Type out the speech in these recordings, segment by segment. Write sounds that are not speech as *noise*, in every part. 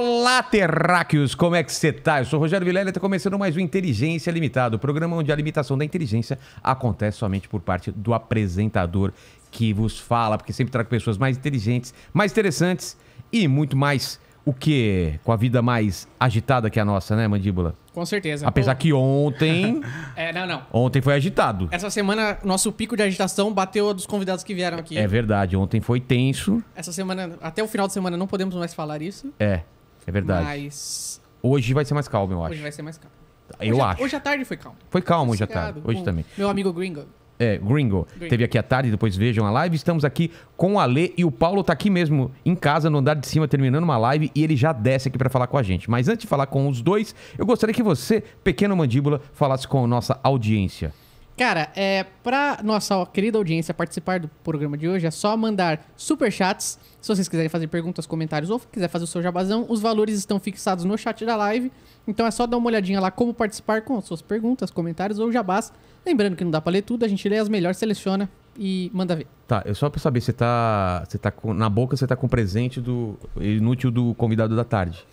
Olá, terráqueos! Como é que você tá? Eu sou o Rogério Vilela e tá começando mais um Inteligência Limitada, o programa onde a limitação da inteligência acontece somente por parte do apresentador que vos fala, porque sempre trago pessoas mais inteligentes, mais interessantes e muito mais o que com a vida mais agitada que a nossa, né, mandíbula? Com certeza. Apesar Pô. que ontem. *laughs* é, não, não. Ontem foi agitado. Essa semana, nosso pico de agitação bateu a dos convidados que vieram aqui. É verdade, ontem foi tenso. Essa semana, até o final de semana, não podemos mais falar isso. É. É verdade. Mas. Hoje vai ser mais calmo, eu acho. Hoje vai ser mais calmo. Eu hoje acho. A, hoje à tarde foi calmo. Foi calmo hoje à tarde. Hoje hum. também. Meu amigo Gringo. É, Gringo. Gringo. Teve aqui à tarde, depois vejam a live. Estamos aqui com a Lê e o Paulo tá aqui mesmo em casa, no andar de cima, terminando uma live e ele já desce aqui para falar com a gente. Mas antes de falar com os dois, eu gostaria que você, pequeno mandíbula, falasse com a nossa audiência. Cara, é, para nossa querida audiência participar do programa de hoje, é só mandar super chats. Se vocês quiserem fazer perguntas, comentários ou quiser fazer o seu jabazão, os valores estão fixados no chat da live. Então é só dar uma olhadinha lá como participar com suas perguntas, comentários ou jabás. Lembrando que não dá para ler tudo, a gente lê as melhores, seleciona e manda ver. Tá, eu só para saber, você tá. Você tá com, na boca, você tá com presente do. Inútil do convidado da tarde.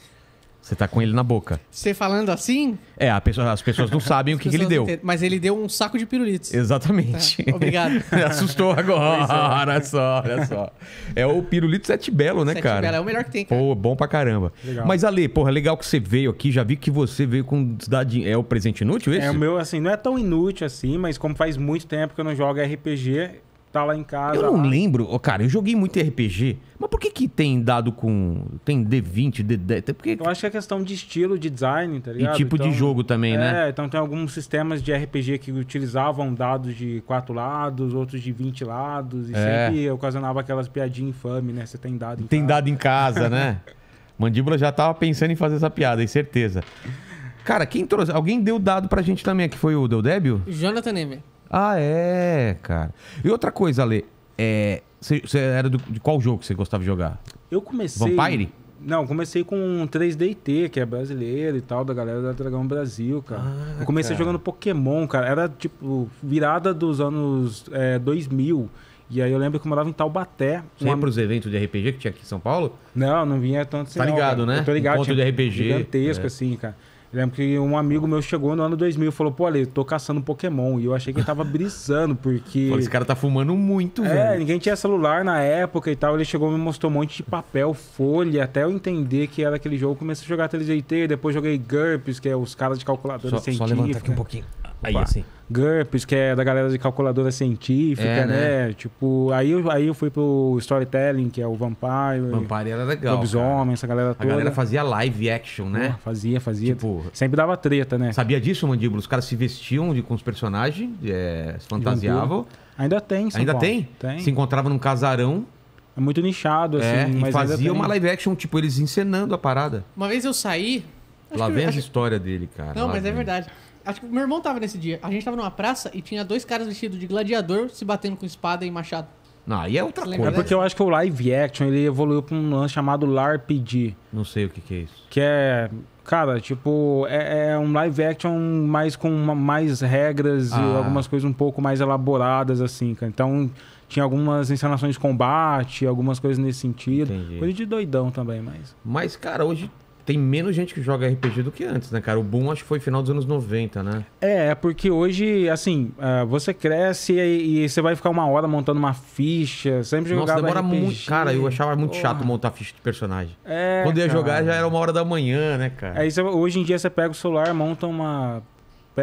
Você tá com ele na boca. Você falando assim? É, pessoa, as pessoas não *laughs* sabem o que, que ele deu. Mas ele deu um saco de pirulitos. Exatamente. Tá. Obrigado. *laughs* Assustou agora. É. *laughs* Olha só, olha só. É o pirulito Sete Belo, né, Sete cara? Sete Belo é o melhor que tem, cara. Pô, bom pra caramba. Legal. Mas, Ale, porra, legal que você veio aqui. Já vi que você veio com... É o presente inútil é esse? É, o meu, assim, não é tão inútil assim, mas como faz muito tempo que eu não jogo RPG, tá lá em casa. Eu não lá. lembro, oh, cara, eu joguei muito RPG, mas por que que tem dado com. Tem D20, D10? Porque... Eu acho que é questão de estilo, de design, tá ligado? E tipo então, de jogo também, é, né? É, então tem alguns sistemas de RPG que utilizavam dados de quatro lados, outros de 20 lados, e é. sempre ocasionava aquelas piadinhas infame, né? Você tem dado em tem casa. Tem dado em casa, né? *laughs* Mandíbula já tava pensando em fazer essa piada, em certeza. Cara, quem trouxe? Alguém deu dado pra gente também, que foi o Débio? Jonathan Neme. Ah, é, cara. E outra coisa, Ale, é, você, era do, de qual jogo que você gostava de jogar? Eu comecei. Vampire? Não, comecei com um 3DT, que é brasileiro e tal, da galera da Dragão Brasil, cara. Ah, eu comecei cara. jogando Pokémon, cara. Era tipo virada dos anos é, 2000. E aí eu lembro que eu morava em Taubaté. Você uma... ia pros eventos de RPG que tinha aqui em São Paulo? Não, não vinha tanto assim. Tá ligado, né? Eu tô ligado. Encontro tinha de RPG. Gigantesco, é. assim, cara. Eu lembro que um amigo meu chegou no ano 2000 e falou: pô, Ale, tô caçando Pokémon. E eu achei que ele tava brisando, porque. Pô, esse cara tá fumando muito, é, velho. É, ninguém tinha celular na época e tal. Ele chegou e me mostrou um monte de papel, folha, até eu entender que era aquele jogo. Comecei a jogar 3 depois joguei GURPS, que é os caras de calculadora só, científica. Só levantar aqui um pouquinho. Aí, Opa. assim. GURPS, que é da galera de calculadora científica, é, né? né? Tipo, aí eu, aí eu fui pro Storytelling, que é o Vampire. Vampire era legal. Lobisomem, essa galera toda. A galera fazia live action, né? Pô, fazia, fazia. Tipo, Sempre dava treta, né? Sabia disso, Mandíbula? Os caras se vestiam de, com os personagens, é, se fantasiavam. Ainda tem, São Ainda Paulo. tem? Tem. Se encontrava num casarão. É muito nichado, é, assim. É, mas fazia uma live action, tipo, eles encenando a parada. Uma vez eu saí... Lá vem a história dele, cara. Não, Lá mas é vem. é verdade. Acho que meu irmão tava nesse dia. A gente tava numa praça e tinha dois caras vestidos de gladiador se batendo com espada e machado. Não, aí é outra coisa. É porque eu acho que o live action ele evoluiu pra um lance chamado LARPG. Não sei o que, que é isso. Que é. Cara, tipo, é, é um live action mais com uma, mais regras ah. e algumas coisas um pouco mais elaboradas, assim, cara. Então, tinha algumas encenações de combate, algumas coisas nesse sentido. Entendi. Coisa de doidão também, mas. Mas, cara, hoje tem menos gente que joga RPG do que antes, né, cara? O boom acho que foi final dos anos 90, né? É, é, porque hoje, assim, é, você cresce e, você vai ficar uma hora montando uma ficha, sempre jogava Nossa, demora RPG. muito. Cara, eu achava muito Porra. chato montar ficha de personagem. É, Quando ia cara. jogar já era uma hora da manhã, né, cara? É, isso, hoje em dia você pega o celular, monta uma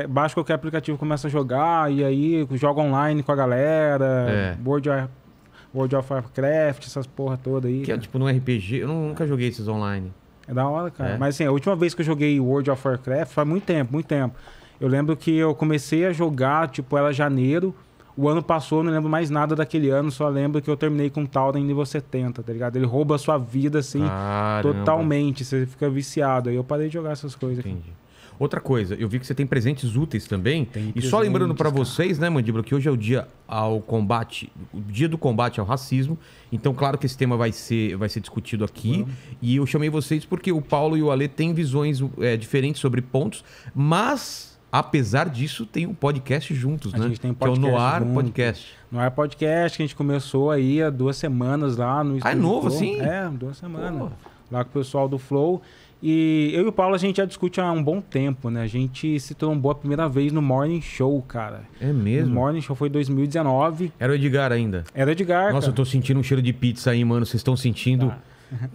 baixa qualquer aplicativo, começa a jogar, e aí joga online com a galera, é. World, of, World of Warcraft, essas porra toda aí. Que é tipo num RPG, eu nunca joguei esses online. É da hora, cara. É. Mas assim, a última vez que eu joguei World of Warcraft foi muito tempo, muito tempo. Eu lembro que eu comecei a jogar, tipo, era janeiro. O ano passou, eu não lembro mais nada daquele ano, só lembro que eu terminei com o Tauro em nível 70, tá ligado? Ele rouba a sua vida, assim, Caramba. totalmente. Você fica viciado. Aí eu parei de jogar essas coisas. Entendi. Aqui. Outra coisa, eu vi que você tem presentes úteis também. Tem e só lembrando para vocês, né, Mandíbula, que hoje é o dia ao combate, o dia do combate ao racismo. Então, claro que esse tema vai ser, vai ser discutido aqui. E eu chamei vocês porque o Paulo e o Ale têm visões é, diferentes sobre pontos, mas apesar disso, tem um podcast juntos, a né? A gente tem um podcast. Que é o Noar junto. Podcast. Noar Podcast, que a gente começou aí há duas semanas lá no Ah, é novo sim É, duas semanas. Pô. Lá com o pessoal do Flow. E eu e o Paulo, a gente já discute há um bom tempo, né? A gente se trombou a primeira vez no Morning Show, cara. É mesmo? O Morning Show foi em 2019. Era o Edgar ainda? Era o Edgar, Nossa, cara. eu tô sentindo um cheiro de pizza aí, mano. Vocês estão sentindo... Tá.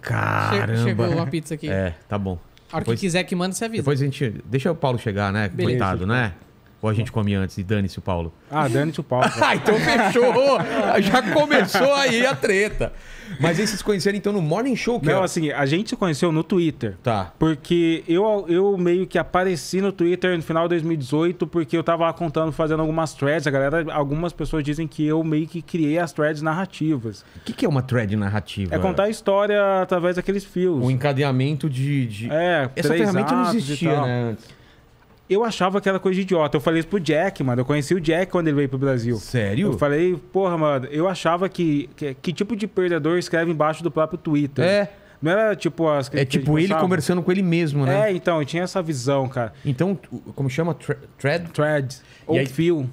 *laughs* Caramba. Chegou uma pizza aqui. É, tá bom. A hora depois, que quiser que manda, você avisa. Depois a gente... Deixa o Paulo chegar, né? Beleza. Coitado, né? Ou a gente come antes e dane-se o Paulo? Ah, dane-se o Paulo. *laughs* ah, então fechou! Já começou aí a treta. Mas aí vocês conheceram então no Morning Show, que Não, é... assim, a gente se conheceu no Twitter. Tá. Porque eu, eu meio que apareci no Twitter no final de 2018, porque eu tava contando, fazendo algumas threads. A galera, algumas pessoas dizem que eu meio que criei as threads narrativas. O que, que é uma thread narrativa? É contar a história através daqueles fios. O encadeamento de. de... É, Essa ferramenta não existia, né? Antes eu achava aquela coisa de idiota. Eu falei isso pro Jack, mano. Eu conheci o Jack quando ele veio pro Brasil. Sério? Eu falei, porra, mano, eu achava que. Que, que tipo de perdedor escreve embaixo do próprio Twitter? É. Não era tipo as É tipo ele conversando com ele mesmo, né? É, então, eu tinha essa visão, cara. Então, como chama? Thread? Thread. Ou aí... fio.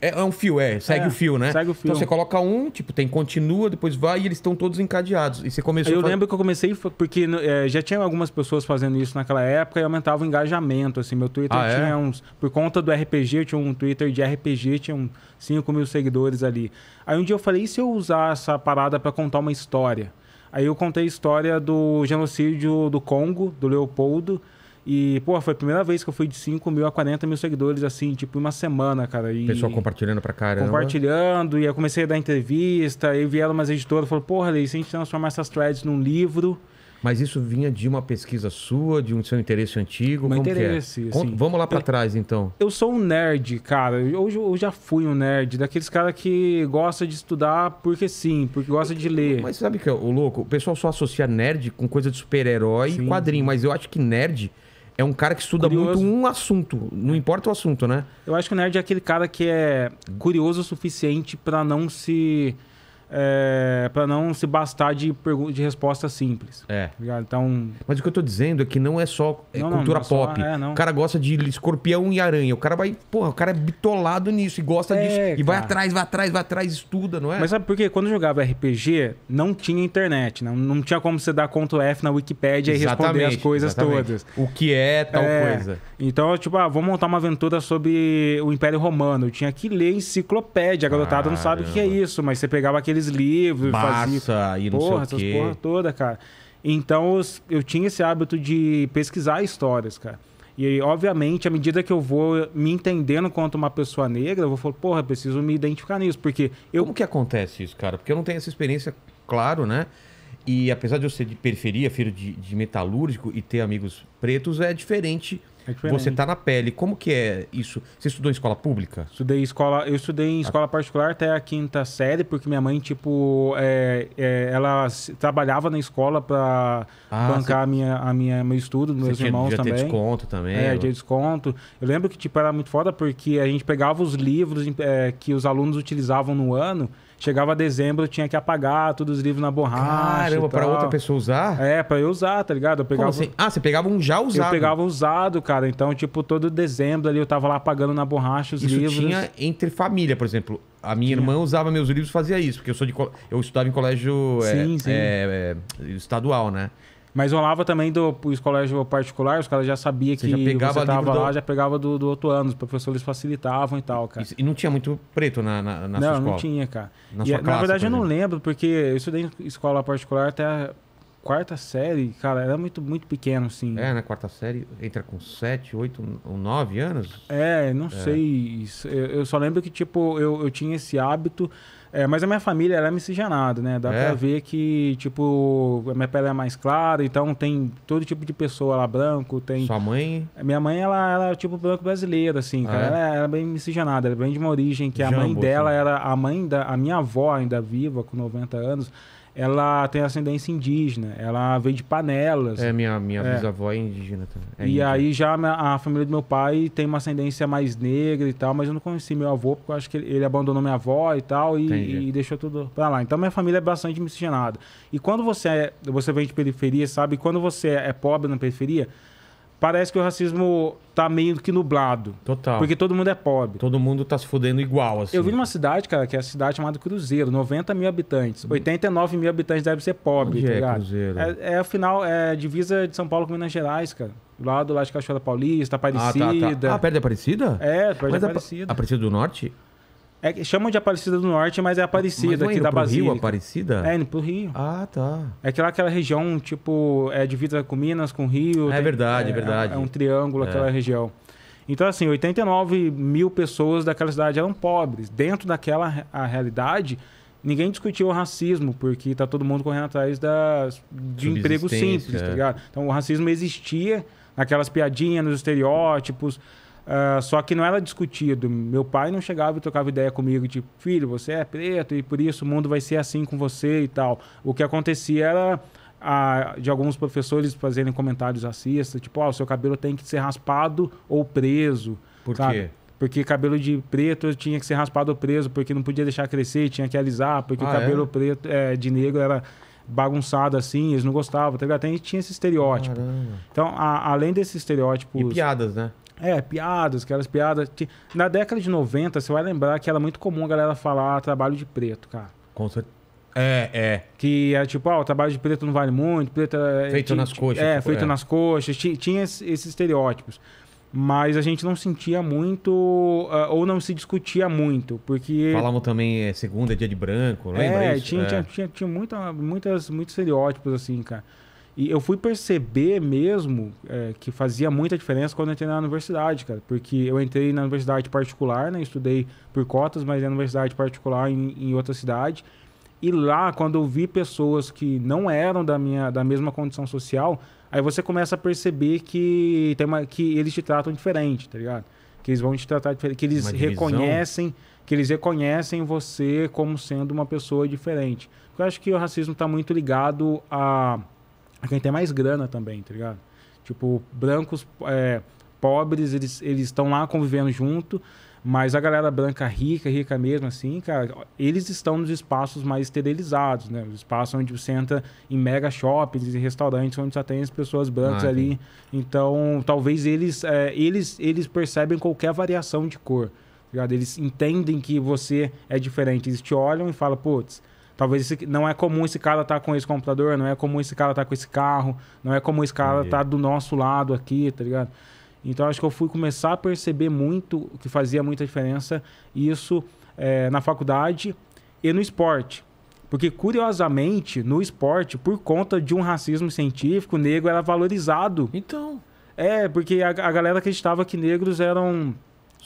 É, é, um fio, é. Segue é, o fio, né? Segue o então, fio. Então você coloca um, tipo, tem continua, depois vai e eles estão todos encadeados. E você começou. Eu a... lembro que eu comecei porque é, já tinha algumas pessoas fazendo isso naquela época e aumentava o engajamento. Assim, meu Twitter ah, é? tinha é? uns. Por conta do RPG, eu tinha um Twitter de RPG, tinha uns 5 mil seguidores ali. Aí um dia eu falei, e se eu usar essa parada para contar uma história? Aí eu contei a história do genocídio do Congo, do Leopoldo. E, pô, foi a primeira vez que eu fui de 5 mil a 40 mil seguidores, assim, tipo, em uma semana, cara. E Pessoal compartilhando pra caramba. Compartilhando, e eu comecei a dar entrevista, e vieram umas editoras, falou, porra, Lei, se a gente transformar essas threads num livro... Mas isso vinha de uma pesquisa sua, de um seu interesse antigo? Meu interesse, que é? assim, Vamos lá para trás, então. Eu sou um nerd, cara. Hoje eu, eu, já fui um nerd, daqueles cara que gosta de estudar porque sim, porque gosta de ler. Mas sabe que é o louco? O pessoal só associa nerd com coisa de super-herói e quadrinho, mas eu acho que nerd é um cara que estuda curioso. muito um assunto, não importa o assunto, né? Eu acho que o nerd é aquele cara que é curioso o suficiente para não se é, para não se bastar de, de respostas simples. É. Tá então. Mas o que eu tô dizendo é que não é só é não, cultura não, não é pop. É só, o cara gosta de escorpião e aranha. O cara vai, porra, o cara é bitolado nisso e gosta é, disso. E vai atrás, vai atrás, vai atrás, estuda, não é? Mas sabe por quê? Quando eu jogava RPG, não tinha internet. Não, não tinha como você dar Ctrl F na Wikipedia e responder as coisas exatamente. todas. O que é tal é. coisa. Então, tipo, ah, vou montar uma aventura sobre o Império Romano. Eu tinha que ler enciclopédia. A garotada não sabe o que é isso, mas você pegava aquele aqueles livros, Massa, fazia e não porra, sei o quê. essas porra toda, cara. Então eu tinha esse hábito de pesquisar histórias, cara. E obviamente, à medida que eu vou me entendendo quanto uma pessoa negra, eu vou falar, porra, preciso me identificar nisso, porque eu Como que acontece isso, cara? Porque eu não tenho essa experiência, claro, né? E apesar de eu ser de periferia, filho de, de metalúrgico e ter amigos pretos, é diferente é você tá na pele. Como que é isso? Você estudou em escola pública? Estudei escola, eu estudei em ah. escola particular até a quinta série, porque minha mãe, tipo, é, é, ela trabalhava na escola para ah, bancar você... a minha, a minha, meu estudo, meus irmãos também. Tinha desconto também. É, tinha desconto. Eu lembro que, tipo, era muito foda porque a gente pegava os livros é, que os alunos utilizavam no ano Chegava dezembro, eu tinha que apagar todos os livros na borracha. Caramba, pra outra pessoa usar? É, pra eu usar, tá ligado? Eu pegava... Assim? Ah, você pegava um já usado? Eu pegava usado, cara. Então, tipo, todo dezembro ali eu tava lá apagando na borracha os isso livros. tinha entre família, por exemplo. A minha tinha. irmã usava meus livros fazia isso, porque eu sou de eu estudava em colégio é, sim, é, sim. É, é, estadual, né? Mas rolava também do os colégio particular, os caras já sabia que já pegava você tava lá, do... já pegava do, do outro ano, os professores facilitavam e tal, cara. E, e não tinha muito preto na, na, na não, sua escola? Não, não tinha, cara. Na, e, é, classe, na verdade eu não lembro, porque eu estudei em escola particular até a quarta série, cara, era muito, muito pequeno, assim. É, na quarta série entra com 7, 8 ou 9 anos? É, não é. sei. Eu só lembro que, tipo, eu, eu tinha esse hábito é, mas a minha família era é miscigenada, né? Dá é. pra ver que, tipo, a minha pele é mais clara, então tem todo tipo de pessoa lá, branco, tem... Sua mãe? Minha mãe, ela era, é tipo, branco brasileira, assim, cara. É? Ela é, era é bem miscigenada, ela bem de uma origem que Jambo, a mãe dela era... A mãe da... A minha avó, ainda viva, com 90 anos, ela tem ascendência indígena, ela veio de panelas. É, minha, minha é. bisavó é indígena também. É e indígena. aí já a família do meu pai tem uma ascendência mais negra e tal, mas eu não conheci meu avô, porque eu acho que ele abandonou minha avó e tal, e, e deixou tudo pra lá. Então minha família é bastante miscigenada. E quando você é, você vem de periferia, sabe? Quando você é pobre na periferia, parece que o racismo tá meio que nublado. Total. Porque todo mundo é pobre. Todo mundo tá se fudendo igual, assim. Eu vi assim. numa cidade, cara, que é a cidade chamada Cruzeiro, 90 mil habitantes. 89 hum. mil habitantes devem ser pobres. tá é ligado? Cruzeiro? É, é afinal, é divisa de São Paulo com Minas Gerais, cara. Lá do lado de Cachoeira Paulista, Aparecida. Ah, tá, tá. ah perto da Aparecida? É, perto da Aparecida. Aparecida do Norte? É, chamam de Aparecida do Norte, mas é, é Aparecida, mas aqui da Basílica. Rio Aparecida? É, indo pro Rio. Ah, tá. É que lá aquela região, tipo, é divisa com Minas, com Rio. É tem, verdade, é, verdade. É, um triângulo é. aquela região. Então, assim, 89 mil pessoas daquela cidade eram pobres. Dentro daquela a realidade, ninguém discutiu o racismo, porque tá todo mundo correndo atrás da, de emprego simples, tá é. ligado? Então, o racismo existia naquelas piadinhas, nos estereótipos Uh, só que não era discutido. Meu pai não chegava e trocava ideia comigo, tipo, filho, você é preto e por isso o mundo vai ser assim com você e tal. O que acontecia era ah, de alguns professores fazerem comentários racistas, tipo, ó, oh, seu cabelo tem que ser raspado ou preso. Por sabe? quê? Porque cabelo de preto tinha que ser raspado ou preso, porque não podia deixar crescer, tinha que alisar, porque ah, o é? cabelo é? preto é, de negro era bagunçado assim, eles não gostavam, tá ligado? Então, Até tinha esse estereótipo. Caramba. Então, a, além desse estereótipo. E piadas, né? É, piadas, aquelas piadas. Na década de 90, você vai lembrar que era muito comum a galera falar trabalho de preto, cara. Com certeza. É, é. Que é tipo, ó, trabalho de preto não vale muito, preto é. é feito nas coxas. É, tipo, feito é. nas coxas. Tinha esses estereótipos. Mas a gente não sentia muito, ah, ou não se discutia muito, porque. Falavam também é, segunda, é dia de branco, lembra? É, isso? Tinha, é. Tinha, tinha, tinha muita, muitas, muitos estereótipos, assim, cara. E eu fui perceber mesmo é, que fazia muita diferença quando eu entrei na universidade, cara. Porque eu entrei na universidade particular, né? Estudei por cotas, mas na universidade particular em, em outra cidade. E lá, quando eu vi pessoas que não eram da, minha, da mesma condição social, aí você começa a perceber que, tem uma, que eles te tratam diferente, tá ligado? Que eles vão te tratar diferente, que eles reconhecem, que eles reconhecem você como sendo uma pessoa diferente. eu acho que o racismo está muito ligado a a quem tem mais grana também, tá ligado? Tipo, brancos é, pobres, eles estão lá convivendo junto, mas a galera branca rica, rica mesmo, assim, cara, eles estão nos espaços mais esterilizados, né? Os espaços onde você entra em mega shoppings e restaurantes onde só tem as pessoas brancas ah, ali. Sim. Então, talvez eles, é, eles, eles percebem qualquer variação de cor. Tá eles entendem que você é diferente. Eles te olham e falam, putz, Talvez esse, não é comum esse cara estar tá com esse computador, não é comum esse cara estar tá com esse carro, não é comum esse cara estar tá do nosso lado aqui, tá ligado? Então acho que eu fui começar a perceber muito que fazia muita diferença isso é, na faculdade e no esporte. Porque, curiosamente, no esporte, por conta de um racismo científico, o negro era valorizado. Então. É, porque a, a galera acreditava que negros eram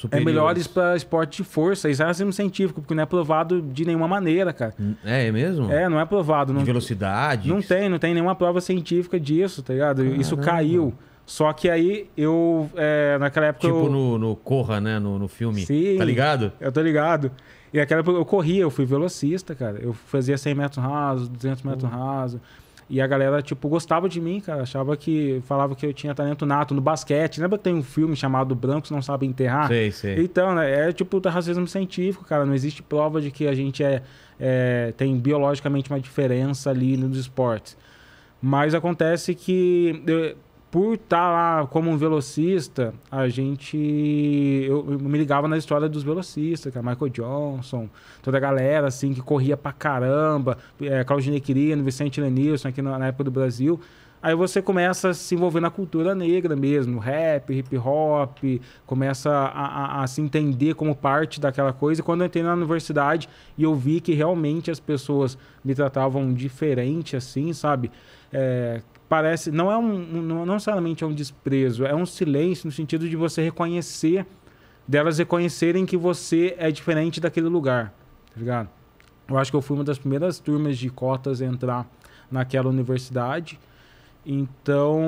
superiores. É melhores para esporte de força. Isso é racismo científico, porque não é provado de nenhuma maneira, cara. Hum, é, é mesmo? É, não é provado. Não, de velocidade? Não tem, não tem nenhuma prova científica disso, tá ligado? Caramba. Isso caiu. Só que aí eu, é, naquela época. Tipo eu... no, no Corra, né? No, no filme. Sim. Tá ligado? Eu tô ligado. E aquela época eu corria, eu fui velocista, cara. Eu fazia 100 metros raso, 200 metros uhum. raso. E a galera, tipo, gostava de mim, cara. Achava que. Falava que eu tinha talento nato no basquete. Lembra que tem um filme chamado Brancos Não Sabem Enterrar? Sei, sei. Então, né? É tipo tá racismo científico, cara. Não existe prova de que a gente é, é tem biologicamente uma diferença ali nos esportes. Mas acontece que. Eu, por estar tá lá como um velocista, a gente. Eu, eu me ligava na história dos velocistas, que era é Michael Johnson, toda a galera, assim, que corria pra caramba, é, Claudinei Quirino, Vicente Lenilson, aqui na, na, época do Brasil. Aí você começa a se envolver na cultura negra mesmo, rap, hip hop, começa a, a, a se entender como parte daquela coisa. E quando eu entrei na universidade e eu vi que realmente as pessoas me tratavam diferente, assim, sabe? É, parece não é um não, somente é um desprezo é um silêncio no sentido de você reconhecer delas reconhecerem que você é diferente daquele lugar tá ligado eu acho que eu fui uma das primeiras turmas de cotas a entrar naquela universidade então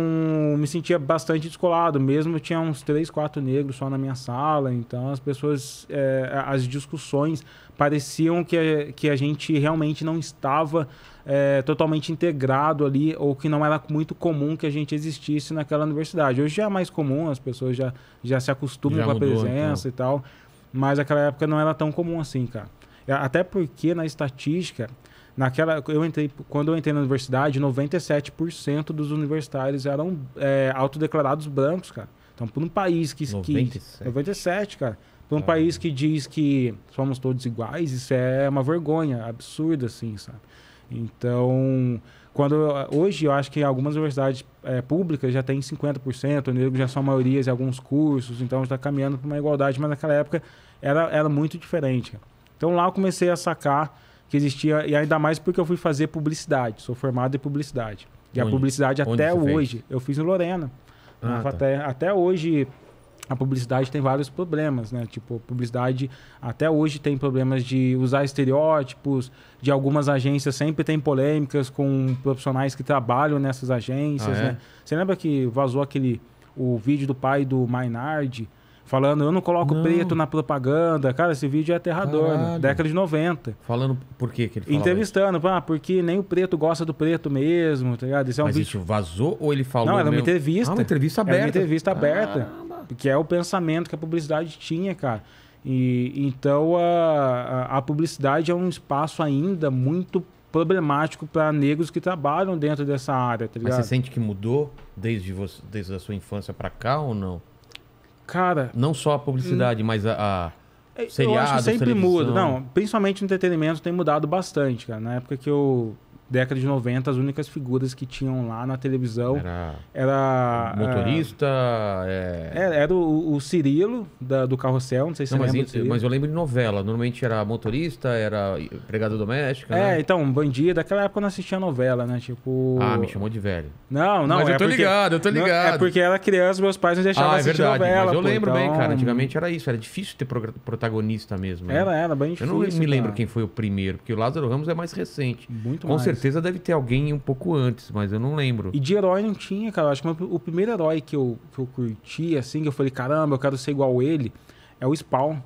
me sentia bastante descolado mesmo tinha uns três quatro negros só na minha sala então as pessoas é, as discussões pareciam que que a gente realmente não estava é, totalmente integrado ali, ou que não era muito comum que a gente existisse naquela universidade. Hoje já é mais comum, as pessoas já, já se acostumam já com a mudou, presença então. e tal, mas naquela época não era tão comum assim, cara. Até porque na estatística, naquela eu entrei quando eu entrei na universidade 97% dos universitários eram é, autodeclarados brancos cara então por um país que 97, que, 97 cara por um ah, país que diz que somos todos iguais isso é uma vergonha absurda assim sabe então, quando hoje eu acho que algumas universidades é, públicas já têm 50%, o negro já são maiorias em alguns cursos, então está caminhando para uma igualdade, mas naquela época era, era muito diferente. Então lá eu comecei a sacar que existia, e ainda mais porque eu fui fazer publicidade, sou formado em publicidade. E onde? a publicidade onde até hoje, fez? eu fiz em Lorena. Ah, tá. até, até hoje a publicidade tem vários problemas, né? Tipo, a publicidade até hoje tem problemas de usar estereótipos, de algumas agências sempre tem polêmicas com profissionais que trabalham nessas agências, ah, né? é? né? Você lembra que vazou aquele o vídeo do pai do Maynard falando, eu não coloco não. preto na propaganda. Cara, esse vídeo é aterrador, né? década de 90. Falando por quê que ele Entrevistando, isso? ah, porque nem o preto gosta do preto mesmo, tá ligado? Isso é um Mas vídeo... isso vazou ou ele falou? Não, era uma entrevista. Ah, uma entrevista aberta. Era uma entrevista aberta. Ah que é o pensamento que a publicidade tinha, cara. E, então a, a, a publicidade é um espaço ainda muito problemático para negros que trabalham dentro dessa área, tá Mas você sente que mudou desde, você, desde a sua infância para cá ou não? Cara. Não só a publicidade, hum, mas a. a... É, seriado, eu acho que sempre televisão. muda. Não, principalmente o entretenimento tem mudado bastante, cara. Na época que eu década de 90, as únicas figuras que tinham lá na televisão era. era motorista. Ah, é... Era, é, era o, o Cirilo da, do Carrossel, não sei se não, você mas lembra. mas eu lembro de novela. Normalmente era motorista, era empregada doméstica. É, né? então, bandido. Daquela época eu não assistia novela, né? Tipo. Ah, me chamou de velho. Não, não. Mas é eu tô porque, ligado, eu tô ligado. Não, é porque era criança, meus pais não deixavam ah, é assistir verdade, novela. Mas eu pô, lembro então... bem, cara. Então antigamente era isso, era difícil ter protagonista mesmo. Né? Era, era bem difícil. Eu não me cara. lembro quem foi o primeiro, porque o Lázaro Ramos é mais recente. Muito Com mais certeza deve ter alguém um pouco antes, mas eu não lembro. E de herói não tinha, cara. Eu acho que o primeiro herói que eu, que eu curti, assim, que eu falei, caramba, eu quero ser igual ele, é o Spawn.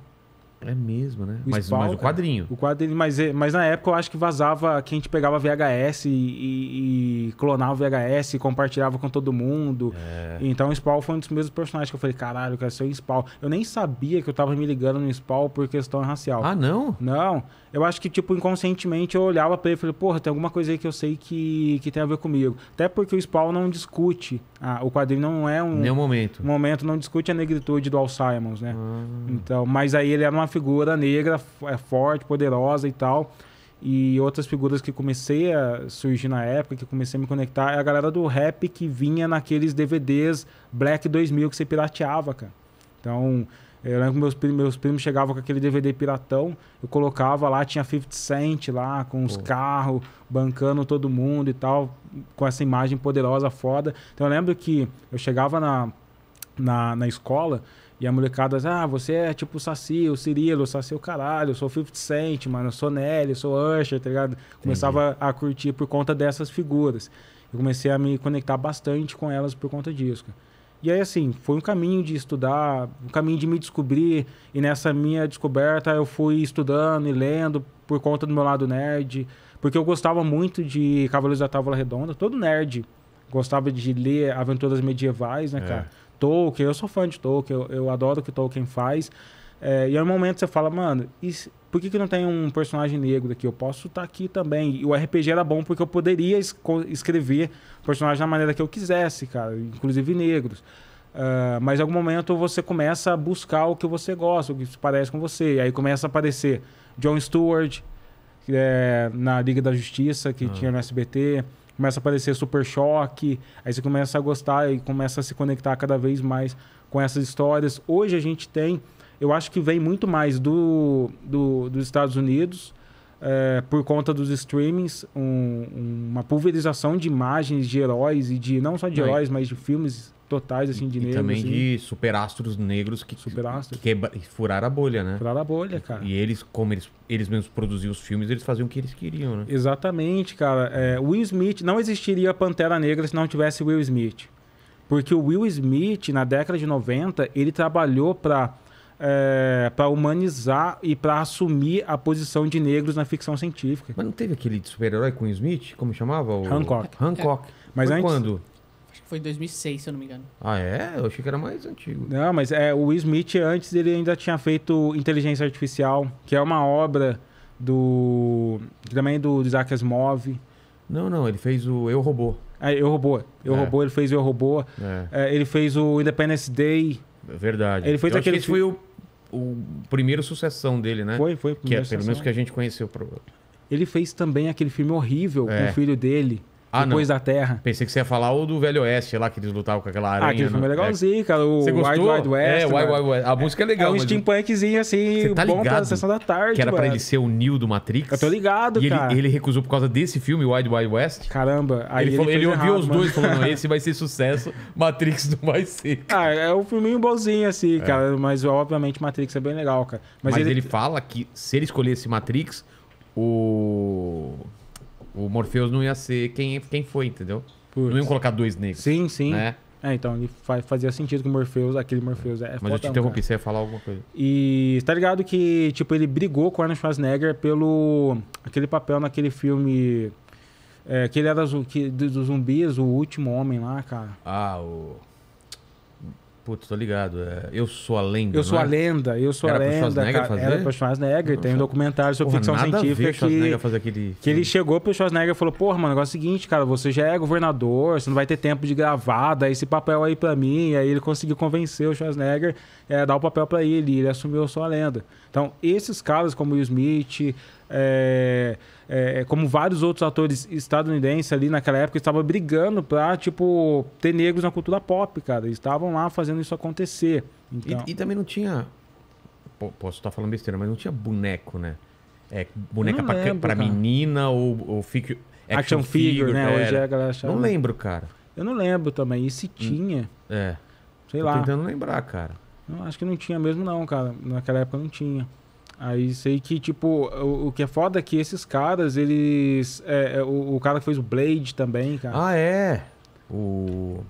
É mesmo, né? O mas, Spawn, mas o é. quadrinho. o quadrinho, mas, é, mas na época eu acho que vazava que a gente pegava VHS e, e, e clonava VHS e compartilhava com todo mundo. É. Então o Spawn foi um dos mesmos personagens que eu falei, caralho, eu quero ser o Spawn. Eu nem sabia que eu tava me ligando no Spawn por questão racial. Ah, não? Não eu acho que, tipo, inconscientemente eu olhava pra ele e falei, porra, tem alguma coisa aí que eu sei que, que tem a ver comigo. Até porque o Spawn não discute, o quadrinho não é um... Nenhum momento. Um momento, não discute a negritude do Al Simons, né? Ah. Então, mas aí ele era uma figura negra, é forte, poderosa e tal. E outras figuras que comecei a surgir na época, que comecei a me conectar, é a galera do rap que vinha naqueles DVDs Black 2000 que você pirateava, cara. Então, eu lembro que meus primos, meus primos chegavam com aquele DVD piratão, eu colocava lá, tinha 50 Cent lá, com os carros, bancando todo mundo e tal, com essa imagem poderosa, foda. Então eu lembro que eu chegava na, na, na escola e a molecada dizia ah, você é tipo o Saci, o Cirilo, o Saci é o caralho, eu sou 50 Cent, mano, eu sou Nelly, eu sou Usher, tá ligado? Começava Entendi. a curtir por conta dessas figuras. Eu comecei a me conectar bastante com elas por conta disso, cara. E aí, assim, foi um caminho de estudar, um caminho de me descobrir. E nessa minha descoberta, eu fui estudando e lendo por conta do meu lado nerd. Porque eu gostava muito de Cavaleiros da Távola Redonda. Todo nerd gostava de ler aventuras medievais, né, é. cara? Tolkien, eu sou fã de Tolkien, eu, eu adoro o que Tolkien faz. É, e aí, um momento, você fala, mano, e, por que, que não tem um personagem negro aqui? Eu posso estar tá aqui também. E o RPG era bom porque eu poderia es escrever personagens da maneira que eu quisesse, cara, inclusive negros. Uh, mas em algum momento você começa a buscar o que você gosta, o que se parece com você. E aí começa a aparecer John Stewart é, na Liga da Justiça, que ah. tinha no SBT. Começa a aparecer Super Choque. Aí você começa a gostar e começa a se conectar cada vez mais com essas histórias. Hoje a gente tem eu acho que vem muito mais do, do dos Estados Unidos, é, por conta dos streamings, um, uma pulverização de imagens de heróis e de não só de heróis, mas de filmes totais assim de e, negros. E também assim. de superastros negros que, superastros. que quebra, furaram a bolha, né? Furaram a bolha, cara. E eles, como eles, eles mesmos produziam os filmes, eles faziam o que eles queriam, né? Exatamente, cara. É, Will Smith, não existiria Pantera Negra se não tivesse Will Smith. Porque o Will Smith, na década de 90, ele trabalhou para é, para humanizar e para assumir a posição de negros na ficção científica. Mas não teve aquele super-herói com o Smith? Como chamava? O... Hancock. Hancock. É. Mas foi antes... quando? Acho que foi em 2006, se eu não me engano. Ah, é? Eu achei que era mais antigo. Não, mas é, o Smith, antes, ele ainda tinha feito Inteligência Artificial, que é uma obra do... também do Isaac Asimov. Não, não, ele fez o Eu Robô. É, Eu Robô. Eu é. Robô, ele fez o Eu Robô. É. é. ele fez o Independence Day. Verdade. Ele fez eu aquele. Acho que esse foi o o primeiro sucessão dele, né? Foi, foi. Que é, pelo menos que a gente conheceu. Pro... Ele fez também aquele filme horrível é. com o filho dele. Ah, Depois não. da Terra. Pensei que você ia falar o do Velho Oeste lá, que eles lutavam com aquela ah, aranha. Ah, aquele filme é né? legalzinho, cara. O você gostou? Wild Wild West. É, Wild Wild West. A é, música é legal. É um mas... steampunkzinho, assim, você tá bom ligado pra sessão da tarde, Que era mano. pra ele ser o Neo do Matrix. Eu tô ligado, e cara. Ele, ele recusou por causa desse filme, Wild Wild West. Caramba. Aí ele, ele, falou, ele ouviu errado, os dois falando, *laughs* esse vai ser sucesso, Matrix não vai ser. Cara. Ah, é um filminho bonzinho, assim, é. cara. Mas, obviamente, Matrix é bem legal, cara. Mas, mas ele... ele fala que se ele escolhesse Matrix, o o Morpheus não ia ser quem, quem foi, entendeu? Putz. Não iam colocar dois negros. Sim, sim. Né? É, então, ele fazia sentido que o Morpheus, aquele Morpheus é Mas fodão, eu te interrompi, cara. você ia falar alguma coisa. E tá ligado que, tipo, ele brigou com o Arnold Schwarzenegger pelo... Aquele papel naquele filme... É, que ele era que, dos zumbis, o último homem lá, cara. Ah, o... Putz, tô ligado. É, eu sou a lenda. Eu sou é? a lenda, eu sou era a lenda. Pro fazer? Era pro Schwarzenegger. tem um documentário sobre porra, ficção científica. que, fazer aquele... que ele chegou pro Schwarzenegger e falou: Porra, mano, o negócio é o seguinte, cara, você já é governador, você não vai ter tempo de gravar, dá esse papel aí pra mim. E aí ele conseguiu convencer o Schwarzenegger é, a dar o papel pra ele. E ele assumiu a sua Lenda. Então, esses caras como o Will Smith. É é, é, como vários outros atores estadunidenses ali naquela época, estavam brigando pra, tipo, ter negros na cultura pop, cara. Eles estavam lá fazendo isso acontecer. Então... E, e, também não tinha. Posso estar falando besteira, mas não tinha boneco, né? É, boneca pra, menina ou, ou action, action figure, figure né? Hoje é a galera chama. Não lembro, cara. Eu não lembro também. E se hum, tinha? É. Sei Tô lá. tentando lembrar, cara. não, acho que não tinha mesmo, não, cara. Naquela época não tinha. Aí sei que, tipo, o, o, que é foda é que esses caras, eles. É, é, o, o, cara que fez o Blade também, cara. Ah, é? O.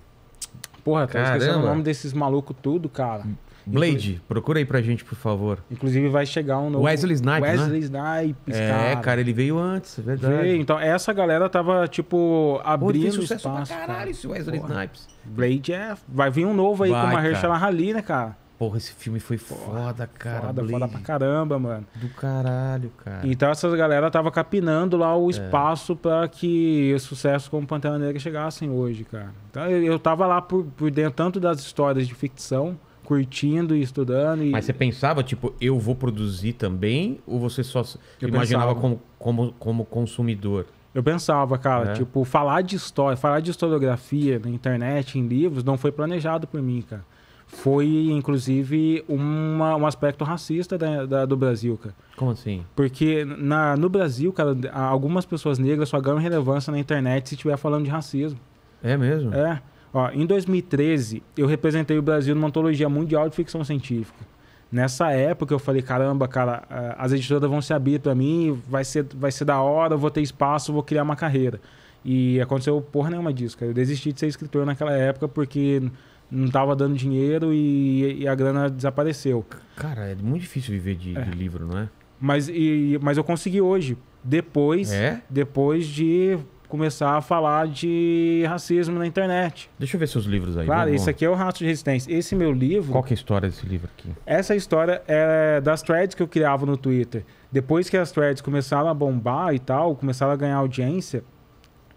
Porra, tô esquecendo o nome desses malucos tudo, cara. Blade, procura aí pra gente, por favor. Inclusive vai chegar um novo. Wesley Snipes. Né? Wesley né? Snipes, é, cara. É, cara, ele veio antes, é verdade. Veio. Então, essa galera tava, tipo, abrindo Pô, sucesso espaço. Pra caralho, cara. esse Wesley Porra. Snipes. Blade é. Vai vir um novo aí vai, com uma Rachel Rally, né, cara? Porra, esse filme foi foda, cara. Foda, Blade. foda pra caramba, mano. Do caralho, cara. Então essas galera tava capinando lá o é. espaço para que sucessos como Pantera Negra chegassem hoje, cara. Então eu, tava lá por, por dentro tanto das histórias de ficção, curtindo e estudando. E... Mas você pensava, tipo, eu vou produzir também? Ou você só eu imaginava como, como, como consumidor? Eu pensava, cara, é. tipo, falar de história, falar de historiografia na internet, em livros, não foi planejado por mim, cara foi, inclusive, uma, um aspecto racista da, da, do Brasil, cara. Como assim? Porque na, no Brasil, cara, algumas pessoas negras só ganham relevância na internet se estiver falando de racismo. É mesmo? É. Ó, em 2013, eu representei o Brasil numa antologia mundial de ficção científica. Nessa época, eu falei, caramba, cara, as editoras vão se abrir para mim, vai ser, vai ser da hora, eu vou ter espaço, vou criar uma carreira. E aconteceu porra nenhuma disso, cara. Eu desisti de ser escritor naquela época porque não estava dando dinheiro e, e, a grana desapareceu. Cara, é muito difícil viver de, é. de livro, não é? Mas, e, mas eu consegui hoje, depois, é? depois de começar a falar de racismo na internet. Deixa eu ver seus livros aí. Claro, esse aqui é o Rastro de Resistência. Esse meu livro... Qual que é a história desse livro aqui? Essa história é das threads que eu criava no Twitter. Depois que as threads começaram a bombar e tal, começaram a ganhar audiência,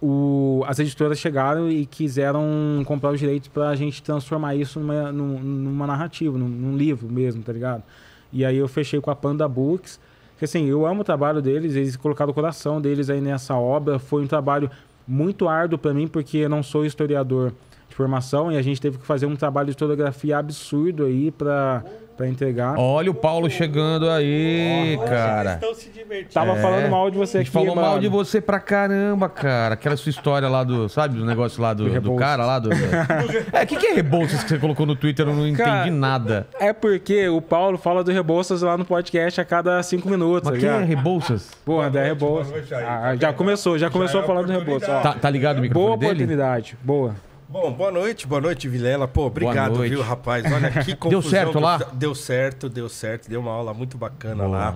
o, as editoras chegaram e quiseram comprar os direitos para a gente transformar isso numa, numa narrativa, num, num, livro mesmo, tá ligado? E aí eu fechei com a Panda Books. Que, assim, eu amo o trabalho deles, eles colocaram o coração deles aí nessa obra. Foi um trabalho muito árduo para mim, porque eu não sou historiador de formação e a gente teve que fazer um trabalho de historiografia absurdo aí para para entregar. Olha o Paulo chegando aí, cara. estão se divertindo. Tava é. falando mal de você aqui, A gente falou mal de você pra caramba, cara. Aquela sua história lá do, sabe, do negócio lá do, do, cara lá do... *laughs* é, o que, que é Rebouças que você colocou no Twitter? Eu não cara, entendi nada. É porque o Paulo fala do Rebouças lá no podcast a cada cinco minutos. Mas tá quem é Rebouças? Pô, André Rebouças. Ah, já começou, já começou já é a falar do Rebouças. Tá, tá, ligado o microfone Boa dele? oportunidade, boa. Bom, boa noite, boa noite, Vilela. Pô, obrigado, viu, rapaz? Olha que *laughs* confusão. Deu certo lá? Deu certo, deu certo. Deu uma aula muito bacana lá.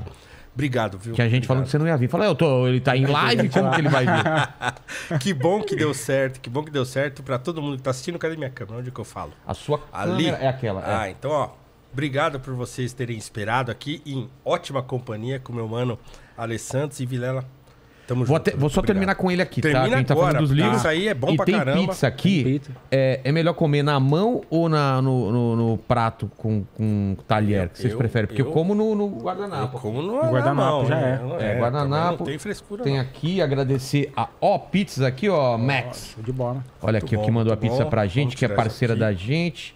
Obrigado, viu? Que a gente Obrigado. falando que você não ia vir. Fala, eu tô, ele tá em *laughs* live, como que ele vai vir? *laughs* que bom que deu certo, que bom que deu certo para todo mundo que tá assistindo. Cadê minha câmera? Onde que eu falo? A sua Ali. é aquela. É. Ah, então, ó. Obrigado por vocês terem esperado aqui em ótima companhia com meu mano Alessandro e Vilela. Tamo vou, junto, até, vou só obrigado. terminar com ele aqui, tá? Termina tá? A gente tá agora, falando dos livros. Isso aí é bom e pra tem caramba. pizza aqui. Tem pizza. É, é, melhor comer na mão ou na, no, no, no prato com, com talher? Eu, que vocês eu, preferem? Porque eu, eu como no, no, guardanapo. Eu como no, guardanapo, já é. Né? É, é guardanapo. Não tem frescura. Tem aqui, agradecer a Ó Pizzas aqui, ó, Max. Nossa, de bola. Olha aqui, bom, o que mandou a pizza bom. pra gente, Vamos que é parceira da gente.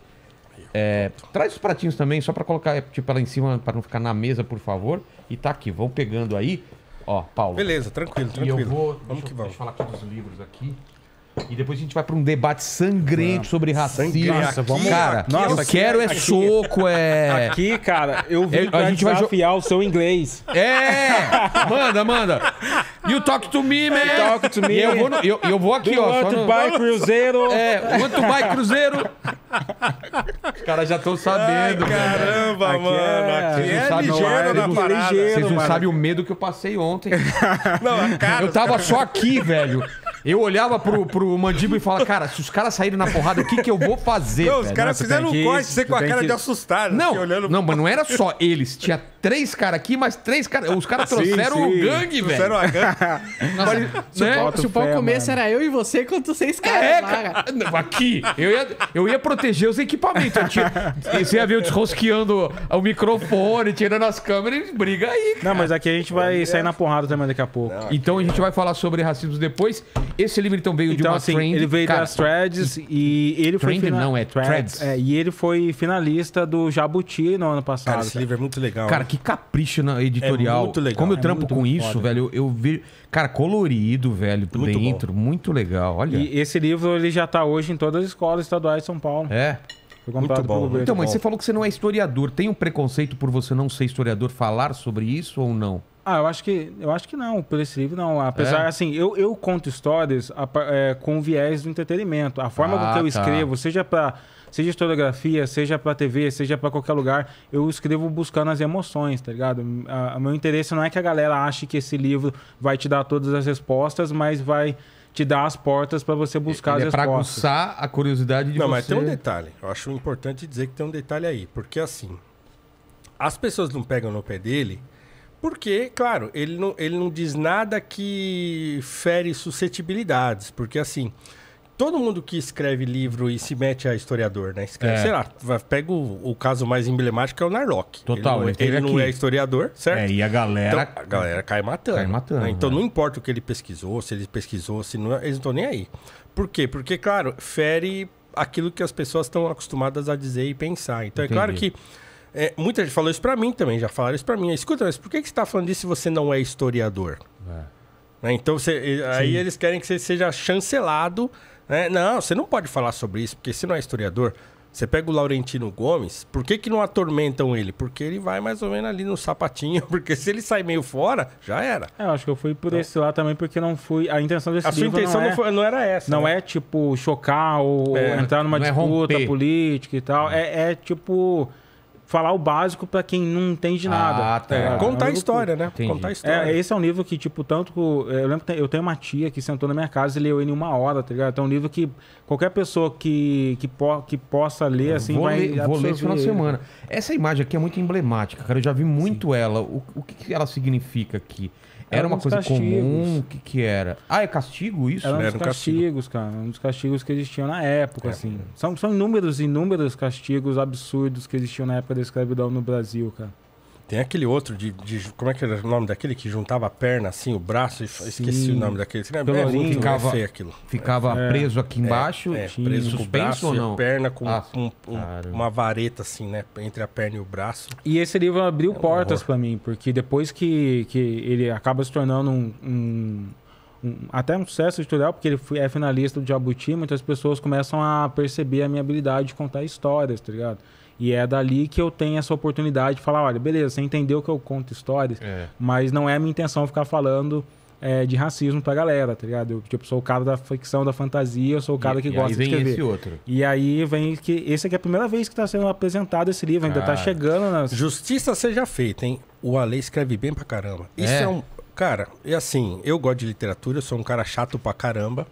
É, traz os pratinhos também, só para colocar tipo, lá em cima, para não ficar na mesa, por favor. E tá aqui, vão pegando aí. Ó, Paulo. Beleza, tranquilo, tranquilo. E eu vou, Vamos deixa, que vamos. deixa eu falar aqui dos livros aqui. E depois a gente vai para um debate sangrento sobre racismo. Nossa, vamos cara, aqui, nossa, eu aqui, quero é, é soco, é. Aqui, cara, eu vim eu, é, pra a gente desafiar vai... o seu inglês. É! Manda, manda. You talk to me, man. You talk to me. E eu vou, no, eu, eu vou aqui, Do ó. Want no... buy cruzeiro. É, want to buy cruzeiro. Os caras já estão sabendo. Ai, caramba, cara. mano. Aqui é, aqui é ligeiro na parada. Vocês não sabem o medo que eu passei ontem. Não, cara, eu tava tá- só aqui, velho. Eu olhava pro, pro Mandíbula e falava, cara, se os caras saírem na porrada, o que, que eu vou fazer? Não, os caras fizeram um corte, você com a cara que... de assustado. Não, assim, olhando... não, mas não era só eles. Tinha três caras aqui, mas três caras. Os caras trouxeram sim, o gangue, velho. Trouxeram a gangue. *laughs* Nossa, né? se, né? o, se o pau começo era eu e você contra seis é, caras. É, cara. Não, aqui. Eu ia, eu ia proteger os equipamentos. tinha, você ia ver eu desrosqueando o microfone, tirando as câmeras e briga aí. Cara. Não, mas aqui a gente vai sair na porrada também daqui a pouco. Não, então a gente vai falar sobre racismo depois. Esse livro então veio então, de uma assim, trend. Ele veio cara, das threads e, ele trend, foi. Trend não, é threads. É, e ele foi finalista do Jabuti no ano passado. Cara, esse cara. livro é muito legal. Cara, que capricho na editorial. É muito legal. Como eu é trampo com isso, foda, velho, eu, eu vejo. Cara, colorido, velho, por é dentro. Bom. Muito legal. Olha. E esse livro ele já tá hoje em todas as escolas estaduais de São Paulo. É. Foi comprado Muito bom. Pelo Então, mas você falou que você não é historiador. Tem um preconceito por você não ser historiador falar sobre isso ou não? Ah, eu acho que, eu acho que não, por esse livro não. Apesar, é? assim, eu, eu conto histórias a, é, com viés do entretenimento. A forma ah, que eu tá. escrevo, seja para seja historiografia, seja para TV, seja para qualquer lugar, eu escrevo buscando as emoções, tá ligado? O meu interesse não é que a galera ache que esse livro vai te dar todas as respostas, mas vai te dá as portas para você buscar Ele é as é pra respostas. Para aguçar a curiosidade de Não, você. Não, mas tem um detalhe. Eu acho importante dizer que tem um detalhe aí, porque assim, as pessoas não pegam no pé dele porque, claro, ele não, ele não diz nada que fere suscetibilidades. Porque, assim, todo mundo que escreve livro e se mete a historiador, né? Escreve, é. sei lá, pega o, o, caso mais emblemático que é o Narlock. Total, ele, é, ele, não é historiador, certo? É, e a galera. Então, a galera cai matando. Cai matando. Né? Então é. não importa o que ele pesquisou, se ele pesquisou, se não, é, eles não estão nem aí. Por quê? Porque, claro, fere aquilo que as pessoas estão acostumadas a dizer e pensar. Então Entendi. é claro que. É, muita gente falou isso para mim também, já falaram isso para mim. Escuta, mas por que, que você está falando disso se você não é historiador? É. Né? Então, você, aí eles querem que você seja chancelado né? Não, você não pode falar sobre isso, porque se não é historiador, você pega o Laurentino Gomes, por que, que não atormentam ele? Porque ele vai mais ou menos ali no sapatinho, *laughs* porque se ele sai meio fora, já era. É, eu acho que eu fui por então, esse lá também, porque não fui. A intenção desse a livro. A sua intenção não, é, não, foi, não, era essa. Não né? é tipo chocar ou é, entrar numa é disputa é política e tal. É, é tipo falar o básico para quem não entende ah, nada. Ah, tá. É, contar é a história, que... né? Entendi. Contar a é, história. É, esse é um livro que, tipo, tanto. Eu lembro que eu tenho uma tia que sentou na minha casa e leu ele em uma hora, tá ligado? Então é um livro que qualquer pessoa que, que, po... que possa ler, é, assim, vou vai. Ler, vou ler esse final de semana. Essa imagem aqui é muito emblemática, cara. Eu já vi muito Sim. ela. O, o que ela significa aqui? Era, era uma coisa castigos. comum? O que, que era? Ah, é castigo isso? Era um dos era um castigos, castigo. cara. Um dos castigos que existiam na época, é. assim. São, são inúmeros, inúmeros castigos absurdos que existiam na época da escravidão no Brasil, cara. Tem aquele outro de, de, Como é que era o nome daquele que juntava a perna, assim, o braço, e Sim. esqueci o nome daquele. Pelo lembra? É Pelourinho, ficava, é aquilo. Ficava é, preso aqui é, embaixo, é, preso suspenso braço, ou não? perna com, ah, um, um, uma vareta, assim, né? Entre a perna e o braço. E esse livro abriu é um portas para mim, porque depois que, que ele acaba se tornando um. até um sucesso editorial, porque ele é finalista do Jabuti, muitas pessoas começam a perceber a minha habilidade de contar histórias, tá ligado? E é dali que eu tenho essa oportunidade de falar, olha, beleza, você entendeu que eu conto histórias, é. mas não é minha intenção ficar falando é, de racismo pra galera, tá ligado? Eu tipo, sou o cara da ficção, da fantasia, eu sou o cara e, que e gosta de escrever. Esse outro. E aí vem que. Esse aqui é a primeira vez que está sendo apresentado esse livro, tá cara, ainda está chegando nas... Justiça seja feita, hein? O Ale escreve bem pra caramba. Isso é, é um. Cara, e é assim, eu gosto de literatura, eu sou um cara chato pra caramba.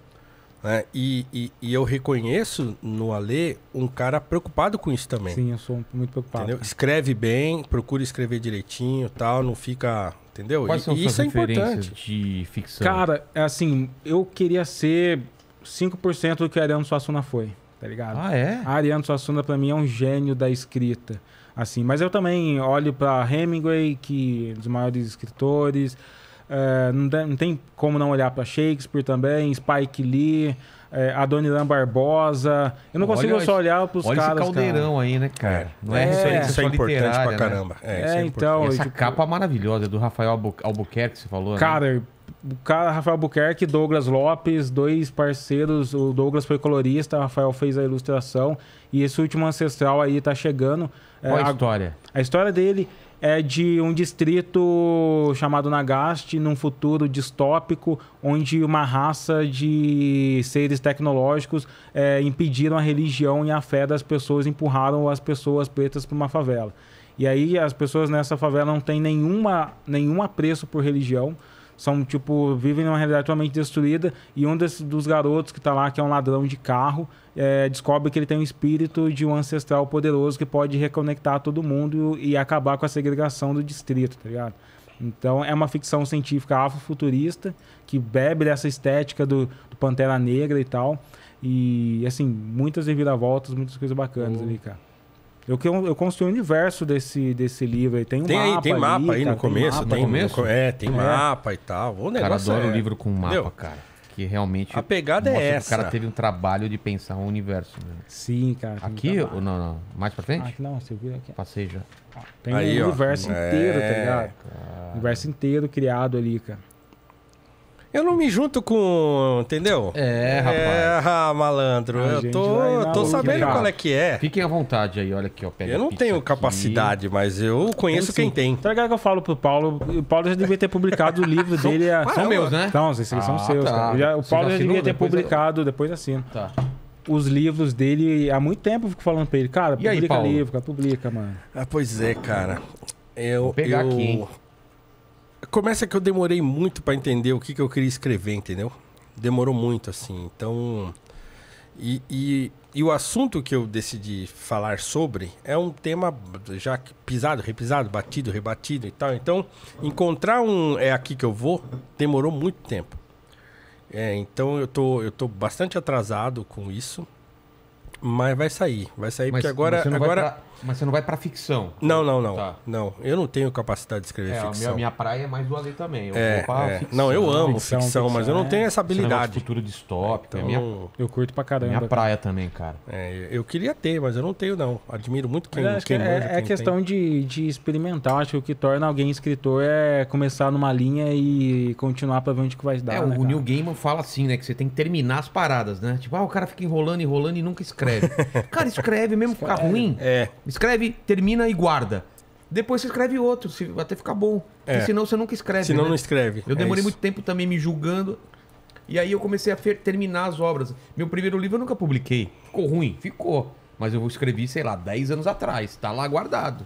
Né? E, e, e, eu reconheço no Alê um cara preocupado com isso também. Sim, eu sou muito preocupado. Entendeu? Escreve bem, procura escrever direitinho tal, não fica. Entendeu? Quais e, são e isso é importante. de ficção? Cara, é assim, eu queria ser 5% do que a Ariano Suassuna foi, tá ligado? Ah, é? A Ariano Suassuna, pra mim, é um gênio da escrita. Assim, mas eu também olho para Hemingway, que é um dos maiores escritores, é, não, tem, não, tem como não olhar para Shakespeare também, Spike Lee, é, Adoniran Barbosa. Eu não olha, consigo só olhar para os caras. Olha caldeirão cara. aí, né, cara? É. Não é, é isso aí, isso é, é importante pra né? caramba. Né? É, é, é então. Essa tipo, capa maravilhosa do Rafael Albuquerque que você falou. Né? Cara, né? o cara, Rafael Albuquerque, Douglas Lopes, dois parceiros. O Douglas foi colorista, o Rafael fez a ilustração. E esse último ancestral aí tá chegando. Qual é, a história? A, a história dele é de um distrito chamado Nagaste, num futuro distópico, onde uma raça de seres tecnológicos é, impediram a religião e a fé das pessoas, empurraram as pessoas pretas para uma favela. E aí as pessoas nessa favela não têm nenhuma, nenhum apreço por religião, são, tipo, vivem numa realidade totalmente destruída. E um dos garotos que está lá, que é um ladrão de carro, é, descobre que ele tem um espírito de um ancestral poderoso que pode reconectar todo mundo e acabar com a segregação do distrito, tá ligado? Então é uma ficção científica afrofuturista que bebe dessa estética do, do Pantera Negra e tal. E, assim, muitas reviravoltas, muitas coisas bacanas ali, cara. Eu, eu construí o universo desse, desse livro. Tem um tem mapa aí, tem mapa ali, aí cara, no começo. Tem, mapa, tem no, é, tem é. mapa e tal. O cara, adora é... livro com mapa, cara. Que realmente. A pegada é essa. o cara teve um trabalho de pensar o um universo. Né? Sim, cara. Aqui? ou não, não. Mais pra frente? Aqui não, você viu aqui. Passei já. Tem o um universo ó. É, inteiro, tá ligado? Cara. Universo inteiro criado ali, cara. Eu não me junto com. Entendeu? É, rapaz. É, ah, malandro. A eu tô, tô sabendo qual é que é. Fiquem à vontade aí, olha aqui, ó. Pega eu não tenho aqui. capacidade, mas eu conheço tem, quem tem. Tá ligado é que eu falo pro Paulo. O Paulo já devia ter publicado o *laughs* livro dele. A... São meus, né? Então, esses ah, são seus. Tá. Já, o Paulo já, já, devia ter depois publicado, eu... depois assim. Tá os livros dele há muito tempo. Eu fico falando pra ele, cara, publica aí, livro, cara, publica, mano. Ah, pois é, cara. Eu, Vou pegar eu, aqui, hein? Começa que eu demorei muito para entender o que, que eu queria escrever, entendeu? Demorou muito, assim. Então. E, e, e, o assunto que eu decidi falar sobre é um tema já pisado, repisado, batido, rebatido e tal. Então, encontrar um é aqui que eu vou demorou muito tempo. É, então eu tô, eu tô bastante atrasado com isso, mas vai sair, vai sair mas, porque agora, agora, pra... Mas você não vai para ficção? Não, não, não. Tá. Não, eu não tenho capacidade de escrever é, ficção. A minha, minha, praia é mais do Ale também. Eu é, é. Ficção, não, eu amo ficção, ficção mas eu não é. tenho essa habilidade. futuro distópico. É então, minha... Eu curto pra caramba. Minha praia também, cara. É, eu queria ter, mas eu não tenho, não. Admiro muito quem, quem que é, quem questão de, de experimentar. Acho que o que torna alguém escritor é começar numa linha e continuar pra ver onde que vai dar. É, né, o cara? Neil Gaiman fala assim, né? Que você tem que terminar as paradas, né? Tipo, ah, o cara fica enrolando, enrolando e nunca escreve. *laughs* cara, escreve mesmo, ficar ruim. É. Escreve, termina e guarda. Depois você escreve outro, até ficar bom. Porque é. senão você nunca escreve. Senão né? não escreve. Eu é demorei é muito tempo também me julgando. E aí eu comecei a terminar as obras. Meu primeiro livro eu nunca publiquei. Ficou ruim? Ficou. Mas eu escrevi, sei lá, 10 anos atrás. Tá lá guardado.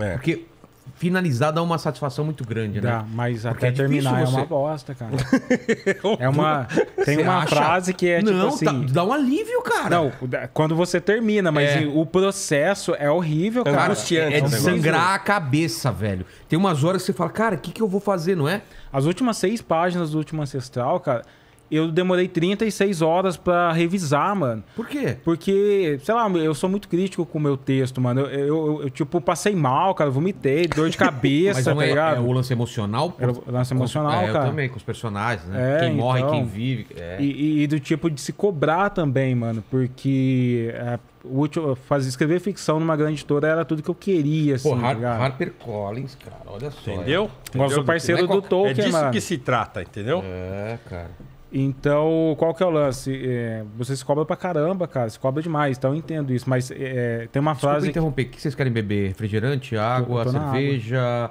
É. Porque finalizar dá uma satisfação muito grande, né? dá, né? Mas até é terminar é você... é uma bosta, cara. *laughs* é uma. Tem você uma acha? frase que é tipo não, tipo assim. Dá, tá, dá um alívio, cara. Não, quando você termina, mas é. o processo é horrível, cara. Angustiante. É, é de sangrar a cabeça, velho. Tem umas horas que você fala, cara, o que, que eu vou fazer, não é? As últimas seis páginas do último ancestral, cara eu demorei 36 horas para revisar, mano. Por quê? Porque, sei lá, eu sou muito crítico com o meu texto, mano. Eu, eu, eu tipo, passei mal, cara, vomitei, dor de *laughs* cabeça, Mas é tá é, é, o lance emocional? É o lance emocional, com, é, cara. Eu também, com os personagens, né? É, quem então, morre, quem vive. É. E, e, do tipo de se cobrar também, mano, porque... o último, fazer, escrever ficção numa grande editora era tudo que eu queria, assim, Porra, tá Harper Collins, cara, olha só. Entendeu? Entendeu? Nosso parceiro do, do Tolkien, É disso mano. que se trata, entendeu? É, cara. Então, qual que é o lance? É, você se cobra pra caramba, cara. Se cobra demais. Então, eu entendo isso. Mas é, tem uma Desculpa frase... interromper. O que vocês querem beber? Refrigerante, água, cerveja,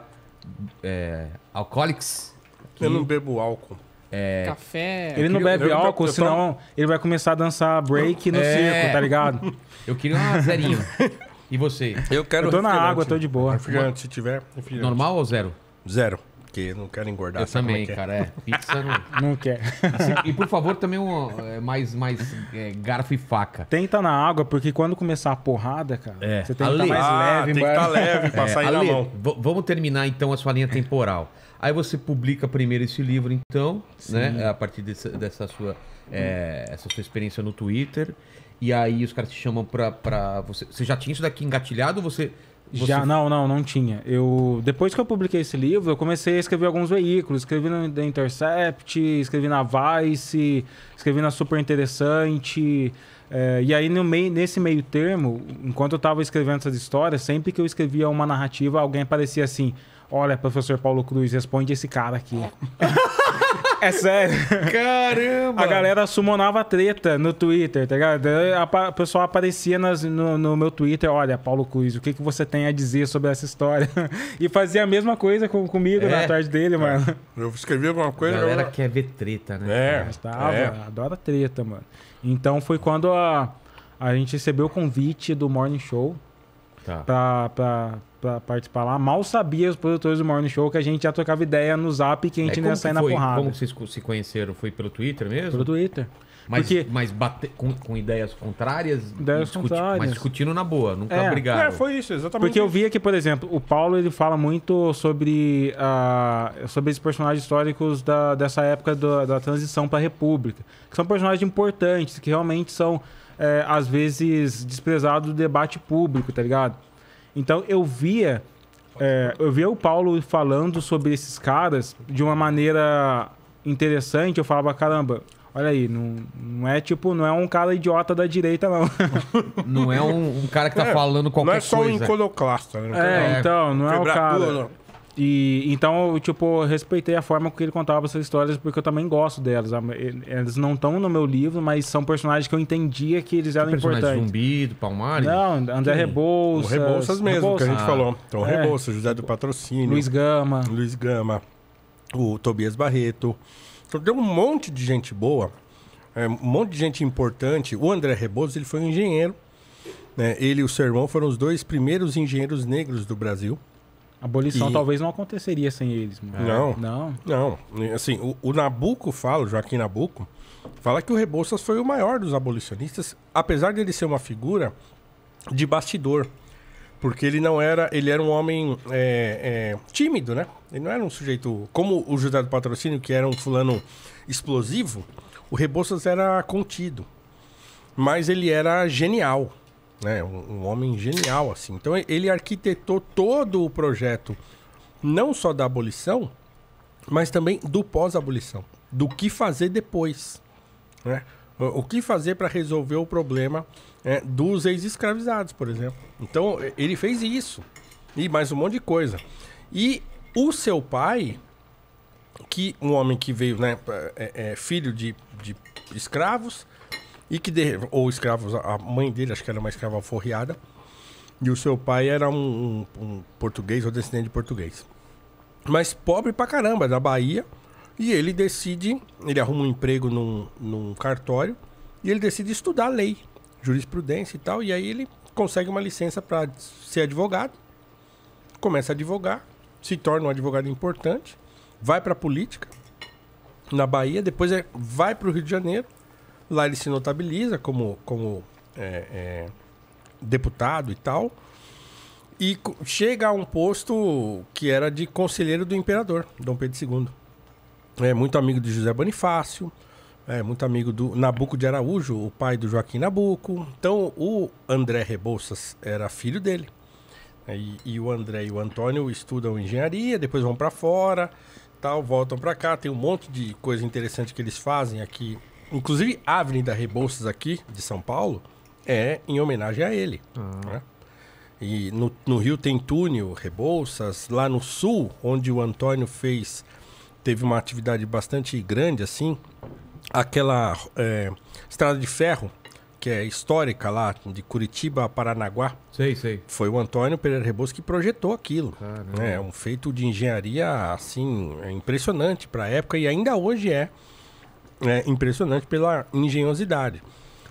É, alcoólicos? Eu não bebo álcool. É... Café. Ele não bebe eu álcool, eu senão tô... ele vai começar a dançar break no é... circo, tá ligado? *laughs* Eu queria um zerinho. e você? Eu quero. Eu tô na água, tô de boa. Refrigerante, se tiver. Normal ou zero? Zero. Porque não quero engordar. Eu é também, é cara. É. Pizza não... *laughs* não quer. Assim, e por favor, também um, é, mais, mais é, garfo e faca. Tenta na água, porque quando começar a porrada, cara, é. você tem que estar tá mais ah, leve. Tem embora. que estar tá leve pra *laughs* é, sair Ale, na mão. Vamos terminar então a sua linha temporal. Aí você publica primeiro esse livro, então, Sim. né? A partir dessa, dessa sua, essa sua experiência no Twitter. E aí os caras te chamam pra, pra você. Você já tinha isso daqui engatilhado ou você você... Já, não, não, não tinha. Eu, depois que eu publiquei esse livro, eu comecei a escrever alguns veículos. Escrevi no The Intercept, escrevi na Vice, escrevi na Super Interessante. É, e aí, no meio, nesse meio termo, enquanto eu estava escrevendo essas histórias, sempre que eu escrevia uma narrativa, alguém aparecia assim: Olha, professor Paulo Cruz, responde esse cara aqui. *laughs* É sério. Caramba! A galera sumonava treta no Twitter, tá ligado? O pessoal aparecia nas, no, no, meu Twitter, olha, Paulo Cruz, o que, que você tem a dizer sobre essa história? *laughs* E fazia a mesma coisa com, comigo é. na tarde dele, é. mano. Eu escrevi alguma coisa... A galera eu... quer ver treta, né? É. Gostava, é. adora treta, mano. Então foi quando a, a gente recebeu o convite do Morning Show tá. pra, pra pra participar lá. Mal sabia os produtores do Morning Show que a gente já trocava ideia no zap que a gente é, não ia sair na porrada. Como vocês se conheceram? Foi pelo Twitter mesmo? Pelo Twitter. Mas, Porque... mas bate, com, com ideias contrárias, ideias discuti, contrárias. mas discutindo na boa, nunca é. brigaram. É, foi isso, exatamente. Porque isso. eu via que, por exemplo, o Paulo ele fala muito sobre, uh, sobre esses personagens históricos da, dessa época do, da transição para a República, que são personagens importantes, que realmente são, é, às vezes, desprezados do debate público, tá ligado? Então eu via. É, eu via o Paulo falando sobre esses caras de uma maneira interessante. Eu falava, caramba, olha aí, não, não é tipo, não é um cara idiota da direita, não. *laughs* Não é um, um cara que tá é, falando qualquer coisa. Não é só coisa. um iconoclasta, né? É, é, então, não é o cara. Não. E então, eu, tipo, respeitei a forma que ele contava essas histórias, porque eu também gosto delas. Eles não estão no meu livro, mas são personagens que eu entendia que eles eram importantes. Zumbi, do Palmares? Não, André Rebouças. O Rebouças mesmo, Rebouças. que a gente ah. falou. Então, é. Rebouças, José do Patrocínio. Luiz Gama. Luiz Gama. O Tobias Barreto. Então, tem um monte de gente boa, é, um monte de gente importante. O André Rebouças, ele foi um engenheiro. Né? Ele e o seu irmão foram os dois primeiros engenheiros negros do Brasil. A abolição e... talvez não aconteceria sem eles. Não. Não. Não. Assim, o, o Nabuco fala, Joaquim Nabuco, fala que o Rebouças foi o maior dos abolicionistas, apesar de ele ser uma figura de bastidor. Porque ele não era. Ele era um homem é, é, tímido, né? Ele não era um sujeito. Como o José do Patrocínio, que era um fulano explosivo, o Rebouças era contido. Mas ele era genial né? Um, um homem genial, assim. Então ele arquitetou todo o projeto, não só da abolição, mas também do pós-abolição, do que fazer depois, né? O que fazer para resolver o problema é, dos ex-escravizados, por exemplo. Então ele fez isso e mais um monte de coisa. E o seu pai, que um homem que veio, né, é, é, filho de, de escravos, e que de, ou escravos, a mãe dele acho que era uma escrava alforriada, e o seu pai era um, um, um português ou descendente de português. Mas pobre pra caramba, da Bahia, e ele decide, ele arruma um emprego num, num cartório, e ele decide estudar lei, jurisprudência e tal, e aí ele consegue uma licença para ser advogado, começa a advogar, se torna um advogado importante, vai para política na Bahia, depois é, vai para o Rio de Janeiro, Lá ele se notabiliza como, como é, é, deputado e tal. E chega a um posto que era de conselheiro do imperador, Dom Pedro II. É muito amigo de José Bonifácio, é muito amigo do Nabuco de Araújo, o pai do Joaquim Nabuco. Então o André Rebouças era filho dele. É, e, e o André e o Antônio estudam engenharia, depois vão para fora, tal, voltam para cá. Tem um monte de coisa interessante que eles fazem aqui Inclusive, a Avenida Rebouças aqui, de São Paulo, é em homenagem a ele. Ah. Né? E no, no, Rio tem túnel, Rebouças, lá no sul, onde o Antônio fez, teve uma atividade bastante grande, assim, aquela é, estrada de ferro, que é histórica lá, de Curitiba a Paranaguá. Sei, sei. Foi o Antônio Pereira Rebouças que projetou aquilo. É um feito de engenharia, assim, é impressionante para a época e ainda hoje é é, impressionante pela engenhosidade.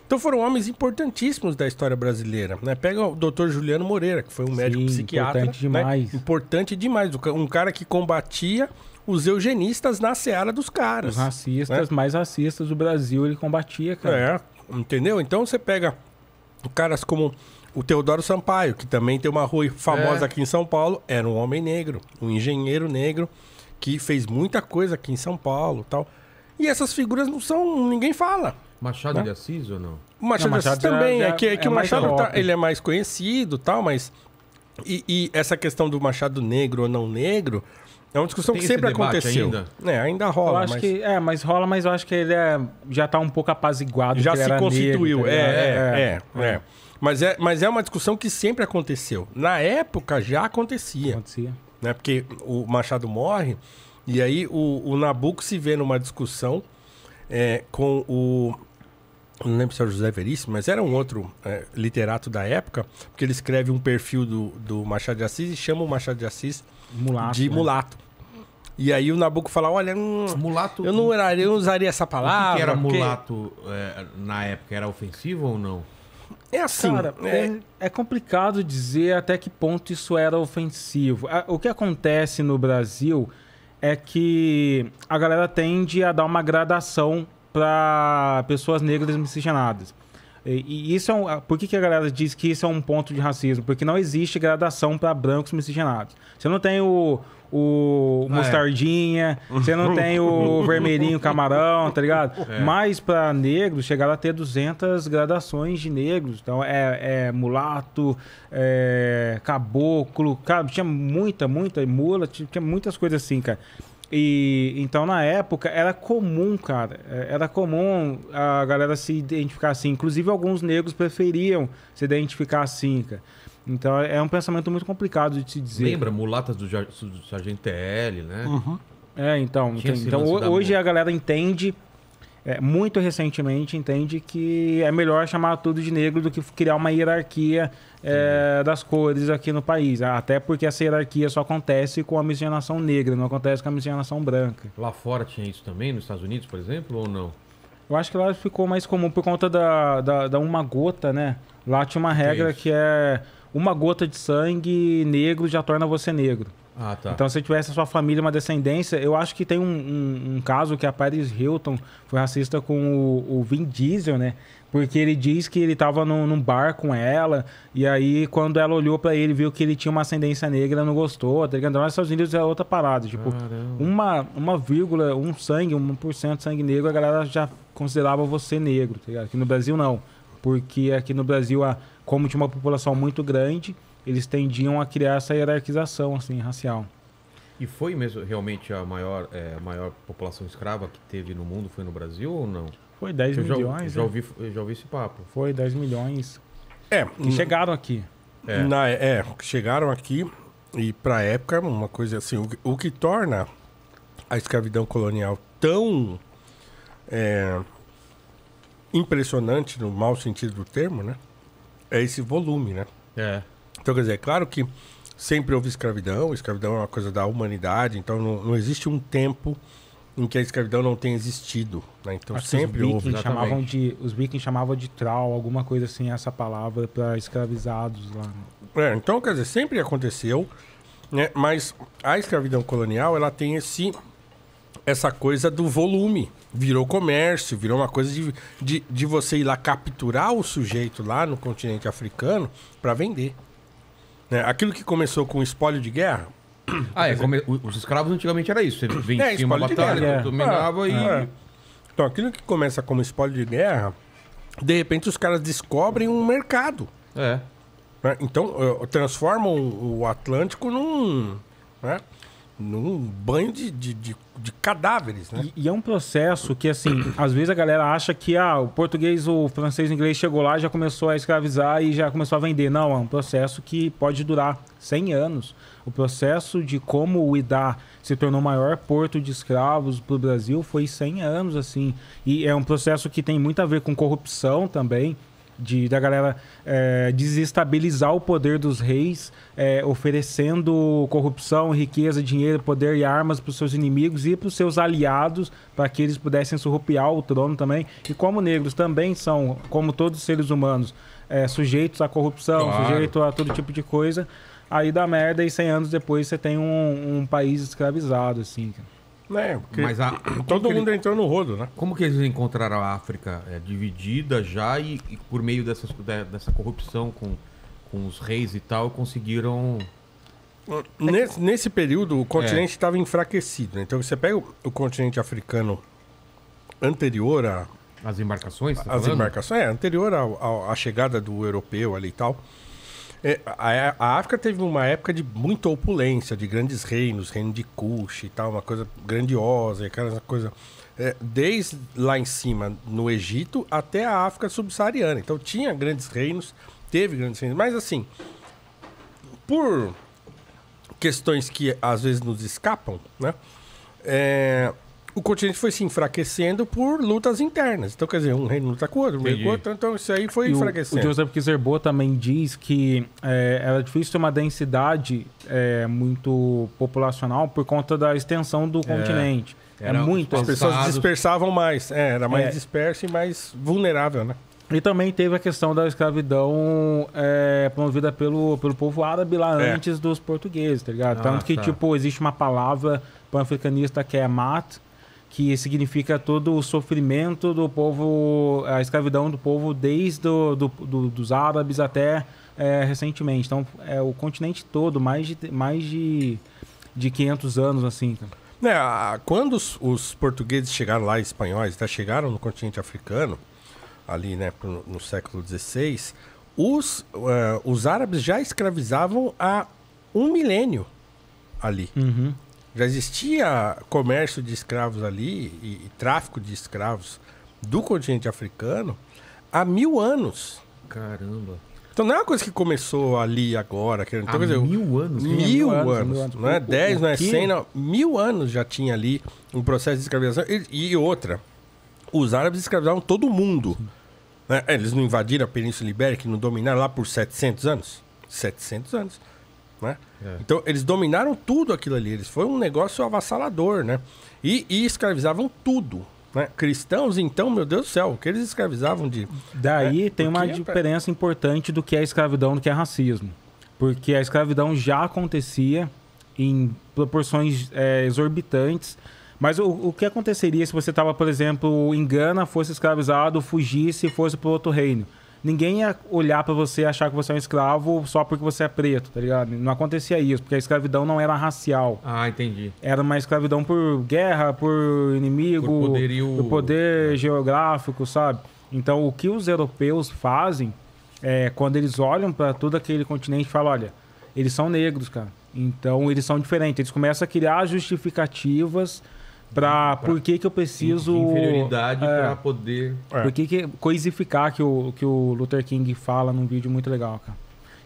Então foram homens importantíssimos da história brasileira. Né? Pega o Dr. Juliano Moreira, que foi um Sim, médico psiquiatra. Importante né? demais. Né? Importante demais. Um cara que combatia os eugenistas na seara dos caras. Os racistas, né? mais racistas do Brasil, ele combatia, cara. É, entendeu? Então você pega caras como o Teodoro Sampaio, que também tem uma rua famosa é. aqui em São Paulo, era um homem negro, um engenheiro negro, que fez muita coisa aqui em São Paulo tal. E essas figuras não são. ninguém fala. Machado né? de Assis ou não? O Machado, não, Machado de Assis também. É, é, que, é que é o Machado tá, ele é mais conhecido tal, mas. E, e, essa questão do Machado negro ou não negro é uma discussão Tem que sempre aconteceu. Ainda? É, ainda rola. Eu acho mas... que, é, mas rola, mas eu acho que ele é, já está um pouco apaziguado. Já se constituiu, negro, é é, é, é, é, Mas, é, mas é uma discussão que sempre aconteceu. Na época já acontecia. Acontecia. Né? Porque o Machado morre e aí o, o Nabucco se vê numa discussão é, com o. Não lembro se era é José Veríssimo, mas era um outro é, literato da época, porque ele escreve um perfil do, do Machado de Assis e chama o Machado de Assis mulato, de né? mulato. E aí o Nabucco fala, olha, hum, mulato, eu não era, eu usaria essa palavra. O que, era porque... mulato é, na época? Era ofensivo ou não? É assim. Cara, é... é... é complicado dizer até que ponto isso era ofensivo. O que acontece no Brasil é que a galera tende a dar uma gradação para pessoas negras miscigenadas. E, isso é um, por que, que a galera diz que isso é um ponto de racismo? Porque não existe gradação para brancos miscigenados. Você não tem o, o ah, é. mostardinha, é. você não tem o *laughs* vermelhinho camarão, tá ligado? É. Mas para negros chegaram a ter 200 gradações de negros. Então é, é mulato, é caboclo, cara, tinha muita, muita mula, tinha muitas coisas assim, cara. E então na época era comum, cara, é, era comum a galera se identificar assim. Inclusive alguns negros preferiam se identificar assim, cara. Então é um pensamento muito complicado de se dizer. Lembra mulatas do, do sargento né? Uhum. É, então, então hoje a galera entende é, muito recentemente entende que é melhor chamar tudo de negro do que criar uma hierarquia é, das cores aqui no país. Ah, até porque essa hierarquia só acontece com a miscigenação negra, não acontece com a miscigenação branca. Lá fora tinha isso também, nos Estados Unidos, por exemplo, ou não? Eu acho que lá ficou mais comum por conta da, da, da uma gota, né? Lá tinha uma regra que, é que é uma gota de sangue negro já torna você negro. Ah, tá. Então, se tivesse a sua família uma descendência, eu acho que tem um, um, um caso que a Paris Hilton foi racista com o, o, Vin Diesel, né? Porque ele diz que ele estava num, num, bar com ela, e aí quando ela olhou para ele, viu que ele tinha uma ascendência negra, não gostou, tá ligado? Então, nos Estados Unidos é outra parada. Tipo, uma, uma vírgula, um sangue, um por cento sangue negro, a galera já considerava você negro, tá ligado? Aqui no Brasil não. Porque aqui no Brasil, a, como tinha uma população muito grande, eles tendiam a criar essa hierarquização assim, racial. E foi mesmo realmente a maior, é, maior população escrava que teve no mundo, foi no Brasil ou não? Foi 10 eu milhões. Já, já, é. ouvi, já ouvi esse papo. Foi 10 milhões. É. Que chegaram aqui. É, na, é chegaram aqui e para época uma coisa assim, o, o, que torna a escravidão colonial tão é, impressionante no mau sentido do termo, né? É esse volume, né? É. Então, quer dizer, é claro que sempre houve escravidão, escravidão é uma coisa da humanidade, então não, não existe um tempo em que a escravidão não tenha existido. Né? Então Acho sempre os houve. Chamavam de, os vikings chamavam de trau, alguma coisa assim, essa palavra para escravizados lá. Né? É, então, quer dizer, sempre aconteceu, né? mas a escravidão colonial ela tem esse essa coisa do volume. Virou comércio, virou uma coisa de, de, de você ir lá capturar o sujeito lá no continente africano para vender. É, aquilo que começou com espólio de guerra. Ah, é, os escravos antigamente era isso. Você vencia é, uma batalha, guerra, é. dominava é. e. É. Então, aquilo que começa como espólio de guerra, de repente os caras descobrem um mercado. É. Né? Então, eh, transformam o Atlântico num. Né? num banho de, de, de, de cadáveres, né? E, e, é um processo que, assim, *coughs* às vezes a galera acha que ah, o português, o francês, o inglês chegou lá, já começou a escravizar e já começou a vender. Não, é um processo que pode durar 100 anos. O processo de como o Idá se tornou o maior porto de escravos para o Brasil foi 100 anos, assim. E é um processo que tem muito a ver com corrupção também de da galera é, desestabilizar o poder dos reis, é, oferecendo corrupção, riqueza, dinheiro, poder e armas para os seus inimigos e para os seus aliados, para que eles pudessem surrupiar o trono também. E como negros também são, como todos os seres humanos, é, sujeitos à corrupção, claro. sujeitos a todo tipo de coisa, aí dá merda e 100 anos depois você tem um, um país escravizado, assim, cara. É, mas a, todo mundo ele, entrou no rodo, né? Como que eles encontraram a África é, dividida já e, e, por meio dessas, dessa corrupção com, com os reis e tal, conseguiram. Nesse, nesse período, o continente é. estava é. enfraquecido. Então, você pega o, o continente africano anterior a. As embarcações? Tá as embarcações, é, anterior à chegada do europeu ali e tal. É, a, a, África teve uma época de muita opulência, de grandes reinos, reino de Kush e tal, uma coisa grandiosa, aquela coisa. É, desde lá em cima, no Egito, até a África subsaariana. Então tinha grandes reinos, teve grandes reinos, mas assim, por questões que às vezes nos escapam, né? É, o continente foi se enfraquecendo por lutas internas. Então, quer dizer, um reino luta com o outro, meio com o outro, então isso aí foi e enfraquecendo. O, o Joseph Kizerbo também diz que é, era difícil ter uma densidade é, muito populacional por conta da extensão do é. continente. Era é muito. As pessoas dispersavam mais, é, era mais é. disperso e mais vulnerável, né? E também teve a questão da escravidão é, promovida pelo, pelo povo árabe lá é. antes dos portugueses, tá ligado? Ah, Tanto que, tá. tipo, existe uma palavra pan-africanista que é mat, que significa todo o sofrimento do povo, a escravidão do povo desde do, do, do dos árabes até é, recentemente. Então, é o continente todo, mais de, mais de, de 500 anos, assim. Então. É, quando os, os, portugueses chegaram lá, espanhóis, já tá, chegaram no continente africano, ali né, no, no século XVI, os, uh, os árabes já escravizavam há um milênio ali. Uhum já existia comércio de escravos ali e, e tráfico de escravos do continente africano há mil anos. Caramba. Então não é uma coisa que começou ali agora. Que, então, há dizer, mil anos? Né? Mil, mil anos, anos, mil anos. Não é 10, não é cem, não. Mil anos já tinha ali um processo de escravização. E, e outra, os árabes escravizavam todo mundo. Né? Eles não invadiram a Península Ibérica, não dominaram lá por 700 anos? 700 anos. Né? É. Então eles dominaram tudo aquilo ali. Eles foi um negócio avassalador, né? E, e escravizavam tudo. Né? Cristãos, então, meu Deus do céu, o que eles escravizavam de. Daí né? tem uma é, diferença importante do que é escravidão do que é racismo. Porque a escravidão já acontecia em proporções é, exorbitantes. Mas o, o que aconteceria se você estava, por exemplo, em Gana, fosse escravizado, fugisse e fosse para outro reino? ninguém ia olhar para você e achar que você é um escravo só porque você é preto, tá ligado? Não acontecia isso, porque a escravidão não era racial. Ah, entendi. Era uma escravidão por guerra, por inimigo, por, poderio... poder é. geográfico, sabe? Então, o que os europeus fazem é quando eles olham para todo aquele continente e falam: olha, eles são negros, cara. Então, eles são diferentes. Eles começam a criar justificativas para por que, que eu preciso inferioridade é, para poder é. por que, que coisificar que o que o Luther King fala num vídeo muito legal, cara.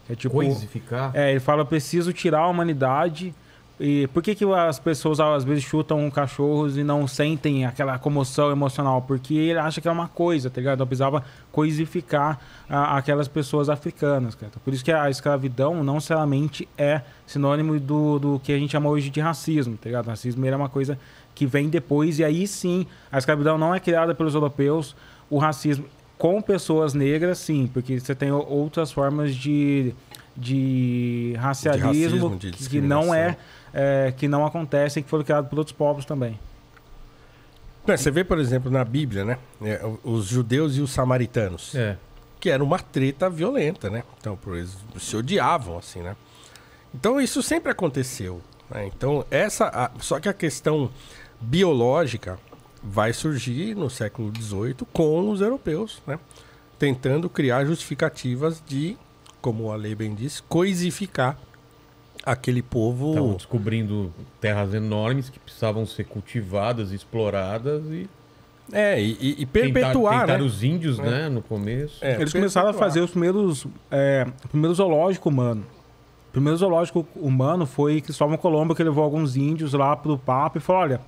É tipo coisificar. É, ele fala preciso tirar a humanidade e por que, que as pessoas às vezes chutam cachorros e não sentem aquela comoção emocional? Porque ele acha que é uma coisa, tá ligado? Eu precisava coisificar a, aquelas pessoas africanas, cara. Por isso que a escravidão não necessariamente é sinônimo do, do que a gente chama hoje de racismo, tá ligado? O racismo era é uma coisa que vem depois. E aí sim, a escravidão não é criada pelos europeus, o racismo com pessoas negras, sim, porque você tem outras formas de, de racialismo, de racismo, de que não é, é, que não acontecem, que foram criados por outros povos também. Você vê, por exemplo, na Bíblia, né? É, os judeus e os samaritanos. É. Que era uma treta violenta, né? Então, eles se odiavam, assim, né? Então, isso sempre aconteceu. Né? Então, essa. A... Só que a questão biológica vai surgir no século XVIII com os europeus, né? tentando criar justificativas de, como a lei bem diz, coisificar aquele povo. Estavam descobrindo terras enormes que precisavam ser cultivadas, exploradas e é, e, e perpetuar. Tentar, né? os índios, é. né, no começo. É, Eles perpetuar. começaram a fazer os primeiros. É, primeiro zoológico humano. O primeiro zoológico humano foi Cristóvão Colombo, que levou alguns índios lá pro papo e falou: olha,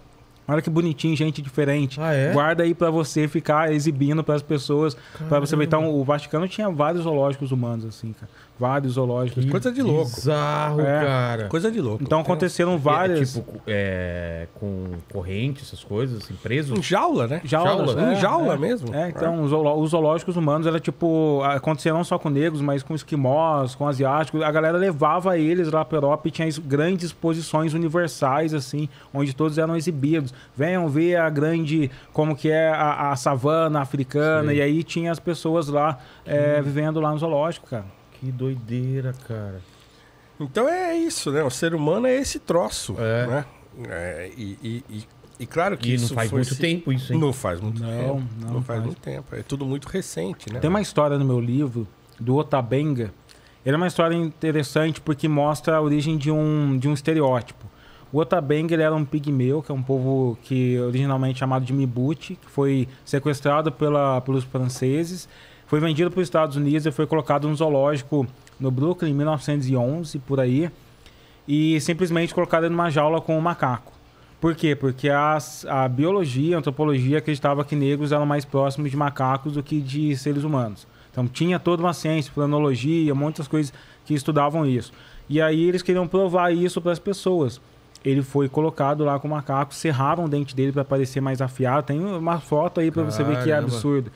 Olha que bonitinho, gente diferente. Ah, é? Guarda aí para você ficar exibindo para as pessoas, para você ver. Então, o Vaticano tinha vários zoológicos humanos, assim, cara. Vários zoológicos. Que coisa de louco. Bizarro, é. cara. Coisa de louco. Então aconteceram é, é várias. É, tipo, é, com corrente, essas coisas, assim, presos. Em jaula, né? Jaula. jaula é. em jaula mesmo. É, então, os zoológicos humanos era tipo. Acontecia não só com negros, mas com esquimós, com asiáticos. A galera levava eles lá pra Europa e tinha grandes exposições universais, assim, onde todos eram exibidos. Venham ver a grande. como que é a, a savana africana. Sim. E aí tinha as pessoas lá vivendo lá no zoológico, cara. Que doideira, cara. Então é isso, né? O ser humano é esse troço, é. né? É, e, e, e, e, claro que e isso não faz muito se... tempo isso, hein? Não faz muito não, tempo. Não, não faz, faz, muito tempo. É tudo muito recente, né? Tem uma história no meu livro do Otabenga. Ele é uma história interessante porque mostra a origem de um, de um estereótipo. O Otabenga ele era um pigmeu, que é um povo que originalmente é chamado de Mibuti, que foi sequestrado pela, pelos franceses foi vendido para os Estados Unidos e foi colocado num zoológico no Brooklyn em 1911, por aí, e simplesmente colocado numa jaula com um macaco. Por quê? Porque as, a biologia, a antropologia acreditava que negros eram mais próximos de macacos do que de seres humanos. Então tinha toda uma ciência, planologia, muitas coisas que estudavam isso. E aí eles queriam provar isso para as pessoas. Ele foi colocado lá com o macaco, serraram o dente dele para parecer mais afiado. Tem uma foto aí para você ver que é absurdo.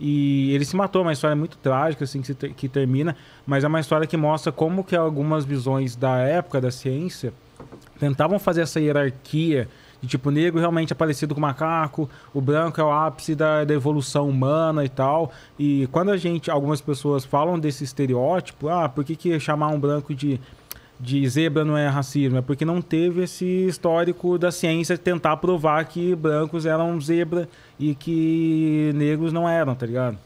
E ele se matou, é uma história muito trágica, assim, que, ter, que termina, mas é uma história que mostra como que algumas visões da época da ciência tentavam fazer essa hierarquia de tipo, negro realmente é parecido com macaco, o branco é o ápice da, da, evolução humana e tal. E quando a gente, algumas pessoas falam desse estereótipo, ah, por que, que chamar um branco de, de zebra não é racismo? É porque não teve esse histórico da ciência tentar provar que brancos eram zebra e que negros não eram, tá ligado?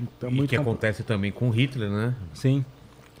Então, e que acontece também com Hitler, né? Sim.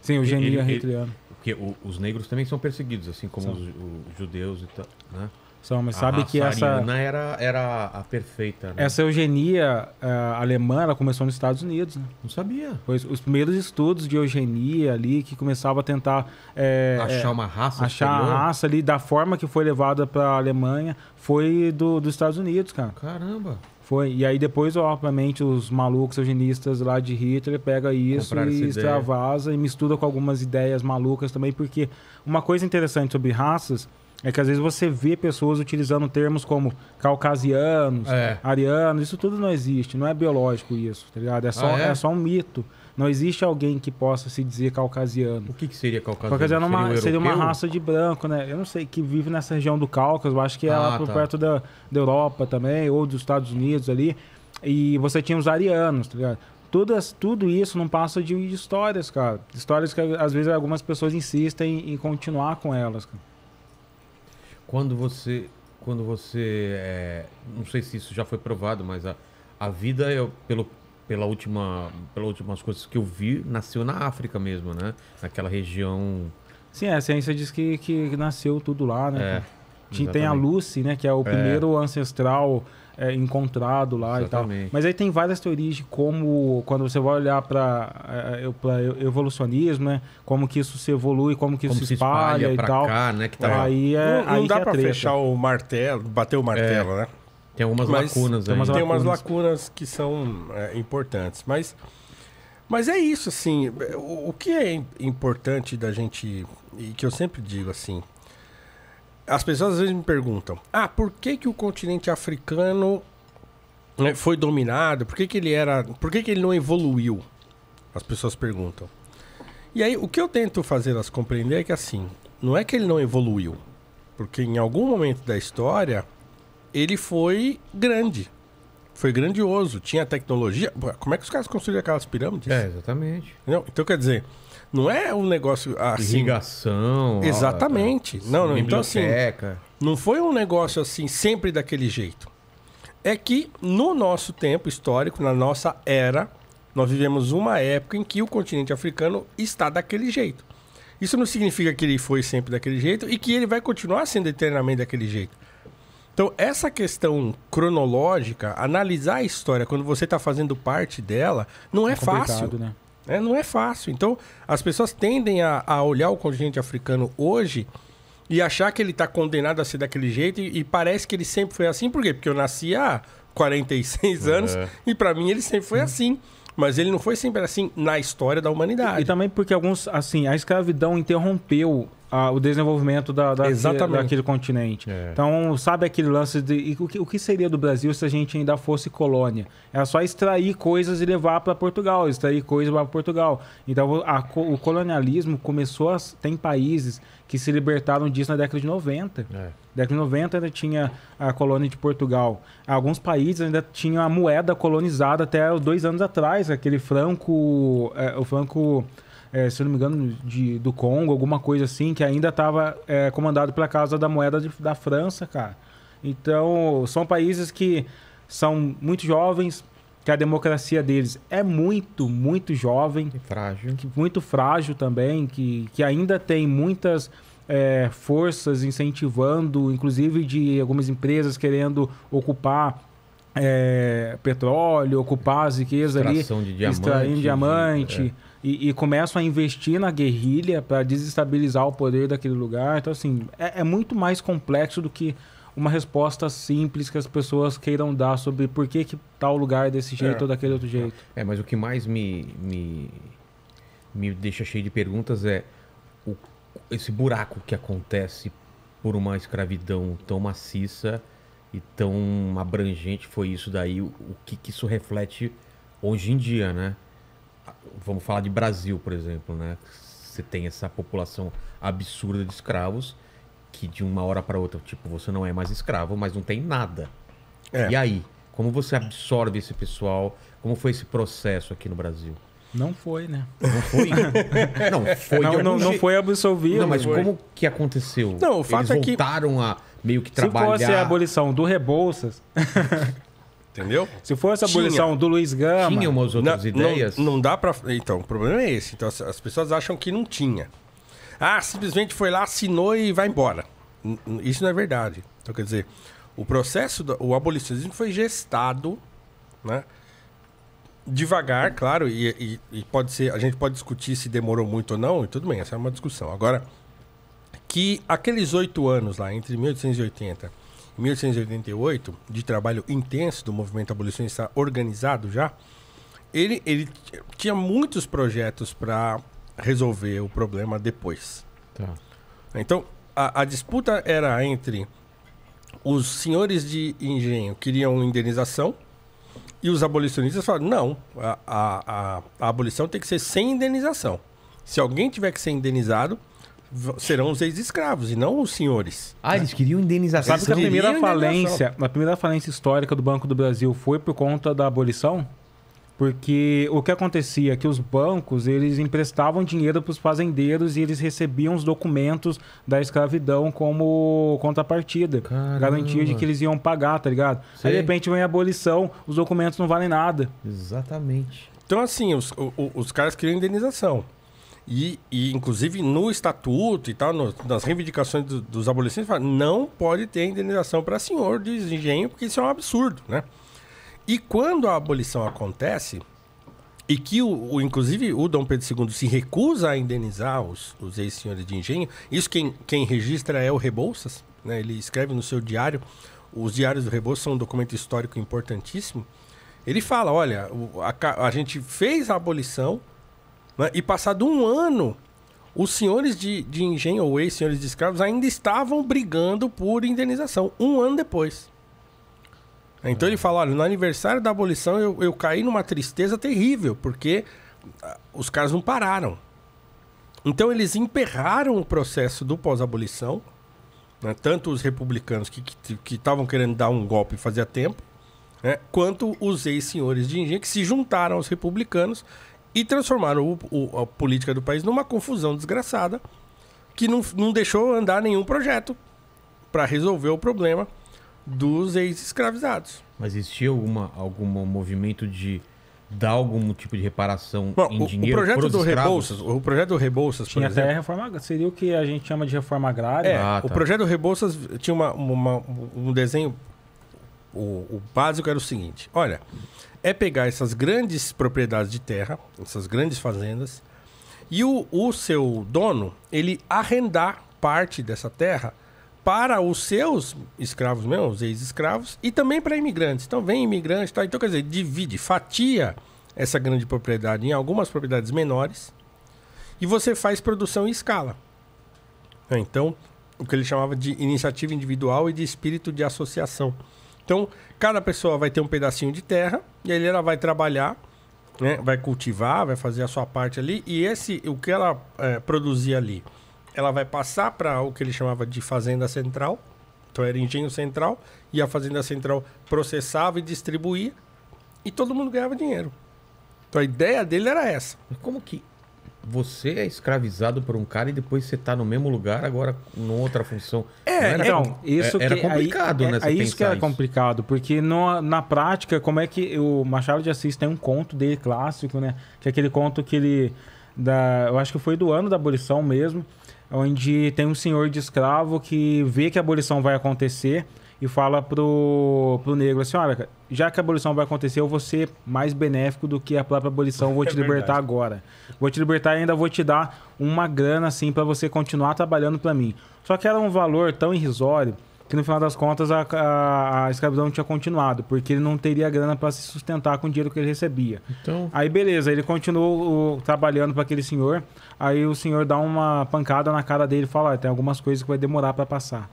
Sim, o ele, ele, Porque os negros também são perseguidos, assim como os, os, judeus e tal, né? São, mas sabe que essa. era, era a perfeita. Né? Essa eugenia uh, alemã ela começou nos Estados Unidos. Né? Não sabia. Pois os primeiros estudos de eugenia ali, que começava a tentar. É, achar uma eh, raça. Achar superior. a raça ali, da forma que foi levada para a Alemanha, foi do, dos Estados Unidos, cara. Caramba. Foi. E aí depois, obviamente, os malucos eugenistas lá de Hitler pega isso e extravasa ideia. e mistura com algumas ideias malucas também, porque uma coisa interessante sobre raças é que às vezes você vê pessoas utilizando termos como caucasianos, é. arianos, isso tudo não existe, não é biológico isso, tá ligado? É só, ah, é? é? só um mito. Não existe alguém que possa se dizer caucasiano. O que, que seria caucasiano? Caucasiano é seria, uma, seria uma raça de branco, né? Eu não sei, que vive nessa região do Cáucaso, acho que é ah, lá tá. por tá. perto da, da Europa também, ou dos Estados Unidos ali. E você tinha os arianos, tá ligado? tudo isso não passa de histórias, cara. Histórias que às vezes algumas pessoas insistem em continuar com elas, cara. Quando você. Quando você. É, não sei se isso já foi provado, mas a, a vida, pelo, pela última, pelas últimas coisas que eu vi, nasceu na África mesmo, né? Naquela região. Sim, a ciência diz que, que nasceu tudo lá, né? É, tem a Lucy, né? Que é o é. primeiro ancestral é, encontrado lá Exatamente. e tal. Mas aí tem várias teorias de como, quando você vai olhar para o é, é, evolucionismo, né? Como que isso se evolui, como que como isso se espalha, espalha e tal. Cá, né, que tá... Aí é, não, não aí dá é para fechar o martelo, bater o martelo, né? Tem algumas mas, lacunas tem aí. Tem umas lacunas que são importantes, mas... Mas é isso, assim. O, o que é importante da gente. E que eu sempre digo, assim as pessoas às vezes me perguntam: ah, por que, que o continente africano né, foi dominado? Por que, que ele era. Por que, que ele não evoluiu? As pessoas perguntam. E aí, o que eu tento fazer elas compreender é que assim, não é que ele não evoluiu, porque em algum momento da história ele foi grande. Foi grandioso, tinha tecnologia. Como é que os caras construíram aquelas pirâmides? É, exatamente. Não, Então, quer dizer, não é um negócio assim. Irrigação. Exatamente. A... não, não, então assim. Não foi um negócio assim, sempre daquele jeito. É que no nosso tempo histórico, na nossa era, nós vivemos uma época em que o continente africano está daquele jeito. Isso não significa que ele foi sempre daquele jeito e que ele vai continuar sendo eternamente daquele jeito. Então, essa questão cronológica, analisar a história quando você está fazendo parte dela, não é, é fácil. Né? Né? Não é fácil. Então, as pessoas tendem a, a olhar o contingente africano hoje e achar que ele está condenado a ser daquele jeito e, e, parece que ele sempre foi assim. Por quê? Porque eu nasci há 46 anos é. e para mim ele sempre foi assim. Mas ele não foi sempre assim na história da humanidade. E, e também porque alguns, assim, a escravidão interrompeu a, o desenvolvimento da, da, Exatamente. daquele continente. É. Então, sabe aquele lance de o que, o que seria do Brasil se a gente ainda fosse colônia? Era é só extrair coisas e levar para Portugal, extrair coisas para Portugal. Então, a, o colonialismo começou a. Tem países que se libertaram disso na década de 90. É. Década de 90 ainda tinha a colônia de Portugal. Alguns países ainda tinham a moeda colonizada até dois anos atrás, aquele franco. É, o franco é, se não me engano, de, do Congo, alguma coisa assim, que ainda estava é, comandado pela Casa da Moeda de, da França, cara. Então, são países que são muito jovens, que a democracia deles é muito, muito jovem. E frágil. Que, muito frágil também, que, que ainda tem muitas é, forças incentivando, inclusive de algumas empresas querendo ocupar é, petróleo, ocupar as riquezas ali, de diamante, extraindo diamante. É e, e, começam a investir na guerrilha para desestabilizar o poder daquele lugar. Então, assim, é, é, muito mais complexo do que uma resposta simples que as pessoas queiram dar sobre por que, que tal lugar é desse é. jeito é. ou daquele outro jeito. É, mas o que mais me, me, me deixa cheio de perguntas é o, esse buraco que acontece por uma escravidão tão maciça e tão abrangente foi isso daí, o, o que, que isso reflete hoje em dia, né? vamos falar de Brasil, por exemplo, né? Você tem essa população absurda de escravos que de uma hora para outra, tipo, você não é mais escravo, mas não tem nada. É. E aí, como você absorve esse pessoal? Como foi esse processo aqui no Brasil? Não foi, né? Não foi. *laughs* não, foi não, não, não, foi absolvido. Não, mas foi. como que aconteceu? Não, o fato Eles é voltaram que... a meio que trabalhar. Se fosse a abolição do Rebouças, *laughs* Entendeu? Se fosse a abolição tinha, do Luiz Gama. Tinha umas outras ideias. Não, não dá para. Então, o problema é esse. Então, as pessoas acham que não tinha. Ah, simplesmente foi lá, assinou e vai embora. Isso não é verdade. Então, quer dizer, o processo, do, o abolicionismo foi gestado, né? Devagar, claro, e, e, e pode ser. A gente pode discutir se demorou muito ou não, e tudo bem, essa é uma discussão. Agora, que aqueles oito anos lá, entre 1880 1888, de trabalho intenso do movimento abolicionista organizado já, ele, ele tinha muitos projetos para resolver o problema depois. Tá. Então, a, a, disputa era entre os senhores de engenho queriam indenização e os abolicionistas falaram: não, a, a, a, a abolição tem que ser sem indenização. Se alguém tiver que ser indenizado, serão os ex-escravos e não os senhores. Ah, eles queriam indenização. Sabe que a primeira falência, a primeira falência histórica do Banco do Brasil foi por conta da abolição? Porque o que acontecia é que os bancos eles emprestavam dinheiro para os fazendeiros e eles recebiam os documentos da escravidão como contrapartida. Caramba. Garantia de que eles iam pagar, tá ligado? Aí de repente vem a abolição, os documentos não valem nada. Exatamente. Então, assim, os, os, os caras queriam indenização. E, e, inclusive no estatuto e tal, no, nas reivindicações do, dos abolicionistas fala, não pode ter indenização para senhor de engenho, porque isso é um absurdo, né? E quando a abolição acontece, e que o, o inclusive o Dom Pedro II se recusa a indenizar os, os ex-senhores de engenho, isso quem, quem registra é o Rebouças, né? ele escreve no seu diário, os diários do Rebouças são um documento histórico importantíssimo, ele fala, olha, a, a gente fez a abolição, né? E passado um ano, os senhores de, de engenho ou ex-senhores de escravos ainda estavam brigando por indenização, um ano depois. Então ele fala, olha, no aniversário da abolição eu, eu caí numa tristeza terrível, porque ah, os caras não pararam. Então eles emperraram o processo do pós-abolição, né? tanto os republicanos que estavam que, que querendo dar um golpe fazia tempo, né? quanto os ex-senhores de engenho que se juntaram aos republicanos e transformaram o, o, a política do país numa confusão desgraçada que não, não deixou andar nenhum projeto para resolver o problema dos ex-escravizados. Mas existia alguma, algum movimento de dar algum tipo de reparação Bom, em dinheiro? O projeto do Rebouças, o projeto do Rebouças, tinha até exemplo, reforma, seria o que a gente chama de reforma agrária. É, ah, tá. O projeto do Rebouças tinha uma, uma, um desenho, o, o básico era o seguinte: olha, é pegar essas grandes propriedades de terra, essas grandes fazendas, e o, o seu dono, ele arrendar parte dessa terra para os seus escravos meus os ex-escravos, e também para imigrantes. Então vem imigrante tal. Então, quer dizer, divide, fatia essa grande propriedade em algumas propriedades menores e você faz produção em escala. Então, o que ele chamava de iniciativa individual e de espírito de associação. Então, cada pessoa vai ter um pedacinho de terra e aí ela vai trabalhar, né? vai cultivar, vai fazer a sua parte ali e esse, o que ela é, produzir ali, ela vai passar para o que ele chamava de fazenda central. Então era engenho central e a fazenda central processava e distribuía e todo mundo ganhava dinheiro. Então a ideia dele era essa. Como que você é escravizado por um cara e depois você tá no mesmo lugar, agora numa outra função. É, era, então, é, isso era, que, complicado, né? É, é isso que era é isso. complicado, porque no, na prática, como é que o Machado de Assis tem um conto dele clássico, né? Que é aquele conto que ele. Da, eu acho que foi do ano da abolição mesmo, onde tem um senhor de escravo que vê que a abolição vai acontecer e fala pro, pro negro assim, olha, já que a abolição vai acontecer, eu vou ser mais benéfico do que a própria abolição, vou *laughs* te é libertar agora. Vou te libertar e ainda vou te dar uma grana assim para você continuar trabalhando para mim. Só que era um valor tão irrisório que no final das contas a, a, a escravidão tinha continuado, porque ele não teria grana para se sustentar com o dinheiro que ele recebia. Então... Aí beleza, ele continuou o, trabalhando para aquele senhor, aí o senhor dá uma pancada na cara dele e fala, ah, tem algumas coisas que vai demorar para passar.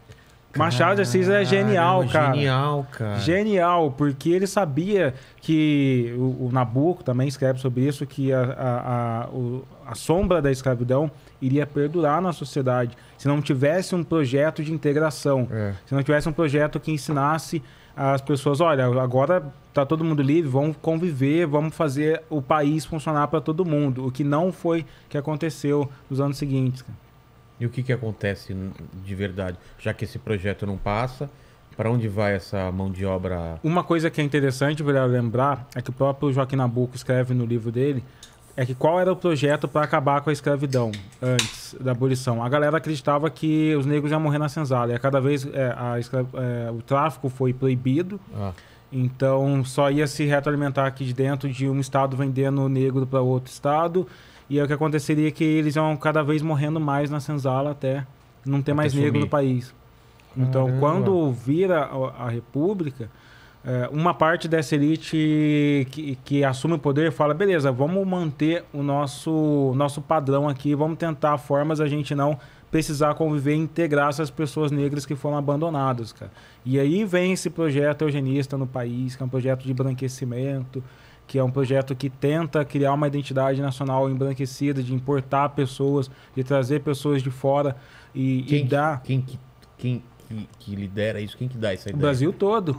Machado de Assis é genial, cara. Genial, cara. Genial, porque ele sabia que o, o Nabucco também escreve sobre isso, que a, a, a, o, a, sombra da escravidão iria perdurar na sociedade se não tivesse um projeto de integração, é. se não tivesse um projeto que ensinasse as pessoas, olha, agora tá todo mundo livre, vamos conviver, vamos fazer o país funcionar para todo mundo, o que não foi que aconteceu nos anos seguintes. Cara. E o que, que acontece de verdade? Já que esse projeto não passa, para onde vai essa mão de obra? Uma coisa que é interessante para lembrar é que o próprio Joaquim Nabuco escreve no livro dele é que qual era o projeto para acabar com a escravidão antes da abolição? A galera acreditava que os negros iam morrer na senzala. E cada vez é, a, é, o tráfico foi proibido. Ah. Então só ia se retroalimentar aqui de dentro de um estado vendendo negro para outro estado e é o que aconteceria é que eles iam cada vez morrendo mais na senzala até não ter até mais negro no país. Então, Caramba. quando vira a, a República, é, uma parte dessa elite que, que assume o poder fala: beleza, vamos manter o nosso, nosso padrão aqui, vamos tentar formas a gente não precisar conviver e integrar essas pessoas negras que foram abandonadas, cara. E aí vem esse projeto eugenista no país, que é um projeto de branquecimento, que é um projeto que tenta criar uma identidade nacional embranquecida, de importar pessoas, de trazer pessoas de fora e, quem, e dar... Quem, quem, quem que lidera isso? Quem que dá essa ideia? O Brasil todo.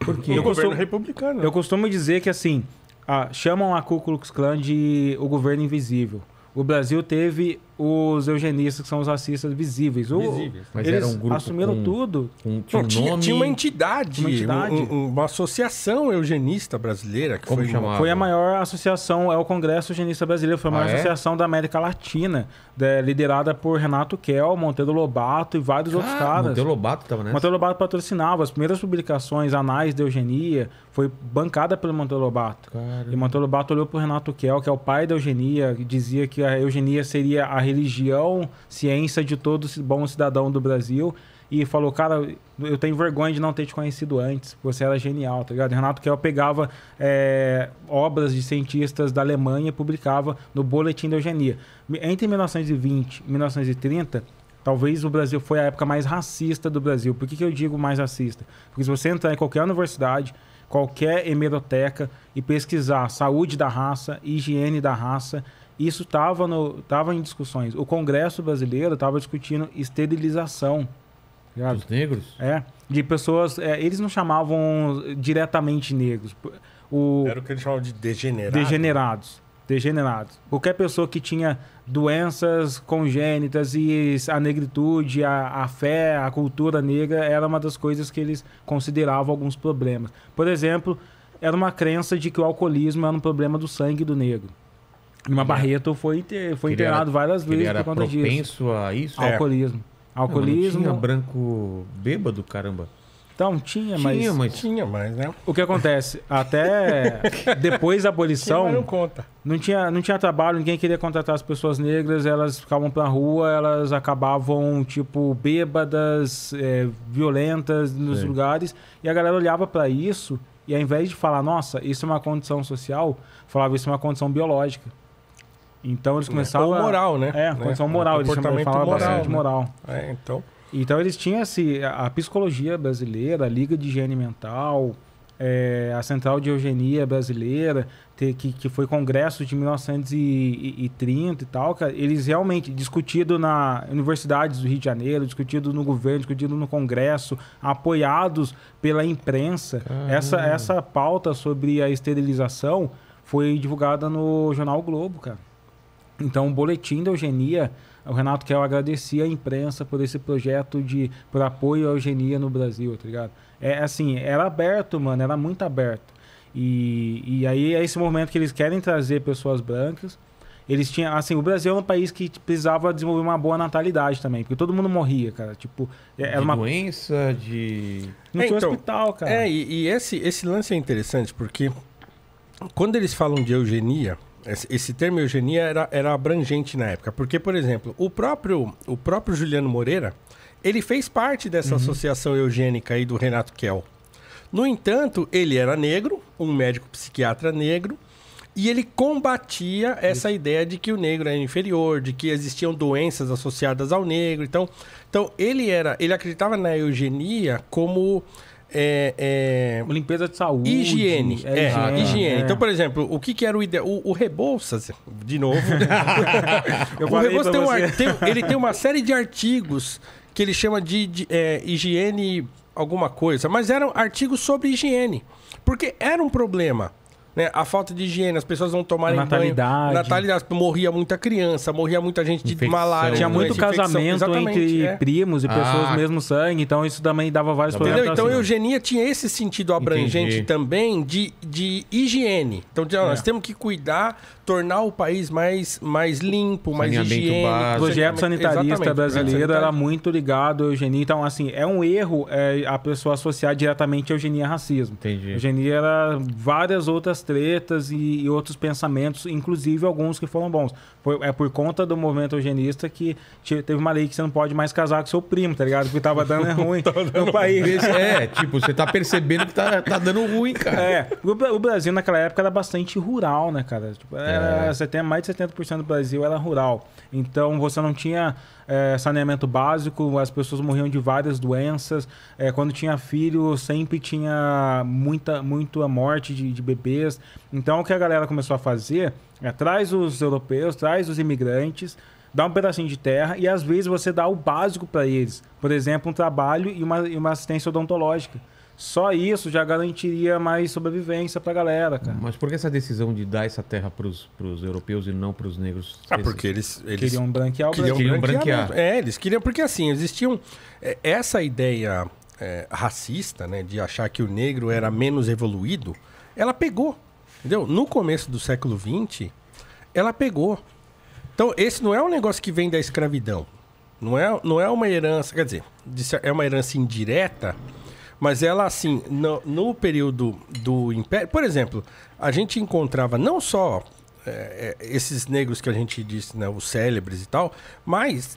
Por quê? Eu republicano. Eu costumo dizer que, assim, ah, chamam a Ku Klux Klan de o governo invisível. O Brasil teve os eugenistas, que são os racistas visíveis. O, visíveis. Mas eles era um grupo assumiram com, tudo. Com, tinha, nome... tinha, uma entidade, uma, entidade. Um, uma, associação eugenista brasileira que Como foi chamada. Foi a maior associação, é o Congresso Eugenista Brasileiro, foi a ah, maior ah, associação é? da América Latina, de, liderada por Renato Kell, Monteiro Lobato e vários ah, outros caras. Monteiro Lobato estava nessa. Monteiro Lobato patrocinava as primeiras publicações, anais de eugenia, foi bancada pelo Monteiro Lobato. Caramba. E Monteiro Lobato olhou para Renato Kell, que é o pai da eugenia, que dizia que a eugenia seria a religião, ciência de todo bom cidadão do Brasil. E falou, cara, eu tenho vergonha de não ter te conhecido antes. Você era genial, tá ligado? Renato Kell pegava é, obras de cientistas da Alemanha e publicava no Boletim da Eugenia. Entre 1920 e 1930, Talvez o Brasil foi a época mais racista do Brasil. Por que, que eu digo mais racista? Porque se você entrar em qualquer universidade, qualquer hemeroteca e pesquisar saúde da raça, higiene da raça, isso estava tava em discussões. O Congresso brasileiro estava discutindo esterilização. Dos negros? É. De pessoas. É, eles não chamavam diretamente negros. O, Era o que eles chamavam de degenerados. degenerados. Degenerados. Qualquer pessoa que tinha doenças congênitas e a negritude, a, a fé, a cultura negra era uma das coisas que eles consideravam alguns problemas. Por exemplo, era uma crença de que o alcoolismo era um problema do sangue do negro. Numa Barreto foi, foi internado várias vezes ele era por conta disso. a isso? Alcoolismo. É. Alcoolismo. Não, não tinha branco bêbado, caramba. Então, tinha, tinha mas... mas... Tinha, mas... né? O que acontece? Até *laughs* depois da abolição... não conta. Não tinha, não tinha trabalho, ninguém queria contratar as pessoas negras, elas ficavam pra rua, elas acabavam, tipo, bêbadas, é, violentas nos Sim. lugares. E a galera olhava para isso e ao invés de falar, nossa, isso é uma condição social, falava, isso é uma condição biológica. Então eles né? começaram. É, a... moral, né? É, condição né? moral. Eles chamavam, falavam moral, bastante né? moral. É, então. Então eles tinham assim, a psicologia brasileira, a Liga de Higiene Mental, é, a Central de Eugenia Brasileira, que, que foi congresso de 1930 e tal, cara, eles realmente, discutido na universidades do Rio de Janeiro, discutido no governo, discutido no congresso, apoiados pela imprensa. Essa, essa pauta sobre a esterilização foi divulgada no Jornal Globo, cara. Então, o boletim da eugenia, o Renato Kell agradecia a imprensa por esse projeto de por apoio à eugenia no Brasil, tá ligado? É assim, era aberto, mano, era muito aberto. E, e aí é esse momento que eles querem trazer pessoas brancas. Eles tinham, assim, o Brasil é um país que precisava desenvolver uma boa natalidade também, porque todo mundo morria, cara. Tipo, é, era de uma doença, de não é, tinha então, hospital, cara. É, e, e esse esse lance é interessante porque quando eles falam de eugenia, esse termo eugenia era, era abrangente na época. Porque, por exemplo, o próprio, o próprio Juliano Moreira, ele fez parte dessa uhum. associação eugênica aí do Renato Kell. No entanto, ele era negro, um médico psiquiatra negro, e ele combatia essa ideia de que o negro era inferior, de que existiam doenças associadas ao negro. Então, então ele era, ele acreditava na eugenia como é, é... Limpeza de saúde. Higiene. É, é higiene. Né? higiene. Então, é. por exemplo, o que, que era o ideal? O, o, Rebouças, de novo. *laughs* *laughs* o Rebouças tem, um ar... tem, ele tem uma série de artigos que ele chama de, de é, higiene alguma coisa, mas eram artigos sobre higiene. Porque era um problema né? A falta de higiene, as pessoas não tomarem natalidade. banho. Natalidade. Morria muita criança, morria muita gente de infecção. malária. Né? Tinha muito casamento entre é. primos e pessoas ah. do mesmo sangue, então isso também dava vários problemas. Entendeu? Então a assim, né? eugenia tinha esse sentido abrangente Entendi. também de, de higiene. Então de, é. nós temos que cuidar, tornar o país mais, mais limpo, mais higiênico. O projeto sanitarista brasileiro era é muito ligado à eugenia. Então, assim, é um erro é, a pessoa associar diretamente a eugenia a racismo. Entendi. Eugenia era várias outras tretas e, e, outros pensamentos, inclusive alguns que foram bons. Foi, é por conta do movimento eugenista que teve uma lei que você não pode mais casar com seu primo, tá ligado? Porque tava dando *laughs* é ruim tá dando no país. É, tipo, você tá percebendo que tá, tá dando ruim, cara. É, o, o Brasil naquela época era bastante rural, né, cara? Tipo, era, é. é. mais de 70% do Brasil era rural. Então você não tinha é, saneamento básico, as pessoas morriam de várias doenças. É, quando tinha filho, sempre tinha muita, muita morte de, de bebês. Então o que a galera começou a fazer é traz os europeus, traz os imigrantes, dá um pedacinho de terra e às vezes você dá o básico para eles. Por exemplo, um trabalho e uma, e uma assistência odontológica. Só isso já garantiria mais sobrevivência para a galera, cara. Mas por que essa decisão de dar essa terra para os europeus e não para os negros? Ah, porque eles, eles queriam branquear o Brasil. Queriam branquear. É, eles queriam, porque assim, existiam é, essa ideia é, racista, né, de achar que o negro era menos evoluído, ela pegou, entendeu? No começo do século XX, ela pegou. Então, esse não é um negócio que vem da escravidão. Não é, não é uma herança, quer dizer, é uma herança indireta, mas ela, assim, no, no período do Império. Por exemplo, a gente encontrava não só é, é, esses negros que a gente disse, né, os célebres e tal, mas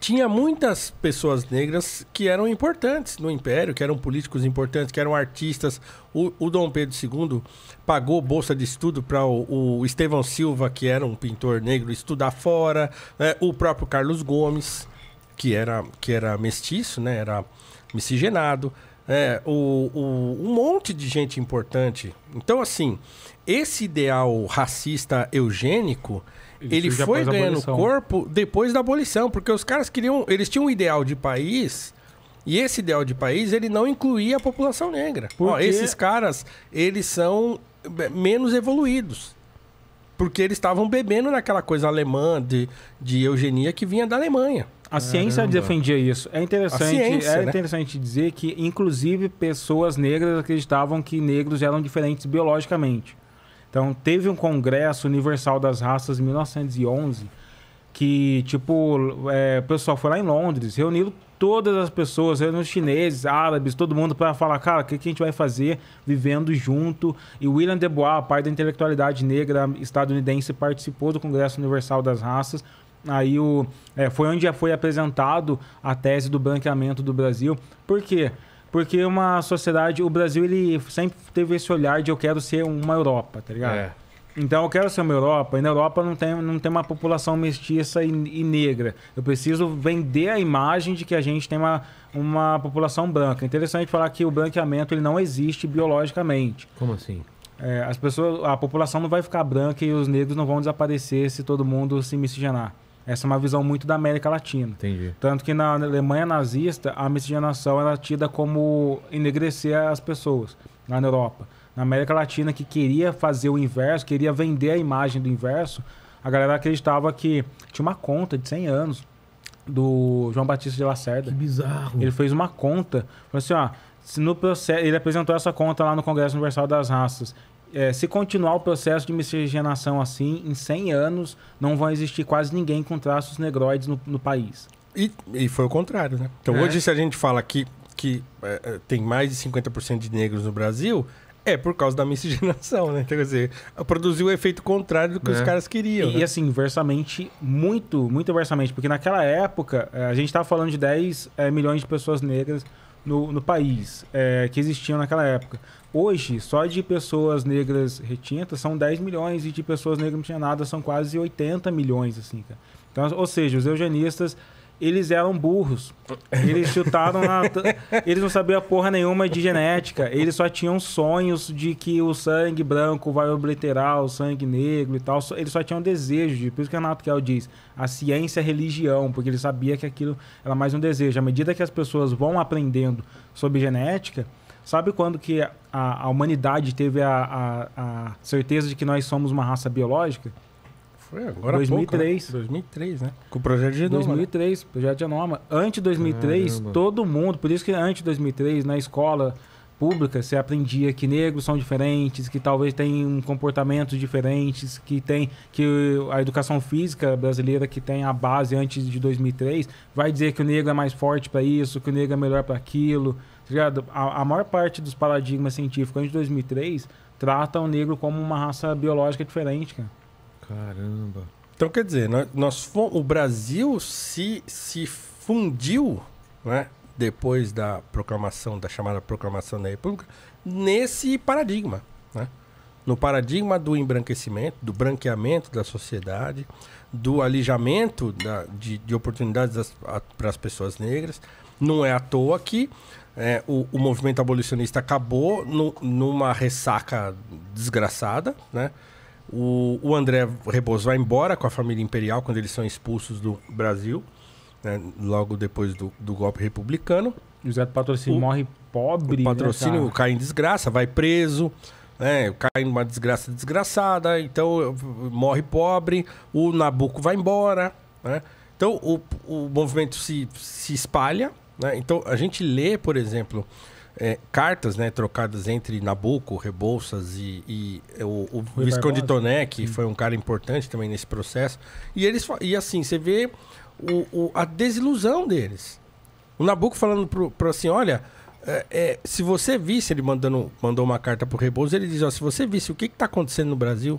tinha muitas pessoas negras que eram importantes no Império, que eram políticos importantes, que eram artistas. O, o Dom Pedro II pagou bolsa de estudo para o, o Estevão Silva, que era um pintor negro, estudar fora. Né? O próprio Carlos Gomes, que era, que era mestiço, né? era miscigenado. É, o, o, um monte de gente importante. Então, assim, esse ideal racista eugênico, ele, ele foi ganhando corpo depois da abolição, porque os caras queriam. Eles tinham um ideal de país. E esse ideal de país, ele não incluía a população negra. Ó, esses caras, eles são é, menos evoluídos. Porque eles estavam bebendo naquela coisa alemã de, de eugenia que vinha da Alemanha. A ciência defendia isso. É interessante, ciência, é né? interessante dizer que, inclusive, pessoas negras acreditavam que negros eram diferentes biologicamente. Então, teve um congresso universal das raças em 1911 que, tipo, é, o pessoal foi lá em Londres, reuniram todas as pessoas, reuniram chineses, árabes, todo mundo para falar, cara, o que, que a gente vai fazer vivendo junto? E William DeBois, pai da intelectualidade negra estadunidense, participou do Congresso Universal das Raças Aí o, é, foi onde já foi apresentado a tese do branqueamento do Brasil. Por quê? Porque uma sociedade, o Brasil ele sempre teve esse olhar de eu quero ser uma Europa, tá ligado? É. Então eu quero ser uma Europa, e na Europa não tem, não tem uma população mestiça e, e, negra. Eu preciso vender a imagem de que a gente tem uma, uma população branca. É interessante falar que o branqueamento ele não existe biologicamente. Como assim? É, as pessoas, a população não vai ficar branca e os negros não vão desaparecer se todo mundo se miscigenar. Essa é uma visão muito da América Latina. Entendi. Tanto que na Alemanha nazista, a miscigenação era tida como enegrecer as pessoas lá na Europa. Na América Latina, que queria fazer o inverso, queria vender a imagem do inverso, a galera acreditava que tinha uma conta de 100 anos do João Batista de Lacerda. Que bizarro. Ele fez uma conta, falou assim, ó, no processo, ele apresentou essa conta lá no Congresso Universal das Raças é, se continuar o processo de miscigenação assim, em 100 anos não vão existir quase ninguém com traços negroides no, no país. E, e, foi o contrário, né? Então é. hoje se a gente fala que, que é, é tem mais de 50% de negros no Brasil, é por causa da miscigenação, né? Então, quer dizer, produziu o efeito contrário do que é. os caras queriam. E, né? assim, inversamente, muito, muito inversamente, Porque naquela época, é, a gente estava falando de 10 é, milhões de pessoas negras no, no país é, que existiam naquela época. Hoje, só de pessoas negras retintas são 10 milhões e de pessoas negras nada, são quase 80 milhões, assim, cara. Então, ou seja, os eugenistas, eles eram burros. Eles chutaram na... *laughs* Eles não sabiam porra nenhuma de genética. Eles só tinham sonhos de que o sangue branco vai obliterar o sangue negro e tal. Eles só tinham desejo. De... Por isso que Renato Kell diz, a ciência é religião, porque ele sabia que aquilo era mais um desejo. À medida que as pessoas vão aprendendo sobre genética Sabe quando que a, a humanidade teve a, a, a, certeza de que nós somos uma raça biológica? Foi agora 2003. Pouco, né? 2003, né? Com o projeto Genoma. 2003, né? projeto Genoma. Antes de 2003, Caramba. todo mundo, por isso que antes de 2003, na escola pública, você aprendia que negros são diferentes, que talvez tenham um comportamentos diferentes, que tem que a educação física brasileira que tem a base antes de 2003 vai dizer que o negro é mais forte para isso, que o negro é melhor para aquilo. Tá a, a maior parte dos paradigmas científicos antes de 2003 trata o negro como uma raça biológica diferente, cara. Caramba. Então quer dizer, nós, nós o Brasil se, se fundiu, né? Depois da proclamação, da chamada proclamação da República, nesse paradigma, né? No paradigma do embranquecimento, do branqueamento da sociedade, do alijamento da, de, de oportunidades para as pessoas negras. Não é à toa que é, o, o, movimento abolicionista acabou no, numa ressaca desgraçada, né? O, o, André Rebouças vai embora com a família imperial quando eles são expulsos do Brasil, né? logo depois do, do, golpe republicano. José do Patrocínio o, morre pobre. O né, Patrocínio cai em desgraça, vai preso, né? cai numa desgraça desgraçada, então morre pobre, o Nabuco vai embora. Né? Então o, o movimento se, se espalha, né? Então, a gente lê, por exemplo, é, cartas né, trocadas entre Nabucco, Rebouças e, e, é, o, o Visconde Toné, que foi um cara importante também nesse processo. E, eles, e assim, você vê o, o, a desilusão deles. O Nabucco falando para assim, olha... É, é, se você visse, ele mandando, mandou uma carta o Rebouças, ele diz, ó, se você visse o que, está acontecendo no Brasil,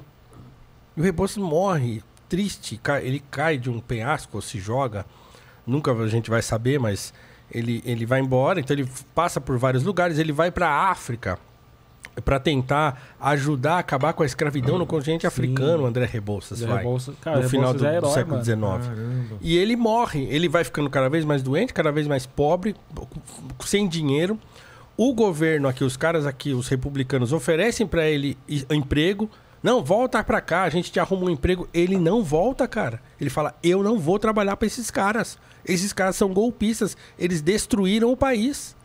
e o Rebouças morre, triste, cai, ele cai de um penhasco, ou se joga, nunca a gente vai saber, mas ele, ele vai embora, então ele passa por vários lugares, ele vai para a África para tentar ajudar a acabar com a escravidão ah, no continente sim. africano, André Rebouças André vai. cara, no Rebouças final é do, é herói, do século XIX. E ele morre, ele vai ficando cada vez mais doente, cada vez mais pobre, sem dinheiro. O governo aqui, os caras aqui, os republicanos oferecem para ele emprego. Não, volta para cá, a gente te arruma um emprego. Ele não volta, cara. Ele fala: "Eu não vou trabalhar para esses caras". Esses caras são golpistas, eles destruíram o país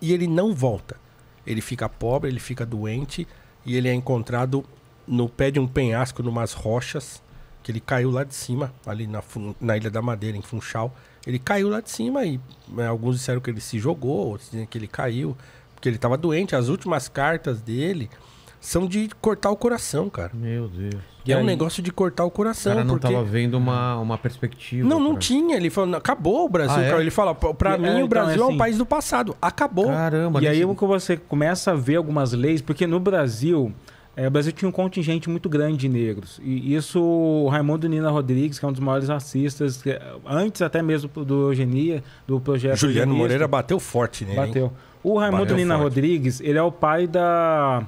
e ele não volta. Ele fica pobre, ele fica doente e ele é encontrado no pé de um penhasco, numas rochas, que ele caiu lá de cima, ali na, na Ilha da Madeira, em Funchal. Ele caiu lá de cima e né, alguns disseram que ele se jogou, outros dizem que ele caiu, porque ele estava doente. As últimas cartas dele são de cortar o coração, cara. Meu Deus. E é um negócio de cortar o coração. O cara não porque... tava vendo uma, uma perspectiva. Não, não pra... tinha. Ele falou, acabou o Brasil. Ah, é? Ele fala, para é, mim então, o Brasil é, assim... é, um país do passado. Acabou. Caramba. E aí que você começa a ver algumas leis, porque no Brasil... É, o Brasil tinha um contingente muito grande de negros. E isso, o Raimundo Nina Rodrigues, que é um dos maiores racistas, é, antes até mesmo do Eugenia, do projeto... Juliano Moreira bateu forte nele. Bateu. O Raimundo bateu Nina forte. Rodrigues, ele é o pai da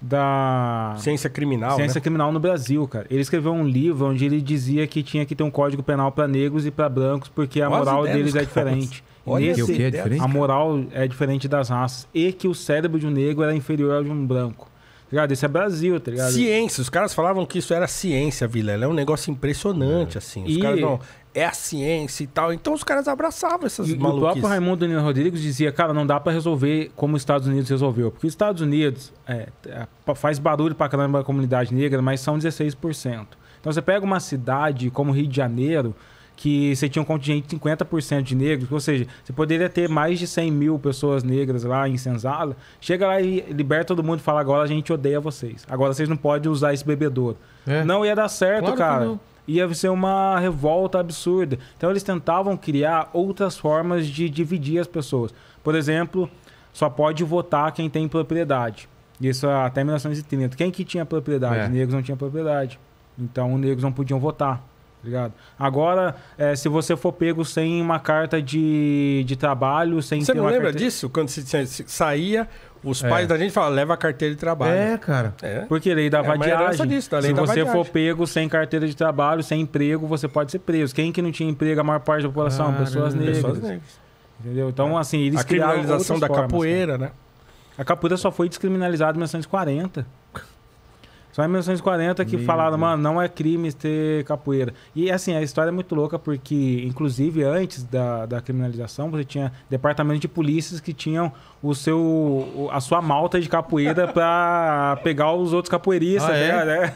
da ciência criminal, ciência né? criminal no Brasil, cara. Ele escreveu um livro onde ele dizia que tinha que ter um código penal para negros e para brancos porque a Quase moral deles é diferente. *laughs* Olha Nesse, que é diferente. A moral é diferente das raças e que o cérebro de um negro era inferior ao de um branco. Tá esse ligado? é Brasil, tá ligado? Ciência. Os caras falavam que isso era ciência, Vilela. É um negócio impressionante, é. assim. Os e... caras não é a ciência e tal. Então os caras abraçavam essas e maluquices. O próprio Raimundo Nino Rodrigues dizia, cara, não dá para resolver como os Estados Unidos resolveu. Porque os Estados Unidos é, é faz barulho para caramba a comunidade negra, mas são 16%. Então você pega uma cidade como Rio de Janeiro, que você tinha um contingente de 50% de negros, ou seja, você poderia ter mais de 100 mil pessoas negras lá em Senzala. Chega lá e liberta todo mundo e fala: agora a gente odeia vocês. Agora vocês não podem usar esse bebedouro. É. Não ia dar certo, claro cara ia ser uma revolta absurda. Então eles tentavam criar outras formas de dividir as pessoas. Por exemplo, só pode votar quem tem propriedade. Isso até 1930. Quem que tinha propriedade? É. Negros não tinham propriedade. Então negros não podiam votar. Tá ligado? Agora, é, se você for pego sem uma carta de, de trabalho, sem. Você não lembra disso? Quando você saía, os pais é. da gente falam, leva a carteira de trabalho. É, cara. É. Porque lei da é vadiagem. Disso, da tá? lei se da você vadiagem. for pego sem carteira de trabalho, sem emprego, você pode ser preso. Quem que não tinha emprego, a maior parte da população? Ah, pessoas negras. Pessoas negras. Entendeu? Então, assim, eles A criminalização da formas, capoeira, né? A capoeira só foi descriminalizada em 1940. Só em 1940 que Meu falaram, Deus. mano, não é crime ter capoeira. E assim, a história é muito louca porque, inclusive, antes da, da criminalização, você tinha departamentos de polícias que tinham o seu, a sua malta de capoeira pra *laughs* pegar os outros capoeiristas. Ah, é? né?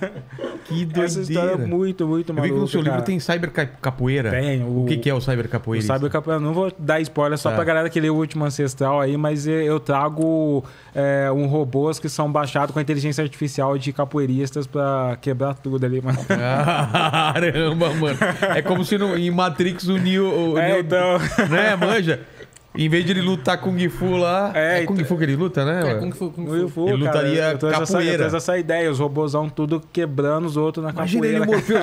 Que doideira. Essa história é muito, muito maluca. Eu vi que no seu cara. livro tem cyber capoeira. Tem. O, o que, que, é o cyber capoeira? O cyber capoeira, não vou dar spoiler só tá. pra galera que leu o último ancestral aí, mas eh, eu trago é, um robôs que são baixados com a inteligência artificial de capoeira terroristas pra quebrar tudo ali, mano. *laughs* Caramba, mano. É como se no, em Matrix o Neo... O é, Neo, então... *laughs* Né, manja? Em vez de ele lutar Kung Fu lá. É, é Kung então. Fu que ele luta, né? É Kung Fu, Kung Fu. Kung Fu ele cara, lutaria eu capoeira. Essa, eu essa ideia, os robôzão tudo quebrando os outros na Imagina capoeira. Imagina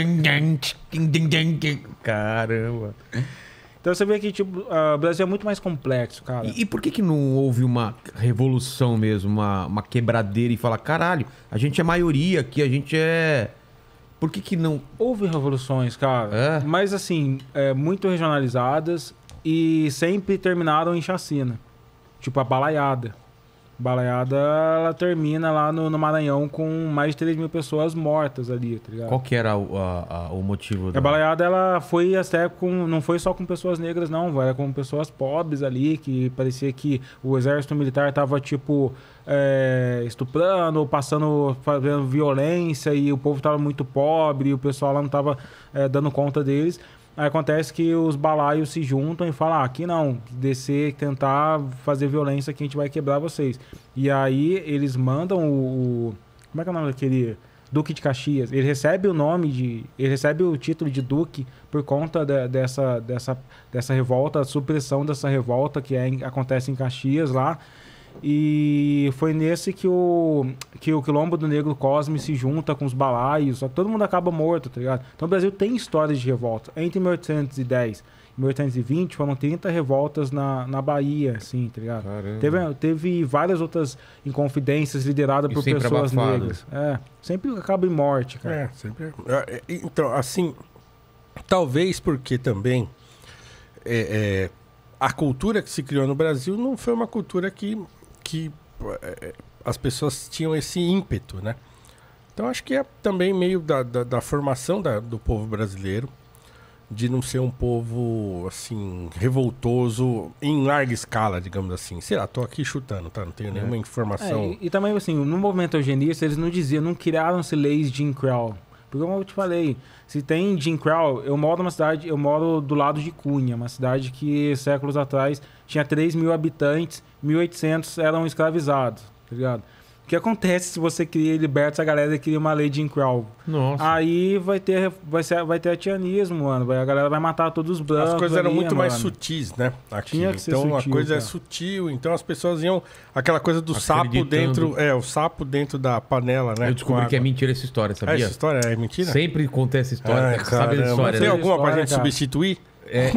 ele e lá. *laughs* Caramba. Então você vê que tipo, o Brasil é muito mais complexo, cara. E, e, por que, que não houve uma revolução mesmo, uma, uma quebradeira e falar, caralho, a gente é maioria aqui, a gente é. Por que, que não. Houve revoluções, cara. É? Mas assim, é, muito regionalizadas e sempre terminaram em chacina. Tipo, a balaiada. Balaiada, ela termina lá no, no, Maranhão com mais de 3 mil pessoas mortas ali, tá ligado? Qual que era o, a, a, o motivo? É, da... A Balaiada, ela foi até com... Não foi só com pessoas negras, não. Era com pessoas pobres ali, que parecia que o exército militar tava, tipo, é, estuprando, passando, fazendo violência e o povo tava muito pobre e o pessoal lá não tava é, dando conta deles. Aí acontece que os balaios se juntam e falam: ah, aqui não, descer, tentar fazer violência que a gente vai quebrar vocês. E aí eles mandam o. como é que é o nome daquele? Duque de Caxias. Ele recebe o nome de. Ele recebe o título de Duque por conta de, dessa, dessa, dessa revolta, a supressão dessa revolta que é, acontece em Caxias lá. E foi nesse que o, que o Quilombo do Negro Cosme se junta com os balaios, só que todo mundo acaba morto, tá ligado? Então o Brasil tem histórias de revolta. Entre 1810 e 1820 foram 30 revoltas na, na Bahia, assim, tá ligado? Teve, teve várias outras inconfidências lideradas e por pessoas negras. É, sempre acaba em morte, cara. É, sempre. É. É, é, então, assim, talvez porque também. É, é, a cultura que se criou no Brasil não foi uma cultura que que é, é, as pessoas tinham esse ímpeto, né? Então acho que é também meio da, da, da formação da, do povo brasileiro, de não ser um povo, assim, revoltoso em larga escala, digamos assim. Sei lá, tô aqui chutando, tá? Não tenho é. nenhuma é. informação. É, e, e, também, assim, no movimento eugenista, eles não diziam, não criaram-se leis de Crow porque como eu te falei, se tem Jim Crow, eu moro numa cidade, eu moro do lado de Cunha, uma cidade que séculos atrás tinha 3 mil habitantes, 1.800 eram escravizados, tá ligado? que acontece se você cria liberta essa galera cria uma lei de Crow? Nossa. Aí vai ter, vai, ser, vai ter atianismo, mano. A galera vai matar todos os brancos. As coisas eram ali, muito mano. mais sutis, né? Aqui. Tinha que ser então sutil, a coisa é cara. é sutil. Então as pessoas iam. Aquela coisa do sapo dentro. É, o sapo dentro da panela, né? Eu descobri que é mentira essa história, é, sabia? É, essa história é mentira? Sempre conta essa história. Ai, sabe essa história. Tem né? alguma pra gente cara. substituir? É,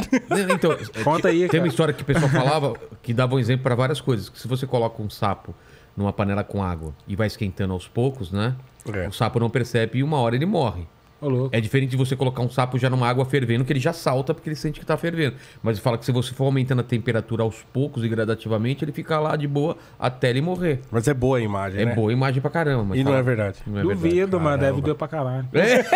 então, *laughs* conta aí. Tem cara. uma história que o pessoal falava que dava um exemplo para várias coisas. Que se você coloca um sapo numa panela com água e vai esquentando aos poucos, né? É. O sapo não percebe e uma hora ele morre é diferente de você colocar um sapo já numa água fervendo, que ele já salta porque ele sente que está fervendo. Mas fala que se você for aumentando a temperatura aos poucos e gradativamente, ele fica lá de boa até ele morrer. Mas é boa a imagem, É né? boa a imagem pra caramba. E fala... não é verdade. Não é Duvido, mas deve doer pra caralho. É. *laughs*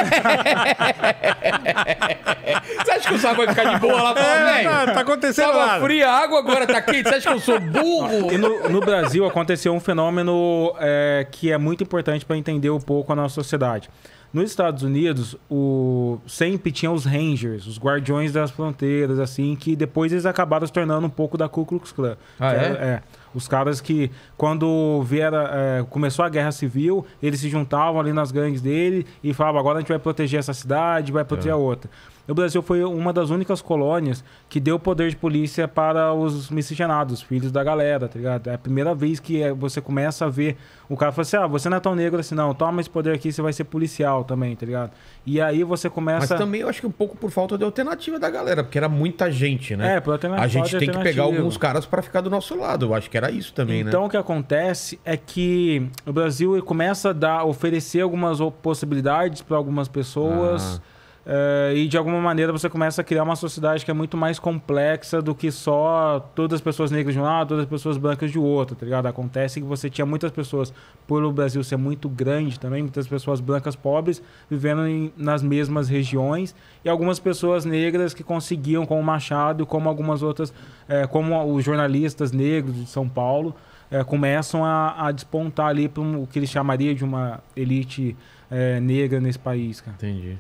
você acha que o sapo vai ficar de boa lá pra é, velho? Tá acontecendo Tava nada. fria, a água agora tá quente. Você acha que eu sou burro? E no, no Brasil aconteceu um fenômeno é, que é muito importante para entender um pouco a nossa sociedade. Nos Estados Unidos, o sempre tinha os Rangers, os Guardiões das Fronteiras, assim, que depois eles acabaram se tornando um pouco da Ku Klux Klan. Ah, é? Era, é? Os caras que, quando vieram, é, começou a guerra civil, eles se juntavam ali nas gangues dele e falavam: agora a gente vai proteger essa cidade, vai proteger é. a outra o Brasil foi uma das únicas colônias que deu poder de polícia para os miscigenados, filhos da galera, tá ligado? É a primeira vez que eh, você começa a ver o cara fala assim: ah, você não é tão negro assim, não, toma esse poder aqui, você vai ser policial também, tá ligado? E aí você começa. Mas também eu acho que um pouco por falta de alternativa da galera, porque era muita gente, né? É, por alternativa. A gente tem que pegar alguns caras para ficar do nosso lado, eu acho que era isso também, então, né? Então o que acontece é que o Brasil começa a dar, oferecer algumas possibilidades para algumas pessoas. Ah Uh, e de alguma maneira você começa a criar uma sociedade que é muito mais complexa do que só todas as pessoas negras de um lado, todas as pessoas brancas de outro, tá ligado? Acontece que você tinha muitas pessoas, por o Brasil ser muito grande também, muitas pessoas brancas pobres vivendo em, nas mesmas regiões e algumas pessoas negras que conseguiam, como Machado, e como algumas outras, é, como os jornalistas negros de São Paulo, é, começam a, a, despontar ali para o que ele chamaria de uma elite é, negra nesse país, cara. Entendi.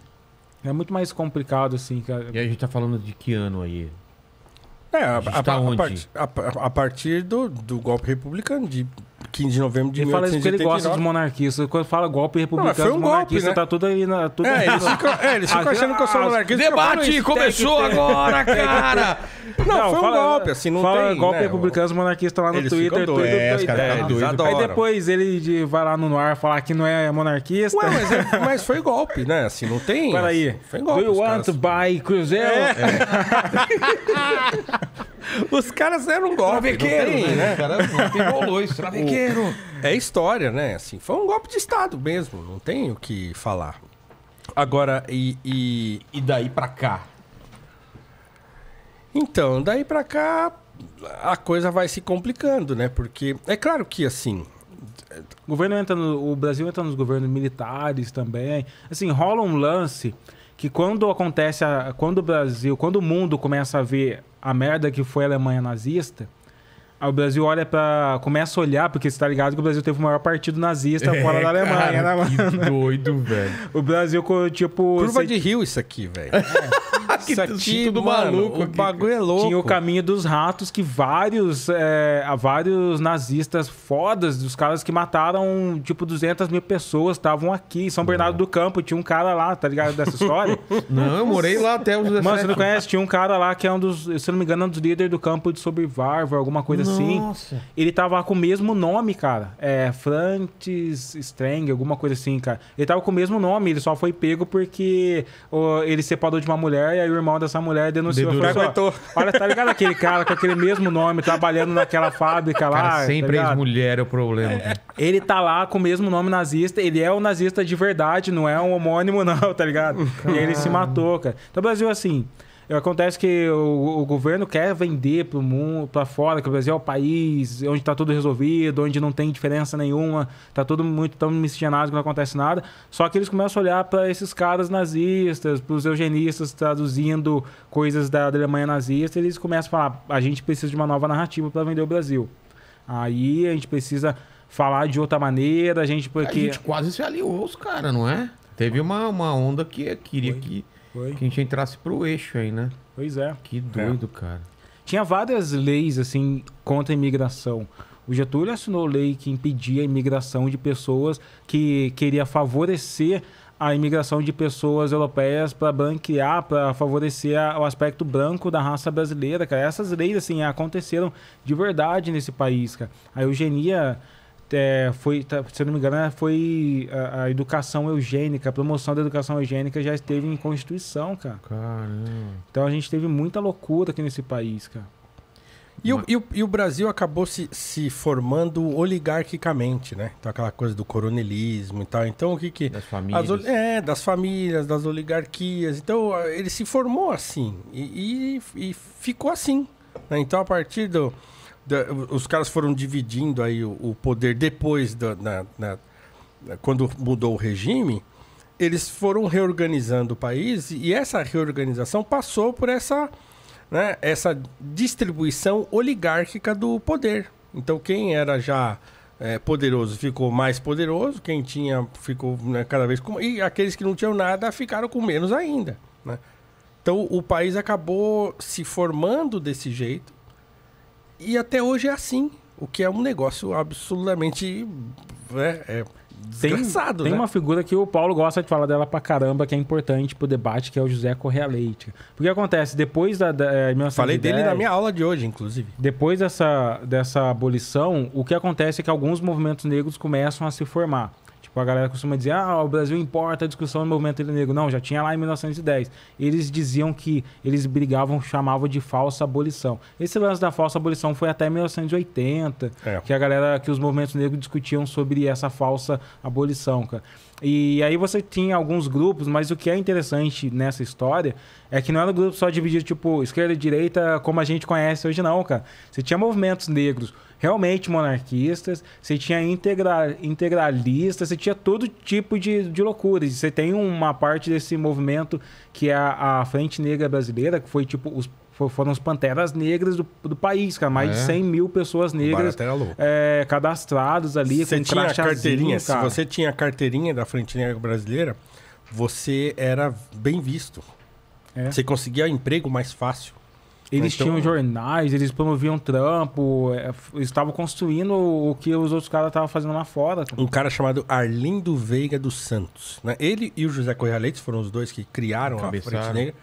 É muito mais complicado, assim. Cara. E a gente tá falando de que ano aí? É, a, a, tá a, a, a, partir do, do golpe republicano, de 15 de novembro de ele 1889. Ele fala isso porque ele gosta dos monarquistas. Quando fala golpe republicano, não, foi um golpe, né? tá tudo aí na... Tudo é, eles ficam, é, eles ficam achando que eu sou monarquista. Debate começou agora, cara! Não, não, foi um golpe, assim, não fala tem... Né, golpe né, republicano, os monarquistas lá no eles Twitter. Ficam doido, é, doido, é, doido. Doido. Aí depois ele vai lá no ar falar que não é monarquista. Ué, mas, é, mas foi golpe, né? Assim, não tem... Peraí. Foi golpe. Do you want to buy Cruzeiro? É. é. *laughs* Os caras eram golpe. Travequeiro, não tem, né? Os caras não tem bolões, travequeiro. É história, né? Assim, foi um golpe de Estado mesmo, não tem o que falar. Agora, e. E, e daí pra cá? Então, daí pra cá a coisa vai se complicando, né? Porque é claro que assim. O, governo entra no, o Brasil entra nos governos militares também. Assim, rola um lance que quando acontece, a, quando o Brasil, quando o mundo começa a ver a merda que foi a Alemanha nazista, o Brasil olha para começa a olhar, porque você tá ligado que o Brasil teve o maior partido nazista é, fora da Alemanha, cara, né, mano? Que doido, velho. O Brasil, tipo. Curva de rio, isso aqui, velho. É. *laughs* isso aqui, tudo maluco. O bagulho é louco. Tinha o caminho dos ratos que vários, é, vários nazistas fodas, dos caras que mataram, tipo, 200 mil pessoas, estavam aqui. Em São Bernardo não. do Campo tinha um cara lá, tá ligado dessa história? *laughs* não, eu morei lá até os. Mano, você não conhece? Tinha um cara lá que é um dos, se não me engano, é um dos líderes do campo de Sobrevárvore, alguma coisa assim. Ele tava com o mesmo nome, cara. É, Francis Strang, alguma coisa assim, cara. Ele tava com o mesmo nome, ele só foi pego porque ó, ele separou de uma mulher e aí o irmão dessa mulher denunciou. Falou, Olha, tá ligado aquele *laughs* cara com aquele mesmo nome, trabalhando naquela fábrica lá. Cara, tá sempre tá mulher é o problema. É. Ele tá lá com o mesmo nome nazista, ele é um nazista de verdade, não é um homônimo, *laughs* não, tá ligado? Caramba. E ele se matou, cara. Então, Brasil, assim, Acontece que o, o governo quer vender para o mundo, para fora, que o Brasil é o país onde está tudo resolvido, onde não tem diferença nenhuma, está tudo muito tão miscigenado que não acontece nada. Só que eles começam a olhar para esses caras nazistas, para os eugenistas traduzindo coisas da Alemanha nazista, e eles começam a falar: a gente precisa de uma nova narrativa para vender o Brasil. Aí a gente precisa falar de outra maneira, a gente porque a gente quase se aliou os caras, não é? Teve uma, uma onda que queria que foi. Que a gente entrasse pro eixo aí, né? Pois é. Que doido, é. cara. Tinha várias leis, assim, contra a imigração. O Getúlio assinou lei que impedia a imigração de pessoas que queria favorecer a imigração de pessoas europeias para branquear, para favorecer o aspecto branco da raça brasileira, cara. Essas leis, assim, aconteceram de verdade nesse país, cara. A eugenia é, foi, tá, se não me engano, é, foi a, a, educação eugênica, a promoção da educação eugênica já esteve em Constituição, cara. Caramba. Então a gente teve muita loucura aqui nesse país, cara. E, o, e, o, e o, Brasil acabou se, se formando oligarquicamente, né? Então aquela coisa do coronelismo e tal. Então o que que... Das famílias. As, é, das famílias, das oligarquias. Então ele se formou assim e, e, e ficou assim. Né? Então a partir do os caras foram dividindo aí o, o poder depois da, na, na, quando mudou o regime eles foram reorganizando o país e essa reorganização passou por essa né, essa distribuição oligárquica do poder então quem era já é, poderoso ficou mais poderoso quem tinha ficou né, cada vez com e aqueles que não tinham nada ficaram com menos ainda né? então o país acabou se formando desse jeito e até hoje é assim, o que é um negócio absolutamente né, é, desgraçado. Tem, tem né? uma figura que o Paulo gosta de falar dela pra caramba, que é importante pro debate, que é o José Correa Leite. Porque acontece, depois da. da 1910, é, Falei dele na minha aula de hoje, inclusive. Depois dessa, dessa abolição, o que acontece é que alguns movimentos negros começam a se formar. Tipo, a galera costuma dizer, ah, o Brasil importa a discussão do movimento negro. Não, já tinha lá em 1910. Eles diziam que eles brigavam, chamavam de falsa abolição. Esse lance da falsa abolição foi até 1980, é. que a galera, que os movimentos negros discutiam sobre essa falsa abolição, cara. E aí você tinha alguns grupos, mas o que é interessante nessa história é que não era um grupo só dividido, tipo, esquerda e direita, como a gente conhece hoje, não, cara. Você tinha movimentos negros realmente monarquistas, você tinha integra, integralistas, você tinha todo tipo de, de loucuras. Você tem uma parte desse movimento que é a, a Frente Negra Brasileira, que foi tipo os foram os panteras negras do, do país, cara. Mais é. de 100 mil pessoas negras é, cadastradas ali. Você tinha a carteirinha, cara. se você tinha a carteirinha da Frente Negra Brasileira, você era bem visto. É. Você conseguia emprego mais fácil. Eles então... tinham jornais, eles promoviam trampo, é, estavam construindo o que os outros caras estavam fazendo lá fora. Um cara chamado Arlindo Veiga dos Santos. Né? Ele e o José Correia Leite foram os dois que criaram Cabeçaram. a Frente Negra.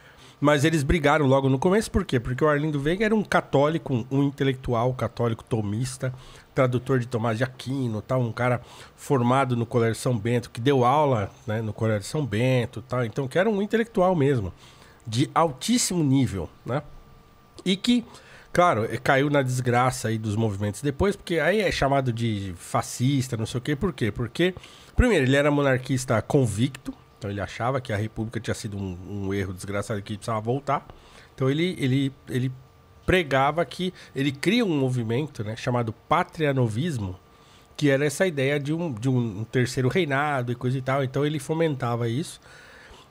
Mas eles brigaram logo no começo, por quê? Porque o Arlindo Veiga era um católico, um intelectual católico tomista, tradutor de Tomás de Aquino, tal, um cara formado no Colégio São Bento, que deu aula né, no Colégio São Bento, tal, então que era um intelectual mesmo, de altíssimo nível, né? E que, claro, caiu na desgraça aí dos movimentos depois, porque aí é chamado de fascista, não sei o quê. Por quê? Porque, primeiro, ele era monarquista convicto, então ele achava que a república tinha sido um, um erro desgraçado que precisava voltar. Então ele, ele, ele pregava que ele cria um movimento né, chamado patrianovismo, que era essa ideia de um, de um terceiro reinado e coisa e tal. Então ele fomentava isso.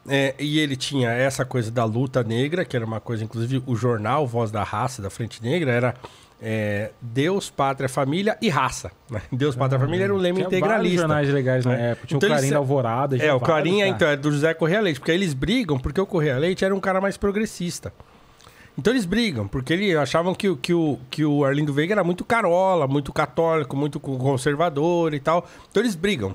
É, e ele tinha essa coisa da luta negra, que era uma coisa, inclusive, o jornal Voz da Raça, da Frente Negra, era é, Deus, Pátria, Família e Raça. Né? *laughs* Deus, Pátria, uhum. Família era um lema integralista. jornais legais na né? época. Tinha então o Clarim eles... Alvorada. É, o Clarim, é. então, é do José Correia Leite. Porque eles brigam porque o Correia Leite era um cara mais progressista. Então eles brigam, porque eles achavam que, que, o, que o Arlindo Veiga era muito carola, muito católico, muito conservador e tal. Então eles brigam.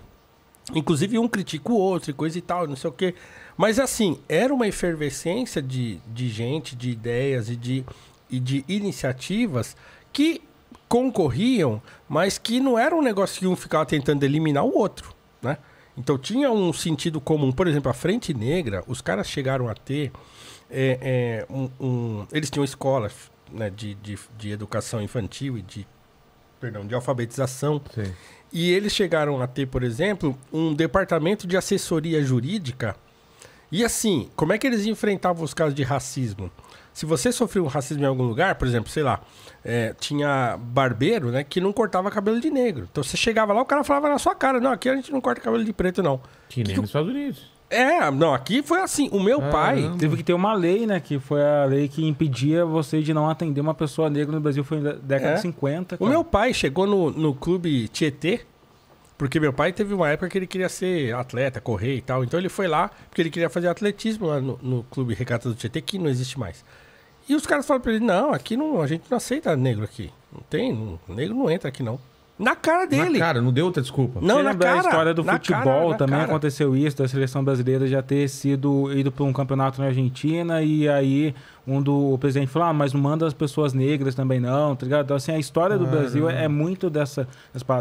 Inclusive um critica o outro e coisa e tal, não sei o quê. Mas assim, era uma efervescência de, de gente, de ideias e de, e de iniciativas que concorriam, mas que não era um negócio que um ficava tentando eliminar o outro, né? Então tinha um sentido comum. Por exemplo, a Frente Negra, os caras chegaram a ter... É, é, um, um, eles tinham escolas né, de, de, de, educação infantil e de, perdão, de alfabetização. Sim. E eles chegaram a ter, por exemplo, um departamento de assessoria jurídica e assim, como é que eles enfrentavam os casos de racismo? Se você sofreu um racismo em algum lugar, por exemplo, sei lá, é, tinha barbeiro, né, que não cortava cabelo de negro. Então você chegava lá, o cara falava na sua cara, não, aqui a gente não corta cabelo de preto, não. Que, nem que... nos Estados Unidos. É, não, aqui foi assim. O meu pai. Teve que ter uma lei, né? Que foi a lei que impedia você de não atender uma pessoa negra no Brasil, foi na década é. de 50. Cara. O meu pai chegou no, no clube Tietê, porque meu pai teve uma época que ele queria ser atleta, correr e tal. Então ele foi lá, porque ele queria fazer atletismo lá no, no Clube Recata do Tietê, que não existe mais. E os caras falaram pra ele, não, aqui não, a gente não aceita negro aqui. Não tem, não, negro não entra aqui não. Na cara dele. Na cara, não deu outra desculpa. Não, na cara. A história do futebol cara, também cara. aconteceu isso, da seleção brasileira já ter sido ido pra um campeonato na Argentina e aí quando o presidente falou, ah, mas não manda as pessoas negras também não, tá ligado? Então, assim, a história do ah. Brasil é, é, muito dessa...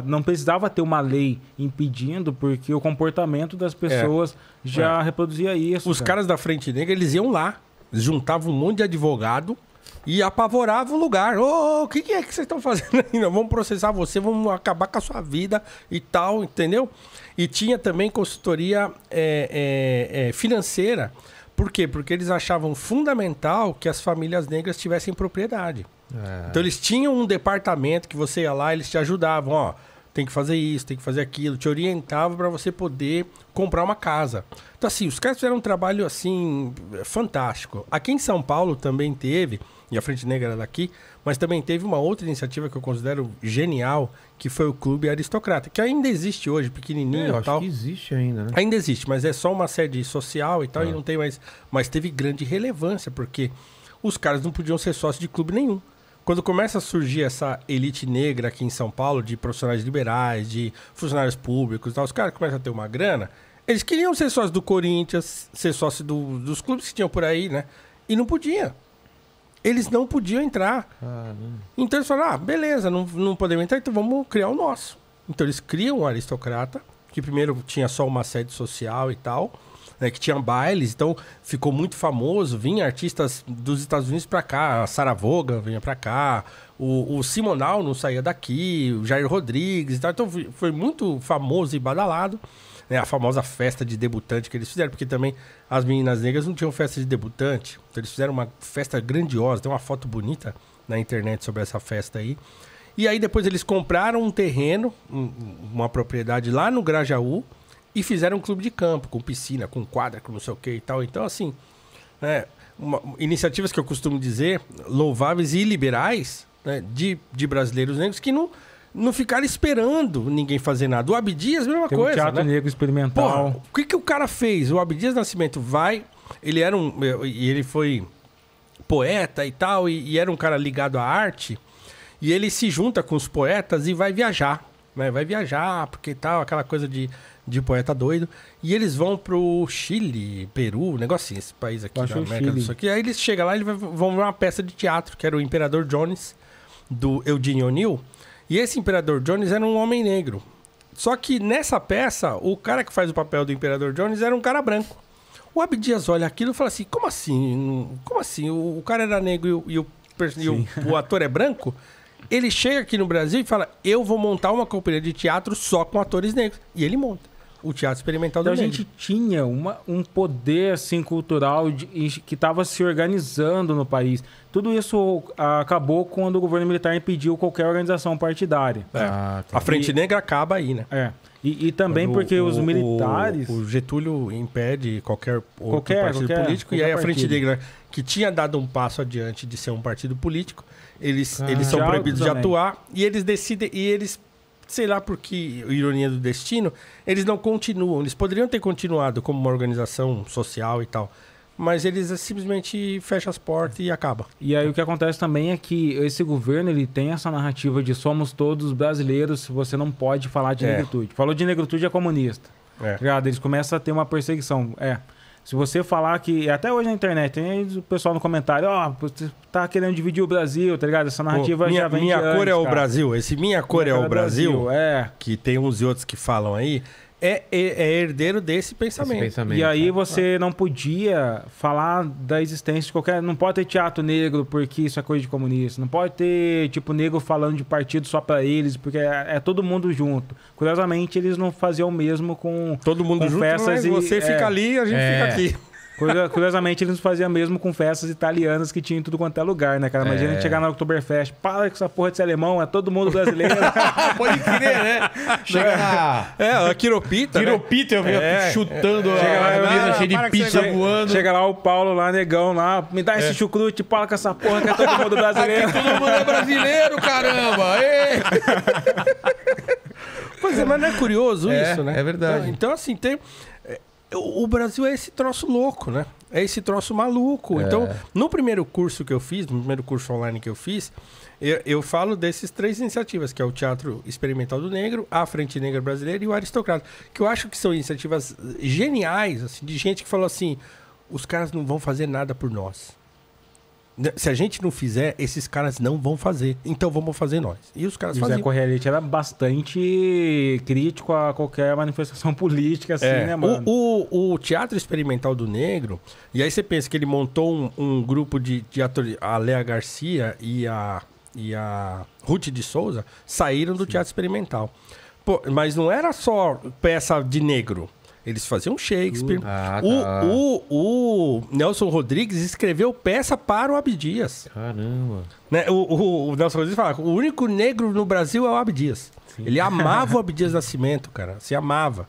Não precisava ter uma lei impedindo, porque o comportamento das é. pessoas é. já é. reproduzia isso. Os cara. caras da Frente Negra, eles iam lá, juntavam um monte de advogado e apavorava o lugar. Ô, oh, o que, é que vocês estão fazendo aí? *laughs* vamos processar você, vamos acabar com a sua vida e tal, entendeu? E tinha também consultoria é, é, é, financeira por quê? Porque eles achavam fundamental que as famílias negras tivessem propriedade. É. Então eles tinham um departamento que você ia lá, eles te ajudavam, ó, tem que fazer isso, tem que fazer aquilo, te orientavam para você poder comprar uma casa. Então assim, os caras fizeram um trabalho assim fantástico. Aqui em São Paulo também teve, e a Frente Negra daqui, mas também teve uma outra iniciativa que eu considero genial, que foi o Clube Aristocrata, que ainda existe hoje, pequenininho é, e tal. existe ainda, né? Ainda existe, mas é só uma sede social e tal, e ah. não tem mais. Mas teve grande relevância, porque os caras não podiam ser sócios de clube nenhum. Quando começa a surgir essa elite negra aqui em São Paulo, de profissionais liberais, de funcionários públicos e tal, os caras começam a ter uma grana. Eles queriam ser sócios do Corinthians, ser sócio do, dos clubes que tinham por aí, né? E não podia eles não podiam entrar. Então eles falaram: ah, beleza, não, não podemos entrar, então vamos criar o nosso. Então eles criam um aristocrata, que primeiro tinha só uma sede social e tal, né, que tinha bailes, então ficou muito famoso. Vinha artistas dos Estados Unidos para cá, a Sarah Vaughan vinha para cá, o, o, Simonal não saía daqui, o Jair Rodrigues e tal. Então foi muito famoso e badalado né, a famosa festa de debutante que eles fizeram, porque também as meninas negras não tinham festa de debutante, então eles fizeram uma festa grandiosa, tem uma foto bonita na internet sobre essa festa aí. E aí depois eles compraram um terreno, um, uma propriedade lá no Grajaú, e fizeram um clube de campo, com piscina, com quadra, com não sei o que e tal. Então, assim, né, uma, iniciativas que eu costumo dizer, louváveis e liberais, né, de, de brasileiros negros que não não ficaram esperando ninguém fazer nada. O Abdias, mesma Tem coisa. Um teatro né? negro experimental. Porra, o que, que o cara fez? O Abdias Nascimento vai. Ele era um. E ele foi poeta e tal, e, e, era um cara ligado à arte. E ele se junta com os poetas e vai viajar. Né? Vai viajar, porque tal, aquela coisa de, de poeta doido. E eles vão pro Chile, Peru, negocinho, esse país aqui da América do Sul. Aí eles chegam lá e vão ver uma peça de teatro, que era o Imperador Jones, do Eugene O'Neill e esse Imperador Jones era um homem negro. Só que nessa peça, o cara que faz o papel do Imperador Jones era um cara branco. O Abdias olha aquilo e fala assim: como assim? Como assim? O, cara era negro e, o, e o, *laughs* o, ator é branco? Ele chega aqui no Brasil e fala: eu vou montar uma companhia de teatro só com atores negros. E ele monta. O Teatro Experimental então, gente tinha uma, um poder assim, cultural de, que estava se organizando no país. Tudo isso acabou quando o governo militar impediu qualquer organização partidária. É. Ah, ah tá. A Frente e, Negra acaba aí, né? É. E, e também porque o, os militares. O, Getúlio impede qualquer, qualquer partido qualquer, político. Qualquer e aí a Frente Negra, que tinha dado um passo adiante de ser um partido político, eles, ah, eles são proibidos também. de atuar e eles decidem. E eles sei lá por que ironia do destino, eles não continuam. Eles poderiam ter continuado como uma organização social e tal. Mas eles simplesmente fecham as portas e acaba. E aí o que acontece também é que esse governo ele tem essa narrativa de somos todos brasileiros, você não pode falar de é. negritude. Falou de negritude é comunista. É. Tá eles começam a ter uma perseguição. É. Se você falar que. Até hoje na internet, tem o pessoal no comentário, ó, oh, você tá querendo dividir o Brasil, tá ligado? Essa narrativa Pô, minha, já vem. Minha cor é antes, é o cara. Brasil. Esse Minha Cor minha é, é o Brasil, Brasil, é. Que tem uns e outros que falam aí. É, é, é, herdeiro desse pensamento. pensamento e aí é. você não podia falar da existência de qualquer. Não pode ter teatro negro porque isso é coisa de comunista. Não pode ter, tipo, negro falando de partido só para eles, porque é, é, todo mundo junto. Curiosamente, eles não faziam o mesmo com. Todo mundo com junto, festas mas né? e, você fica é. ali e a gente fica é. aqui. Curiosamente, eles faziam mesmo com festas italianas que tinham em tudo quanto é lugar, né, cara? Imagina é. a gente é. chegar na Oktoberfest, para com essa porra de ser alemão, é todo mundo brasileiro. *laughs* Pode crer, né? Chega lá. É, a Quiropita. Né? Quiropita, né? eu venho é, é. chutando é. Chega lá, a mina cheia de pizza voando. Chega lá o Paulo, lá, negão, lá, me dá é. esse chucrute, para com essa porra que é todo mundo brasileiro. Aqui todo mundo é brasileiro, caramba! Ei! Pois é, mas não é curioso é, isso, né? É verdade. Então, então assim, tem o Brasil é esse troço louco, né? É esse troço maluco. É. Então, no primeiro curso que eu fiz, no primeiro curso online que eu fiz, eu, eu, falo dessas três iniciativas, que é o Teatro Experimental do Negro, a Frente Negra Brasileira e o Aristocrata, que eu acho que são iniciativas geniais, assim, de gente que falou assim, os caras não vão fazer nada por nós. Né, se a gente não fizer, esses caras não vão fazer. Então vamos fazer nós. E os caras e faziam. Correia Leite era bastante crítico a qualquer manifestação *laughs* política, assim, é. né, mano? O, o, o, Teatro Experimental do Negro, e aí você pensa que ele montou um, um grupo de, de atores, a Lea Garcia e a, e a Ruth de Souza saíram do Sim. Teatro Experimental. Pô, mas não era só peça de negro. Eles faziam Shakespeare. Ah, tá. o, o, o, Nelson Rodrigues escreveu peça para o Abdias. Caramba. Né? O, o, o, Nelson Rodrigues fala: o único negro no Brasil é o Abdias. Sim. Ele amava o *laughs* Abdias Nascimento, cara. Se amava.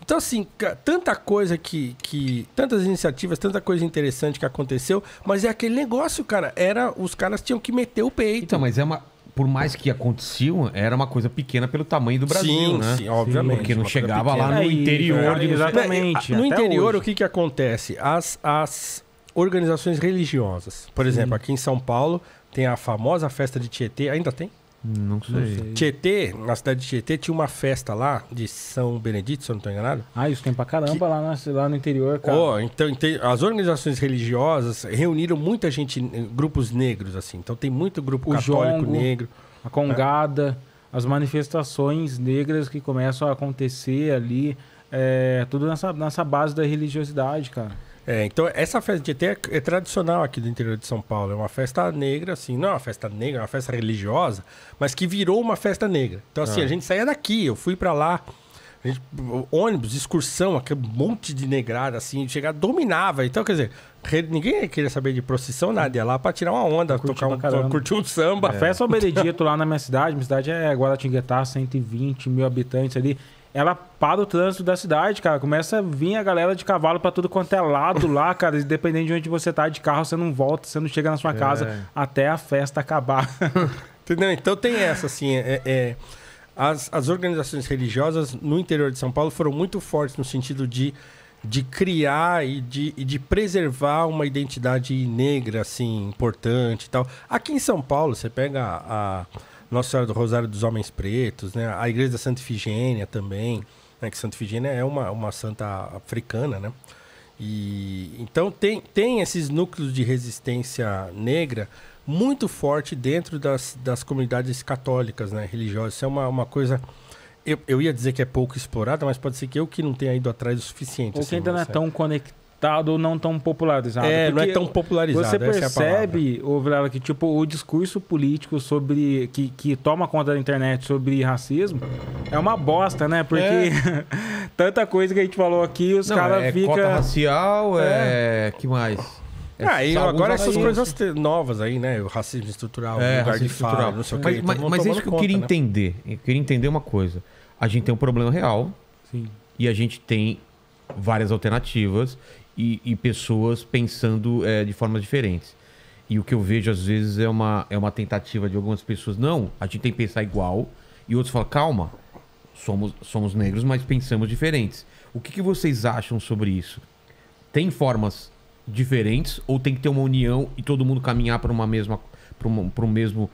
Então, assim, tanta coisa que, que. Tantas iniciativas, tanta coisa interessante que aconteceu, mas é aquele negócio, cara. Era. Os caras tinham que meter o peito. Então, mas é uma por mais que aconteciam, era uma coisa pequena pelo tamanho do Brasil, sim, né? Sim, obviamente. Porque não chegava lá no é interior. É, exatamente. No interior, hoje. o que, que acontece? As, as organizações religiosas, por exemplo, aqui em São Paulo, tem a famosa festa de Tietê, ainda tem? Não sei. Não sei. Tietê, na cidade de Tietê, tinha uma festa lá de São Benedito, se eu não estou enganado. Ah, isso tem pra caramba que... lá, no, lá no interior, cara. Oh, então, as organizações religiosas reuniram muita gente, grupos negros, assim. Então tem muito grupo o católico jongo, negro. A congada, é. as manifestações negras que começam a acontecer ali. É, tudo nessa, nessa base da religiosidade, cara. É, então essa festa de ET é, é, tradicional aqui do interior de São Paulo. É uma festa negra, assim, não é uma festa negra, é uma festa religiosa, mas que virou uma festa negra. Então, assim, ah. a gente saía daqui, eu fui para lá, gente, ônibus, excursão, aquele monte de negrada, assim, chegar, dominava. Então, quer dizer, ninguém queria saber de procissão, nada. Ia lá pra tirar uma onda, tocar um, curtir um samba. É. A festa *laughs* Benedito lá na minha cidade, minha cidade é Guaratinguetá, 120 mil habitantes ali ela para o trânsito da cidade, cara. Começa a vir a galera de cavalo para tudo quanto é lado lá, cara. Independente de onde você tá de carro, você não volta, você não chega na sua é. casa até a festa acabar. *laughs* entendeu então tem essa, assim, é, é, é, as, as organizações religiosas no interior de São Paulo foram muito fortes no sentido de, de criar e de, e de preservar uma identidade negra, assim, importante e tal. Aqui em São Paulo, você pega a, a nossa Senhora do Rosário dos Homens Pretos, né? A Igreja da Santa Ifigênia também, né? Que Santa Ifigênia é uma, uma santa africana, né? E, então tem, tem esses núcleos de resistência negra muito forte dentro das, das comunidades católicas, né? Religiosas. Isso é uma, uma coisa... Eu, eu ia dizer que é pouco explorada, mas pode ser que eu que não tenha ido atrás o suficiente. Ou assim, que ainda né? não é tão conectado adaptado ou não tão popularizado. É, não é tão popularizado. Você é percebe, é ô que tipo, o discurso político sobre que, que toma conta da internet sobre racismo é uma bosta, né? Porque é. *laughs* tanta coisa que a gente falou aqui, os caras é, ficam. racial, é... é. que mais? É ah, agora essas coisas novas aí, né? O racismo estrutural, é, o lugar de fala, não sei o que. Mas, mas, mas é isso que eu queria né? entender. Eu queria entender uma coisa. A gente tem um problema real. Sim. E a gente tem várias alternativas e, e pessoas pensando é, de formas diferentes. E o que eu vejo às vezes é uma, é uma tentativa de algumas pessoas, não, a gente tem que pensar igual. E outros falam, calma, somos, somos negros, mas pensamos diferentes. O que, que vocês acham sobre isso? Tem formas diferentes ou tem que ter uma união e todo mundo caminhar para uma mesma para um, para mesmo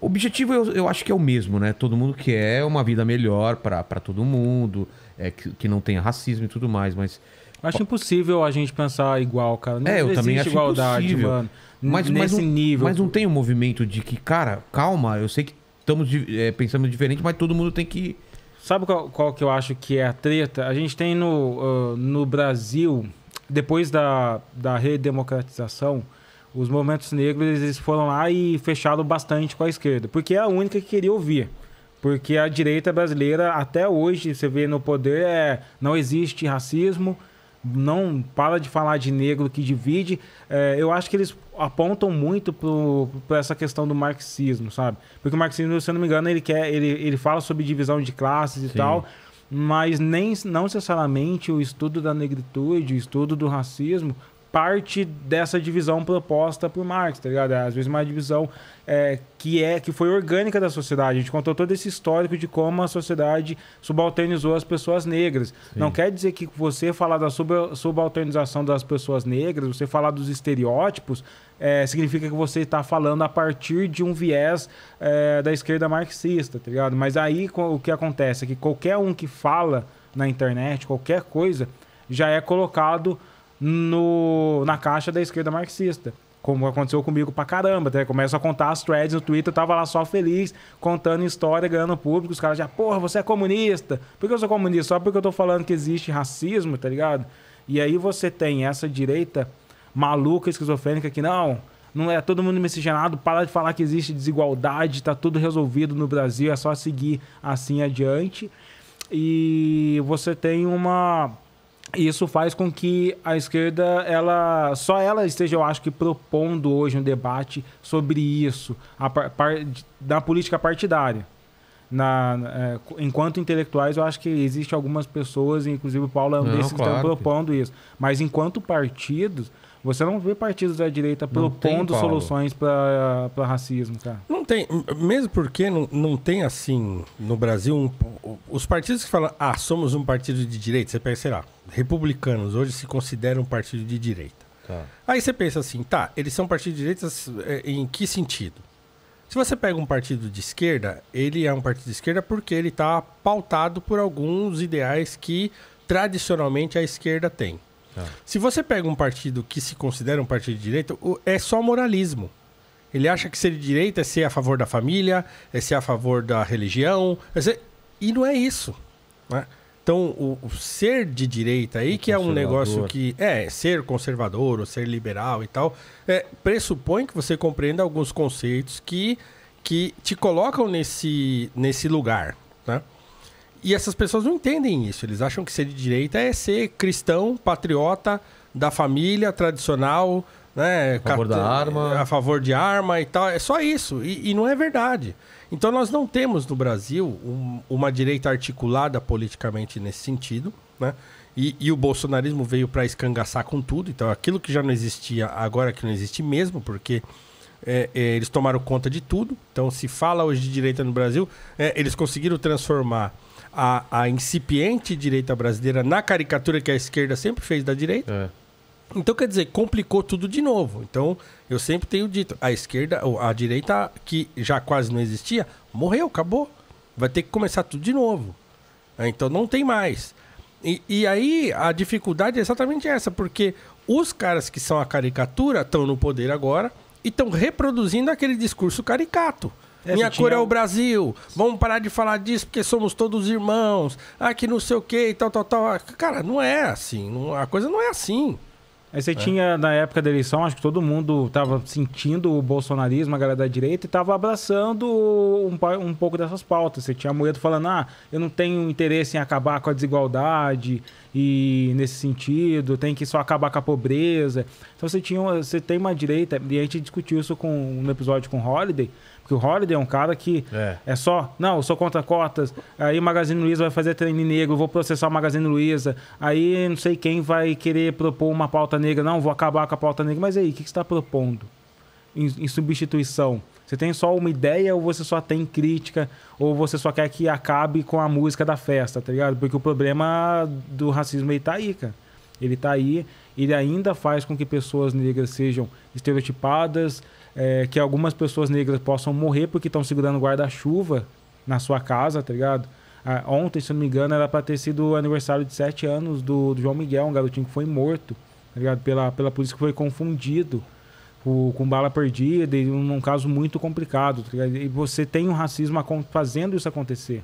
o objetivo eu, eu acho que é o mesmo né todo mundo quer uma vida melhor para todo mundo é que, que não tenha racismo e tudo mais mas Acho impossível a gente pensar igual, cara. Não é, eu também acho igualdade, impossível. mano. Mas, nesse mas não, nível. Mas não tem um movimento de que, cara, calma, eu sei que estamos é, pensando diferente, mas todo mundo tem que. Sabe qual, qual, que eu acho que é a treta? A gente tem no, uh, no Brasil, depois da, da redemocratização, os movimentos negros eles foram lá e fecharam bastante com a esquerda, porque é a única que queria ouvir. Porque a direita brasileira, até hoje, você vê no poder, é, não existe racismo, não para de falar de negro que divide. É, eu acho que eles apontam muito para essa questão do marxismo, sabe? Porque o marxismo, se eu não me engano, ele quer, ele, ele fala sobre divisão de classes e tal, mas nem não necessariamente o estudo da negritude, o estudo do racismo parte dessa divisão proposta por Marx, tá ligado? É, às vezes uma divisão é, que é que foi orgânica da sociedade. A gente contou todo esse histórico de como a sociedade subalternizou as pessoas negras. Sim. Não quer dizer que você falar da subalternização das pessoas negras, você falar dos estereótipos, é, significa que você está falando a partir de um viés é, da esquerda marxista, tá ligado? Mas aí o que acontece é que qualquer um que fala na internet, qualquer coisa, já é colocado no, na caixa da esquerda marxista. Como aconteceu comigo pra caramba, até começo a contar as threads no Twitter, eu tava lá só feliz, contando história, ganhando público, os caras já, porra, você é comunista. Por que eu sou comunista? Só porque eu tô falando que existe racismo, tá ligado? E aí você tem essa direita maluca, esquizofrênica, que não, não é todo mundo miscigenado, para de falar que existe desigualdade, tá tudo resolvido no Brasil, é só seguir assim adiante. E você tem uma isso faz com que a esquerda, ela só ela esteja, eu acho que, propondo hoje um debate sobre isso, a par, da política partidária. Na, é, enquanto intelectuais, eu acho que existe algumas pessoas, inclusive o Paulo é um desses claro. que estão propondo isso. Mas enquanto partidos, você não vê partidos da direita propondo tem, soluções para racismo, cara. Não tem. Mesmo porque não, não tem assim no Brasil. Um, os partidos que falam, ah, somos um partido de direita, você pega, sei lá, republicanos hoje se consideram um partido de direita. Tá. Aí você pensa assim, tá, eles são partido de direita é, em que sentido? Se você pega um partido de esquerda, ele é um partido de esquerda porque ele está pautado por alguns ideais que tradicionalmente a esquerda tem. Ah. Se você pega um partido que se considera um partido de direita, é só moralismo. Ele acha que ser de direita é ser a favor da família, é ser a favor da religião. É ser... E não é isso. Né? Então, o, o, ser de direita aí, o que é um negócio que. É, ser conservador ou ser liberal e tal, é, pressupõe que você compreenda alguns conceitos que, que te colocam nesse, nesse lugar. Né? E essas pessoas não entendem isso. Eles acham que ser de direita é ser cristão, patriota da família tradicional, né? A favor da arma. A favor de arma e tal. É só isso. E, e não é verdade. Então nós não temos no Brasil um, uma direita articulada politicamente nesse sentido, né? E, e o bolsonarismo veio para escangaçar com tudo. Então aquilo que já não existia, agora que não existe mesmo, porque é, é, eles tomaram conta de tudo. Então se fala hoje de direita no Brasil, é, eles conseguiram transformar a, a incipiente direita brasileira na caricatura que a esquerda sempre fez da direita. É. Então, quer dizer, complicou tudo de novo. Então, eu sempre tenho dito, a esquerda, a direita, que já quase não existia, morreu, acabou. Vai ter que começar tudo de novo. É, então, não tem mais. E, e aí, a dificuldade é exatamente essa, porque os caras que são a caricatura estão no poder agora e estão reproduzindo aquele discurso caricato. É, Minha cor é o Brasil. Vamos parar de falar disso porque somos todos irmãos. Ah, que não sei o que e tal, tal, tal. Cara, não é assim. Não, a coisa não é assim. Aí você é. tinha, na época da eleição, acho que todo mundo estava sentindo o bolsonarismo, a galera da direita, e estava abraçando um, um pouco dessas pautas. Você tinha a Moedo falando, ah, eu não tenho interesse em acabar com a desigualdade, e nesse sentido, tem que só acabar com a pobreza. Então você, tinha, você tem uma direita, e a gente discutiu isso com, no episódio com o Holiday, porque o Holiday é um cara que é, é só, não, eu sou contra cotas, aí o Magazine Luiza vai fazer treino negro, vou processar o Magazine Luiza, aí não sei quem vai querer propor uma pauta negra, não, vou acabar com a pauta negra. Mas aí, o que, você está propondo em, em substituição? Você tem só uma ideia ou você só tem crítica ou você só quer que acabe com a música da festa, tá ligado? Porque o problema do racismo ele tá aí, cara. Ele tá aí, ele ainda faz com que pessoas negras sejam estereotipadas, é, que algumas pessoas negras possam morrer porque estão segurando guarda-chuva na sua casa, tá ligado? Ah, ontem, se não me engano, era para ter sido o aniversário de 7 anos do, do, João Miguel, um garotinho que foi morto, tá ligado? Pela, pela polícia que foi confundido com, com bala perdida, e um, um caso muito complicado, tá ligado? E você tem um racismo fazendo isso acontecer.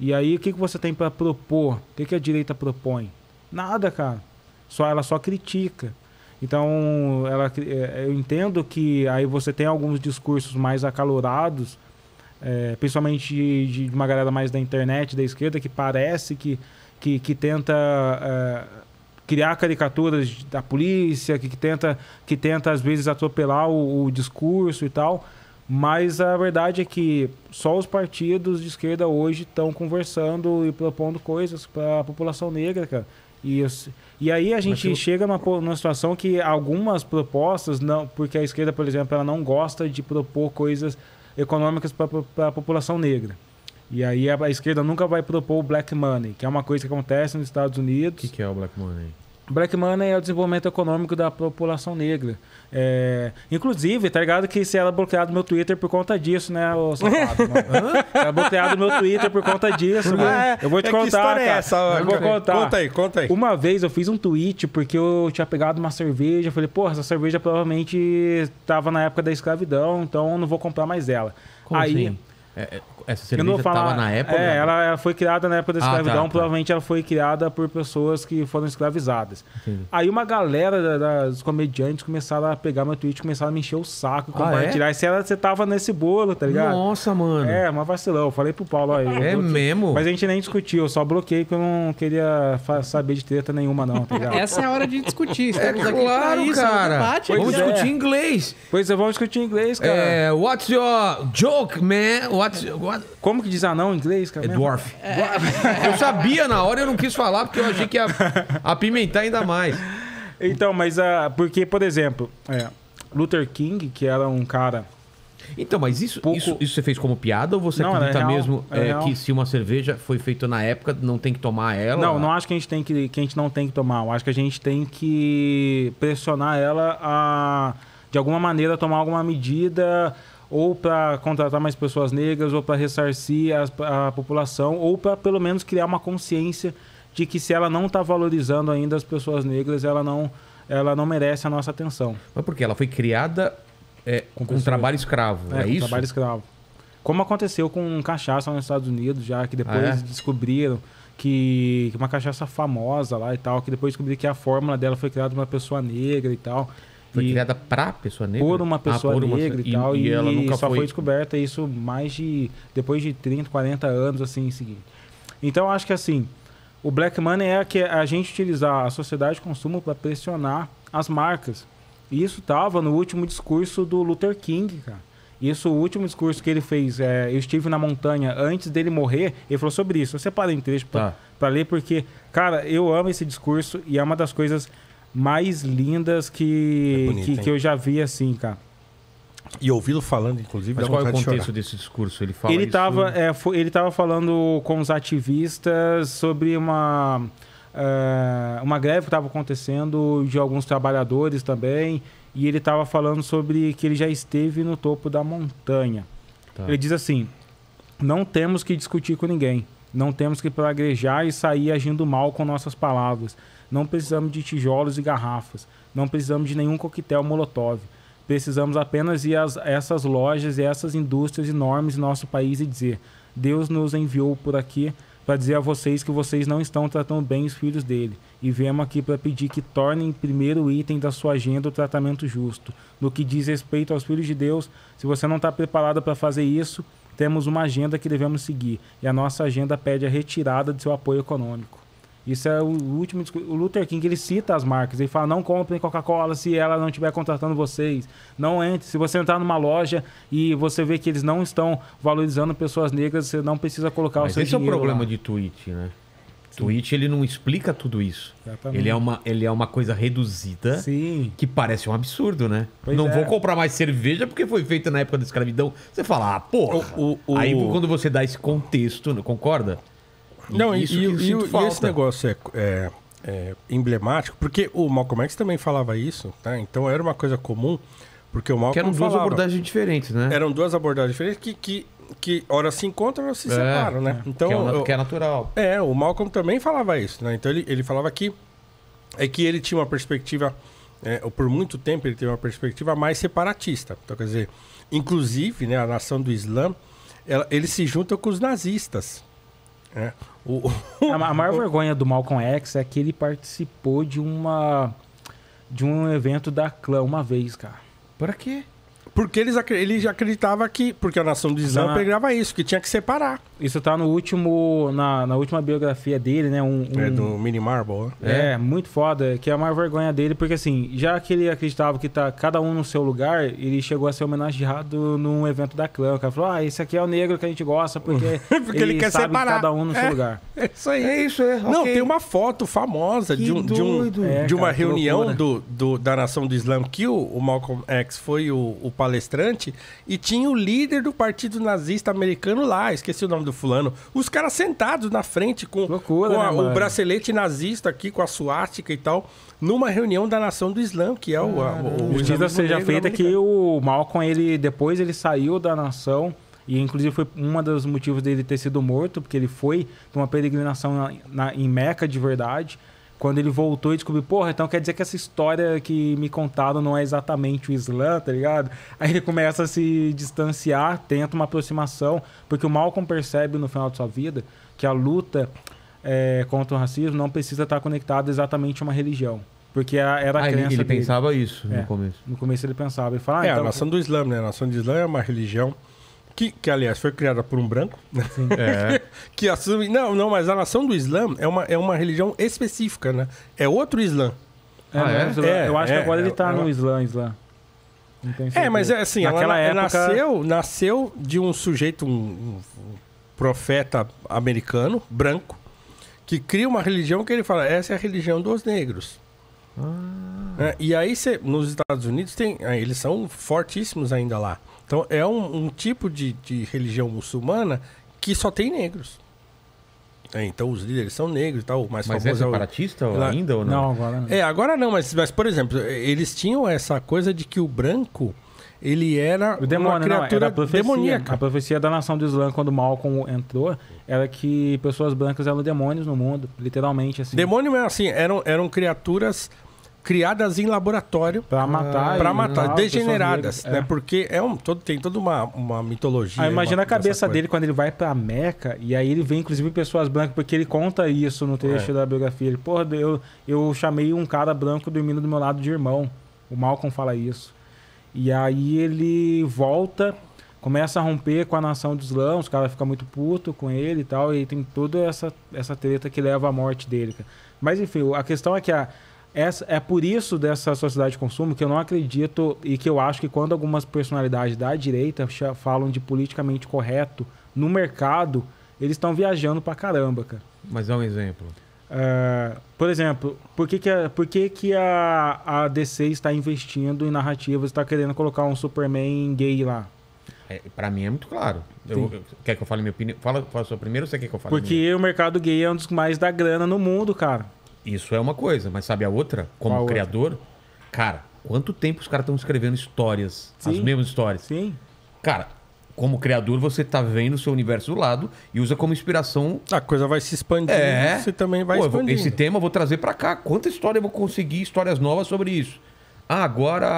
E aí, o que, que você tem para propor? O que, que a direita propõe? Nada, cara. Só, ela só critica. Então, ela, é, eu entendo que aí você tem alguns discursos mais acalorados, é, principalmente de, de, uma galera mais da internet, da esquerda, que parece que, que, que tenta é, criar caricaturas da polícia, que, que, tenta, que tenta, às vezes, atropelar o, o discurso e tal. Mas a verdade é que só os partidos de esquerda hoje estão conversando e propondo coisas para a população negra, cara. E e aí a gente chega numa, numa situação que algumas propostas, não, porque a esquerda, por exemplo, ela não gosta de propor coisas econômicas para a população negra. E aí a, a, esquerda nunca vai propor o black money, que é uma coisa que acontece nos Estados Unidos. O que, que, é o black money? Black Money é o desenvolvimento econômico da população negra. É... Inclusive, tá ligado que se ela bloqueado meu Twitter por conta disso, né, ô safado? *laughs* ela bloqueado meu Twitter por conta disso, ah, Eu vou é, te é contar, É essa, eu vou contar. Conta aí, conta aí. Uma vez eu fiz um tweet porque eu tinha pegado uma cerveja. Falei, porra, essa cerveja provavelmente tava na época da escravidão, então não vou comprar mais ela. Como aí... Assim? É, é essa cerveja estava na época. É, ela, ela, foi criada na época da ah, tá, escravidão. Ah, tá, provavelmente ela foi criada por pessoas que foram escravizadas. Entendi. Aí uma galera da, dos comediantes começaram a pegar meu tweet, começaram a me encher o saco, ah, é? compartilhar. É? E se ela, você tava nesse bolo, tá ligado? Nossa, mano. É, uma vacilão. Eu falei pro Paulo aí. É mesmo? Mas a gente nem discutiu, eu só bloqueei porque eu não queria saber de treta nenhuma, não, tá ligado? Essa é a hora de discutir. É estamos é, aqui claro, isso, é cara. Debate, vamos é. discutir inglês. Pois é, vamos discutir inglês, cara. É, what's your joke, man? What's, what's como que diz anão em inglês? Cara? É dwarf. É. Eu sabia na hora, eu não quis falar porque eu achei que ia apimentar ainda mais. Então, mas a, ah, porque, por exemplo, é, Luther King, que era um cara então, mas isso, Pouco... isso, isso, você fez como piada ou você não, acredita real, mesmo é, que se uma cerveja foi feita na época, não tem que tomar ela? Não, não acho que a gente tem que, que a gente não tem que tomar. Eu acho que a gente tem que pressionar ela a, de alguma maneira, tomar alguma medida ou para contratar mais pessoas negras, ou para ressarcir a, a população, ou para pelo menos criar uma consciência de que se ela não está valorizando ainda as pessoas negras, ela não, ela não merece a nossa atenção. Mas porque ela foi criada é, com, com trabalho escravo, é, é com isso? trabalho escravo. Como aconteceu com cachaça nos Estados Unidos, já que depois ah, é? descobriram que, que uma cachaça famosa lá e tal, que depois descobriram que a fórmula dela foi criada por uma pessoa negra e tal. Foi e criada para pessoa negra? Por uma ah, pessoa ah, por negra e tal. E, e ela nunca só foi... foi descoberta isso mais de... Depois de 30, 40 anos, assim, em seguida. Então, acho que assim... O black money é que a gente utilizar a sociedade de consumo para pressionar as marcas. E isso estava no último discurso do Luther King, cara. Isso, o último discurso que ele fez, é, eu estive na montanha antes dele morrer, ele falou sobre isso. Eu separei um trecho para tá. ler, porque, cara, eu amo esse discurso e é uma das coisas mais lindas que, é bonito, que, que, eu já vi, assim, cara. E ouvi-lo falando, inclusive. Mas qual é o contexto de desse discurso? Ele fala ele estava é, foi, ele tava falando com os ativistas sobre uma, é, uma greve que estava acontecendo de alguns trabalhadores também. E ele estava falando sobre que ele já esteve no topo da montanha. Tá. Ele diz assim: não temos que discutir com ninguém. Não temos que pragrejar e sair agindo mal com nossas palavras. Não precisamos de tijolos e garrafas. Não precisamos de nenhum coquetel molotov. Precisamos apenas ir a essas lojas e essas indústrias enormes em nosso país e dizer: Deus nos enviou por aqui para dizer a vocês que vocês não estão tratando bem os filhos dele. E viemos aqui para pedir que tornem primeiro item da sua agenda o tratamento justo. No que diz respeito aos filhos de Deus, se você não está preparado para fazer isso, temos uma agenda que devemos seguir. E a nossa agenda pede a retirada de seu apoio econômico. Isso é o último O Luther King ele cita as marcas. Ele fala: não comprem Coca-Cola se ela não estiver contratando vocês. Não entre. Se você entrar numa loja e você vê que eles não estão valorizando pessoas negras, você não precisa colocar Mas o seu esse dinheiro. Esse é o problema lá. de tweet, né? Twitch ele não explica tudo isso. Ele é uma, ele é uma coisa reduzida Sim. que parece um absurdo, né? Pois não é. vou comprar mais cerveja porque foi feita na época da escravidão. Você fala, ah, porra. O, o, o... Aí quando você dá esse contexto, concorda? Não, isso, e, isso, e, e esse negócio é, é, é, emblemático, porque o Malcolm X também falava isso, tá? Então era uma coisa comum, porque o Malcolm que eram duas falava, abordagens diferentes, né? Eram duas abordagens diferentes que, que, que ora se encontram, ora se é, separam, né? É. Então, que é, o, que é natural. É, o Malcolm também falava isso, né? Então ele, ele falava que é que ele tinha uma perspectiva... É, por muito tempo ele teve uma perspectiva mais separatista. Então, quer dizer, inclusive, né, a nação do Islã, ela, ele se junta com os nazistas. É. O, o, *laughs* a, a maior vergonha do Malcolm X é que ele participou de uma de um evento da clã uma vez, cara. Pra quê? Porque eles, ele acreditava que. Porque a nação do Islã pregava isso, que tinha que separar. Isso tá no último. Na, na última biografia dele, né? Um, é, um... É do Mini Marble, né? é, é, muito foda. Que é a maior vergonha dele, porque assim, já que ele acreditava que tá cada um no seu lugar, ele chegou a ser homenageado num evento da clã. O cara falou: ah, esse aqui é o negro que a gente gosta, porque. *laughs* porque ele, ele quer separar. cada um no é, seu lugar. É isso aí. É isso, é. Não, okay. tem uma foto famosa de, um, de, um, é, de uma cara, reunião do, do, da nação do Islã que o, o Malcolm X foi o, o palestrante e tinha o líder do partido nazista americano lá, esqueci o nome do fulano. Os caras sentados na frente com, Loucura, com né, a, né, o bracelete nazista aqui, com a suástica e tal, numa reunião da Nação do Islã, que é o. Ah, o, o seja feita que o Malcolm, ele, depois ele saiu da nação. E inclusive foi um dos motivos dele ter sido morto, porque ele foi numa peregrinação na, na, em Meca de verdade quando ele voltou e descobriu, porra, então quer dizer que essa história que me contaram não é exatamente o Islã, tá ligado? *laughs* Aí ele começa a se distanciar, tenta uma aproximação, porque o Malcolm percebe no final de sua vida que a luta é, contra o racismo não precisa estar conectada exatamente a uma religião. Porque era, era ah, crença. Ele, ele dele. pensava isso é, no começo. No começo ele pensava. Ele fala, ah, é, então... a nação do Islã, né? A nação do Islã é uma religião que, que, aliás, foi criada por um branco, é. *laughs* que assume... Não, não, mas a nação do Islã é uma, é uma religião específica, né? É outro Islã. É, ah, é? é eu é, acho que agora é, ele está no Islã, Islã. É, mas é assim, Naquela ela época... nasceu, nasceu de um sujeito, um, um profeta americano, branco, que cria uma religião que ele fala, essa é a religião dos negros. Ah. É, e aí, cê, nos Estados Unidos, tem, eles são fortíssimos ainda lá. Então é um, um tipo de, de, religião muçulmana que só tem negros. É, então os líderes são negros e tal. mas é separatista é o... ainda ou não? Não, agora não. É, agora não, mas, mas por exemplo, é, eles tinham essa coisa de que o branco ele era o demônio, uma criatura não, era a profecia, demoníaca. A profecia da nação do Islã, quando Malcolm entrou, era que pessoas brancas eram demônios no mundo, literalmente. assim. Demônio mesmo, assim, eram, eram criaturas criadas em laboratório para ah, matar, para matar, degeneradas, né? É. Porque é um todo tem toda uma, uma mitologia. Aí, ah, imagina uma, a cabeça dele quando ele vai para Meca e aí ele vê inclusive pessoas brancas porque ele conta isso no trecho é. da biografia. Ele, porra, eu eu chamei um cara branco dormindo do meu lado de irmão. O Malcolm fala isso. E aí ele volta começa a romper com a nação do Islã, os caras ficam muito puto com ele e tal, e tem toda essa, essa treta que leva à morte dele. Mas enfim, a questão é que a, essa, é por isso dessa sociedade de consumo que eu não acredito e que eu acho que quando algumas personalidades da direita falam de politicamente correto no mercado, eles estão viajando pra caramba, cara. Mas dá um exemplo. É, por exemplo, por que, que, a, por que, que a, a DC está investindo em narrativas, está querendo colocar um Superman gay lá? É, para mim é muito claro. Eu, eu, quer que eu fale minha opinião? Fala, fala a sua primeiro ou você quer que eu fale? Porque minha? o mercado gay é um dos mais da grana no mundo, cara. Isso é uma coisa, mas sabe a outra? Como criador, outra? cara, quanto tempo os caras estão escrevendo histórias, Sim. as mesmas histórias? Sim. Cara, como criador, você está vendo o seu universo do lado e usa como inspiração. A coisa vai se expandir, é. você também vai Pô, expandindo. Esse tema eu vou trazer para cá. Quanta história eu vou conseguir, histórias novas sobre isso? Ah, agora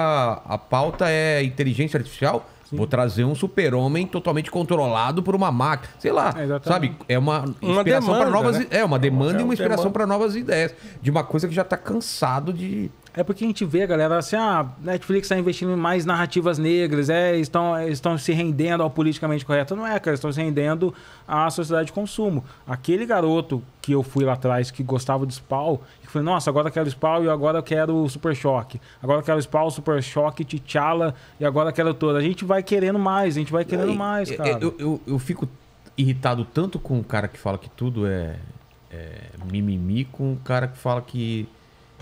a pauta é inteligência artificial. Sim. Vou trazer um super-homem totalmente controlado por uma máquina. Sei lá, é sabe? É uma inspiração para novas... Né? É, uma é, demanda é e uma inspiração para novas ideias. De uma coisa que já está cansado de... É porque a gente vê, galera, assim, a ah, Netflix está investindo em mais narrativas negras, é, estão, estão se rendendo ao politicamente correto. Não é, cara, estão se rendendo à sociedade de consumo. Aquele garoto que eu fui lá atrás que gostava de Spawn, que foi, nossa, agora eu quero Spawn e agora eu quero Super Choque. Agora eu quero Spawn, Super Choque, T'Challa e agora eu quero toda. A gente vai querendo mais, a gente vai querendo Aí, mais, é, é, cara. Eu, eu, eu fico irritado tanto com o cara que fala que tudo é, é mimimi, com o cara que fala que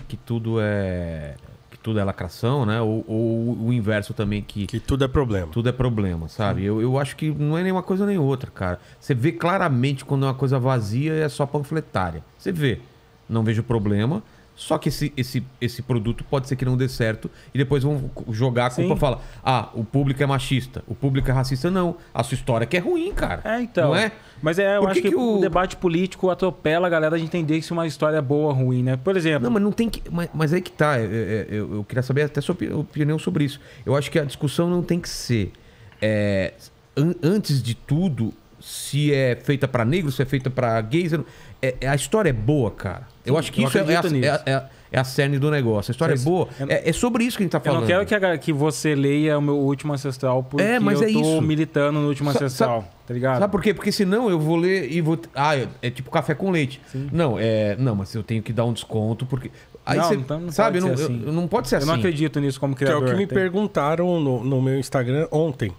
que tudo é que tudo é lacração, né? Ou, ou o inverso também que que tudo é problema. Tudo é problema, sabe? Eu, eu acho que não é nenhuma coisa nem outra, cara. Você vê claramente quando é uma coisa vazia e é só panfletária. Você vê. Não vejo problema. Só que esse, esse, esse produto pode ser que não dê certo e depois vão jogar a culpa e falar: ah, o público é machista, o público é racista. Não, a sua história que é ruim, cara. É, então. Não é? Mas é, eu acho que, que o... o... debate político atropela a galera de entender se uma história é boa ou ruim, né? Por exemplo. Não, mas não tem que. Mas, mas é aí que tá. Eu, é, é, eu, eu queria saber até sua opinião sobre isso. Eu acho que a discussão não tem que ser. É, an antes de tudo, se é feita para negros, se é feita para gays. Eu é, é, a história é boa, cara. Eu acho que eu isso é, é a, é, é, a cerne do negócio. A história é, boa. É, sobre isso que a gente tá falando. Eu não quero que, a, que você leia o meu último ancestral, porque é, mas eu é tô isso. militando no último Sa ancestral. Sabe, tá ligado? Sabe por quê? Porque senão eu vou ler e vou. Ah, é tipo café com leite. Sim. Não, é. Não, mas eu tenho que dar um desconto, porque. Aí não, você, não tá- sabe, não, assim. eu, não pode ser eu assim. Eu não acredito nisso como criador. Que é o que me tem. perguntaram no, no meu Instagram ontem.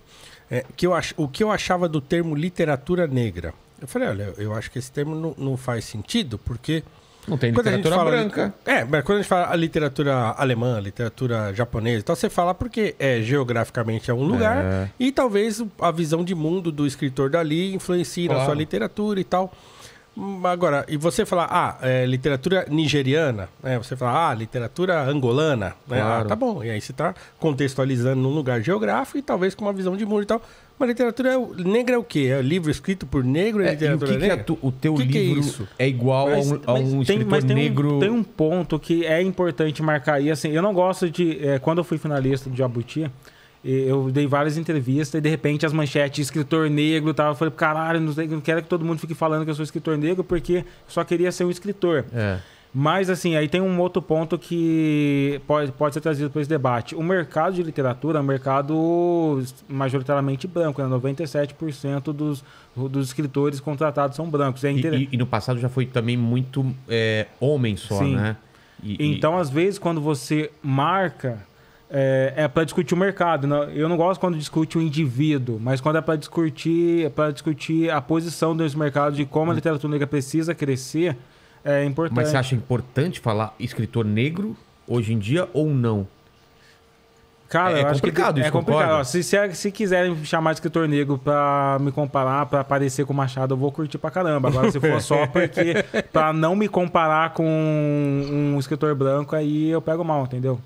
É, que eu ach, o que eu achava do termo literatura negra. Eu falei, olha, eu acho que esse termo não, não faz sentido, porque. Não tem literatura fala, branca. É, mas quando a gente fala a literatura alemã, a literatura japonesa, então você fala porque é geograficamente é um lugar é. e talvez a visão de mundo do escritor dali influencie claro. na sua literatura e tal. Hum, agora, e você falar, ah, é, literatura nigeriana, né? Você fala ah, literatura angolana, né? Ah, claro. Ah, tá bom. E aí você está contextualizando num lugar geográfico e talvez com uma visão de mundo e tal. Mas literatura é, negra é o quê? É livro escrito por negro é, é literatura e o que negra? Que é tu, o teu que é livro é, igual mas, a um, a um escritor tem negro? Um, tem um ponto que é importante marcar. E assim, eu não gosto de... É, quando eu fui finalista de Jabuti, eu dei várias entrevistas e de repente as manchetes escritor negro e tal. Eu falei, caralho, não, não quero que todo mundo fique falando que eu sou escritor negro porque só queria ser um escritor. É. Mas, assim, aí tem um outro ponto que pode, pode ser trazido para esse debate. O mercado de literatura é um mercado majoritariamente branco, né? 97% dos, dos escritores contratados são brancos. É inter... e, e, e, no passado já foi também muito é, homem só, Sim. né? E, então, às vezes, quando você marca, é, é para discutir o mercado. Né? Eu não gosto quando discute o indivíduo, mas quando é para discutir, é para discutir a posição desse mercado, de como a literatura negra precisa crescer é importante. Mas você acha importante falar escritor negro hoje em dia ou não? Cara, é, é complicado que, isso, É complicado. se, se, é, se, quiserem chamar de escritor negro pra me comparar, pra aparecer com o Machado, eu vou curtir pra caramba. Agora, se for só porque... *laughs* pra não me comparar com um escritor branco, aí eu pego mal, entendeu?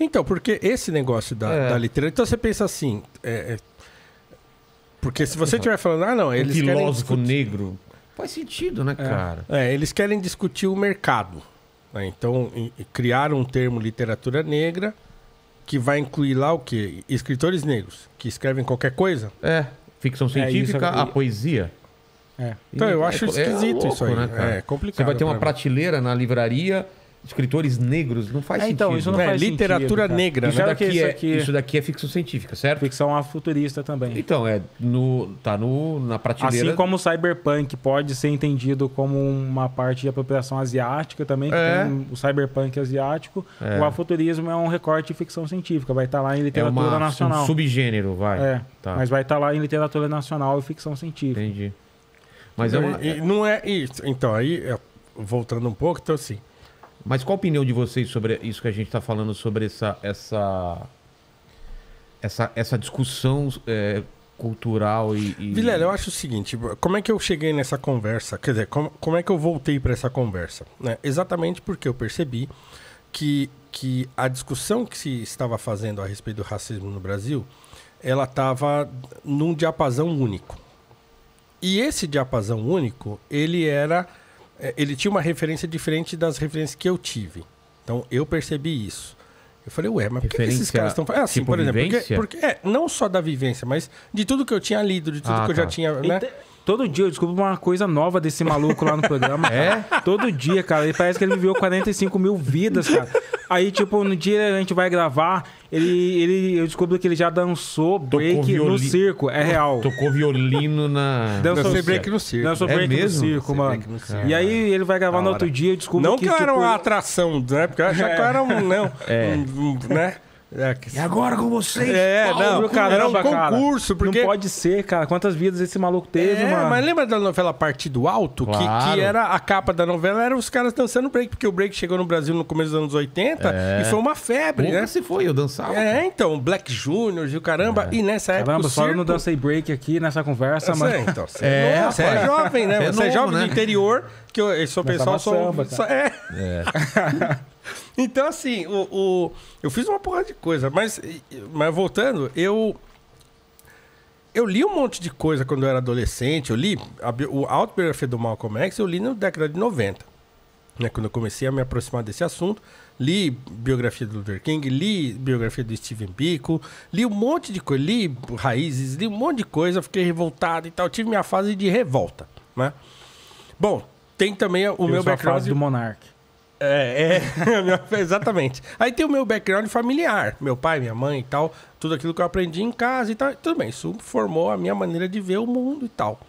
Então, porque esse negócio da, é. da literatura... Então, você pensa assim... É, é porque se você estiver falando... Ah, não, eles um filósofo querem... negro Faz sentido, né, é. cara? É, eles querem discutir o mercado. Né? Então, criar criaram um termo literatura negra que vai incluir lá o quê? Escritores negros que escrevem qualquer coisa. É, ficção é, científica, a poesia. É. Então, eu acho é esquisito louco, isso aí. Né, é complicado. Você vai ter uma prateleira na livraria escritores negros não faz é, então, sentido. Então, isso não é, faz literatura sentido, negra. Isso, né? daqui isso, é-, é, isso daqui é ficção científica, certo? Ficção futurista também. Então, é no, tá no, na prateleira... Assim como o cyberpunk pode ser entendido como uma parte de apropriação asiática também, é. o cyberpunk asiático, é. o afuturismo é um recorte de ficção científica, vai estar tá lá em literatura é uma, nacional. um subgênero, vai. É, tá. mas vai estar tá lá em literatura nacional e ficção científica. Entendi. Mas é uma... não é isso. Então, aí, voltando um pouco, então assim... Mas qual a opinião de vocês sobre isso que a gente está falando, sobre essa, essa, essa, essa discussão é, cultural e, e... Vilela, eu acho o seguinte, como é que eu cheguei nessa conversa? Quer dizer, como, como é que eu voltei para essa conversa? Né? Exatamente porque eu percebi que, que a discussão que se estava fazendo a respeito do racismo no Brasil, ela estava num diapasão único. E esse diapasão único, ele era é, ele tinha uma referência diferente das referências que eu tive. Então eu percebi isso. Eu falei, ué, mas por que, esses caras estão fazendo É assim, tipo por exemplo, porque, porque, é, não só da vivência, mas de tudo que eu tinha lido, de tudo ah, que eu já tá. tinha. Né? Então, todo dia eu descubro uma coisa nova desse maluco lá no programa. *laughs* é? Todo dia, cara. Ele parece que ele viveu 45 mil vidas, cara. Aí, tipo, no dia a gente vai gravar, ele, ele, eu descubro que ele já dançou break violi... no circo. É real. Tocou violino na. Dançou, dançou break no circo. Dançou é break mesmo? no circo, mano. No circo. E aí ele vai gravar no outro dia eu descubro não que. Não que era tipo... uma atração, né? Porque eu achava é. que era um. Não, né, é. um, né? É, e agora com vocês? É, Pau, não, cara, era é um cara. concurso, porque... Não pode ser, cara. Quantas vidas esse maluco teve, é, mano. Mas lembra da novela Partido Alto? Claro. Que, que, era a capa da novela, eram os caras dançando break, porque o break chegou no Brasil no começo dos anos 80 é. e foi uma febre, Pouca né? se foi, eu dançava. É, cara. então, Black Juniors e o caramba. É. E nessa época. Caramba, só circo... eu não dancei break aqui nessa conversa, mas. Sei, é, então, você *laughs* é, é jovem, né? Você é, novo, jovem né? do interior, que eu, eu sou tá pessoal sou. Samba, é. é. *laughs* Então, assim, o, o, eu fiz uma porrada de coisa, mas, mas voltando, eu. Eu li um monte de coisa quando eu era adolescente. Eu li a, o Autobiografia do Malcolm X, eu li na década de 90. Né, quando eu comecei a me aproximar desse assunto, li biografia do Luther King, li biografia do Steven Biko, li um monte de coisa, li raízes, li um monte de coisa, fiquei revoltado e tal. Tive minha fase de revolta, né? Bom, tem também o meu background. A fase do Monarque. É, é *laughs* exatamente. Aí tem o meu background familiar, meu pai, minha mãe e tal, tudo aquilo que eu aprendi em casa e tal. Tudo bem, isso formou a minha maneira de ver o mundo e tal.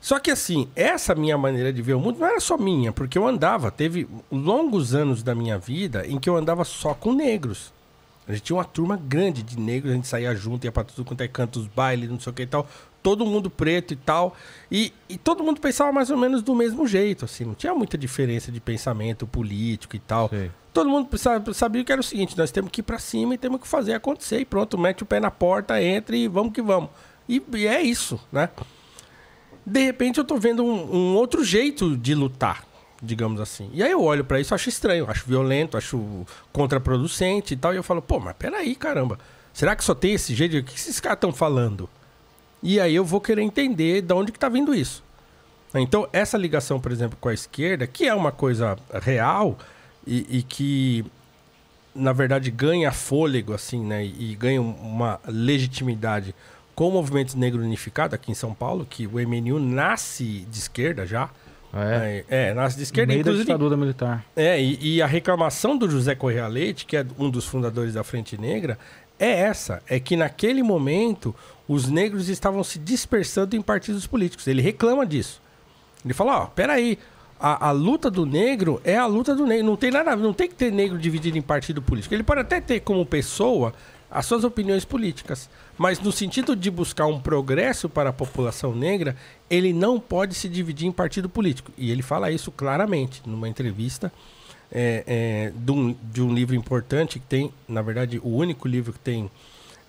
Só que assim, essa minha maneira de ver o mundo não era só minha, porque eu andava, teve longos anos da minha vida em que eu andava só com negros. A gente tinha uma turma grande de negros, a gente saía junto, ia pra tudo quanto é canto, os bailes, não sei o que e tal todo mundo preto e tal. E, e, todo mundo pensava mais ou menos do mesmo jeito, assim. Não tinha muita diferença de pensamento político e tal. Sim. Todo mundo sabia, que era o seguinte: nós temos que ir para cima e temos que fazer acontecer. E pronto, mete o pé na porta, entra e vamos que vamos. E, e é isso, né? De repente eu tô vendo um, um outro jeito de lutar, digamos assim. E aí eu olho para isso, acho estranho, acho violento, acho contraproducente e tal. E eu falo, pô, mas peraí, caramba. Será que só tem esse jeito? O que esses caras estão falando? E aí eu vou querer entender de onde que está vindo isso. Então, essa ligação, por exemplo, com a esquerda, que é uma coisa real e, e que, na verdade, ganha fôlego, assim, né? E, ganha uma legitimidade com o movimento negro unificado aqui em São Paulo, que o MNU nasce de esquerda já. Ah, é, é, é nasce de esquerda. Meio inclusive, da ditadura militar. É, e, e a reclamação do José Correa Leite, que é um dos fundadores da Frente Negra, é essa. É que naquele momento os negros estavam se dispersando em partidos políticos. Ele reclama disso. Ele fala, ó, peraí, a, a, luta do negro é a luta do negro. Não tem nada, não tem que ter negro dividido em partido político. Ele pode até ter como pessoa as suas opiniões políticas, mas no sentido de buscar um progresso para a população negra, ele não pode se dividir em partido político. E ele fala isso claramente numa entrevista é, é, de, um, de um livro importante que tem, na verdade, o único livro que tem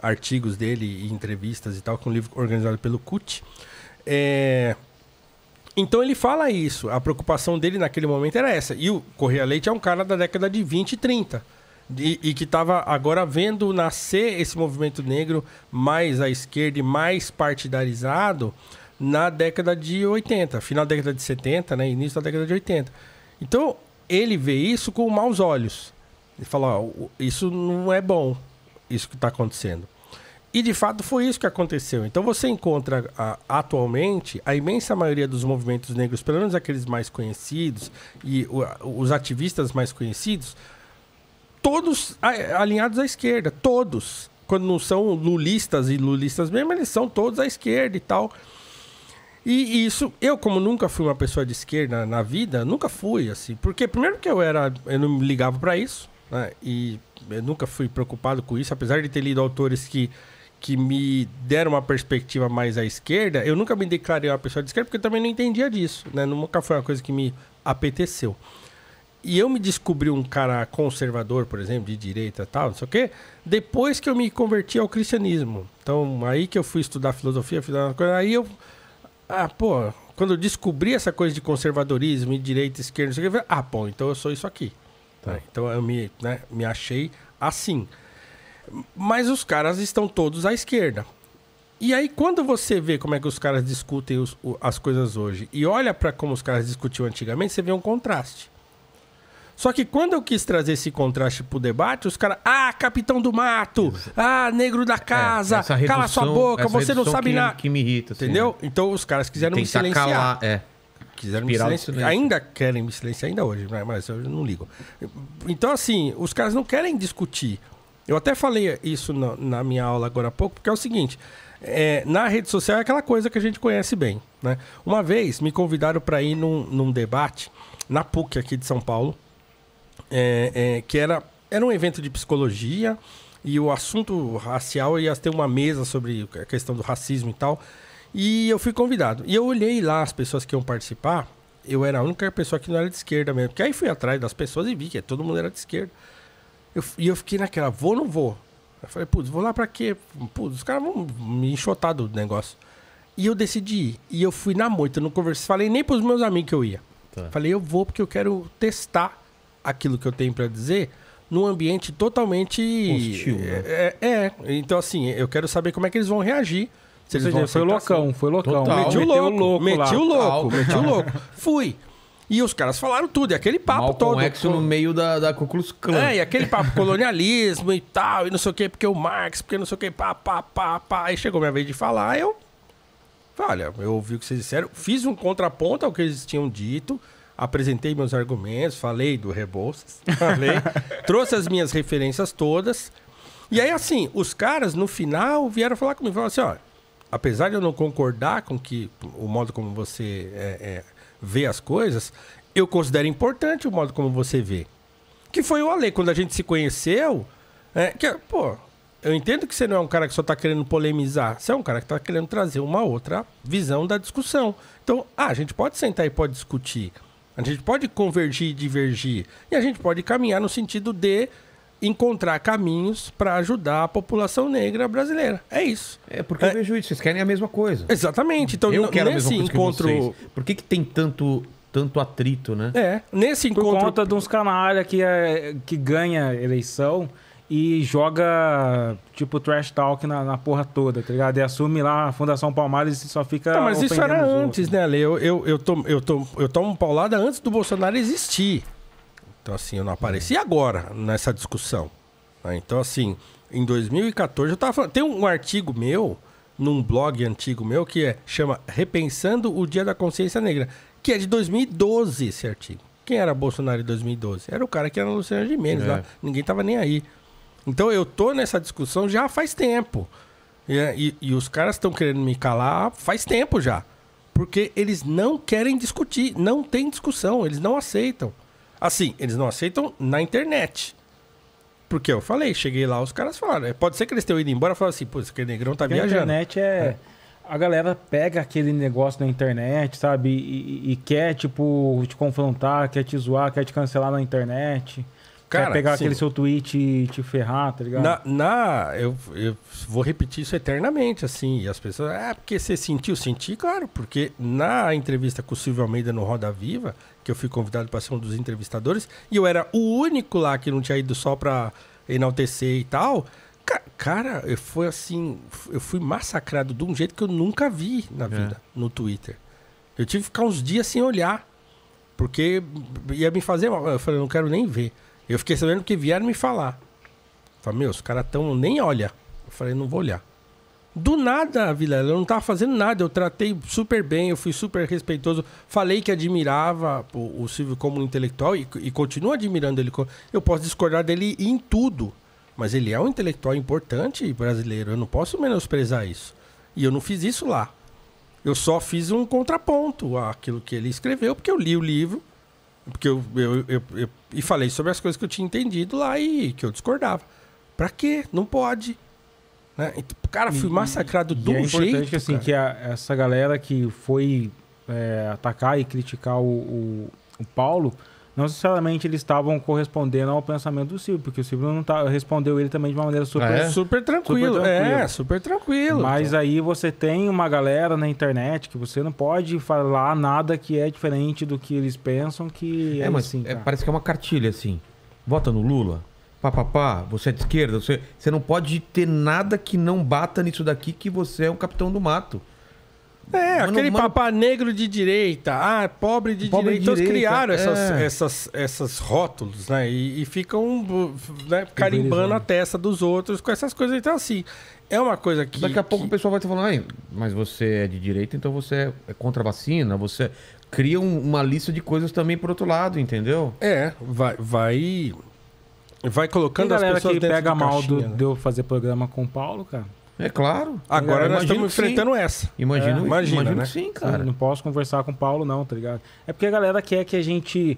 artigos dele e entrevistas e tal, com é um livro organizado pelo CUT. É... Então ele fala isso. A preocupação dele naquele momento era essa. E o Correia Leite é um cara da década de 20 e 30. E, e que estava agora vendo nascer esse movimento negro mais à esquerda e mais partidarizado na década de 80, final da década de 70, né, início da década de 80. Então ele vê isso com maus olhos. Ele fala: ó, isso não é bom isso que está acontecendo. E de fato foi isso que aconteceu. Então você encontra a, atualmente a imensa maioria dos movimentos negros, pelo menos aqueles mais conhecidos e o, os ativistas mais conhecidos, todos alinhados à esquerda, todos. Quando não são lulistas e lulistas mesmo, eles são todos à esquerda e tal. E isso, eu como nunca fui uma pessoa de esquerda na vida, nunca fui assim, porque primeiro que eu era, eu não me ligava para isso, né? E eu nunca fui preocupado com isso, apesar de ter lido autores que, que me deram uma perspectiva mais à esquerda, eu nunca me declarei uma pessoa de esquerda porque eu também não entendia disso, né? Nunca foi uma coisa que me apeteceu. E eu me descobri um cara conservador, por exemplo, de direita tal, não sei o quê, depois que eu me converti ao cristianismo. Então, aí que eu fui estudar filosofia, aí eu. Ah, pô, quando eu descobri essa coisa de conservadorismo e direita, esquerda, não sei o quê, ah, pô, então eu sou isso aqui. Né? Então eu me, né, me achei assim. Mas os caras estão todos à esquerda. E aí, quando você vê como é que os caras discutem os, o, as coisas hoje e olha para como os caras discutiam antigamente, você vê um contraste. Só que quando eu quis trazer esse contraste pro debate, os caras. Ah, capitão do mato! Ah, negro da é, casa! É, redução, cala sua boca, você não sabe que, nada. que me irrita. Assim, Entendeu? Né? Então os caras quiseram me silenciar. Calar, é quiseram me silenciar. Ainda querem me silenciar, ainda hoje, mas eu não ligo. Então, assim, os caras não querem discutir. Eu até falei isso na, na minha aula agora há pouco, porque é o seguinte. É, na rede social é aquela coisa que a gente conhece bem. Né? Uma vez me convidaram para ir num, num, debate na PUC aqui de São Paulo, é, é, que era, era um evento de psicologia e o assunto racial ia ter uma mesa sobre a questão do racismo e tal. E eu fui convidado. E eu olhei lá as pessoas que iam participar. Eu era a única pessoa que não era de esquerda mesmo. Porque aí fui atrás das pessoas e vi que todo mundo era de esquerda. Eu, e eu fiquei naquela, vou ou não vou? Eu falei, putz, vou lá pra quê? Putz, os caras vão me enxotar do negócio. E eu decidi ir. E eu fui na moita, não conversei, falei nem pros meus amigos que eu ia. Tá. Falei, eu vou porque eu quero testar aquilo que eu tenho para dizer num ambiente totalmente. Hostil, né? é, é, é, então assim, eu quero saber como é que eles vão reagir se eles seja, foi loucão, foi loucão. Total. Meti o louco, louco meti o louco, meti o louco. Fui. E os caras falaram tudo, e aquele papo Malcolm todo. X no meio da, da Ku Klux Klan. É, e aquele papo colonialismo e tal, e não sei o quê, porque o Marx, porque não sei o quê, pá, pá, pá, pá. Aí chegou minha vez de falar, eu. Olha, eu ouvi o que vocês disseram, fiz um contraponto ao que eles tinham dito, apresentei meus argumentos, falei do Rebouças, *laughs* falei, trouxe as minhas referências todas. E aí, assim, os caras no final vieram falar comigo, falaram assim: olha apesar de eu não concordar com que o modo como você é, é, vê as coisas, eu considero importante o modo como você vê. Que foi o Ale, quando a gente se conheceu, é, que, pô, eu entendo que você não é um cara que só está querendo polemizar, você é um cara que está querendo trazer uma outra visão da discussão. Então, ah, a gente pode sentar e pode discutir, a gente pode convergir e divergir, e a gente pode caminhar no sentido de encontrar caminhos para ajudar a população negra brasileira. É isso. É porque é. eu vejo isso. Vocês querem a mesma coisa. Exatamente. Então, eu quero nesse a mesma coisa encontro. Por que, que tem tanto tanto atrito, né? É. Nesse encontro. Por conta de uns canalha que, é, que ganha eleição e joga, tipo, trash talk na, na, porra toda, tá ligado? E assume lá a Fundação Palmares e só fica. Não, mas isso era antes, outros. né, Ale? Eu, eu, eu, tô, eu, tô, eu tomo paulada antes do Bolsonaro existir. Então, assim, eu não apareci uhum. agora nessa discussão. Né? Então, assim, em 2014 eu tava falando. Tem um artigo meu, num blog antigo meu, que é, chama Repensando o Dia da Consciência Negra, que é de 2012 esse artigo. Quem era Bolsonaro em 2012? Era o cara que era Luciano de é. lá. Ninguém tava nem aí. Então eu tô nessa discussão já faz tempo. E, e, e os caras estão querendo me calar faz tempo já. Porque eles não querem discutir, não tem discussão, eles não aceitam. Assim, eles não aceitam na internet. Porque eu falei, cheguei lá, os caras falaram. É, pode ser que eles tenham ido embora e falaram assim, pô, esse é negrão tá Porque viajando. A internet é... é. A galera pega aquele negócio na internet, sabe? e, e, quer, tipo, te confrontar, quer te zoar, quer te cancelar na internet. Cara, Quer pegar sim. aquele seu tweet e te ferrar, tá ligado? Na, na eu, eu, vou repetir isso eternamente, assim. E as pessoas, É porque você sentiu? Senti, claro, porque na entrevista com o Silvio Almeida no Roda Viva, que eu fui convidado para ser um dos entrevistadores, e eu era o único lá que não tinha ido só para enaltecer e tal. Cara, eu fui assim, eu fui massacrado de um jeito que eu nunca vi na é. vida no Twitter. Eu tive que ficar uns dias sem olhar, porque ia me fazer mal. Eu falei, não quero nem ver. Eu fiquei sabendo que vieram me falar. Falei, meu, os caras tão nem olha. Eu falei, não vou olhar. Do nada, Vilela, eu não tava fazendo nada. Eu tratei super bem, eu fui super respeitoso. Falei que admirava o, o Silvio como um intelectual e, e continuo admirando ele. Eu posso discordar dele em tudo, mas ele é um intelectual importante brasileiro. Eu não posso menosprezar isso. E eu não fiz isso lá. Eu só fiz um contraponto àquilo que ele escreveu, porque eu li o livro porque eu, eu, eu, eu, e falei sobre as coisas que eu tinha entendido lá e que eu discordava. Pra quê? Não pode. Né? Então, cara, fui massacrado e, do é jeito. Importante que, assim, que a, essa galera que foi é, atacar e criticar o, o, o Paulo não necessariamente eles estavam correspondendo ao pensamento do Silvio, porque o Silvio não tá, respondeu ele também de uma maneira super, é? super, tranquilo, super é, tranquilo. É, super tranquilo. Mas então. aí você tem uma galera na internet que você não pode falar nada que é diferente do que eles pensam que é, é mas assim, é, parece que é uma cartilha assim. Vota no Lula. Papapá, você é de esquerda, você, você não pode ter nada que não bata nisso daqui que você é um capitão do mato. É, mano, aquele mano... papá negro de direita, ah, pobre de pobre direita. Então criaram é. essas, essas, essas rótulos, né? E, e ficam né, carimbando a testa dos outros com essas coisas. Então, assim, é uma coisa que. Daqui a pouco que... o pessoal vai te falando, mas você é de direita, então você é, é contra a vacina, você cria um, uma lista de coisas também por outro lado, entendeu? É, vai. vai... Vai colocando Tem as pessoas que pega mal do, né? de eu fazer programa com o Paulo, cara. É claro. Agora nós estamos enfrentando sim. essa. Imagino, é, imagina, imagino né? sim, cara. Sim, não posso conversar com o Paulo, não, tá ligado? É porque a galera quer que a gente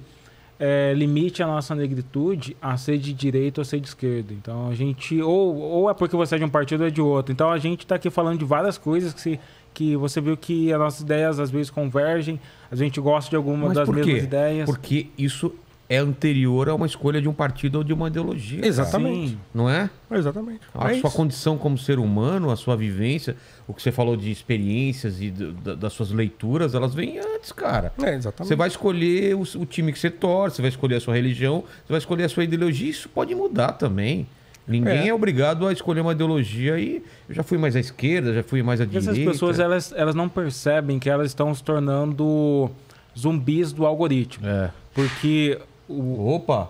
é, limite a nossa negritude a ser de direita ou ser de esquerda. Então a gente. Ou, ou é porque você é de um partido ou é de outro. Então a gente tá aqui falando de várias coisas que se que você viu que as nossas ideias às vezes convergem, a gente gosta de algumas das mesmas ideias. Porque isso é anterior a uma escolha de um partido ou de uma ideologia. Exatamente. Não é? Exatamente. A é sua isso. condição como ser humano, a sua vivência, o que você falou de experiências e das suas leituras, elas vêm antes, cara. É, exatamente. Você vai escolher o, o time que você torce, você vai escolher a sua religião, você vai escolher a sua ideologia, isso pode mudar também. Ninguém é. é. obrigado a escolher uma ideologia e eu já fui mais à esquerda, já fui mais à direita. Essas pessoas elas, elas não percebem que elas estão se tornando zumbis do algoritmo. É. Porque o... Opa!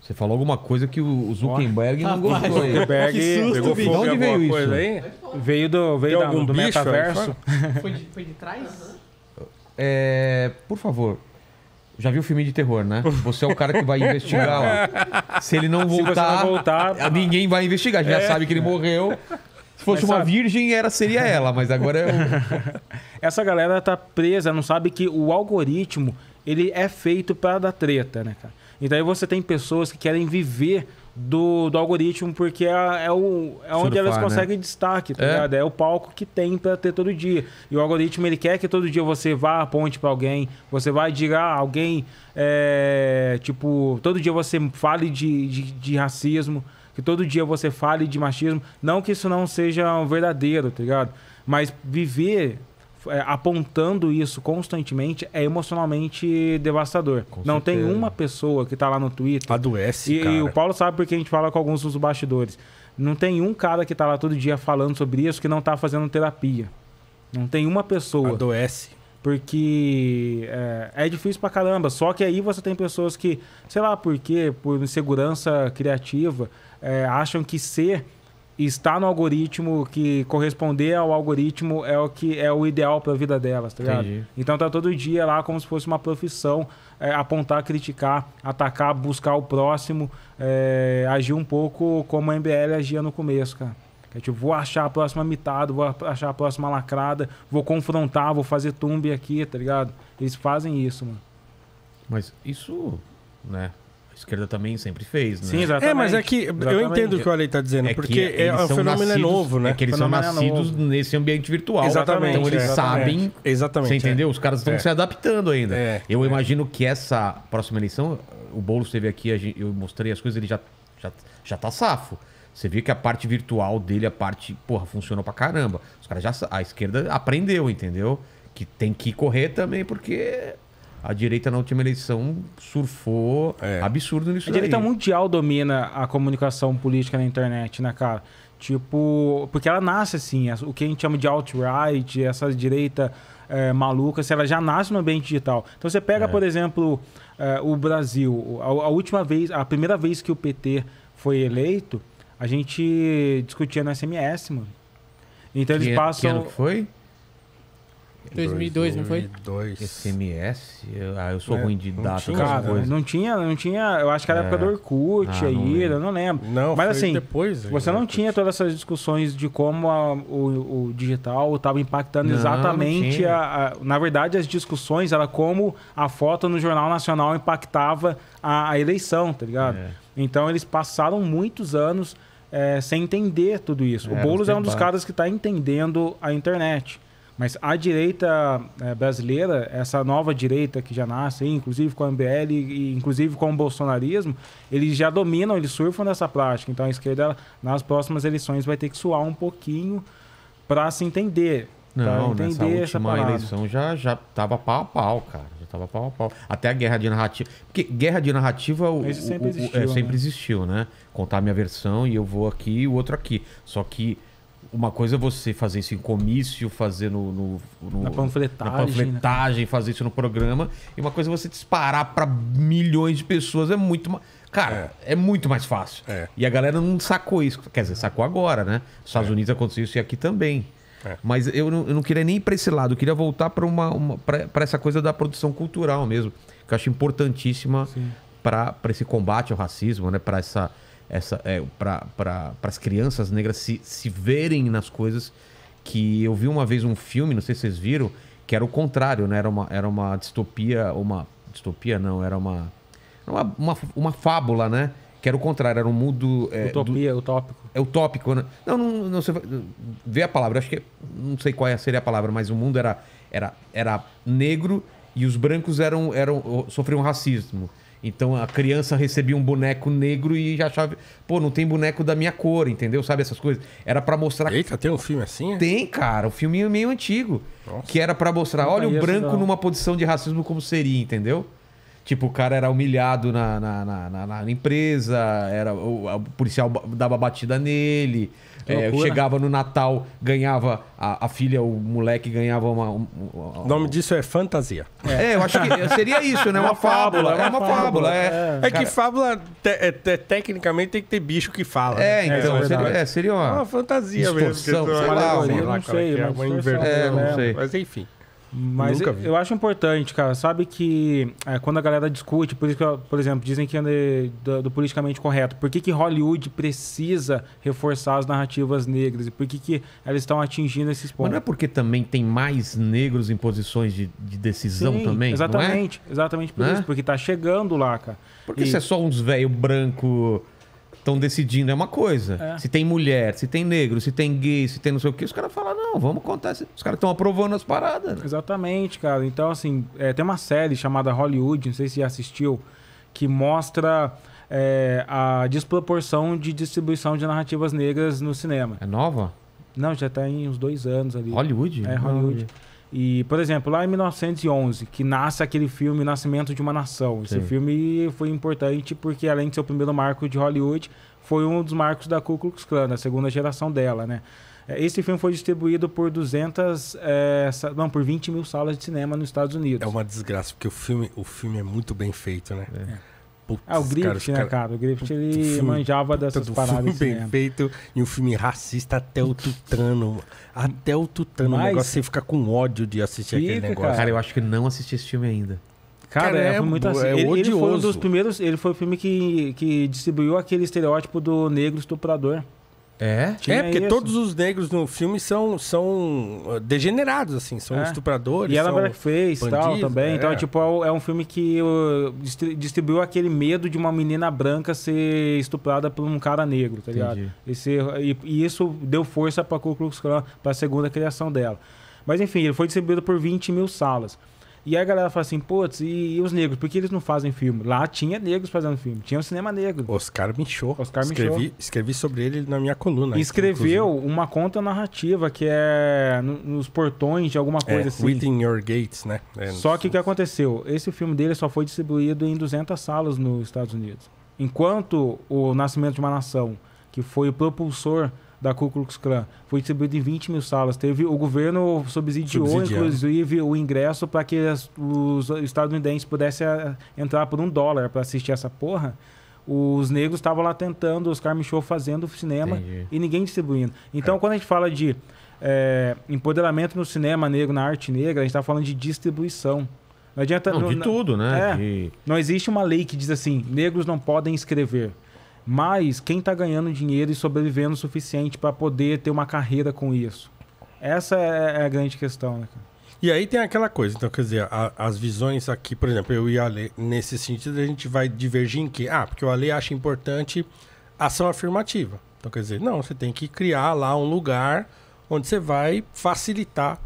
Você falou alguma coisa que o Zuckerberg não tá gostou. O Zuckerberg susto, pegou fogo De onde veio isso? Aí? Veio do, veio da, algum do bicho, metaverso. *laughs* Foi de, foi de trás? É, por favor, já viu filme de terror, né? Você é o cara que vai investigar. Ó. *laughs* Se ele não voltar, não voltar tá. ninguém vai investigar. A gente é. já sabe que ele morreu. Se fosse Essa... uma virgem, era, seria ela, mas agora é. *laughs* Essa galera tá presa, não sabe que o algoritmo ele é feito para dar treta, né, cara? Então aí você tem pessoas que querem viver do, do algoritmo, porque é, é o, é onde Surfar, elas né? conseguem né? destaque, tá é. ligado? É o palco que tem para ter todo dia. E o algoritmo, ele quer que todo dia você vá ponte para alguém, você vai diga a ah, alguém, é, tipo, todo dia você fale de, de, de racismo, que todo dia você fale de machismo. Não que isso não seja um verdadeiro, tá ligado? Mas viver é, apontando isso constantemente é emocionalmente devastador. Com não certeza. tem uma pessoa que tá lá no Twitter. Adoece. E, e, o Paulo sabe porque a gente fala com alguns dos bastidores. Não tem um cara que tá lá todo dia falando sobre isso que não tá fazendo terapia. Não tem uma pessoa. Adoece. Porque é, é difícil pra caramba. Só que aí você tem pessoas que, sei lá por quê, por insegurança criativa, é, acham que ser está no algoritmo, que corresponder ao algoritmo é o que é o ideal para a vida delas, tá ligado? Entendi. Então tá todo dia lá como se fosse uma profissão, é, apontar, criticar, atacar, buscar o próximo, é, agir um pouco como a MBL agia no começo, cara. é tipo, vou achar a próxima mitada, vou achar a próxima lacrada, vou confrontar, vou fazer tumbe aqui, tá ligado? Eles fazem isso, mano. Mas isso, né? esquerda também sempre fez, né? Sim, exatamente. É, mas é que exatamente. eu entendo o que o Ale está dizendo, é porque é, o fenômeno nascidos, é novo, né? É que eles são nascidos nesse ambiente virtual. Exatamente. Então eles é, exatamente. sabem. Exatamente. Você é. entendeu? Os caras estão é. se adaptando ainda. É. eu imagino que essa próxima eleição, o Boulos esteve aqui, eu mostrei as coisas, ele já, já, já tá safo. Você vê que a parte virtual dele, a parte, porra, funcionou pra caramba. Os caras já. A esquerda aprendeu, entendeu? Que tem que correr também, porque a direita na última eleição surfou é. absurdo nisso. A daí. direita mundial domina a comunicação política na internet, né, cara? Tipo, porque ela nasce assim, o que a gente chama de alt-right, essa direita é, maluca, assim, ela já nasce no ambiente digital. Então você pega, é. por exemplo, é, o Brasil. A, a, última vez, a primeira vez que o PT foi eleito, a gente discutia no SMS, mano. Então que é- eles passam. Que ano que foi? 2002, 2002 não foi? 2002. SMS? Eu, ah, eu sou é, ruim de data. Cara, não tinha, não tinha. Eu acho que era é. época do é. Orkut ah, aí, eu não lembro. Não, mas assim, depois. Você né, não tinha todas essas discussões de como a, o, o, digital estava impactando não, exatamente não a, a, Na verdade, as discussões era como a foto no Jornal Nacional impactava a, a eleição, tá ligado? É. Então eles passaram muitos anos é, sem entender tudo isso. É, o Boulos é um dos caras que está entendendo a internet. Mas a direita eh, brasileira, essa nova direita que já nasce, inclusive com a MBL e inclusive com o bolsonarismo, eles já dominam, eles surfam nessa prática. Então a esquerda, nas próximas eleições, vai ter que suar um pouquinho para se entender. Não, entender nessa última essa eleição já, já tava pau a pau, cara. Já tava pau a pau. Até a guerra de narrativa. Porque guerra de narrativa o, sempre, o, é, existiu, é, né? sempre existiu, né? Contar a minha versão e eu vou aqui e o outro aqui. Só que uma coisa é você fazer isso em comício, fazer no, no, no na panfletagem, na panfletagem né? fazer isso no programa, e uma coisa é você disparar para milhões de pessoas é muito mais Cara, é. é. muito mais fácil. É. E a galera não sacou isso. Quer dizer, sacou agora, né? Nos Estados é. Unidos aconteceu isso e aqui também. É. Mas eu não, eu não, queria nem ir para esse lado. Eu queria voltar para uma, uma, essa coisa da produção cultural mesmo. Que eu acho importantíssima para esse combate ao racismo, né? Para essa essa é, para as crianças negras se, se verem nas coisas que eu vi uma vez um filme, não sei se vocês viram, que era o contrário, né? Era uma, era uma distopia, uma distopia não, era uma uma, uma, uma fábula, né? Que era o contrário, era um mundo é, utopia, do, utópico. É utópico, né? Não, não, não sei ver a palavra, acho que não sei qual é, seria a palavra, mas o mundo era era era negro e os brancos eram eram sofriam racismo. Então a criança recebia um boneco negro e já achava, pô, não tem boneco da minha cor, entendeu? Sabe essas coisas? Era para mostrar. Eita, tem um filme assim? É? Tem, cara, um filme é meio antigo. Nossa. Que era para mostrar, olha o branco não. numa posição de racismo como seria, entendeu? Tipo, o cara era humilhado na, na, na, na empresa, era o, o, policial dava batida nele. É, chegava no Natal, ganhava a, a, filha, o moleque ganhava uma. Um, um, o nome disso é fantasia. É, é eu acho que seria isso, né? Uma, *laughs* é uma fábula, fábula. É, é uma fábula. É, é, é que fábula, te, te, tecnicamente, tem que ter bicho que fala. Né? É, né? então. Seria, seria, uma. uma fantasia Distorção, mesmo. sei lá, não sei. Mas enfim. Mas eu, eu, acho importante, cara. Sabe que é, quando a galera discute, por, isso que, por exemplo, dizem que é do, do, politicamente correto. Por que, que Hollywood precisa reforçar as narrativas negras? E por que, que elas estão atingindo esses pontos? Mas não é porque também tem mais negros em posições de, de decisão Sim, também? Exatamente, é? exatamente por não né? isso. Porque tá chegando lá, cara. Porque e... se é só uns velho branco estão decidindo é uma coisa. É. Se tem mulher, se tem negro, se tem gay, se tem não sei o que, os caras falam, não, vamos contar. Os caras estão aprovando as paradas. Né? Exatamente, cara. Então, assim, é, tem uma série chamada Hollywood, não sei se você assistiu, que mostra é, a desproporção de distribuição de narrativas negras no cinema. É nova? Não, já está em uns dois anos ali. Hollywood? É, Hollywood. Hollywood. E, por exemplo, lá em 1911, que nasce aquele filme Nascimento de uma Nação. Esse Sim. filme foi importante porque, além de ser o primeiro marco de Hollywood, foi um dos marcos da Ku Klux Klan, da segunda geração dela, né? É, esse filme foi distribuído por 200, é, não, por 20 mil salas de cinema nos Estados Unidos. É uma desgraça, porque o filme, o filme é muito bem feito, né? É. é. Putz, é, o Griffith, cara, né, cara... cara? O Griffith, ele filme, manjava dessas do paradas. Filme bem feito e um filme racista até o tutano. Até o tutano. Mas... O negócio você fica com ódio de assistir fica, aquele negócio. Cara. cara. eu acho que não assisti esse filme ainda. Cara, cara é, é, muito assim. É ele, ele, foi um dos primeiros. Ele foi o filme que, que distribuiu aquele estereótipo do negro estuprador. É, Tinha é porque isso. todos os negros no filme são, são ah, degenerados, assim, são é. estupradores. E ela fez tal também. É. Então, é, tipo, é, é um filme que uh, distribuiu aquele medo de uma menina branca ser estuprada por um cara negro, tá ligado? Esse, e, e, isso deu força pra Ku Klux Klan, pra segunda criação dela. Mas enfim, ele foi distribuído por 20 mil salas. E aí a galera fala assim, putz, e, e, os negros? Por que eles não fazem filme? Lá tinha negros fazendo filme, tinha um cinema negro. Oscar Michaud. Oscar escrevi, Michaud. Escrevi sobre ele na minha coluna. E escreveu inclusive. uma conta narrativa que é nos portões de alguma é, coisa é, assim. Within Your Gates, né? É, só que o que aconteceu? Esse filme dele só foi distribuído em 200 salas nos Estados Unidos. Enquanto o Nascimento de uma Nação, que foi o propulsor da Ku Klux Klan foi distribuído em 20 mil salas. Teve, o governo subsidiou, inclusive, o ingresso para que as, os estadunidenses pudessem é, entrar por um dólar para assistir essa porra. Os negros estavam lá tentando, os Carmen Show fazendo cinema Entendi. e ninguém distribuindo. Então, é. quando a gente fala de é, empoderamento no cinema negro, na arte negra, a gente está falando de distribuição. Não adianta. Não, de tudo, né? É, de... Não existe uma lei que diz assim: negros não podem escrever mas quem está ganhando dinheiro e sobrevivendo o suficiente para poder ter uma carreira com isso? Essa é, é a grande questão, né, E aí tem aquela coisa, então, quer dizer, a, as visões aqui, por exemplo, eu e a Ale, nesse sentido, a gente vai divergir em que, ah, porque o Ale acha importante ação afirmativa. Então, quer dizer, não, você tem que criar lá um lugar onde você vai facilitar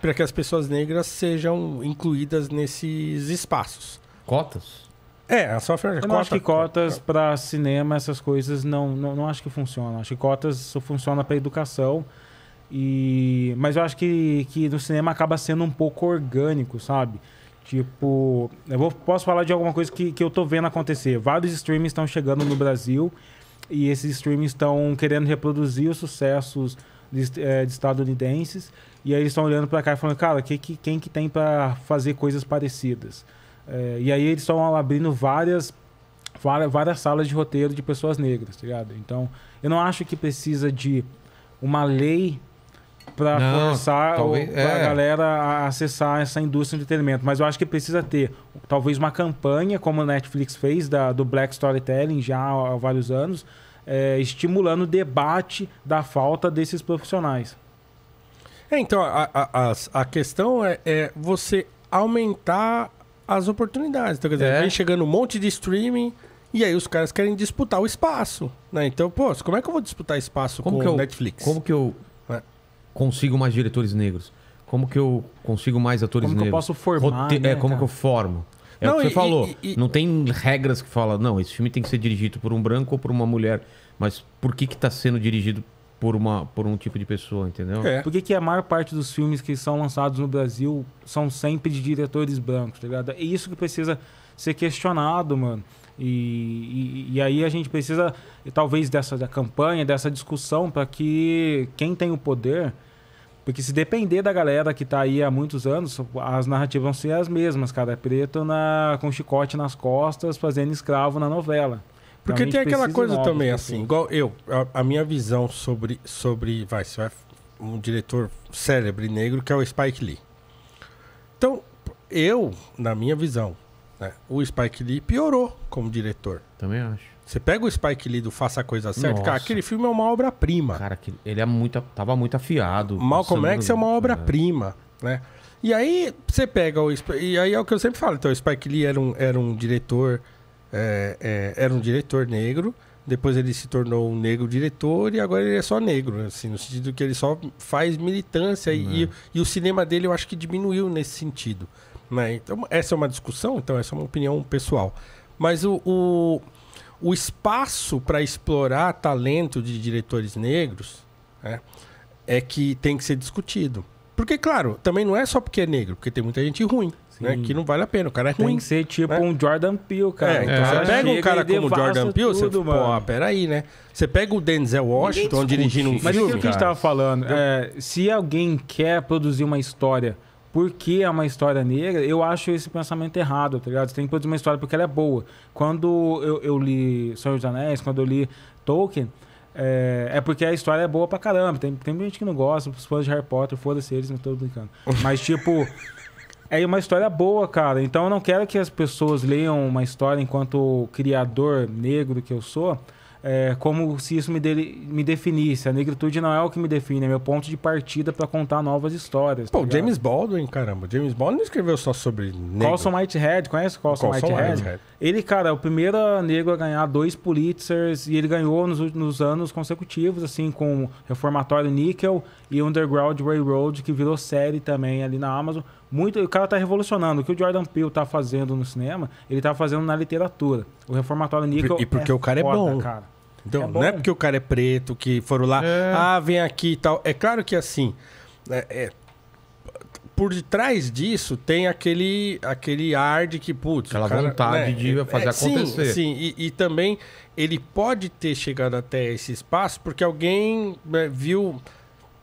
para que as pessoas negras sejam incluídas nesses espaços. Cotas? É, a software. Eu cota, acho que cotas para cinema, essas coisas, não, não, não acho que funcionam. Acho que cotas só funciona para educação. E... Mas eu acho que, que no cinema acaba sendo um pouco orgânico, sabe? Tipo, eu vou, posso falar de alguma coisa que, que eu tô vendo acontecer. Vários streams estão chegando no Brasil e esses streams estão querendo reproduzir os sucessos de, eh, de estadunidenses. E aí eles estão olhando para cá e falando, cara, que, que, quem que tem para fazer coisas parecidas? É, e aí eles estão abrindo várias, várias, várias salas de roteiro de pessoas negras, tá ligado? Então, eu não acho que precisa de uma lei para forçar talvez, ou, é. a galera a acessar essa indústria de entretenimento. Mas eu acho que precisa ter talvez uma campanha, como a Netflix fez, da, do Black Storytelling já há, há vários anos, é, estimulando o debate da falta desses profissionais. É, então, a, a, a, questão é, é, você aumentar as oportunidades. Então, quer dizer, é. vem chegando um monte de streaming. E aí os caras querem disputar o espaço, né? Então, pô, como é que eu vou disputar espaço como com o Netflix? Como que eu é. consigo mais diretores negros? Como que eu consigo mais atores como negros? É, né, como que eu posso formar, Rote... né, É, como cara? que eu formo? É não, o que você falou. E, e... Não tem regras que fala, não, esse filme tem que ser dirigido por um branco ou por uma mulher. Mas por que que tá sendo dirigido por, uma, por um tipo de pessoa, entendeu? É. Por que, que a maior parte dos filmes que são lançados no Brasil são sempre de diretores brancos, tá ligado? É isso que precisa ser questionado, mano. E, e, e, aí a gente precisa, talvez, dessa da campanha, dessa discussão, para que quem tem o poder. Porque se depender da galera que está aí há muitos anos, as narrativas vão ser as mesmas, cara. É preto na, com chicote nas costas, fazendo escravo na novela. Porque tem aquela coisa novos, também, assim, assim, igual eu, a, a, minha visão sobre, sobre vai, vai, um diretor célebre negro que é o Spike Lee. Então, eu, na minha visão, né, o Spike Lee piorou como diretor. Também acho. Você pega o Spike Lee do Faça a Coisa Certa, Nossa. cara, aquele filme é uma obra-prima. Cara, ele é muito, tava muito afiado. Malcolm X é uma obra-prima, né? E aí você pega o... E aí é o que eu sempre falo, então o Spike Lee era um, era um diretor é, é, era um diretor negro, depois ele se tornou um negro diretor e agora ele é só negro, assim, no sentido que ele só faz militância e, né. e, o cinema dele eu acho que diminuiu nesse sentido. Né? Então, essa é uma discussão, então essa é uma opinião pessoal. Mas o, o, o espaço para explorar talento de diretores negros né, é que tem que ser discutido. Porque, claro, também não é só porque é negro, porque tem muita gente ruim. Né? Que não vale a pena. O cara é ruim. Tem que ser tipo né? um Jordan Peele, cara. É, então é. você pega um cara como Jordan Peele, tudo, você fica, pô, peraí, né? Você pega o Denzel Washington dirigindo um filme. Mas o que a gente tava falando, é, se alguém quer produzir uma história porque é uma história negra, eu acho esse pensamento errado, tá ligado? Você tem que produzir uma história porque ela é boa. Quando eu, eu li Senhor dos Anéis, quando eu li Tolkien, é, é, porque a história é boa pra caramba. Tem, tem gente que não gosta, os fãs de Harry Potter, foda-se eles, não tô brincando. Mas, tipo, *laughs* É uma história boa, cara. Então eu não quero que as pessoas leiam uma história enquanto criador negro que eu sou, é, como se isso me, de, me definisse. A negritude não é o que me define, é meu ponto de partida para contar novas histórias. Pô, tá James Baldwin, caramba. James Baldwin não escreveu só sobre negro. Colson Whitehead, conhece Colson, Colson Whitehead? Whitehead? Ele, cara, é o primeiro negro a ganhar dois Pulitzers e ele ganhou nos, nos anos consecutivos, assim, com Reformatório Níquel e Underground Railroad, que virou série também ali na Amazon. Muito, o cara tá revolucionando. O que o Jordan Peele tá fazendo no cinema, ele tá fazendo na literatura. O Reformatório Nickel. E porque é o cara é foda, é bom. Cara. Então, é bom. não é porque o cara é preto, que foram lá, é. ah, vem aqui e tal. É claro que assim. É, é por detrás disso tem aquele, aquele ar de que, putz, aquela cara, vontade né, de é, fazer acontecer. Sim, sim. E, e também ele pode ter chegado até esse espaço porque alguém né, viu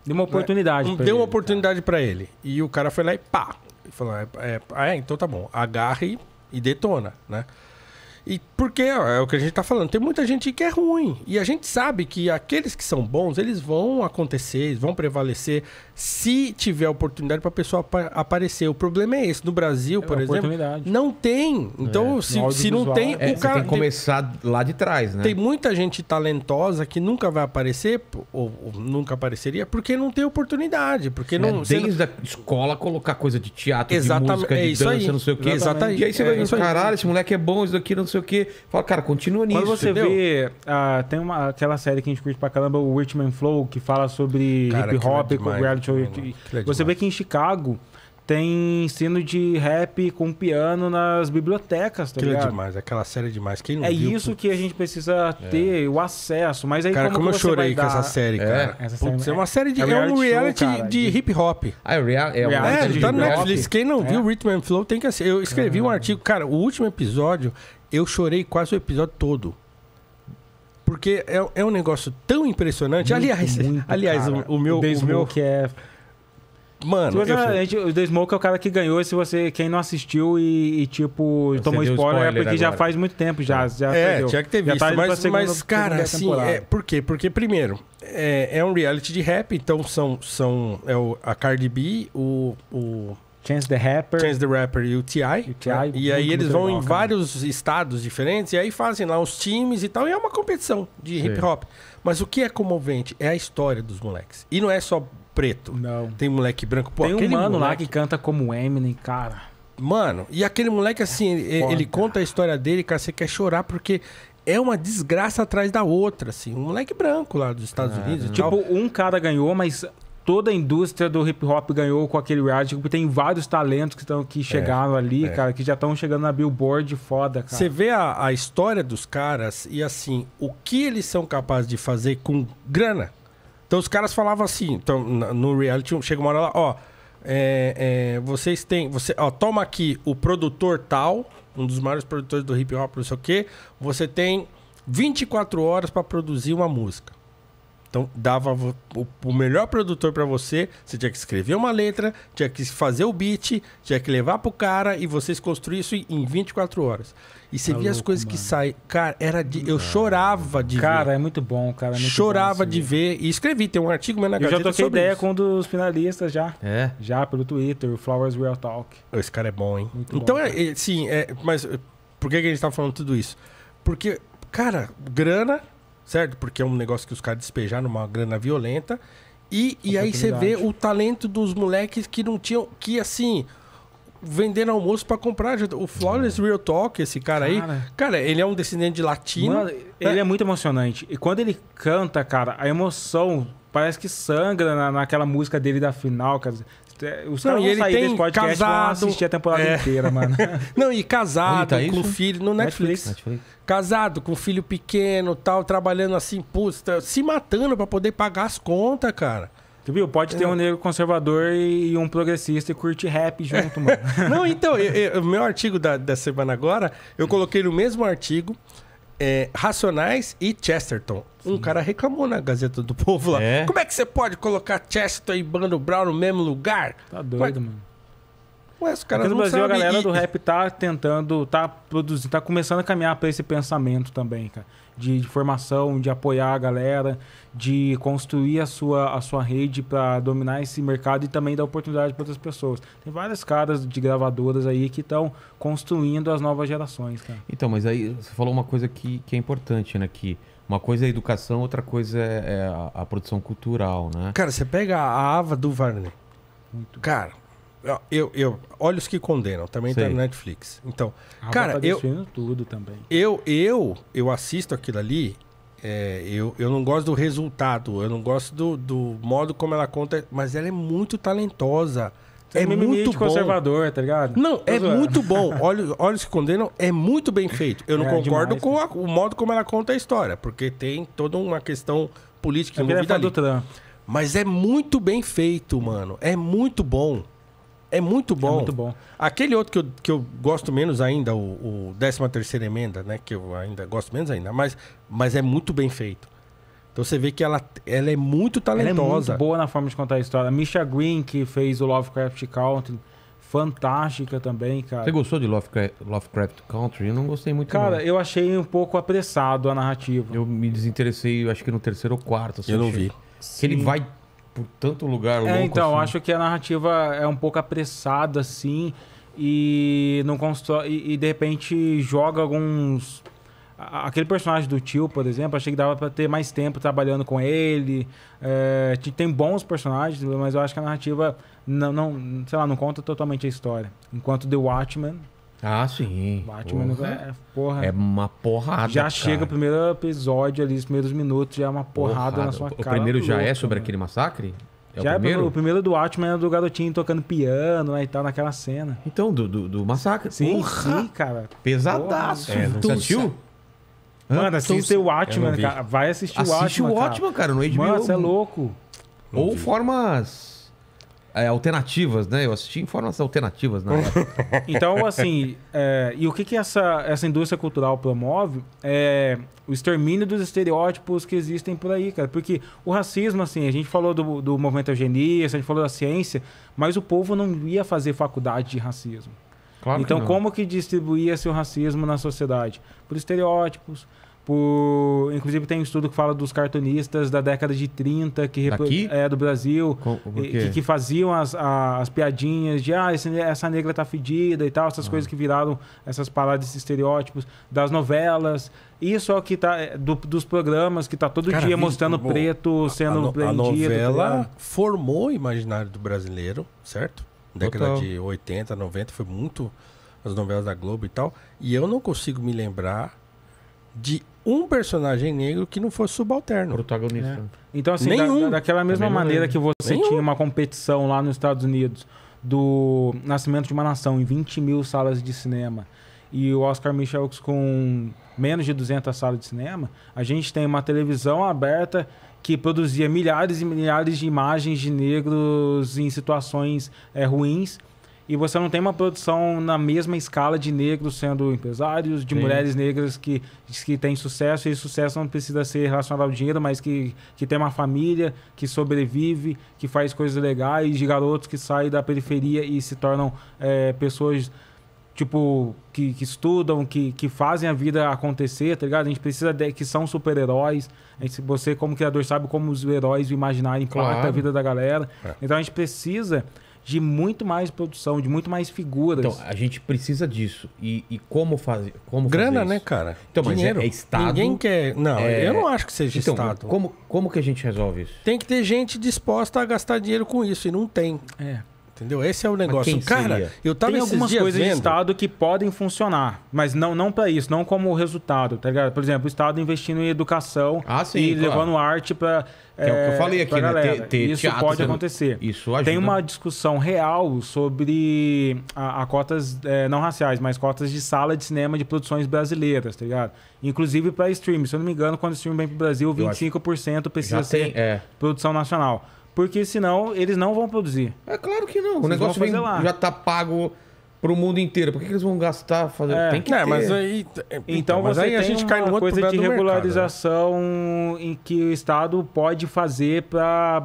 Deu uma é? oportunidade. Deu ele, uma oportunidade para ele. E o cara foi lá e pá. falou: é, é, ah, é, então tá bom. Agarre e detona, né? E porque é o que a gente tá falando, tem muita gente que é ruim. E a gente sabe que aqueles que são bons, eles vão acontecer, eles vão prevalecer se tiver oportunidade para a pessoa ap aparecer. O problema é esse. No Brasil, é por exemplo, não tem. Então, é, se, se não tem, é, o cara. Tem que começar tem, lá de trás, né? Tem muita gente talentosa que nunca vai aparecer, ou, ou nunca apareceria, porque não tem oportunidade. Porque é, não. desde não... a escola colocar coisa de teatro, Exatamente, é de música, de dança, aí. não sei o quê. Exatamente. E aí você é vai dizer, caralho, esse moleque é bom, isso daqui, não sei o quê. Fala, cara, continua nisso. Quando você entendeu? vê. Ah, tem uma, aquela série que a gente curte pra caramba, o Richman Flow, que fala sobre cara, hip hop com reality show. de... Você vê que em Chicago tem ensino de rap com piano nas bibliotecas, tá Aquilo é ligado? é demais, aquela série é demais. Quem não é viu, isso putz... que a gente precisa é. ter, é. o acesso. Mas aí, cara, como, como eu chorei com dar... essa série, é. cara. É, essa putz, é uma série de. É, um reality, show, de, de hip hop. Ah, real, é, reality. É, tá no Netflix. Quem não viu Rhythm and Flow tem que assistir. Eu escrevi um artigo, cara, o último episódio, eu chorei quase o episódio todo. Porque é, é um negócio tão impressionante. Muito, aliás, muito, *laughs* aliás o, o meu. O, o meu que é. Mano, você, a gente, o The Smoke é o cara que ganhou. Se você, quem não assistiu e, e tipo, você tomou spoiler, spoiler, é porque agora. já faz muito tempo já. já é, perdeu. tinha que ter tá visto. Tá mas, segunda, mas, cara, assim, é, por quê? Porque, primeiro, é, é um reality de rap, então são, são é o, a Cardi B, o, o Chance the Rapper. Chance the Rapper e o T.I. E, o TI né? e aí eles vão legal, em cara. vários estados diferentes e aí fazem lá os times e tal. E é uma competição de Sim. hip hop. Mas o que é comovente é a história dos moleques. E não é só preto. Não. Tem moleque branco. Pô, Tem um mano moleque... lá que canta como Eminem, cara. Mano, e aquele moleque assim, é ele, conta a história dele, cara, você quer chorar porque é uma desgraça atrás da outra, assim. Um moleque branco lá dos Estados ah, Unidos. Né? Tipo, um cara ganhou, mas toda a indústria do hip hop ganhou com aquele reality. porque Tem vários talentos que estão que é, chegaram é, ali, é. cara, que já estão chegando na Billboard foda, cara. Você vê a, a, história dos caras e assim, o que eles são capazes de fazer com grana. Então os caras falavam assim, então, no reality chega uma hora lá, ó, é, é, vocês têm, você, ó, toma aqui o produtor tal, um dos maiores produtores do hip hop, não sei o quê, você tem 24 horas para produzir uma música. Então dava o, o melhor produtor para você, você tinha que escrever uma letra, tinha que fazer o beat, tinha que levar pro cara e vocês construíram isso em 24 horas. E você tá via louco, as coisas mano. que saem. Cara, era de, eu chorava de cara, ver. Cara, é muito bom, cara. É muito chorava bom de ver. E escrevi, tem um artigo, meu na Eu já troquei ideia isso. com um dos finalistas já. É? Já pelo Twitter, o Flowers Real Talk. Esse cara é bom, hein? Muito então, bom, é, é, sim, é, mas por que, que a gente tá falando tudo isso? Porque, cara, grana, certo? Porque é um negócio que os caras despejaram uma grana violenta. E, e aí você vê o talento dos moleques que não tinham. Que assim. Venderam almoço para comprar. O Flores Real Talk, esse cara, cara, aí. Cara, ele é um descendente de latino. Mano, Ele é muito emocionante. E quando ele canta, cara, a emoção parece que sangra na, naquela música dele da final. Os não, caras vão sair desse podcast casado, vão assistir a temporada é. inteira, mano. *laughs* não, e casado, tá com filho, no Netflix. Netflix. Casado, com filho pequeno tal, trabalhando assim, puta, tá se matando para poder pagar as contas, cara. Tu viu? Pode ter é. um negro conservador e um progressista e curte rap junto, mano. *laughs* não, então, o meu artigo da, da semana agora, eu coloquei no mesmo artigo é, Racionais e Chesterton. Um cara reclamou na Gazeta do Povo lá. É? Como é que você pode colocar Chesterton e Bando Brown no mesmo lugar? Tá doido, mano. Ué, os caras Aqui no Brasil a galera e... do rap tá tentando, tá produzindo, tá começando a caminhar para esse pensamento também, cara de, de formação, de apoiar a galera, de construir a sua, a sua rede para dominar esse mercado e também dar oportunidade para outras pessoas. Tem várias caras de gravadoras aí que estão construindo as novas gerações. Cara. Então, mas aí você falou uma coisa que, que é importante, né? Que uma coisa é a educação, outra coisa é, é a, a produção cultural, né? Cara, você pega a Ava do Varney, Muito. Cara, eu, eu, Olhos que Condenam, também tá na Netflix. Então, tá cara, eu. tudo também. Eu, eu, eu assisto aquilo ali, é, eu, eu não gosto do resultado, eu não gosto do, do modo como ela conta, mas ela é muito talentosa. é, é muito conservador, tá ligado? Não, é muito bom. Olhos, Olhos que Condenam é muito bem feito. Eu não é, é concordo demais, com a, o modo como ela conta a história, porque tem toda uma questão política é envolvida ali. Do Mas é muito bem feito, mano. É muito bom. É muito bom. É muito bom. Aquele outro que eu, que eu gosto menos ainda, o, o 13 Emenda, né? Que eu ainda gosto menos ainda, mas, mas é muito bem feito. Então você vê que ela, ela é muito talentosa. Ela é muito boa na forma de contar a história. Misha Green, que fez o Lovecraft Country, fantástica também, cara. Você gostou de Lovecraft, Country? Eu não gostei muito. Cara, não. eu achei um pouco apressado a narrativa. Eu me desinteressei, acho que no terceiro ou quarto. Assim, eu não vi. Sim. Ele vai por tanto lugar é, então, assim. acho que a narrativa é um pouco apressada, assim, e não constrói. E, e, de repente joga alguns. Aquele personagem do tio, por exemplo, achei que dava para ter mais tempo trabalhando com ele. É, tem bons personagens, mas eu acho que a narrativa não, não, sei lá, não conta totalmente a história. Enquanto The Watchmen ah, sim. Batman porra. É, porra. É uma porrada. Já cara. chega o primeiro episódio ali, os primeiros minutos, já é uma porrada, porrada. na sua o, cara. O primeiro tá já é sobre aquele massacre? É já o primeiro? É, o primeiro do Batman é do garotinho tocando piano né, e tal, naquela cena. Então, do, do, do massacre. Sim, Porra. sim, cara. Pesadaço. É, não assistiu? Mano, assiste então o Batman, cara. Vai assistir Assiste o Batman, cara. no HBO. Mano, você é louco. Ou vi. formas é, alternativas, né? Eu assisti em formas alternativas, né? *laughs* Então, assim, é, e o que, que essa, essa indústria cultural promove é o extermínio dos estereótipos que existem por aí, cara. Porque o racismo, assim, a gente falou do, do movimento eugenia, a gente falou da ciência, mas o povo não ia fazer faculdade de racismo. Claro então, que como que distribuía-se o racismo na sociedade? Por estereótipos, por, inclusive tem um estudo que fala dos cartunistas da década de 30 que Daqui? é do Brasil que, que, faziam as, as, piadinhas de ah, esse, essa negra tá fedida e tal, essas ah. coisas que viraram essas paradas, esses estereótipos das novelas. Isso é o que tá é, do, dos programas que tá todo Cara, dia mostrando preto sendo a, no, prendido. Tá a novela formou o imaginário do brasileiro, certo? Década Total. de 80, 90 foi muito as novelas da Globo e tal. E eu não consigo me lembrar de um personagem negro que não fosse subalterno. Protagonista. Né? Então, assim, da, daquela mesma maneira que você Nenhum. tinha uma competição lá nos Estados Unidos do Nascimento de uma Nação em 20 mil salas de cinema e o Oscar Michel com menos de 200 salas de cinema, a gente tem uma televisão aberta que produzia milhares e milhares de imagens de negros em situações é, ruins e você não tem uma produção na mesma escala de negros sendo empresários, de Sim. mulheres negras que, que têm sucesso, e sucesso não precisa ser relacionado ao dinheiro, mas que, que tem uma família, que sobrevive, que faz coisas legais, de garotos que saem da periferia e se tornam é, pessoas tipo, que, que, estudam, que, que fazem a vida acontecer, tá ligado? A gente precisa de que são super-heróis. Você, como criador, sabe como os heróis imaginarem impacta claro. a vida da galera. É. Então a gente precisa de muito mais produção, de muito mais figuras. Então, a gente precisa disso. E, e como, faz, como Grana, fazer né, cara? Então, Dinheiro. mas é, é Estado. Ninguém quer. Não, é... eu não acho que seja então, Estado. Como, como que a gente resolve isso? Tem que ter gente disposta a gastar dinheiro com isso, e não tem. É. Entendeu? Esse é o negócio. Cara, seria? eu tava Tem algumas coisas vendo... de Estado que podem funcionar, mas não, não para isso, não como resultado, tá ligado? Por exemplo, o Estado investindo em educação ah, sim, e claro. levando arte para. É, é, o que eu é, falei aqui, né? Ter, ter isso teatro, pode acontecer. Isso ajuda. Tem uma discussão real sobre a, a cotas é, não raciais, mas cotas de sala de cinema de produções brasileiras, tá ligado? Inclusive para stream. Se eu não me engano, quando o stream vem pro Brasil, 25% precisa ser tem, é. produção nacional. Porque senão eles não vão produzir. É claro que não. Vocês o negócio vem, lá. já tá pago para o mundo inteiro. Por que, que eles vão gastar fazer É, Tem que ter Mas aí, é, então, então mas aí a gente cai numa coisa de regularização mercado, né? em que o Estado pode fazer para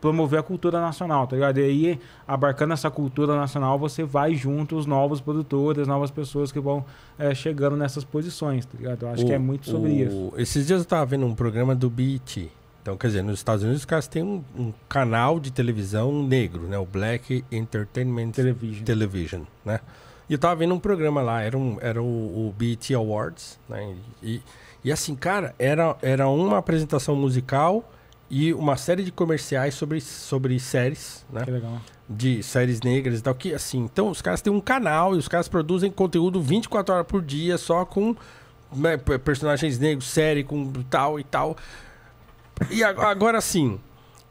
promover a cultura nacional, tá ligado? E aí, abarcando essa cultura nacional, você vai junto os novos produtores, novas pessoas que vão é, chegando nessas posições, tá ligado? Eu acho o, que é muito sobre o... isso. Esses dias eu estava vendo um programa do beat então, quer dizer, nos Estados Unidos os caras têm um, um, canal de televisão negro, né? O Black Entertainment Television. Television, né? E eu tava vendo um programa lá, era, um, era o, o BET Awards, né? E, e assim, cara, era, era uma apresentação musical e uma série de comerciais sobre, sobre séries, né? Que legal. De séries negras e tal, que assim, então os caras têm um canal e os caras produzem conteúdo 24 horas por dia só com né, personagens negros, série com tal e tal. E agora sim,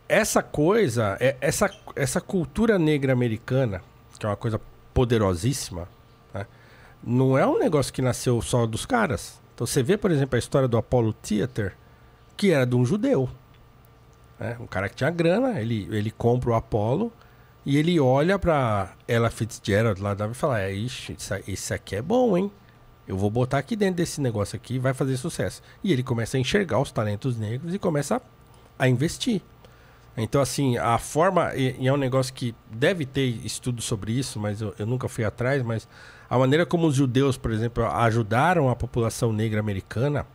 essa coisa, é, essa, essa cultura negra americana, que é uma coisa poderosíssima, né? não é um negócio que nasceu só dos caras. Então você vê, por exemplo, a história do Apollo Theater, que era de um judeu. Né? Um cara que tinha grana, ele, ele compra o Apollo e ele olha para ela Fitzgerald lá da e fala: é, Ixi, isso aqui é bom, hein? Eu vou botar aqui dentro desse negócio aqui, vai fazer sucesso. E ele começa a enxergar os talentos negros e começa a, a investir. Então, assim, a forma, e, e, é um negócio que deve ter estudo sobre isso, mas eu, eu, nunca fui atrás, mas a maneira como os judeus, por exemplo, ajudaram a população negra americana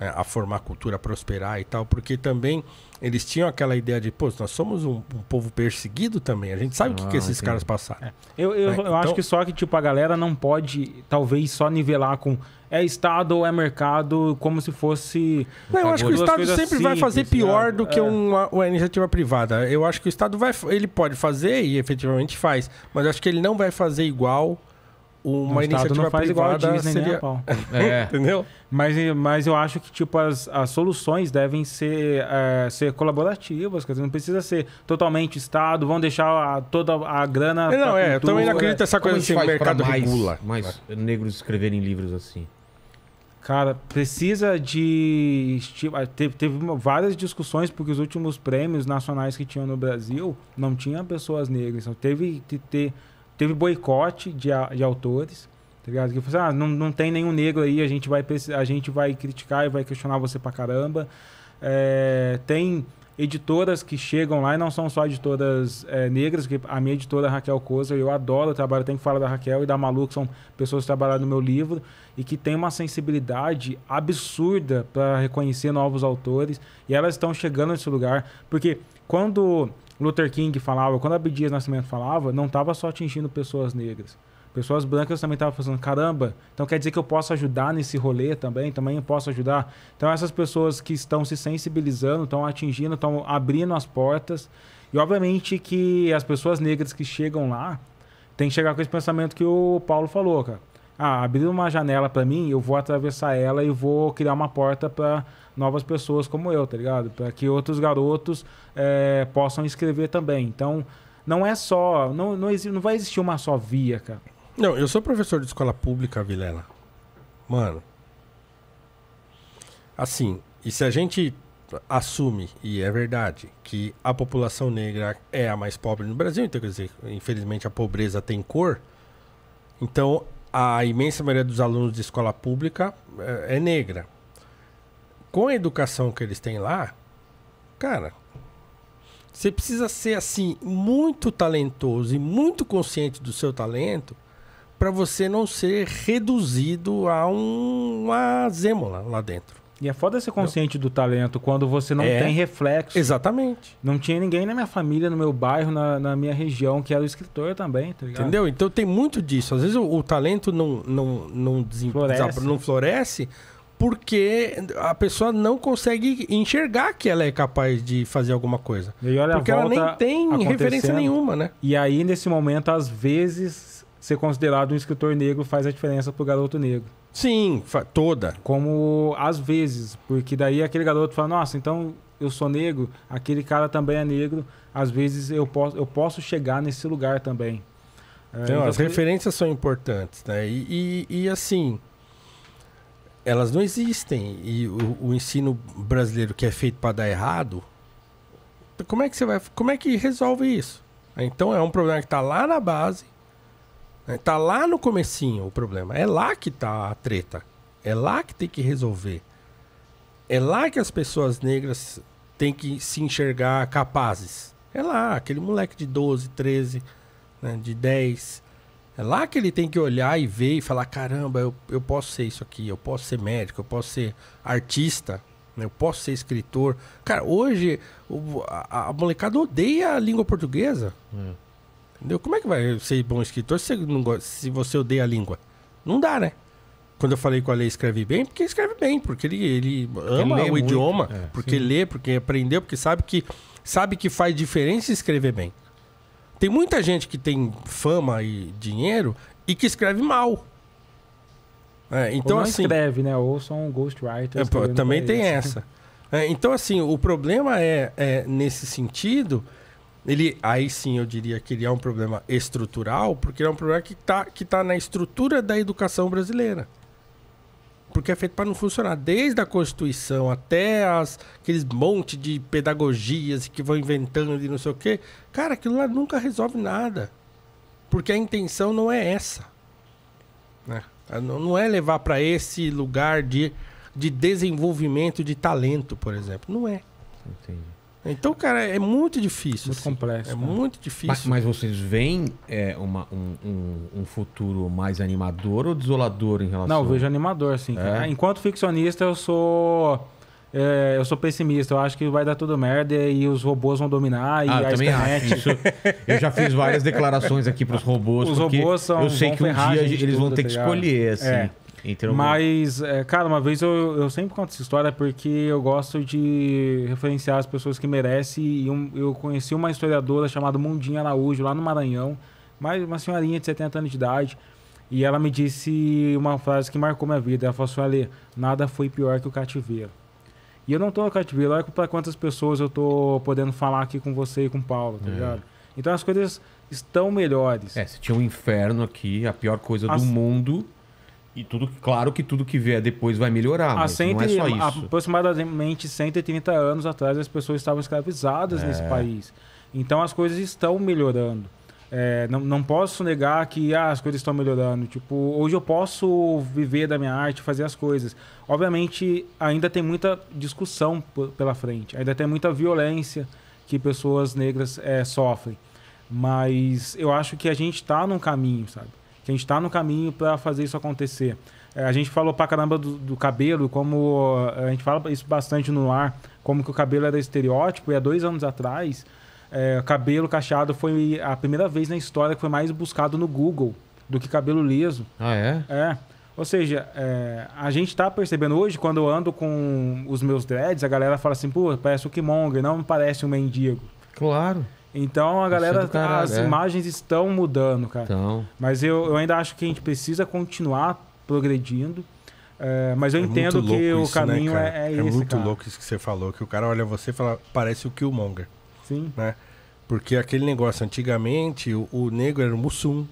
né, a formar a cultura, a prosperar e tal, porque também eles tinham aquela ideia de, pô, nós somos um, um povo perseguido também, a gente sabe o que, que ah, esses caras passaram. É. Eu, eu, né, eu então... acho que só que, tipo, a galera não pode, talvez, só nivelar com é Estado ou é mercado, como se fosse. Não, eu acho que o Estado sempre simples, vai fazer né? pior do que é. uma, uma iniciativa privada. Eu acho que o Estado vai, ele pode fazer e efetivamente faz, mas eu acho que ele não vai fazer igual uma o iniciativa privada igual a Disney, seria... *laughs* é. Entendeu? Mas, mas eu acho que tipo as, as soluções devem ser, é, ser colaborativas, quer dizer, não precisa ser totalmente Estado, vão deixar a, toda a grana. É, não, cultura, é, eu também não acredito é. nessa coisa assim, o mercado mais, regula. Mais né? negros escreverem livros assim. Cara, precisa de. Tipo, ah, teve, teve várias discussões, porque os últimos prêmios nacionais que tinham no Brasil não tinham pessoas negras. Então teve que ter teve boicote de, de autores, tá ligado? Que falou assim, ah, não, não tem nenhum negro aí, a gente vai, a gente vai criticar e vai questionar você pra caramba. É, tem editoras que chegam lá e não são só editoras é, negras, que a minha editora Raquel Cousa, eu adoro o trabalho, tem que falar da Raquel e da Malu, que são pessoas que trabalharam no meu livro e que tem uma sensibilidade absurda para reconhecer novos autores e elas estão chegando nesse lugar, porque quando Luther King falava, quando Abdias Nascimento falava, não estava só atingindo pessoas negras. Pessoas brancas também estavam fazendo, caramba, então quer dizer que eu posso ajudar nesse rolê também, também posso ajudar. Então essas pessoas que estão se sensibilizando, estão atingindo, estão abrindo as portas. E obviamente que as pessoas negras que chegam lá, tem que chegar com esse pensamento que o Paulo falou, cara. Ah, abrir uma janela para mim, eu vou atravessar ela e vou criar uma porta para novas pessoas como eu, tá ligado? Para que outros garotos é, possam escrever também. Então, não é só. Não, não, não vai existir uma só via, cara. Não, eu sou professor de escola pública, Vilela. Mano. Assim, e se a gente assume, e é verdade, que a população negra é a mais pobre no Brasil, então quer dizer, infelizmente a pobreza tem cor, então a imensa maioria dos alunos de escola pública é, é negra com a educação que eles têm lá, cara, você precisa ser assim muito talentoso e muito consciente do seu talento para você não ser reduzido a um, uma zêmola lá dentro. E é foda ser consciente não. do talento quando você não é, tem reflexo. Exatamente. Não tinha ninguém na minha família, no meu bairro, na, na minha região, que era escritor também, tá Entendeu? Então tem muito disso. Às vezes o, o talento não, não, não, não floresce porque a pessoa não consegue enxergar que ela é capaz de fazer alguma coisa. E olha porque ela nem tem referência nenhuma, né? E aí, nesse momento, às vezes, ser considerado um escritor negro faz a diferença pro garoto negro. Sim, toda. Como às vezes, porque daí aquele garoto fala, nossa, então eu sou negro, aquele cara também é negro, às vezes eu posso, eu posso chegar nesse lugar também. É, então, as referências são importantes, né? E, e, e assim, elas não existem. E o, o ensino brasileiro que é feito para dar errado, como é que você vai. Como é que resolve isso? Então é um problema que está lá na base, está né? lá no comecinho o problema. É lá que está a treta. É lá que tem que resolver. É lá que as pessoas negras têm que se enxergar capazes. É lá, aquele moleque de 12, 13, né, de 10, é lá que ele tem que olhar e ver e falar: caramba, eu, eu posso ser isso aqui, eu posso ser médico, eu posso ser artista, né? eu posso ser escritor. Cara, hoje o, a, a, molecada odeia a língua portuguesa. É. Entendeu? Como é que vai ser bom escritor se você, não gosta, se você odeia a língua? Não dá, né? Quando eu falei com a lei escreve bem, porque escreve bem, porque ele, ele ama ele o muito. idioma, é, porque sim. lê, porque aprendeu, porque sabe que, sabe que faz diferença escrever bem. Tem muita gente que tem fama e dinheiro e que escreve mal. É, então, Ou não assim, escreve, né? Ou são ghostwriters. É, também tem essa. É, então, assim, o problema é, é, nesse sentido, ele aí sim eu diria que ele é um problema estrutural, porque é um problema que está que tá na estrutura da educação brasileira porque é feito para não funcionar. Desde a Constituição até as, aqueles monte de pedagogias que vão inventando e não sei o quê. Cara, aquilo lá nunca resolve nada. Porque a intenção não é essa. Né? Não é levar para esse lugar de, de desenvolvimento de talento, por exemplo. Não é. Entendi. Então, cara, é muito difícil. Muito assim. complexo. É cara. muito difícil. Mas, mas vocês veem é, uma, um, um, futuro mais animador ou desolador em relação? Não, eu vejo animador, sim. É? Enquanto ficcionista, eu sou é, eu sou pessimista. Eu acho que vai dar tudo merda e os robôs vão dominar ah, e a internet. Isso, eu já fiz várias *laughs* declarações aqui para os robôs. Os robôs são. Eu sei que um dia eles vão ter tá que escolher, assim. É. Entrou Mas, é, cara, uma vez eu, eu sempre conto essa história porque eu gosto de referenciar as pessoas que merecem. E eu, eu conheci uma historiadora chamada Mundinha Araújo, lá no Maranhão, mais uma senhorinha de 70 anos de idade. E ela me disse uma frase que marcou minha vida. Ela falou assim: Olha, nada foi pior que o cativeiro. E eu não tô no cativeiro, olha para quantas pessoas eu tô podendo falar aqui com você e com o Paulo, tá é. ligado? Então as coisas estão melhores. É, se tinha um inferno aqui, a pior coisa as... do mundo. E tudo, claro que tudo que vier depois vai melhorar, mas não é só isso. Aproximadamente 130 anos atrás as pessoas estavam escravizadas é. nesse país. Então as coisas estão melhorando. É, não, não posso negar que ah, as coisas estão melhorando. Tipo, hoje eu posso viver da minha arte, fazer as coisas. Obviamente, ainda tem muita discussão pela frente, ainda tem muita violência que pessoas negras é, sofrem. Mas eu acho que a gente está num caminho, sabe? que a gente está no caminho para fazer isso acontecer. É, a gente falou pra caramba do, do, cabelo, como é, a gente fala isso bastante no ar, como que o cabelo era estereótipo, e há dois anos atrás, é, cabelo cacheado foi a primeira vez na história que foi mais buscado no Google do que cabelo liso. Ah, é? É. Ou seja, é, a gente está percebendo hoje, quando eu ando com os meus dreads, a galera fala assim, pô, parece o Kimonger, não parece um mendigo. Claro. Então a galera, caralho, as é. imagens estão mudando, cara. Então... Mas eu, eu ainda acho que a gente precisa continuar progredindo. É, mas eu é entendo que isso, o né, caminho né, é, é, é esse. É muito cara. louco isso que você falou, que o cara olha você e fala, parece o Killmonger. Sim. Né? Porque aquele negócio, antigamente, o, o negro era o Mussum,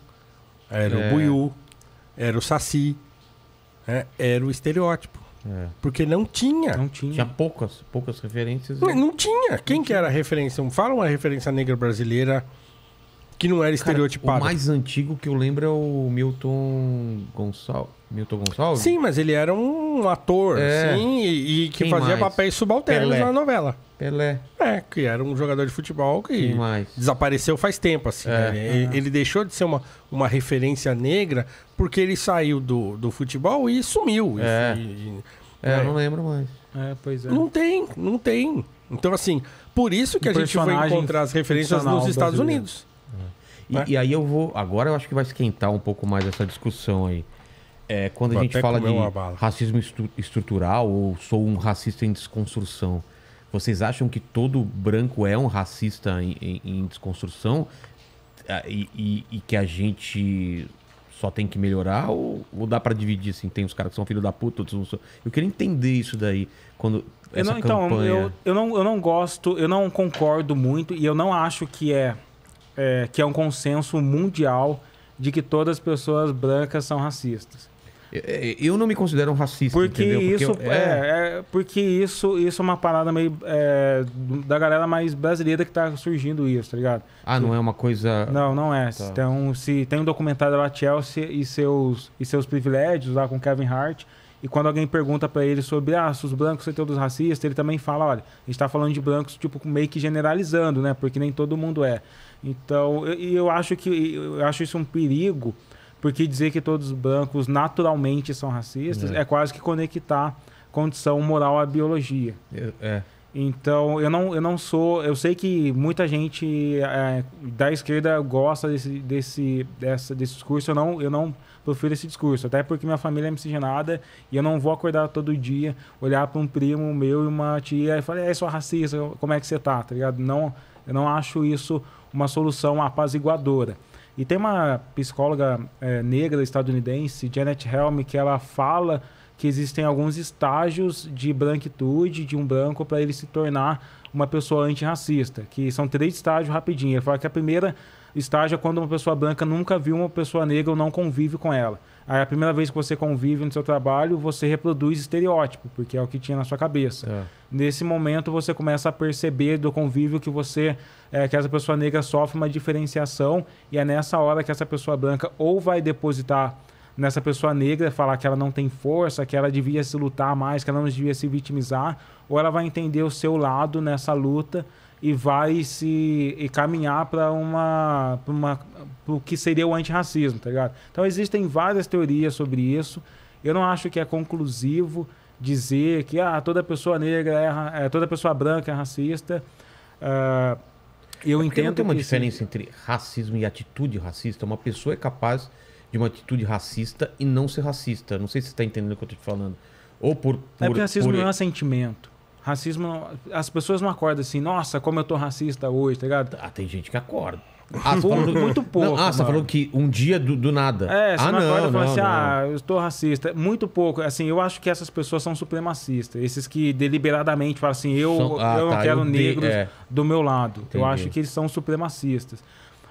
era o é. Buiú, era o Saci, né? era o estereótipo. É. Porque não tinha. Não tinha. Tinha poucas, poucas referências. Não, né? não tinha. Quem não que tinha. era a referência? Fala uma referência negra brasileira que não era estereotipado. Cara, o mais antigo que eu lembro é o Milton Gonçalves. Milton Gonçalves? Sim, mas ele era um ator, é. sim, e, e que Quem fazia mais? papéis subalternos Pelé. na novela. Pelé. É, que era um jogador de futebol que desapareceu faz tempo, assim. É. Né? Ele, ele, deixou de ser uma, uma referência negra porque ele saiu do, do futebol e sumiu. É, e, é, e, é, não lembro mais. É, pois é. Não tem, não tem. Então, assim, por isso que um a gente foi encontrar as referências nos Estados brasileiro. Unidos. Né? E, é. e, aí eu vou. Agora eu acho que vai esquentar um pouco mais essa discussão aí. É, quando vou a gente fala de racismo estru estrutural ou sou um racista em desconstrução, vocês acham que todo branco é um racista em, em, em desconstrução ah, e, e, e, que a gente só tem que melhorar ou, ou dá para dividir assim? Tem os caras que são filho da puta, outros não são. Eu queria entender isso daí quando essa eu não, então, campanha... Então, eu, eu, não, eu não gosto, eu não concordo muito e eu não acho que é é, que é um consenso mundial de que todas as pessoas brancas são racistas. É, eu não me considero um racista, porque entendeu? Porque isso eu, é... é... é porque isso isso é uma parada meio é, da galera mais brasileira que tá surgindo isso, tá ligado? Ah, não é uma coisa Não, não é. Tá. Então, se tem um documentário lá Chelsea e seus e seus privilégios lá com Kevin Hart, e quando alguém pergunta para ele sobre ah, se os brancos são todos racistas, ele também fala, olha, a gente tá falando de brancos tipo meio que generalizando, né? Porque nem todo mundo é. Então, e eu, eu acho que eu acho isso um perigo, porque dizer que todos os brancos naturalmente são racistas é, é quase que conectar condição moral à biologia. É. Então, eu não, eu não sou. Eu sei que muita gente é, da esquerda gosta desse, desse, dessa, desse discurso. Eu não, eu não prefiro esse discurso. Até porque minha família é miscigenada e eu não vou acordar todo dia, olhar para um primo meu e uma tia e falar: é, sou racista, como é que você tá? tá ligado? Não, eu não acho isso uma solução apaziguadora. E tem uma psicóloga é, negra estadunidense, Janet Helm, que ela fala que existem alguns estágios de branquitude de um branco para ele se tornar uma pessoa antirracista, que são três estágios rapidinho. Ela fala que a primeira Estágio é quando uma pessoa branca nunca viu uma pessoa negra ou não convive com ela. Aí a primeira vez que você convive no seu trabalho, você reproduz estereótipo, porque é o que tinha na sua cabeça. É. Nesse momento você começa a perceber do convívio que você é, que essa pessoa negra sofre uma diferenciação e é nessa hora que essa pessoa branca ou vai depositar nessa pessoa negra, falar que ela não tem força, que ela devia se lutar mais, que ela não devia se vitimizar, ou ela vai entender o seu lado nessa luta e vai se e caminhar para uma, pra uma pro que seria o antirracismo, tá ligado? Então existem várias teorias sobre isso. Eu não acho que é conclusivo dizer que ah, toda pessoa negra é, é toda pessoa branca é racista. Uh, eu é entendo. Não tem uma diferença entre racismo e atitude racista. Uma pessoa é capaz de uma atitude racista e não ser racista. Não sei se você está entendendo o que eu estou te falando. Ou por, é por é porque racismo por... não é sentimento. Racismo, as pessoas não acordam assim, nossa, como eu tô racista hoje, tá ligado? Ah, tem gente que acorda. *laughs* Ah, falando... Muito pouco. Não, ah, você tá falou que um dia do, do nada. É, você ah, não, não e fala assim, ah, não. ah, eu estou racista. Muito pouco. Assim, eu acho que essas pessoas são supremacistas. Esses que deliberadamente falam assim, eu, são... ah, eu tá, não quero eu negros de... é. do meu lado. Entendi. Eu acho que eles são supremacistas.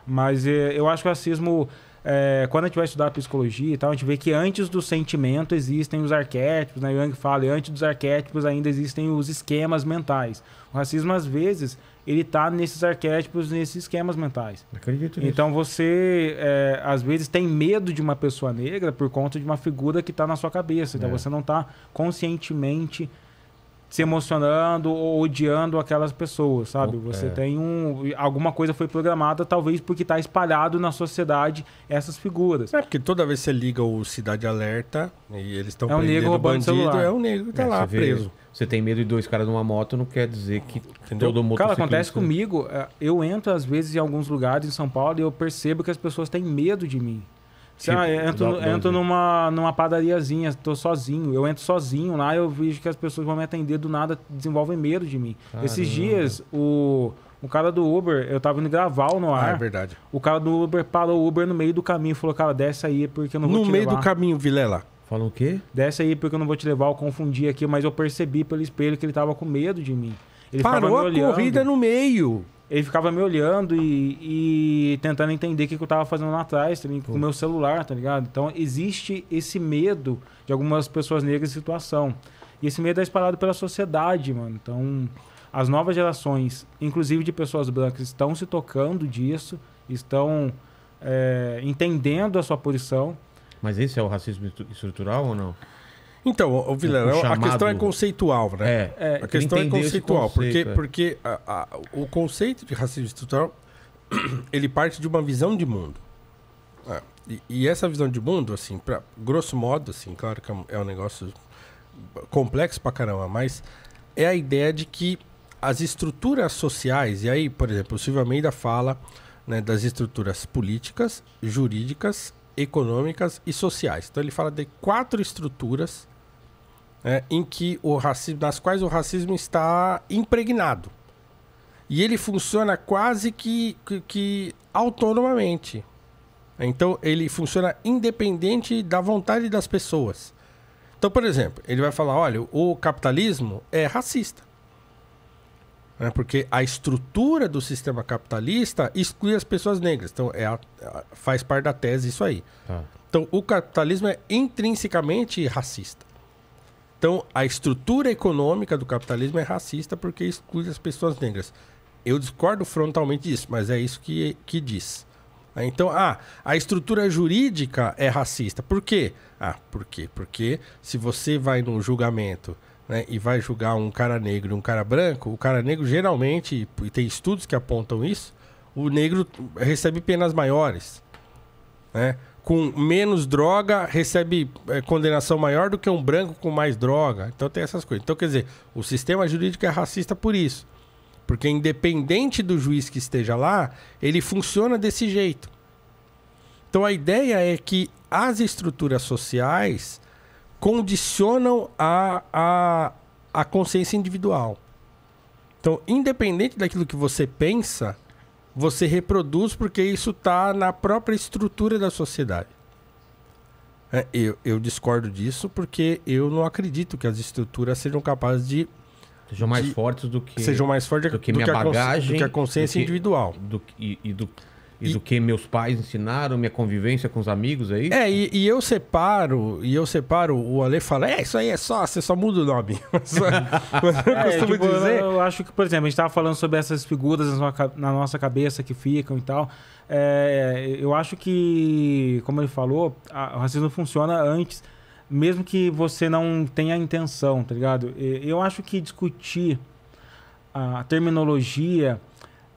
Mas eh, eu acho que o racismo é, quando a gente vai estudar psicologia e tal, a gente vê que antes do sentimento existem os arquétipos, né? Jung fala, e antes dos arquétipos ainda existem os esquemas mentais. O racismo, às vezes, ele está nesses arquétipos, nesses esquemas mentais. Acredito nisso. Então você, é, às vezes, tem medo de uma pessoa negra por conta de uma figura que está na sua cabeça. Então é. você não está conscientemente se emocionando ou odiando aquelas pessoas, sabe? Okay. Você é. tem um alguma coisa foi programada, talvez porque está espalhado na sociedade essas figuras. É porque toda vez que você liga o Cidade Alerta e eles estão é um negro roubando bandido, celular. é um negro que está é, lá você preso. Vê, você tem medo de dois caras numa moto, não quer dizer que Entendeu? todo mundo. Cara, acontece comigo. É, eu entro às vezes em alguns lugares em São Paulo e eu percebo que as pessoas têm medo de mim. Sei lá, eu entro, entro numa, numa padariazinha, tô sozinho. Eu entro sozinho lá, eu vejo que as pessoas vão me atender do nada, desenvolvem medo de mim. Caramba. Esses dias, o, o cara do Uber, eu tava indo gravar no ar. Ah, é verdade. O cara do Uber parou o Uber no meio do caminho falou, cara, desce aí porque eu não vou no te levar. No meio do caminho, Vilela. Falou o quê? Desce aí porque eu não vou te levar, eu confundi aqui, mas eu percebi pelo espelho que ele tava com medo de mim. Ele parou a olhando. corrida no meio ele ficava me olhando e, e tentando entender o que, eu estava fazendo lá atrás, também com o meu celular, tá ligado? Então existe esse medo de algumas pessoas negras em situação. E esse medo é espalhado pela sociedade, mano. Então, as novas gerações, inclusive de pessoas brancas, estão se tocando disso, estão é, entendendo a sua posição. Mas esse é o racismo estrutural ou não? Então, Vilela, chamado... a questão é conceitual, né? É, é a questão é conceitual, conceito, porque, é. porque a, a, o conceito de racismo estrutural *clears throat* ele parte de uma visão de mundo. É, e, e, essa visão de mundo, assim, pra, grosso modo, assim, claro que é, é um negócio complexo pra caramba, mas é a ideia de que as estruturas sociais, e aí, por exemplo, o Silvio Almeida fala né, das estruturas políticas, jurídicas econômicas e sociais. Então ele fala de quatro estruturas né, em que o racismo, nas quais o racismo está impregnado. E ele funciona quase que, que, que autonomamente. Então ele funciona independente da vontade das pessoas. Então, por exemplo, ele vai falar: olha, o capitalismo é racista. Né? Porque a estrutura do sistema capitalista exclui as pessoas negras. Então, é a, faz parte da tese isso aí. Ah. Então, o capitalismo é intrinsecamente racista. Então, a estrutura econômica do capitalismo é racista porque exclui as pessoas negras. Eu discordo frontalmente disso, mas é isso que, que diz. Então, ah, a estrutura jurídica é racista. Por quê? Ah, por quê? Porque se você vai num julgamento né, e vai julgar um cara negro e um cara branco, o cara negro geralmente, e tem estudos que apontam isso, o negro recebe penas maiores. Né? Com menos droga, recebe é, condenação maior do que um branco com mais droga. Então tem essas coisas. Então, quer dizer, o sistema jurídico é racista por isso. Porque independente do juiz que esteja lá, ele funciona desse jeito. Então a ideia é que as estruturas sociais condicionam a, a, a consciência individual. Então, independente daquilo que você pensa, você reproduz porque isso está na própria estrutura da sociedade. É, eu, eu, discordo disso porque eu não acredito que as estruturas sejam capazes de. Sejam mais de, fortes do que. Sejam mais fortes do que, do minha que bagagem. do que a consciência do que, individual. Do, e, e do e, e, do que meus pais ensinaram, minha convivência com os amigos, é É, e, e eu separo, e eu separo, o Ale fala, é, isso aí é só, você só muda o nome. Mas, *laughs* mas eu *laughs* é, costumo tipo, dizer. Eu, eu acho que, por exemplo, a gente estava falando sobre essas figuras na nossa cabeça que ficam e tal. É, eu acho que, como ele falou, a, o racismo funciona antes, mesmo que você não tenha a intenção, tá ligado? Eu acho que discutir a terminologia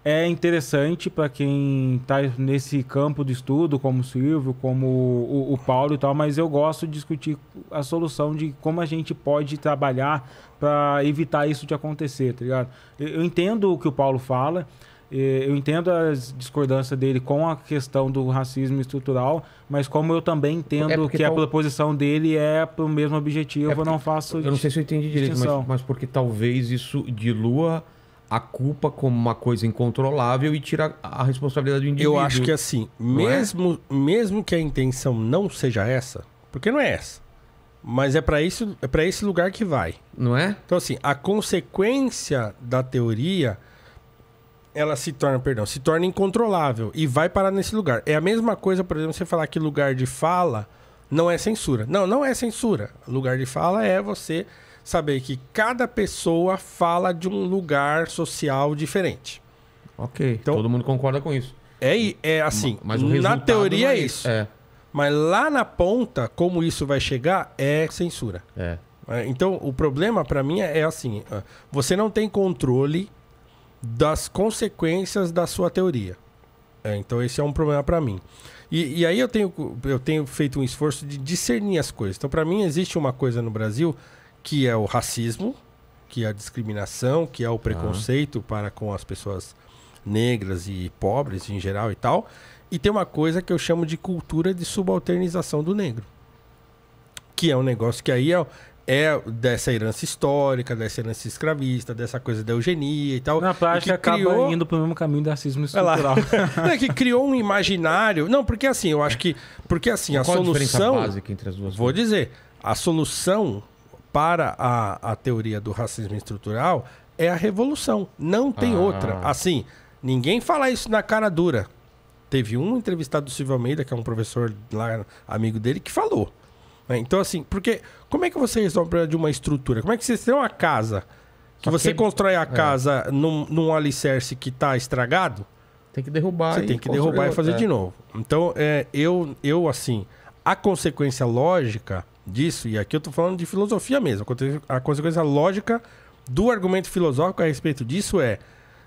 é interessante para quem está nesse campo de estudo, como o Silvio, como o, o, Paulo e tal, mas eu gosto de discutir a solução de como a gente pode trabalhar para evitar isso de acontecer, tá ligado? Eu, entendo o que o Paulo fala, eu entendo a discordância dele com a questão do racismo estrutural, mas como eu também entendo é que tal... a proposição dele é para o mesmo objetivo, é porque... eu não faço. Eu não sei se eu entendi direito, mas, mas porque talvez isso dilua a culpa como uma coisa incontrolável e tira a responsabilidade do indivíduo. Eu acho que assim, é? mesmo, é? mesmo que a intenção não seja essa, porque não é essa, mas é para isso, é para esse lugar que vai, não é? Então assim, a consequência da teoria ela se torna, perdão, se torna incontrolável e vai parar nesse lugar. É a mesma coisa, por exemplo, você falar que lugar de fala não é censura. Não, não é censura. Lugar de fala é você saber que cada pessoa fala de um lugar social diferente. Ok. Então, Todo mundo concorda com isso. É, é assim. Mas na teoria é, é isso. É. Mas lá na ponta, como isso vai chegar, é censura. É. é então, o problema para mim é assim: é, você não tem controle das consequências da sua teoria. Então, esse é um problema para mim. E, e, aí eu tenho, eu tenho feito um esforço de discernir as coisas. Então, para mim, existe uma coisa no Brasil que é o racismo, que é a discriminação, que é o preconceito uhum. para com as pessoas negras e pobres em geral e tal. E tem uma coisa que eu chamo de cultura de subalternização do negro. Que é um negócio que aí é, é dessa herança histórica, dessa herança escravista, dessa coisa da eugenia e tal. Na prática, acaba criou... indo pro mesmo caminho do racismo estrutural. *laughs* é que criou um imaginário. Não, porque assim, eu acho é. que. Porque assim, Qual a solução. A básica entre as duas vou coisas? dizer, a solução para a, a teoria do racismo estrutural é a revolução. Não tem ah. outra. Assim, ninguém fala isso na cara dura. Teve um entrevistado do Silvio Almeida, que é um professor lá, amigo dele, que falou. Né? Então, assim, porque como é que você resolve o problema de uma estrutura? Como é que você tem uma casa? Que Só você que... constrói a é. casa é. num, num alicerce que está estragado? Tem que derrubar. Você tem que derrubar e fazer de novo. Então, é, eu, eu, assim, a consequência lógica disso, e aqui eu estou falando de filosofia mesmo, a consequência lógica do argumento filosófico a respeito disso é: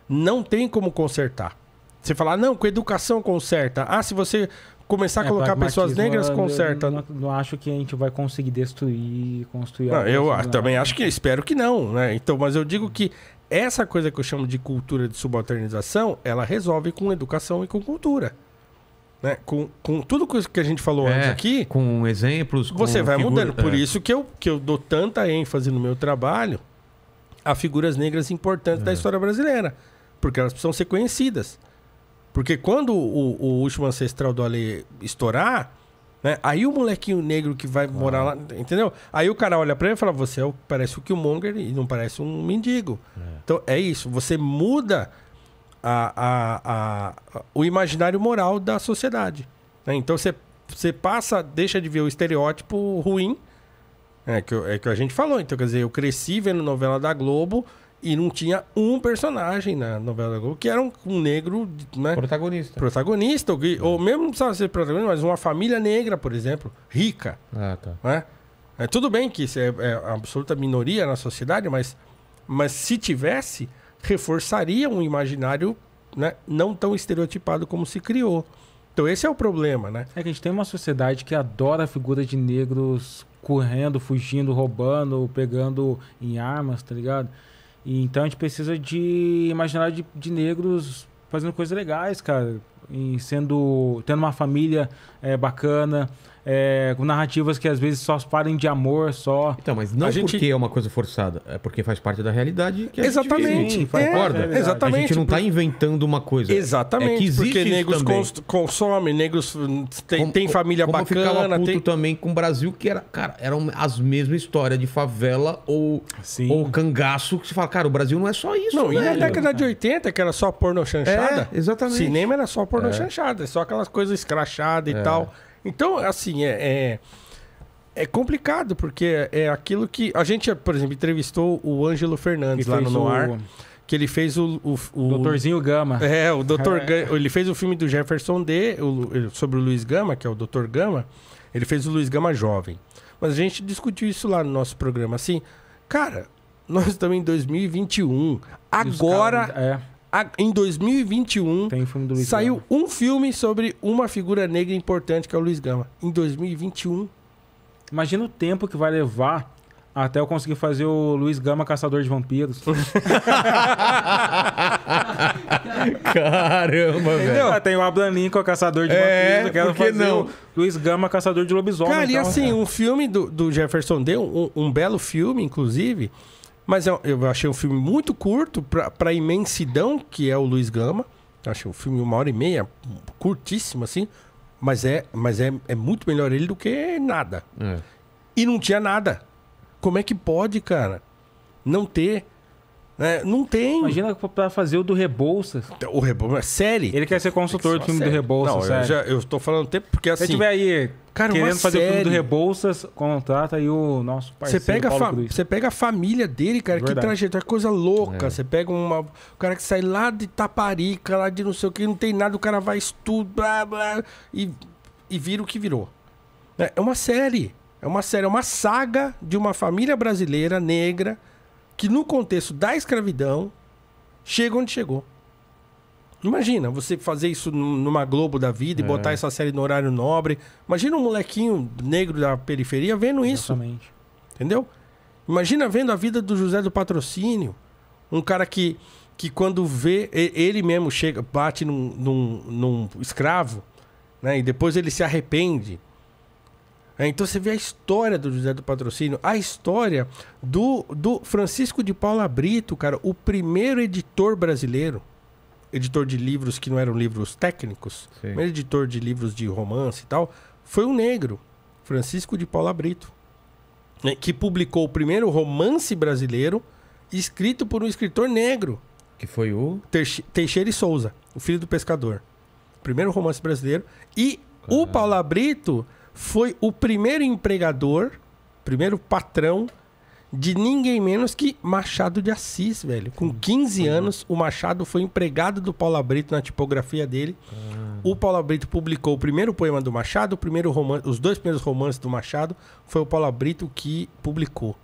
não tem como consertar. Você falar, ah, não, com educação conserta. Ah, se você começar a é, colocar pessoas negras, conserta. Não, não, acho que a gente vai conseguir destruir, construir não, Eu assim, também não. acho que, espero que não, né? Então, mas eu digo que essa coisa que eu chamo de cultura de subalternização, ela resolve com educação e com cultura. Né? Com, com tudo que a gente falou é, antes aqui. Com exemplos. Com você vai figura, mudando. Por é. isso que eu, que eu dou tanta ênfase no meu trabalho a figuras negras importantes é. da história brasileira. Porque elas precisam ser conhecidas. Porque quando o, o último ancestral do Ale estourar, né? aí o molequinho negro que vai morar lá, entendeu? Aí o cara olha pra ele e fala: Você é parece o Killmonger e não parece um mendigo. É. Então é isso. Você muda a, a, a, o imaginário moral da sociedade. Né? Então você, você passa, deixa de ver o estereótipo ruim, é que, é que a gente falou. Então, quer dizer, eu cresci vendo novela da Globo e não tinha um personagem na novela da Globo que era um, um negro, né? Protagonista. Protagonista, ou, é. ou mesmo não precisava ser protagonista, mas uma família negra, por exemplo, rica. Ah, tá. Né? É, tudo bem que isso é, é absoluta minoria na sociedade, mas, mas se tivesse, reforçaria um imaginário né, não tão estereotipado como se criou. Então esse é o problema, né? É que a gente tem uma sociedade que adora a figura de negros correndo, fugindo, roubando, pegando em armas, tá ligado? E, então a gente precisa de imaginar de, de negros fazendo coisas legais, cara, e sendo tendo uma família é, bacana, é, com narrativas que às vezes só parem de amor, só. Então, mas não a porque gente... é uma coisa forçada, é porque faz parte da realidade que a Exatamente. gente faz, é, concorda? É, é exatamente. A gente não está inventando uma coisa. Exatamente, é que existe porque negros cons consomem, negros tem, como, tem família como bacana. Eu puto tem... também com o Brasil, que era, cara, eram as mesmas histórias de favela ou, Sim. ou cangaço, que você fala, cara, o Brasil não é só isso. Não, velho. e na década de 80, que era só porno chanchada. É, exatamente. Cinema era só porno é. chanchada, só aquelas coisas escrachadas e é. tal. Então, assim, é, é, é, complicado, porque é aquilo que. A gente, por exemplo, entrevistou o Ângelo Fernandes lá no Noir. O... Que ele fez o. o, o Doutorzinho Gama. É, o Doutor *laughs* é. Gama. Ele fez o filme do Jefferson D. O, eh, sobre o Luiz Gama, que é o Doutor Gama. Ele fez o Luiz Gama jovem. Mas a gente discutiu isso lá no nosso programa. Assim, cara, nós estamos em 2021. Agora. é em 2021, saiu Gama. um filme sobre uma figura negra importante que é o Luiz Gama. Em 2021. Imagina o tempo que vai levar até eu conseguir fazer o Luiz Gama Caçador de Vampiros. *laughs* Caramba, velho. Ah, tem o Abraham Lincoln Caçador de é, Vampiros. Eu quero fazer não? o Luiz Gama Caçador de Lobisomem. Cara, então, e assim, cara. um filme do, do Jefferson Deu, um, um belo filme, inclusive mas eu, eu achei um filme muito curto para a imensidão que é o Luiz Gama. Achei um filme uma hora e meia, curtíssimo assim. Mas é, mas é, é muito melhor ele do que nada. É. E não tinha nada. Como é que pode, cara? Não ter é, não tem. Imagina para fazer o do Rebouças. O Rebouças, é série. Ele quer ser consultor que do filme série. do Rebouças. Não, série. eu, já, eu estou falando tempo porque assim. Se tiver aí cara, querendo fazer série. o filme do Rebouças, contrata aí o nosso parceiro. Você pega, você pega a família dele, cara, é que trajetória, coisa louca. É. Você pega uma, o cara que sai lá de Taparica, lá de não sei o que, não tem nada, o cara vai estudar, blá, blá, e, e vira o que virou. É, é uma série. É uma série, é uma saga de uma família brasileira negra que no contexto da escravidão chega onde chegou. Imagina você fazer isso numa Globo da vida e é. botar essa série no horário nobre. Imagina um molequinho negro da periferia vendo isso. Exatamente. Entendeu? Imagina vendo a vida do José do Patrocínio. Um cara que, que quando vê, ele mesmo chega, bate num, num, num escravo, né? E depois ele se arrepende. É, então você vê a história do José do Patrocínio, a história do, do Francisco de Paula Brito, cara, o primeiro editor brasileiro, editor de livros que não eram livros técnicos, editor de livros de romance e tal, foi um negro, Francisco de Paula Brito, né, que publicou o primeiro romance brasileiro escrito por um escritor negro. Que foi o? Teixeira e Souza, o filho do pescador. Primeiro romance brasileiro. E Caramba. o ah. Paula Brito foi o primeiro empregador, primeiro patrão de ninguém menos que Machado de Assis, velho. Com 15 anos, o Machado foi empregado do Paulo Abrito na tipografia dele. Ah. O Paulo Abrito publicou o primeiro poema do Machado, o primeiro romance, os dois primeiros romances do Machado foi o Paulo Abrito que publicou.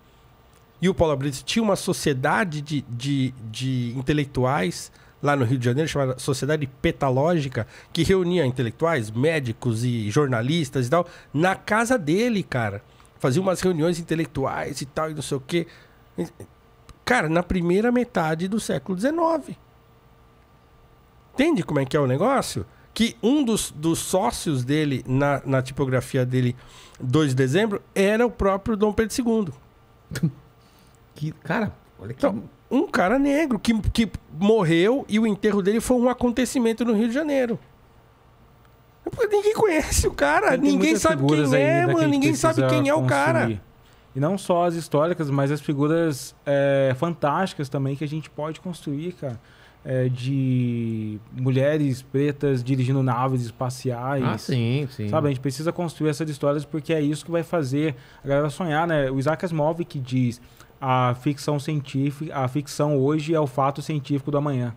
E o Paulo Abrito tinha uma sociedade de, de, de intelectuais lá no Rio de Janeiro, chamada Sociedade Petalógica, que reunia intelectuais, médicos e jornalistas e tal, na casa dele, cara. Fazia umas reuniões intelectuais e tal, e não sei o quê. Cara, na primeira metade do século XIX. Entende como é que é o negócio? Que um dos, dos sócios dele, na, na tipografia dele, 2 de dezembro, era o próprio Dom Pedro II. *laughs* Que, cara, olha que... Então, um cara negro que, que morreu e o enterro dele foi um acontecimento no Rio de Janeiro. Ninguém conhece o cara, é, ninguém sabe quem é, mano, ninguém sabe quem é o consumir. cara. E não só as históricas, mas as figuras é, fantásticas também que a gente pode construir, cara. É, de mulheres pretas dirigindo naves espaciais. Ah, sim, sim. Sabe, a gente precisa construir essas histórias porque é isso que vai fazer a galera sonhar, né? O Isaac Asimov que diz a ficção científica, a ficção hoje é o fato científico do amanhã.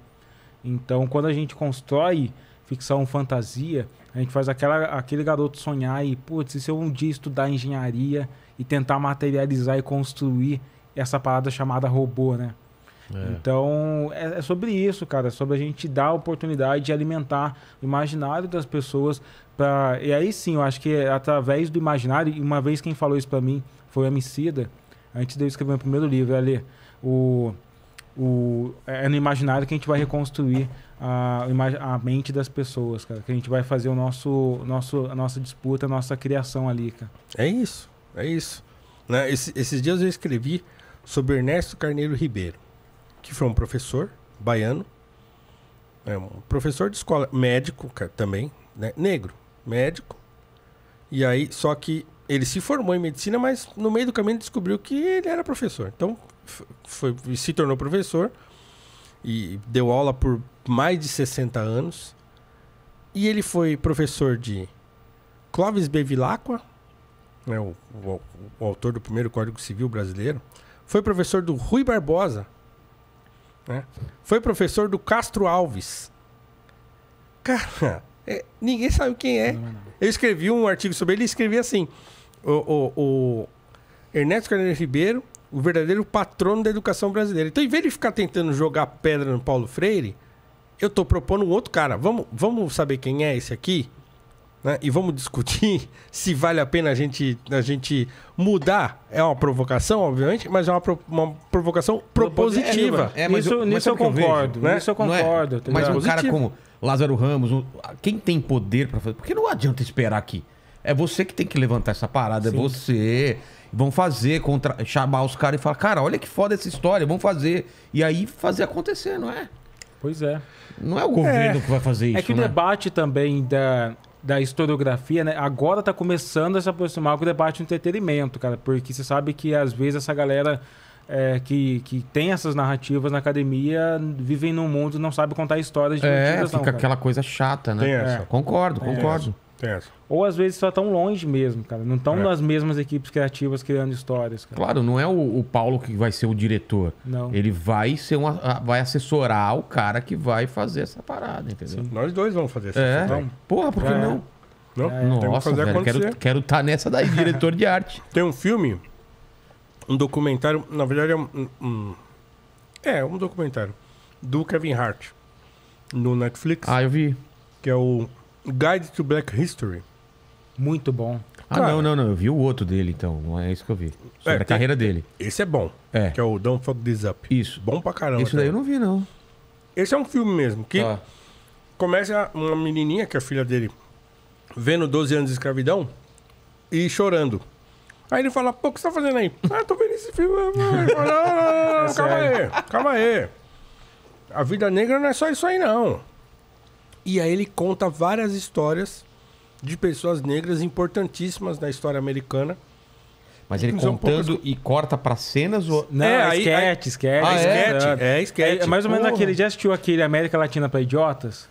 Então, quando a gente constrói ficção fantasia, a gente faz aquela, aquele garoto sonhar e, putz, e se eu um dia estudar engenharia e tentar materializar e construir essa parada chamada robô, né? É. Então, é, é, sobre isso, cara. É sobre a gente dar a oportunidade de alimentar o imaginário das pessoas. Pra... E aí sim, eu acho que é através do imaginário, e uma vez quem falou isso para mim foi o Emicida, antes de eu escrever meu primeiro livro, é ali o, o, é no imaginário que a gente vai reconstruir a, a mente das pessoas, cara. Que a gente vai fazer o nosso, nosso, a nossa disputa, a nossa criação ali, cara. É isso, é isso. Né? Esse, esses dias eu escrevi sobre Ernesto Carneiro Ribeiro, que foi um professor baiano, é um professor de escola, médico cara, também, né? negro, médico. E aí, só que ele se formou em medicina, mas no meio do caminho descobriu que ele era professor. Então, foi, se tornou professor e deu aula por mais de 60 anos. E ele foi professor de Clóvis Bevilacqua, né, o, o, o, autor do primeiro Código Civil brasileiro. Foi professor do Rui Barbosa. Né, foi professor do Castro Alves. Cara, é, ninguém sabe quem é. Eu escrevi um artigo sobre ele e escrevi assim: o, o, o Ernesto Carneiro Ribeiro, o verdadeiro patrono da educação brasileira. Então, em vez de ficar tentando jogar pedra no Paulo Freire, eu estou propondo um outro cara. Vamos, vamos saber quem é esse aqui? Né? E vamos *laughs* discutir se vale a pena a gente, a gente mudar. É uma provocação, obviamente, mas é uma, pro, uma provocação é, propositiva. É, é, mas isso, eu, mas nisso, eu concordo, vejo, né? nisso eu é? concordo. É? Mas um cara como Lázaro Ramos, quem tem poder para fazer? Porque não adianta esperar que é você que tem que levantar essa parada, é Sim. é você. Vão fazer, contra... chamar os caras e falar, cara, olha que foda essa história, vamos fazer. E aí fazer acontecer, não é? Pois é. Não é o governo é. que vai fazer é isso. É que o né? debate também da, da historiografia, né? Agora tá começando a se aproximar com o debate do entretenimento, cara. Porque você sabe que às vezes essa galera é, que, que tem essas narrativas na academia vivem num mundo e não sabe contar histórias de É, fica não, aquela coisa chata, né? Tem essa. É. Concordo, concordo. É. Certo. Ou às vezes só tão longe mesmo, cara. Não estão é. nas mesmas equipes criativas criando histórias, cara. Claro, não é o, o, Paulo que vai ser o diretor. Não. Ele vai ser um vai assessorar o cara que vai fazer essa parada, entendeu? Sim. Nós dois vamos fazer essa é. Então. Porra, por que é. não? Não, é. Nossa, que velho, quero quero estar tá nessa daí, diretor de arte. *laughs* Tem um filme, um documentário, na verdade é um, um é um documentário do Kevin Hart no Netflix. Ah, eu vi. Que é o Guide to Black History. Muito bom. Ah, Cara, não, não, não. Eu vi o outro dele, então. Não é isso que eu vi. Sobre é, a carreira tem, dele. Esse é bom. É. Que é o Don't Fuck This Up. Isso. Bom pra caramba. Isso daí eu não vi, não. Esse é um filme mesmo. Que ah. começa uma menininha, que é a filha dele, vendo 12 anos de escravidão e chorando. Aí ele fala, pô, o que você tá fazendo aí? ah, tô vendo esse filme. Falo, não, não, não, *laughs* é calma aí, calma aí. A vida negra não é só isso aí, não. E aí ele conta várias histórias de pessoas negras importantíssimas na história americana. Mas ele é contando e corta para cenas ou. Não, é, é aí, esquete, aí... esquete. Ah, esquete. É, é esquete. É, é, mais ou menos aquele. Já assistiu aquele América Latina para Idiotas?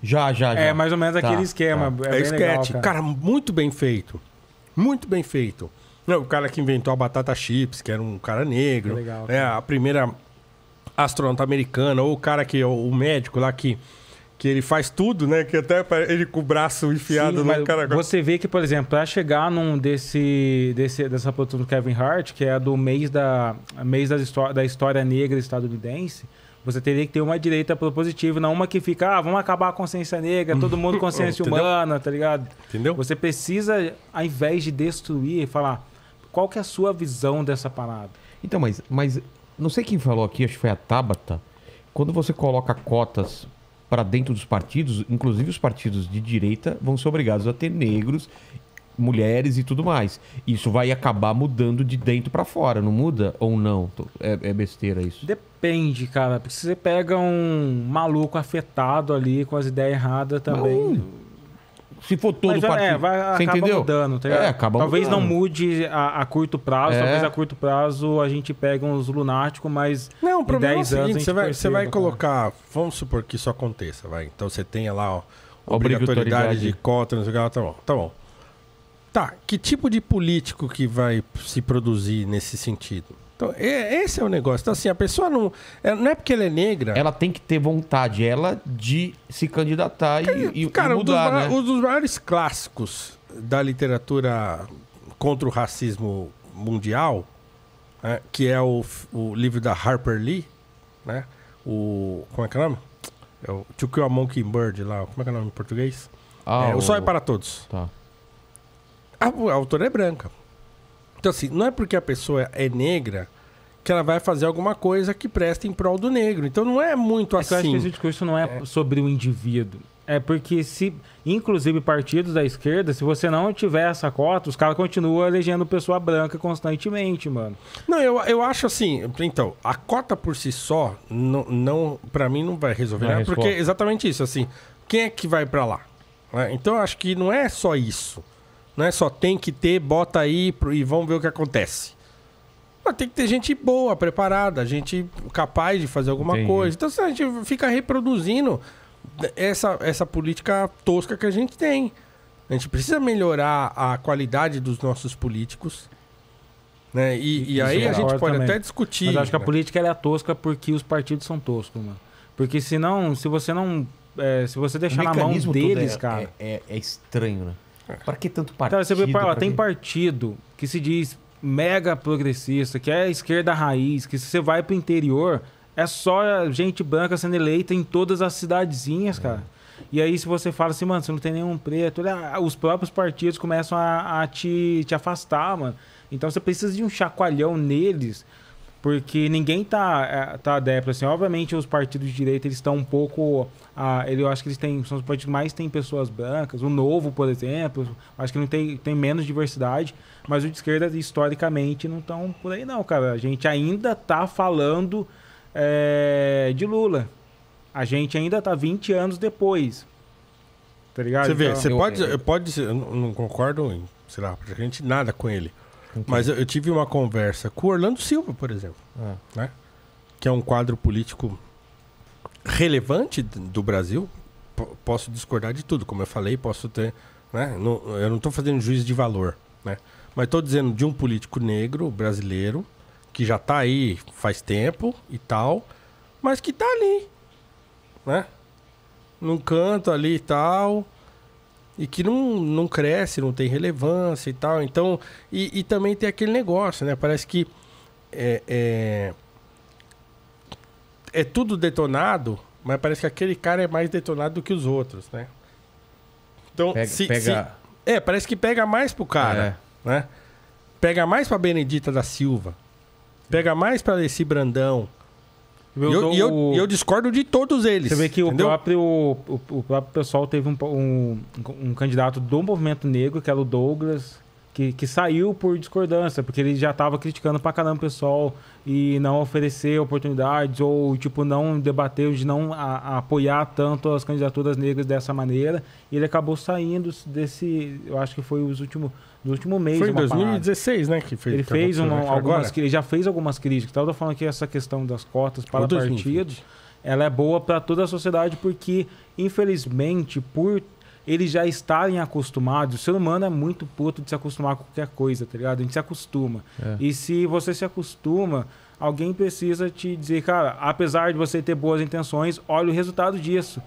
Já, já, já. É mais ou menos tá, aquele esquema. Tá. É, é esquete. Legal, cara. cara. muito bem feito. Muito bem feito. o cara que inventou a batata chips, que era um cara negro. Legal. Cara. É, a primeira astronauta americana, ou o cara que. O médico lá que que ele faz tudo, né? Que até ele com o braço enfiado Sim, no cara. Você vê que, por exemplo, para chegar num desse, desse dessa produção do Kevin Hart, que é do mês da mês da história, da história negra estadunidense, você teria que ter uma direita propositiva, não uma que fica, ah, vamos acabar a consciência negra, todo mundo *laughs* consciência humana, tá ligado? Entendeu? Você precisa, ao invés de destruir, falar qual que é a sua visão dessa parada. Então, mas, mas não sei quem falou aqui, acho que foi a Tabata. Quando você coloca cotas para dentro dos partidos, inclusive os partidos de direita vão ser obrigados a ter negros, mulheres e tudo mais. Isso vai acabar mudando de dentro para fora, não muda ou não? É, é besteira isso. Depende, cara. Porque se você pega um maluco afetado ali com as ideias erradas também se for todo Mas, é, partido. É, vai, você acaba entendeu? mudando, tá é, acaba Talvez mudando. não mude a, a curto prazo, é. talvez a curto prazo a gente pegue uns lunáticos, mas não, o problema em 10 é o seguinte, você vai, perceba, vai né? colocar, vamos supor que isso aconteça, vai. Então você tenha lá, ó, obrigatoriedade, de cota, não sei o que tá bom. Tá bom. Tá, que tipo de político que vai se produzir nesse sentido? Então, é, esse é o negócio. Então, assim, a pessoa não. É, não é porque ela é negra. Ela tem que ter vontade, ela, de se candidatar e, cara, e mudar. Cara, um, né? um dos maiores clássicos da literatura contra o racismo mundial, né, que é o, o livro da Harper Lee, né? O. Como é que é o nome? É o To Kill a Monkey Bird lá. Como é que é o nome em português? Ah, é, o... Só Sol é para Todos. Tá. A, a autora é branca. Então, assim, não é porque a pessoa é negra que ela vai fazer alguma coisa que preste em prol do negro. Então não é muito assim. Que eu assim. acho que esse discurso não é, é, sobre o indivíduo. É porque se, inclusive partidos da esquerda, se você não tiver essa cota, os caras continuam elegendo pessoa branca constantemente, mano. Não, eu, eu acho assim, então, a cota por si só, não, não para mim não vai resolver, nada. né? porque é exatamente isso, assim, quem é que vai para lá? Né? Então eu acho que não é só isso, não é só tem que ter, bota aí e vamos ver o que acontece. Mas tem que ter gente boa, preparada, gente capaz de fazer alguma Entendi. coisa. Então, se a gente fica reproduzindo essa, essa política tosca que a gente tem. A gente precisa melhorar a qualidade dos nossos políticos. Né? E, e, aí a gente pode também. até discutir. Mas acho que né? a política é tosca porque os partidos são toscos, mano. Porque senão, se você não. É, se você deixar na mão deles, é, cara. É, é, estranho, né? Pra que tanto partido? você vê, pra, ó, tem partido que se diz mega progressista, que é a esquerda raiz, que se você vai pro interior, é só gente branca sendo eleita em todas as cidadezinhas, é. cara. E aí, se você fala assim, mano, você não tem nenhum preto, ah, os próprios partidos começam a, a te, te afastar, mano. Então você precisa de um chacoalhão neles porque ninguém tá, é, tá adepto, assim, obviamente os partidos de direita, eles estão um pouco, ah, ele, eu acho que eles têm, são os partidos que mais têm pessoas brancas, o Novo, por exemplo, acho que não tem, tem menos diversidade, mas o de esquerda, historicamente, não estão por aí não, cara, a gente ainda tá falando é, de Lula, a gente ainda tá 20 anos depois, tá ligado? Você vê, então, você eu, pode, eu, pode, eu não concordo, sei lá, a gente nada com ele, mas eu, eu, tive uma conversa com o Orlando Silva, por exemplo, ah. né? que é um quadro político relevante do Brasil. P posso discordar de tudo, como eu falei, posso ter. Né? Não, eu não estou fazendo juízo de valor, né? mas estou dizendo de um político negro brasileiro que já está aí faz tempo e tal, mas que está ali, né? Num canto ali e tal e que não, não cresce, não tem relevância e tal. Então, e, e também tem aquele negócio, né? Parece que é, é, é, tudo detonado, mas parece que aquele cara é mais detonado do que os outros, né? Então, pega, se, pega... se é, parece que pega mais pro cara, é. né? Pega mais pra Benedita da Silva. Pega mais pra esse Brandão. Eu e eu, dou... eu, eu, discordo de todos eles. Você vê que o próprio, o, o, próprio pessoal teve um, um, um, candidato do movimento negro, que era o Douglas, que, que saiu por discordância, porque ele já estava criticando pra caramba o pessoal e não oferecer oportunidades ou, tipo, não debater, de não a, a apoiar tanto as candidaturas negras dessa maneira. E ele acabou saindo desse. Eu acho que foi os últimos do último mês. Foi em 2016, parada. né? Que fez, ele fez uma, né, algumas agora. ele já fez algumas críticas. Tá? Eu tô falando que essa questão das cotas para partidos, ela é boa para toda a sociedade porque, infelizmente, por eles já estarem acostumados, o ser humano é muito puto de se acostumar com qualquer coisa, tá ligado? A gente se acostuma. É. E se você se acostuma, alguém precisa te dizer, cara, apesar de você ter boas intenções, olha o resultado disso.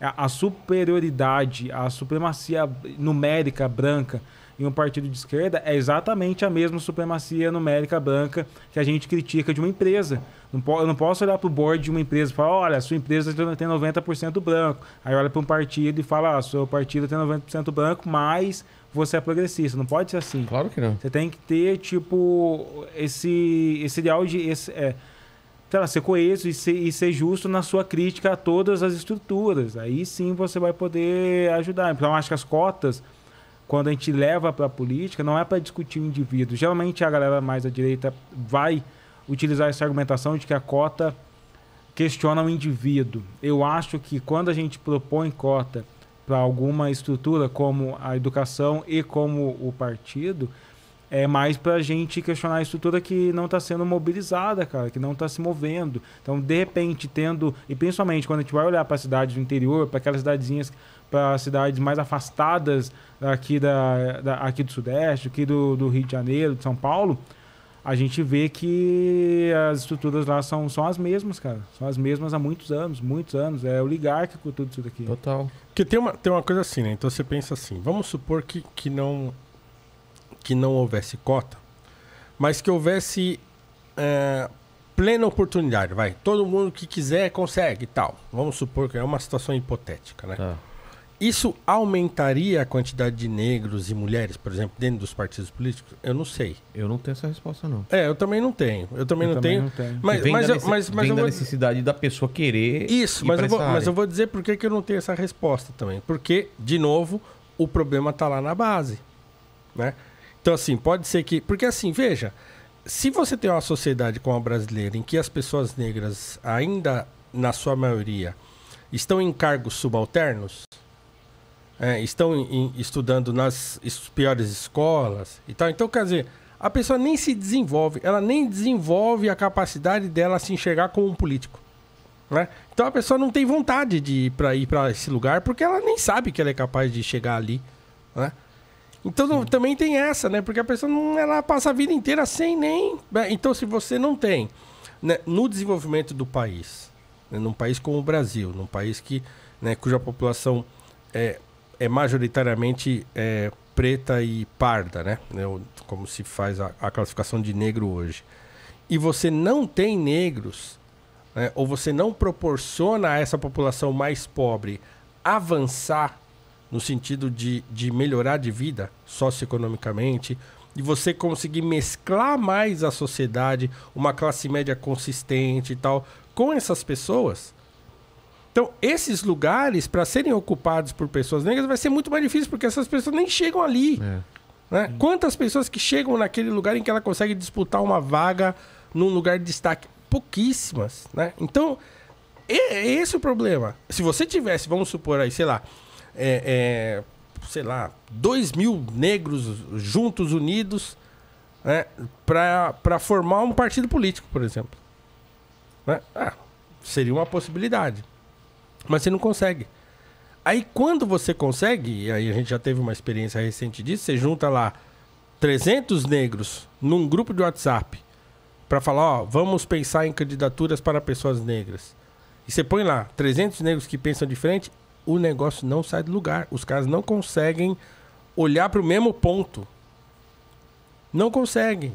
A superioridade, a supremacia numérica branca em um partido de esquerda é exatamente a mesma supremacia numérica branca que a gente critica de uma empresa. eu não posso olhar para o board de uma empresa e falar, olha, a sua empresa tem 90% branco. Aí olha para um partido e fala, ah, seu partido tem 90% branco, mas você é progressista. Não pode ser assim. Claro que não. Você tem que ter, tipo, esse, esse ideal de... Esse, é, lá, ser coeso e ser, e ser, justo na sua crítica a todas as estruturas. Aí sim você vai poder ajudar. Então, acho que as cotas quando a gente leva para a política, não é para discutir o indivíduo. Geralmente a galera mais à direita vai utilizar essa argumentação de que a cota questiona o indivíduo. Eu acho que quando a gente propõe cota para alguma estrutura como a educação e como o partido, é mais para a gente questionar a estrutura que não está sendo mobilizada, cara, que não está se movendo. Então, de repente, tendo, e principalmente quando a gente vai olhar para cidades do interior, para aquelas cidadezinhas para cidades mais afastadas aqui, da, da, aqui do Sudeste, aqui do, do Rio de Janeiro, de São Paulo, a gente vê que as estruturas lá são, são as mesmas, cara. São as mesmas há muitos anos, muitos anos. É oligárquico tudo isso daqui. Total. Porque tem uma, tem uma coisa assim, né? Então você pensa assim, vamos supor que, que, não, que não houvesse cota, mas que houvesse é, plena oportunidade, vai. Todo mundo que quiser consegue e tal. Vamos supor que é uma situação hipotética, né? Ah. Isso aumentaria a quantidade de negros e mulheres, por exemplo, dentro dos partidos políticos? Eu não sei. Eu não tenho essa resposta, não. É, eu também não tenho. Eu também, eu não, também tenho. não, tenho. Mas, vem mas, da, eu, mas, mas vem da vou... necessidade da pessoa querer. Isso, mas eu, vou, área. mas eu vou dizer por que, que eu não tenho essa resposta também. Porque, de novo, o problema está lá na base. Né? Então, assim, pode ser que. Porque, assim, veja, se você tem uma sociedade como a brasileira, em que as pessoas negras, ainda na sua maioria, estão em cargos subalternos é, estão em, estudando nas piores escolas e tal. Então, quer dizer, a pessoa nem se desenvolve, ela nem desenvolve a capacidade dela se enxergar como um político. Né? Então a pessoa não tem vontade de ir para ir para esse lugar porque ela nem sabe que ela é capaz de chegar ali, né? Então não, também tem essa, né? Porque a pessoa não ela passa a vida inteira sem nem, né? então se você não tem, né, no desenvolvimento do país, né, num país como o Brasil, num país que, né, cuja população é é majoritariamente é, preta e parda, né? É como se faz a, a, classificação de negro hoje. E você não tem negros, né? ou você não proporciona a essa população mais pobre avançar no sentido de, de melhorar de vida socioeconomicamente, e você conseguir mesclar mais a sociedade, uma classe média consistente e tal, com essas pessoas, então, esses lugares, para serem ocupados por pessoas negras, vai ser muito mais difícil, porque essas pessoas nem chegam ali. É. Né? Quantas pessoas que chegam naquele lugar em que ela consegue disputar uma vaga num lugar de destaque? Pouquíssimas. Né? Então, é esse o problema. Se você tivesse, vamos supor aí, sei lá, é, é, sei lá, dois mil negros juntos, unidos, né, para formar um partido político, por exemplo. Né? Ah, seria uma possibilidade. Mas você não consegue. Aí quando você consegue, e aí a gente já teve uma experiência recente disso, você junta lá 300 negros num grupo de WhatsApp para falar, ó, vamos pensar em candidaturas para pessoas negras. E você põe lá 300 negros que pensam diferente, o negócio não sai do lugar. Os caras não conseguem olhar para o mesmo ponto. Não conseguem.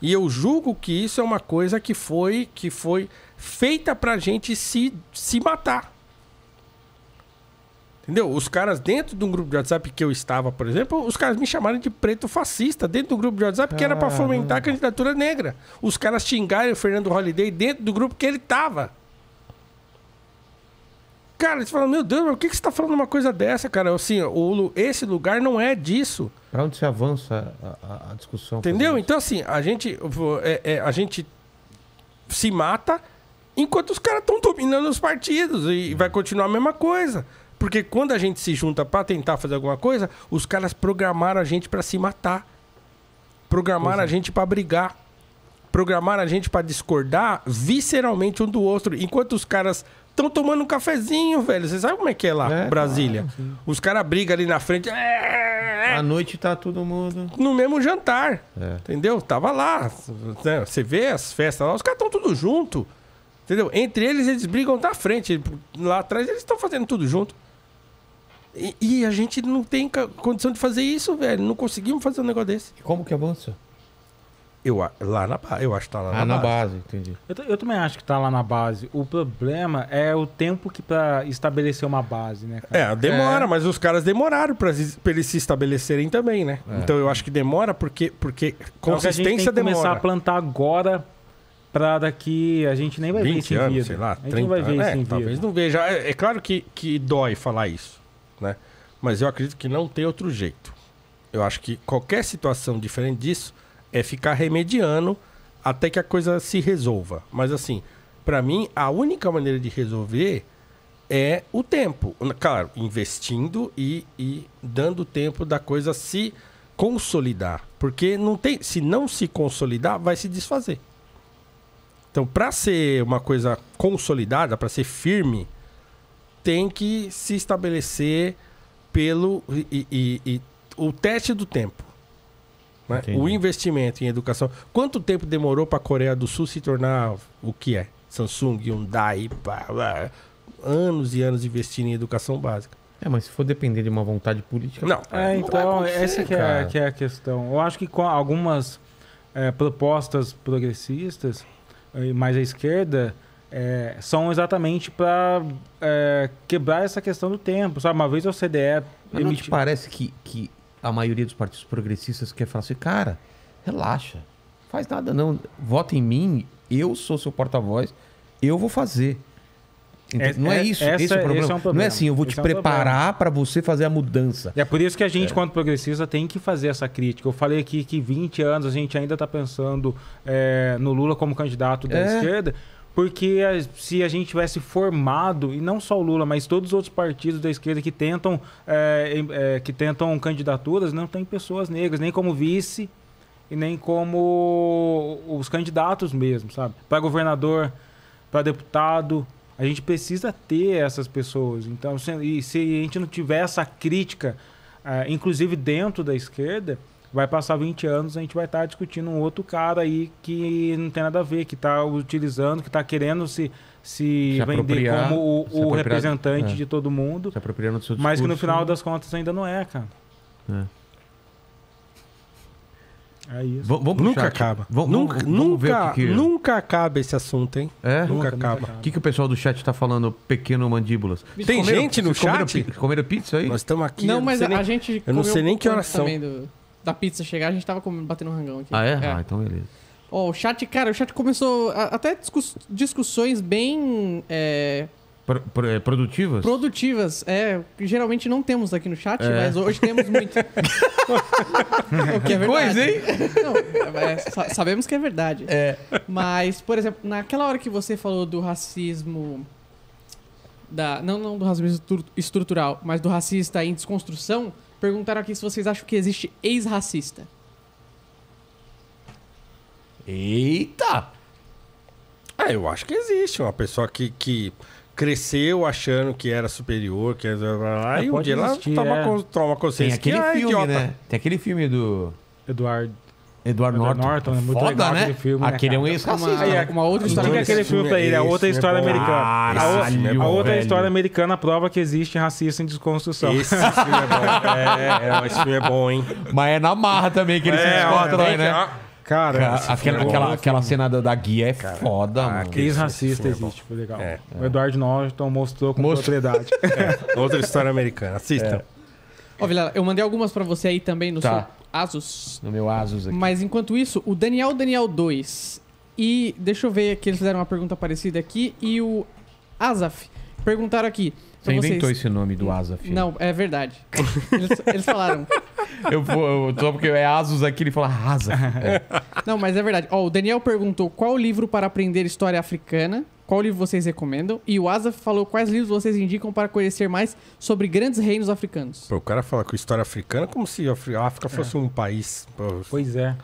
E eu julgo que isso é uma coisa que foi que foi feita pra gente se se matar. Entendeu? Os caras dentro de um grupo de WhatsApp que eu estava, por exemplo, os caras me chamaram de preto fascista dentro do grupo de WhatsApp que ah. era para fomentar a candidatura negra. Os caras xingaram o Fernando Holliday dentro do grupo que ele estava. Cara, eles falam, meu Deus, mas por que, que você está falando uma coisa dessa, cara? Assim, o, esse lugar não é disso. Para onde se avança a, a, a discussão? Entendeu? Então, assim, a gente, é, é, a gente se mata enquanto os caras estão dominando os partidos e vai continuar a mesma coisa. Porque quando a gente se junta para tentar fazer alguma coisa, os caras programaram a gente para se matar. Programaram é. a gente para brigar. Programaram a gente para discordar visceralmente um do outro. Enquanto os caras estão tomando um cafezinho, velho. Você sabe como é que é lá, é, Brasília? Claro, os caras brigam ali na frente. É, é, é. À noite tá todo mundo. No mesmo jantar. É. Entendeu? Tava lá. Né? Você vê as festas lá, os caras estão tudo junto. Entendeu? Entre eles, eles brigam da frente. Lá atrás, eles estão fazendo tudo junto. E, e, a gente não tem condição de fazer isso, velho. Não conseguimos fazer um negócio desse. E como que avança? Eu, lá na, eu acho que tá lá ah, na, na base. base. entendi. Eu, eu, também acho que tá lá na base. O problema é o tempo que para estabelecer uma base, né, cara? É, demora, é. mas os caras demoraram para eles se estabelecerem também, né? É. Então eu acho que demora porque, porque consistência é demora. a gente tem que demora. começar a plantar agora para daqui a gente nem vai 20 ver isso anos, vida. Sei lá, a gente não vai ver anos, isso é, vida. Talvez não veja. É, é claro que, que dói falar isso né? Mas eu acredito que não tem outro jeito. Eu acho que qualquer situação diferente disso é ficar remediando até que a coisa se resolva. Mas assim, para mim, a única maneira de resolver é o tempo. Claro, investindo e, e dando tempo da coisa se consolidar. Porque não tem, se não se consolidar, vai se desfazer. Então, para ser uma coisa consolidada, para ser firme, tem que se estabelecer pelo. e, e, e o teste do tempo. Né? O investimento em educação. Quanto tempo demorou para a Coreia do Sul se tornar o que é? Samsung, Hyundai, blá, blá. anos e anos investindo em educação básica. É, mas se for depender de uma vontade política. Não, é, é então, essa que é, que é, a questão. Eu acho que com algumas é, propostas progressistas, eh, mais à esquerda, é, são exatamente para é, quebrar essa questão do tempo, sabe? Uma vez o CDE... Mas não te parece que, que a maioria dos partidos progressistas quer falar assim, cara, relaxa, faz nada não, vota em mim, eu sou seu porta-voz, eu vou fazer. É, não é, é isso, essa, esse, é o é- problema. É, é, assim, é um problema. Não é assim, eu vou esse te preparar para você fazer a mudança. É por isso que a gente, quanto progressista, tem que fazer essa crítica. Eu falei aqui que 20 anos a gente ainda está pensando no Lula como candidato da esquerda, porque se a gente tivesse formado, e não só o Lula, mas todos os outros partidos da esquerda que tentam, é, é, que tentam candidaturas, não tem pessoas negras, nem como vice e nem como os candidatos mesmo, sabe? Para governador, para deputado, a gente precisa ter essas pessoas. Então, se, e se a gente não tiver essa crítica, é, inclusive dentro da esquerda, Vai passar 20 anos, a gente vai estar tá discutindo um outro cara aí que não tem nada a ver, que está utilizando, que está querendo se, se, se vender como o, o representante é. de todo mundo. Se apropriando do seu discurso, mas que no final né? das contas ainda não é, cara. É. É isso. vamos nunca acaba. nunca, nunca, que que... nunca acaba esse assunto, hein? É? Nunca, nunca acaba. O que, que o pessoal do chat está falando, pequeno mandíbulas? Tem comeram, gente no chat? Comeram, pizza aí? Nós estamos aqui. Não, mas a nem, gente. Eu não sei nem que horas são. Do da pizza chegar, a gente tava comendo, batendo um rangão aqui. Ah, é? é. Ah, então beleza. Ó, oh, o chat, cara, o chat começou a, até discuss, discussões bem. É, pro, pro, é, produtivas? Produtivas, é. Geralmente não temos aqui no chat, é. mas hoje temos muito. *laughs* que é coisa, é hein? Não, é, sabemos que é verdade. É. Mas, por exemplo, naquela hora que você falou do racismo. Da, não, não do racismo estrutural, mas do racista em desconstrução Perguntaram aqui se vocês acham que existe ex-racista. Eita! Ah, eu acho que existe. Uma pessoa que, que cresceu achando que era superior, que era... É, e um dia existir, ela toma, é. toma consciência Tem aquele que é filme, é idiota. Né? Tem aquele filme do... Eduardo... Eduardo, Norton. Norton é muito Foda, legal né? aquele filme. Né, aquele é um ex-racista. Uma, é, uma outra história. Diga é aquele filme pra ele, é outra né? história americana. Caralho, a, outra história americana prova que existe racismo em desconstrução. Esse filme é bom. *laughs* É, é, esse filme é bom, hein? Mas é na marra também que ele se desconstrói, né? Cara, cara aquela, bom, aquela, aquela cena da, da guia é cara, foda, ah, mano. Cris racista existe, foi legal. É, o Eduardo Norton mostrou com Most... propriedade. *laughs* é. Outra história americana. Assistam. É. Ó, Vilela, eu mandei algumas para você aí também no tá. seu Asus. No meu Asus aqui. Mas enquanto isso, o Daniel Daniel 2 e deixa eu ver que eles fizeram uma pergunta parecida aqui e o Azaf perguntaram aqui. Você inventou esse nome do Azaf. Não, é verdade. eles, eles falaram. *laughs* Eu, vou, só porque é Asus aqui, ele fala Azaf. É. Não, mas é verdade. Ó, o Daniel perguntou qual livro para aprender história africana qual livro vocês recomendam? E o Asa falou quais livros vocês indicam para conhecer mais sobre grandes reinos africanos. Pô, o cara fala com história africana como se a África é. fosse é. um país. Pô. Pois é.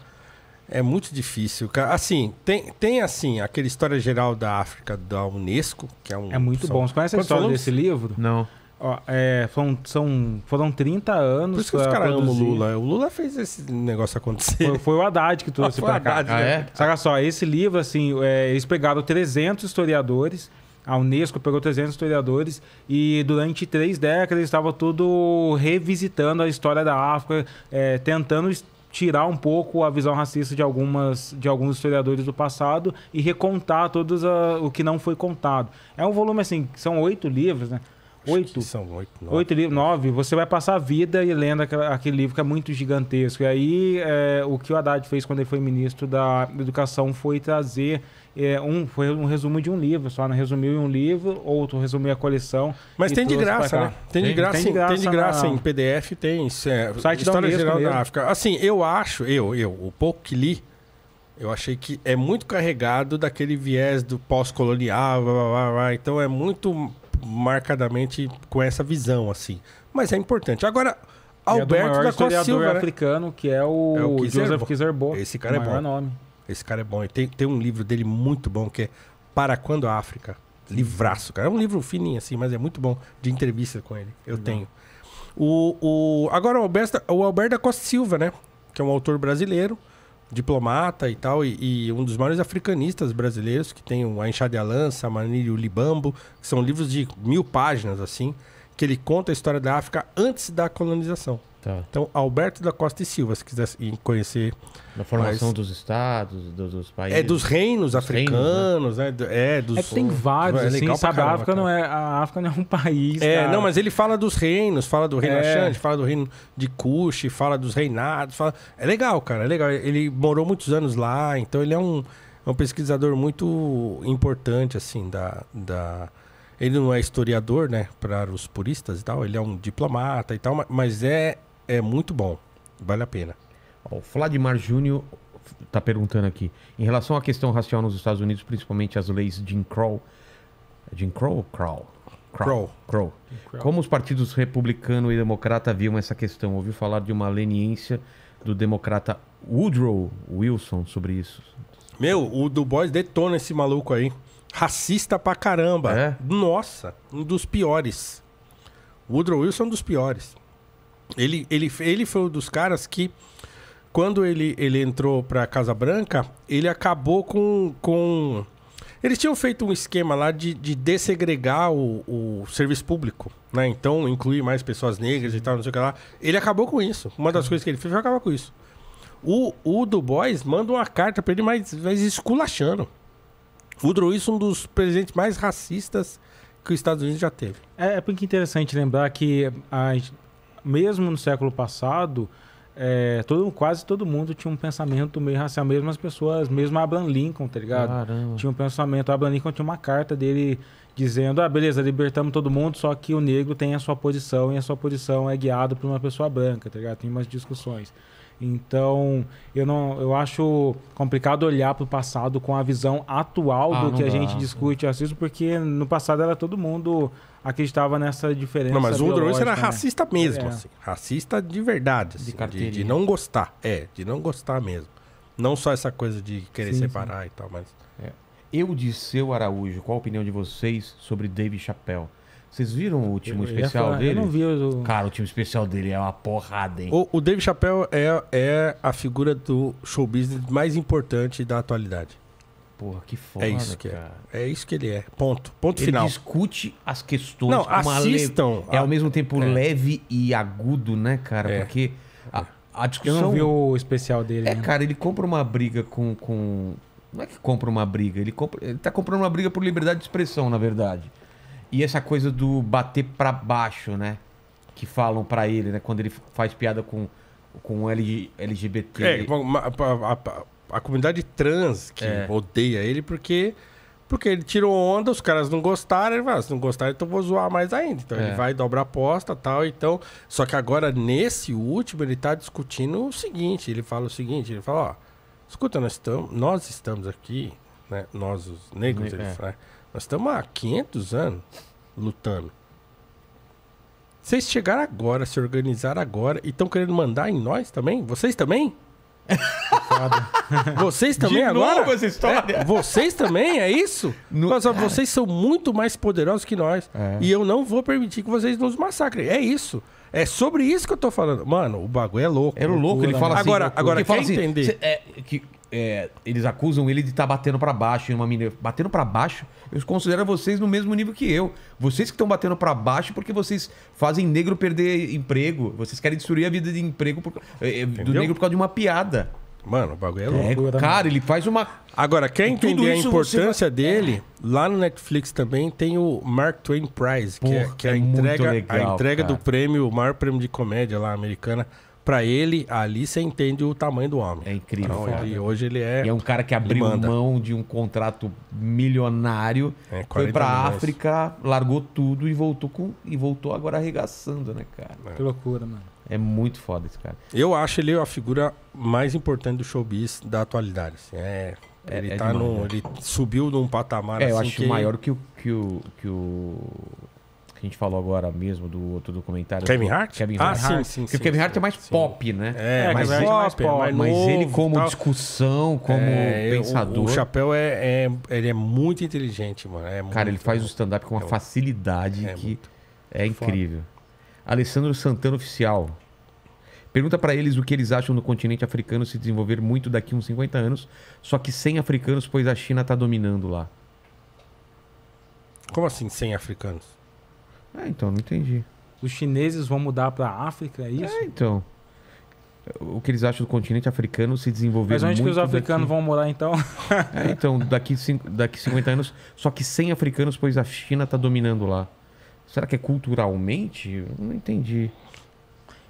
É muito difícil. Assim, tem, tem assim, aquele História Geral da África da Unesco, que é um... É muito bom. Você conhece a história desse livro? Não. Ó, é, foram, são, foram 30 anos. Por isso que os caras amam o Lula. O Lula fez esse negócio acontecer. Foi, foi o Haddad que trouxe ah, Haddad, cá. Ah, é? Olha né? só, esse livro, assim, é, eles pegaram 300 historiadores. A Unesco pegou 300 historiadores e durante três décadas estava tudo revisitando a história da África, é, tentando tirar um pouco a visão racista de, algumas, de alguns historiadores do passado e recontar todos a, o que não foi contado. É um volume assim, são oito livros, né? oito. São oito, nove. Oito livros, nove. Você vai passar a vida e lendo aquele, livro que é muito gigantesco. E aí, é, o que o Haddad fez quando ele foi ministro da Educação foi trazer é, um, foi um resumo de um livro só. não né? Resumiu em um livro, outro resumiu a coleção. Mas tem de graça, né? Tem, de graça, tem de graça, tem de graça na... em PDF, tem. É, o site História da Geral mesmo. da África. Assim, eu acho, eu, eu, o pouco que li, eu achei que é muito carregado daquele viés do pós-colonial, então é muito marcadamente com essa visão, assim. Mas é importante. Agora, Alberto é da Costa Silva, né? africano, que é o, é o Kizerbo. Joseph Kizerbo. Esse cara é bom. Nome. Esse cara é bom. Tem, tem um livro dele muito bom que é Para Quando a África? Livraço, cara. É um livro fininho, assim, mas é muito bom de entrevista com ele. Eu tenho. O, o, agora, o Alberto, o Alberto da Costa Silva, né? Que é um autor brasileiro diplomata e tal, e, e, um dos maiores africanistas brasileiros, que tem A Enxada e a Lança, a e o Libambo, que são livros de mil páginas, assim, que ele conta a história da África antes da colonização. Tá. Então, Alberto da Costa e Silva, se quiser conhecer. Na formação mais... dos estados, dos países. É dos reinos dos africanos, reinos, né? né? É, dos... é tem vários, é assim, sabe? Caramba, a, África não é, a África não é um país. É, cara. não, mas ele fala dos reinos, fala do reino é. Achante, fala do reino de Kush fala dos reinados. Fala... É legal, cara, é legal. Ele morou muitos anos lá, então ele é um, é um pesquisador muito importante, assim, da. da... Ele não é historiador, né, para os puristas e tal, ele é um diplomata e tal, mas é é muito bom. Vale a pena. O Vladimar Júnior está perguntando aqui. Em relação à questão racial nos Estados Unidos, principalmente as leis Jim Crow. Jim Crow ou Crow? Crow. Crow. Como os partidos republicano e democrata viam essa questão? Ouviu falar de uma leniência do democrata Woodrow Wilson sobre isso? Meu, o Du Bois detona esse maluco aí. Racista pra caramba. É? Nossa, um dos piores. Woodrow Wilson é um dos piores. Ele, ele, ele foi um dos caras que, quando ele, ele entrou para a Casa Branca, ele acabou com, com. Eles tinham feito um esquema lá de, de dessegregar o, o serviço público, né? Então, incluir mais pessoas negras e tal, não sei o que lá. Ele acabou com isso. Uma das coisas que ele fez foi acabar com isso. O, o Du Bois manda uma carta para ele, mas, mas esculachando. Woodrow Wilson, um dos presidentes mais racistas que os Estados Unidos já teve. É, é porque é interessante lembrar que a, mesmo no século passado, é, todo, quase todo mundo tinha um pensamento meio racial, mesmo as pessoas, mesmo Abraham Lincoln, tá ligado? Caramba. Tinha um pensamento, Abraham Lincoln tinha uma carta dele dizendo, ah, beleza, libertamos todo mundo, só que o negro tem a sua posição e a sua posição é guiada por uma pessoa branca, tá ligado? Tem umas discussões. Então, eu não, eu acho complicado olhar para o passado com a visão atual ah, do que dá, a gente discute o racismo, porque no passado era todo mundo acreditava nessa diferença. Não, mas o Woodrow Wilson era né? racista né? mesmo, é. assim, racista de verdade, assim, de, de, de, não gostar, é, de não gostar mesmo. Não só essa coisa de querer sim, separar sim. e tal, mas. É. Eu disse, seu Araújo, qual a opinião de vocês sobre Dave Chappelle? Vocês viram o último eu especial falar, dele? Eu não vi. Eu... Cara, o último especial dele é uma porrada, hein? O, o Dave Chappelle é, é a figura do show business mais importante da atualidade. Porra, que foda, é isso que é. cara. É. é isso que ele é. Ponto. Ponto ele final. discute as questões. Não, assistam. Le... É ao mesmo tempo é. leve e agudo, né, cara? É. Porque a, a, discussão... Eu não vi o especial dele. É, né? cara, ele compra uma briga com... com... Não é que compra uma briga. Ele, compra... ele tá comprando uma briga por liberdade de expressão, na verdade. E essa coisa do bater para baixo, né? Que falam para ele, né? Quando ele faz piada com com LGBT. É, a comunidade trans que é. odeia ele porque porque ele tirou onda, os caras não gostaram, ele fala, ah, se não gostaram, então vou zoar mais ainda. Então é. ele vai dobrar aposta tal, então... Só que agora, nesse último, ele tá discutindo o seguinte, ele fala o seguinte, ele fala, ó, escuta, nós, estamos nós estamos aqui, né, nós os negros, é. ele fala, é, nós estamos há 500 anos lutando. Vocês chegaram agora, se organizaram agora e estão querendo mandar em nós também? Vocês também? vocês também De agora? Novo essa história. É, vocês também, é isso? No... Mas, ó, é. vocês são muito mais poderosos que nós. É. E eu não vou permitir que vocês nos massacrem. É isso. É sobre isso que eu tô falando. Mano, o bagulho é louco. Era é louco, ele fala assim. Agora, agora quer assim, entender. Cê, é, que, é, eles acusam ele de estar tá batendo para baixo em uma mina. Batendo para baixo, eu considero vocês no mesmo nível que eu. Vocês que estão batendo para baixo porque vocês fazem negro perder emprego. Vocês querem destruir a vida de emprego por, é, é do negro por causa de uma piada. Mano, o bagulho é, é louco. É, cara, ele faz uma. Agora, quer entender a importância é. dele? Lá no Netflix também tem o Mark Twain Prize, Porra, que é, que é a entrega, legal, a entrega do prêmio, o maior prêmio de comédia lá americana para ele, ali você entende o tamanho do homem. É incrível. Então, hoje ele é. E é um cara que abriu mão de um contrato milionário, é, foi para África, largou tudo e voltou com e voltou agora arregaçando, né, cara? É. Que loucura, mano. É muito foda esse cara. Eu acho ele a figura mais importante do showbiz da atualidade. Assim. É, é, ele, é tá demais, num, né? ele subiu num patamar é, assim. Eu acho que... maior que o, que, o, que o que a gente falou agora mesmo do outro documentário. Kevin Hart? Kevin ah, Hart. Sim, sim, Porque o Kevin Hart é mais pop, né? É, é mais, pop, mais pop. É mais mas novo, ele como tal. discussão, como é, pensador... O, o Chapéu é, é, ele é muito inteligente, mano. É muito, Cara, ele faz o stand-up com uma é facilidade é que é incrível. Foda. Alessandro Santana Oficial. Pergunta para eles o que eles acham do continente africano se desenvolver muito daqui uns 50 anos, só que sem africanos, pois a China está dominando lá. Como assim sem africanos? Ah, então, não entendi. Os chineses vão mudar para a África, é isso? É, então. O que eles acham do continente africano se desenvolver muito... Mas onde que os africanos daqui... vão morar, então? *laughs* é, então, daqui, daqui 50 anos... Só que sem africanos, pois a China está dominando lá. Será que é culturalmente? Eu não entendi.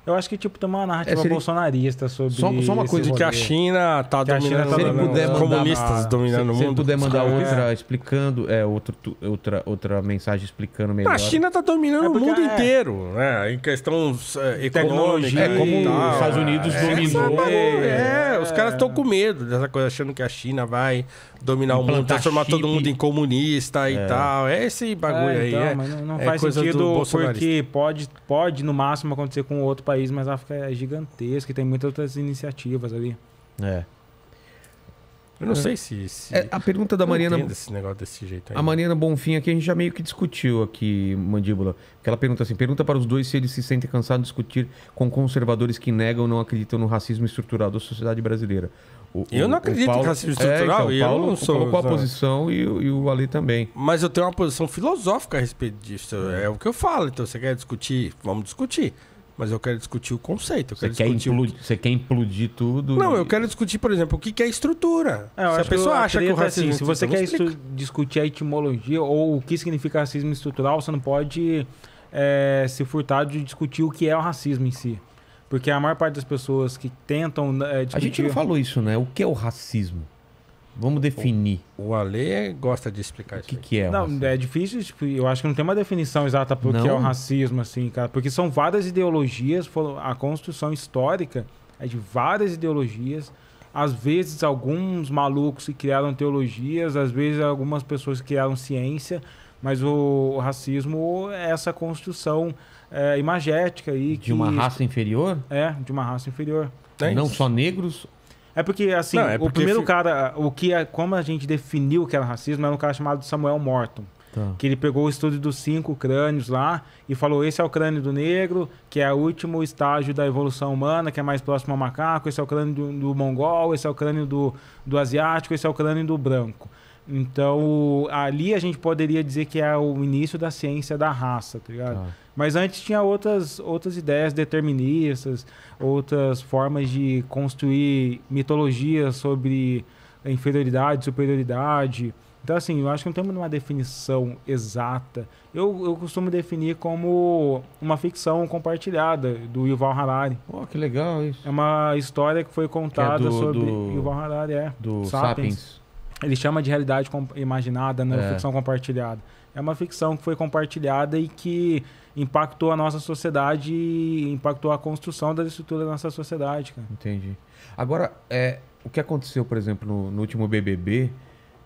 Eu acho que, tipo, tem uma narrativa é, bolsonarista sobre. Só, só uma coisa de que a China tá que dominando. A China tá se ele puder mandar, comunistas dominando se, o mundo. Se ele puder mandar é. outra explicando, é, outra, outra mensagem explicando melhor. A China tá dominando é o mundo é- inteiro, né? Em questão é, econômica. É como tal, os Estados Unidos é. dominou. É, os caras estão com medo dessa coisa, achando que a China vai dominar o mundo, transformar chip. todo mundo em comunista e tal. É esse bagulho aí. Então, mas não, não faz sentido, porque pode, pode, no máximo, acontecer com outro país país, mas a África é gigantesca e tem muitas outras iniciativas ali. É. Eu não é. sei se. se... É, a pergunta da Mariana. Esse negócio desse jeito aí. A né? Mariana Bonfim aqui, a gente já meio que discutiu aqui, Mandíbula. Que ela pergunta assim: pergunta para os dois se eles se sentem cansados de discutir com conservadores que negam ou não acreditam no racismo estrutural da sociedade brasileira. O, eu o, não acredito Paulo... em racismo estrutural. É, então, Paulo eu não sou. Colocou a posição e, e, o Ali também. Mas eu tenho uma posição filosófica a respeito disso. É o que eu falo. Então, você quer discutir? Vamos discutir. Mas eu quero discutir o conceito. Você quer, implodir, o... você quer implodir tudo? Não, e... eu quero discutir, por exemplo, o que, é estrutura. É, se a pessoa acha que o é assim, racismo... Assim, se você quer discutir a etimologia ou o que significa racismo estrutural, você não pode é, se furtar de discutir o que é o racismo em si. Porque a maior parte das pessoas que tentam né, é, discutir... A gente não falou isso, né? O que é o racismo? Vamos definir. O, o Ale gosta de explicar o isso. O que, é? Não, racismo? é difícil. Tipo, eu acho que não tem uma definição exata para o que é o racismo, assim, cara. Porque são várias ideologias, a construção histórica é de várias ideologias. Às vezes, alguns malucos que criaram teologias, às vezes, algumas pessoas que criaram ciência. Mas o, o racismo é essa construção é, imagética aí. De que, uma raça inferior? É, de uma raça inferior. Tem. Não só negros é porque, assim, não, é porque o primeiro fi... cara, o que é, como a gente definiu que era racismo, era um cara chamado Samuel Morton. Tá. Que ele pegou o estudo dos cinco crânios lá e falou: esse é o crânio do negro, que é o último estágio da evolução humana, que é mais próximo ao macaco, esse é o crânio do, do mongol, esse é o crânio do, do asiático, esse é o crânio do branco. Então, ali a gente poderia dizer que é o início da ciência da raça, tá ligado? Ah. Mas antes tinha outras, outras ideias deterministas, outras formas de construir mitologias sobre inferioridade, superioridade. Então, assim, eu acho que não temos uma definição exata. Eu, eu costumo definir como uma ficção compartilhada do Yuval Harari. Oh, que legal isso. É uma história que foi contada que é do, sobre do... Yuval Harari, é. Do Sapiens. Sapiens. Ele chama de realidade imaginada, né? É. ficção compartilhada. É uma ficção que foi compartilhada e que impactou a nossa sociedade e impactou a construção da estrutura da nossa sociedade. Cara. Entendi. Agora, é, o que aconteceu, por exemplo, no, no último BBB,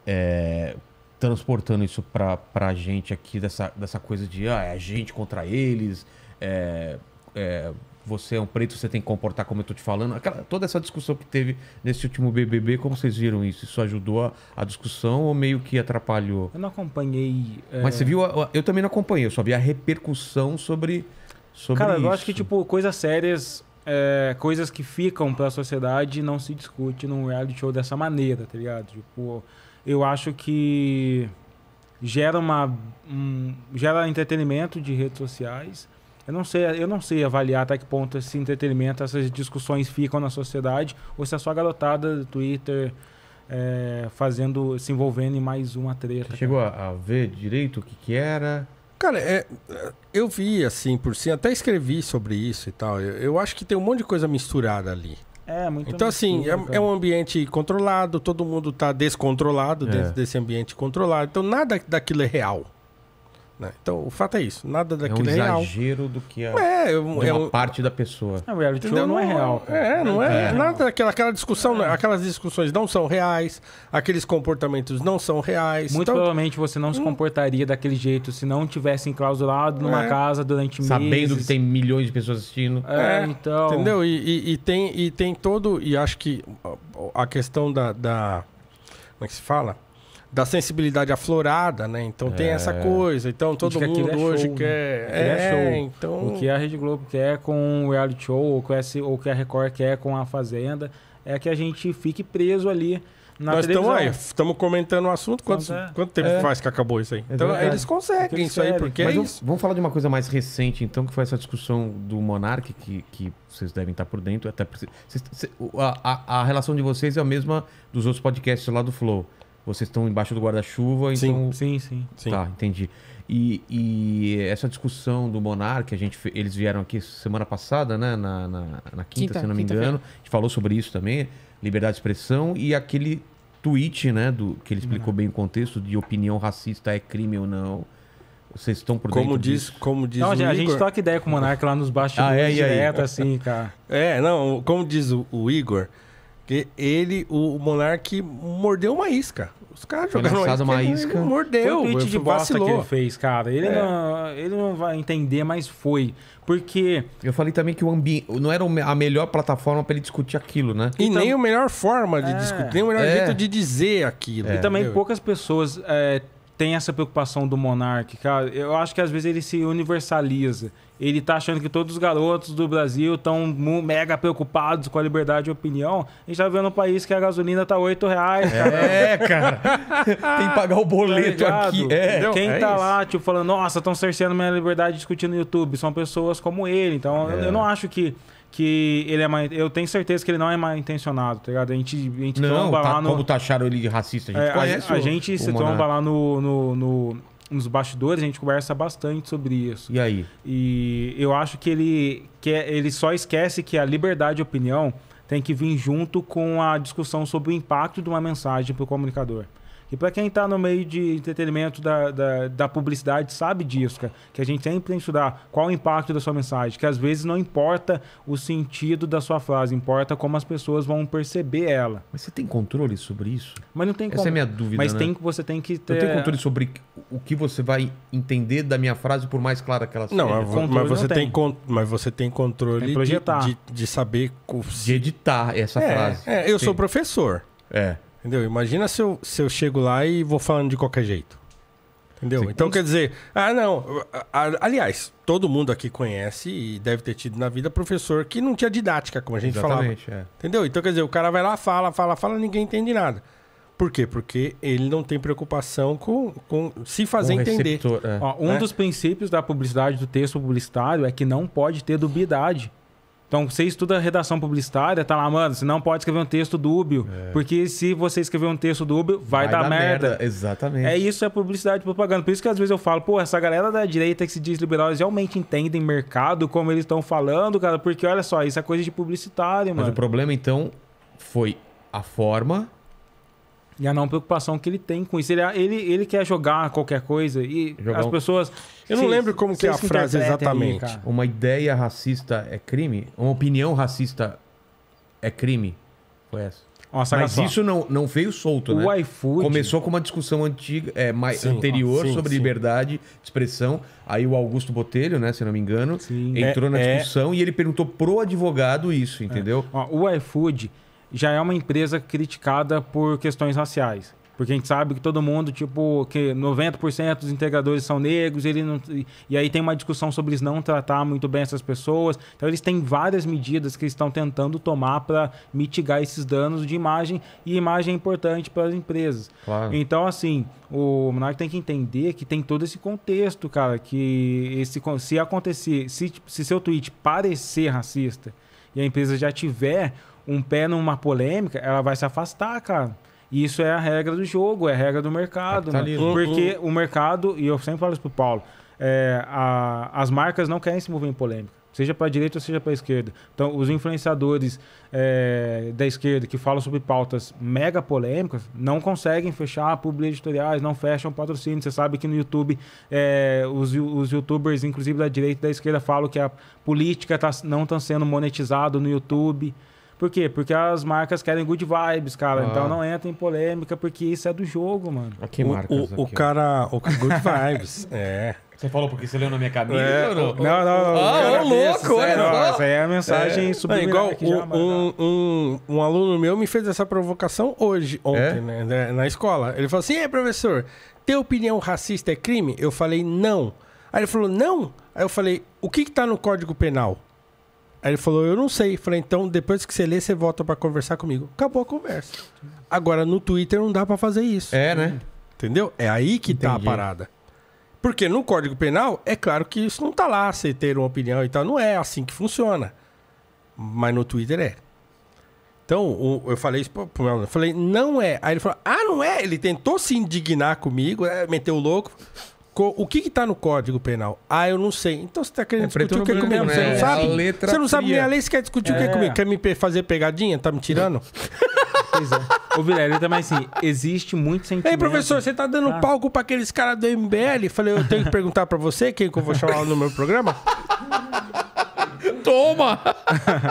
é, transportando isso para a gente aqui, dessa, dessa coisa de ah, é a gente contra eles, é, é você é um preto, você tem que comportar como eu tô te falando. Aquela, toda essa discussão que teve nesse último BBB, como vocês viram isso? Isso ajudou a, a discussão ou meio que atrapalhou? Eu não acompanhei. É... Mas você viu? A, eu também não acompanhei, eu só vi a repercussão sobre. sobre Cara, isso. eu acho que, tipo, coisas sérias, é, coisas que ficam pra sociedade, não se discute num reality show dessa maneira, tá ligado? Tipo, eu acho que gera uma. Um, gera entretenimento de redes sociais eu não sei, eu não sei avaliar até que ponto esse entretenimento, essas discussões ficam na sociedade, ou se é só a garotada do Twitter é, fazendo, se envolvendo em mais uma treta. Você chegou a, a, ver direito o que, que era? Cara, é, eu vi assim por cima, si, até escrevi sobre isso e tal. Eu, eu, acho que tem um monte de coisa misturada ali. É, muito Então, assim, é, é, um ambiente controlado, todo mundo está descontrolado é. dentro desse ambiente controlado. Então, nada daquilo é real. Né? Então, o fato é isso. Nada daquilo é, um é real. exagero do que a, é, eu, uma eu, é parte da pessoa. É, o reality show não, é real. É, não é. é nada daquela aquela discussão, é. aquelas discussões não são reais, aqueles comportamentos não são reais. Muito então, provavelmente você não se hum. comportaria daquele jeito se não tivesse enclausurado numa é. casa durante Sabendo meses. Sabendo que tem milhões de pessoas assistindo. É, é, então... Entendeu? E, e, e, tem, e tem todo... E acho que a questão da... da como é que se fala? da sensibilidade aflorada, né? Então é. tem essa é. coisa. Então todo mundo é hoje show, quer. Né? É, é Então... O que a Rede Globo quer com o reality show, ou, com esse, ou que a Record quer com a Fazenda, é que a gente fique preso ali. Na Nós estamos aí, estamos comentando o assunto. Quanto, então, é. quanto tempo é. faz que acabou isso aí? Então eles conseguem eles isso querem. aí, porque Mas vamos, vamos falar de uma coisa mais recente, então, que foi essa discussão do Monark, que, que vocês devem estar por dentro. Até a, a, a relação de vocês é a mesma dos outros podcasts lá do Flow vocês estão embaixo do guarda-chuva, então... Sim, sim, sim. Tá, entendi. E, e essa discussão do Monark, a gente, eles vieram aqui semana passada, né? Na, na, na quinta, quinta, se não me engano. A gente falou sobre isso também, liberdade de expressão e aquele tweet, né? Do, que ele explicou uhum. bem o contexto de opinião racista é crime ou não. Vocês estão por como diz, disso? Como diz não, o a gente toca ideia com o Monark lá nos bastidores *laughs* ah, é, direto, assim, *laughs* cara. É, não, como diz o, o Igor, que ele, o Monark mordeu uma isca. Os caras jogaram lançado uma isca. Mordeu, foi o tweet de vacilou. que ele fez, cara. Ele, é. não, ele não vai entender, mas foi. Porque. Eu falei também que o ambiente. Não era a melhor plataforma para ele discutir aquilo, né? E então... nem a melhor forma de é. discutir, nem o melhor é. jeito de dizer aquilo. É. E também poucas pessoas é, têm essa preocupação do monarca, cara. Eu acho que às vezes ele se universaliza ele tá achando que todos os garotos do Brasil estão mega preocupados com a liberdade de opinião. A gente tá vendo um país que a gasolina tá 8 reais, cara. É, cara. *laughs* É, *laughs* Tem que pagar o boleto tá aqui. É, Quem é tá isso. lá, tipo, falando, nossa, estão cerceando minha liberdade discutindo no YouTube. São pessoas como ele. Então, é. eu não acho que que ele é mais. eu tenho certeza que ele não é mal intencionado, tá ligado? A gente, a gente não, tromba tá, lá no... como taxaram tá ele de racista, a gente é, conhece a, o, gente o se Monarca. tromba lá no, no, no nos bastidores, a gente conversa bastante sobre isso. E aí? E eu acho que ele, que é, ele só esquece que a liberdade de opinião tem que vir junto com a discussão sobre o impacto de uma mensagem para o comunicador. E para quem está no meio de entretenimento da, da, da, publicidade, sabe disso, cara. Que a gente sempre tem que estudar qual o impacto da sua mensagem. Que às vezes não importa o sentido da sua frase, importa como as pessoas vão perceber ela. Mas você tem controle sobre isso? Mas não tem Essa é como. é minha dúvida. Mas né? tem, você tem que ter. Eu tenho controle sobre o que você vai entender da minha frase, por mais clara que ela seja. Não, mas, mas você tem. tem. mas você tem controle tem de, de, de, saber. De editar essa é, frase. É, eu Sim. sou professor. É. Entendeu? Imagina se eu, se eu chego lá e vou falando de qualquer jeito. Entendeu? Você então quer dizer, ah, não. Aliás, todo mundo aqui conhece e deve ter tido na vida professor que não tinha didática, como a gente Exatamente, falava. É. Entendeu? Então quer dizer, o cara vai lá, fala, fala, fala, ninguém entende nada. Por quê? Porque ele não tem preocupação com, com se fazer com entender. É. Ó, um é. dos princípios da publicidade do texto publicitário é que não pode ter dubiedade. Então, você estuda redação publicitária, tá lá, mano, você não pode escrever um texto dúbio. É. Porque se você escrever um texto dúbio, vai, vai dar, dar merda. merda. Exatamente. É isso, é publicidade e propaganda. Por isso que às vezes eu falo, pô, essa galera da direita que se diz liberal, eles realmente entendem mercado, como eles estão falando, cara. Porque olha só, isso é coisa de publicitário, mano. Mas o problema, então, foi a forma e a não preocupação que ele tem com isso. Ele, ele, ele quer jogar qualquer coisa e jogar as pessoas. Eu não se, lembro como que é a frase exatamente. Aí, uma ideia racista é crime? Uma opinião racista é crime? Foi essa. Nossa, Mas isso não, não veio solto, o né? iFood. Começou com uma discussão antiga, é, mais, sim, anterior ah, sim, sobre sim. liberdade, expressão. Aí o Augusto Botelho, né, se não me engano, entrou é, na é. discussão é... e ele perguntou pro advogado isso, é. entendeu? É. Ó, o iFood já é uma empresa criticada por questões raciais. Porque a gente sabe que todo mundo, tipo, que 90% dos integradores são negros, ele não, e aí tem uma discussão sobre eles não tratar muito bem essas pessoas. Então eles têm várias medidas que eles estão tentando tomar para mitigar esses danos de imagem, e imagem é importante para as empresas. Claro. Então, assim, o Monark tem que entender que tem todo esse contexto, cara, que esse, se acontecer, se, se seu tweet parecer racista e a empresa já tiver um pé numa polêmica, ela vai se afastar, cara. Isso é a regra do jogo, é a regra do mercado. Né? Porque uhum. o mercado, e eu sempre falo isso pro Paulo, é, a, as marcas não querem se mover em polêmica. Seja para a direita ou seja para a esquerda. Então, os influenciadores é, da esquerda que falam sobre pautas mega polêmicas não conseguem fechar publi editoriais, não fecham patrocínio. Você sabe que no YouTube, é, os, os youtubers, inclusive da direita e da esquerda, falam que a política tá, não está sendo monetizada no YouTube. Por quê? Porque as marcas querem good vibes, cara. Então ah. Então não entra em polêmica, porque isso é do jogo, mano. Aqui, ah, o, marcas, o, aqui, o cara. O good vibes. *laughs* é. Você falou porque você leu na minha camisa? É, não, não, não. Ah, é não ah, louco, olha é, só. Essa aí é a mensagem é. subliminar. É igual um, já, um, um, um, aluno meu me fez essa provocação hoje, é? ontem, é? né, na escola. Ele falou assim, é, professor, ter opinião racista é crime? Eu falei, não. Aí ele falou, não? Aí eu falei, o que que tá no Código Penal? Aí ele falou, eu não sei. Falei, então depois que você lê, você volta para conversar comigo. Acabou a conversa. Agora, no Twitter não dá para fazer isso. É, né? Entendeu? É aí que Entendi. tá a parada. Porque no Código Penal, é claro que isso não tá lá, você ter uma opinião e tal. Não é assim que funciona. Mas no Twitter é. Então, eu falei isso pro meu Eu falei, não é. Aí ele falou, ah, não é? Ele tentou se indignar comigo, é, meteu o louco o que está no Código Penal? Ah, eu não sei. Então você está querendo é discutir o que comigo? Né? É você não sabe? você não fria. sabe nem a lei, você quer discutir é. o que comigo? É. Quer me fazer pegadinha? Tá me tirando? *laughs* Pois é. Ô, Vilela, também assim, existe muito sentimento. Ei, professor, você tá dando ah. palco para aqueles caras do MBL? Falei, eu tenho que perguntar para você quem que eu vou chamar no meu programa? Toma!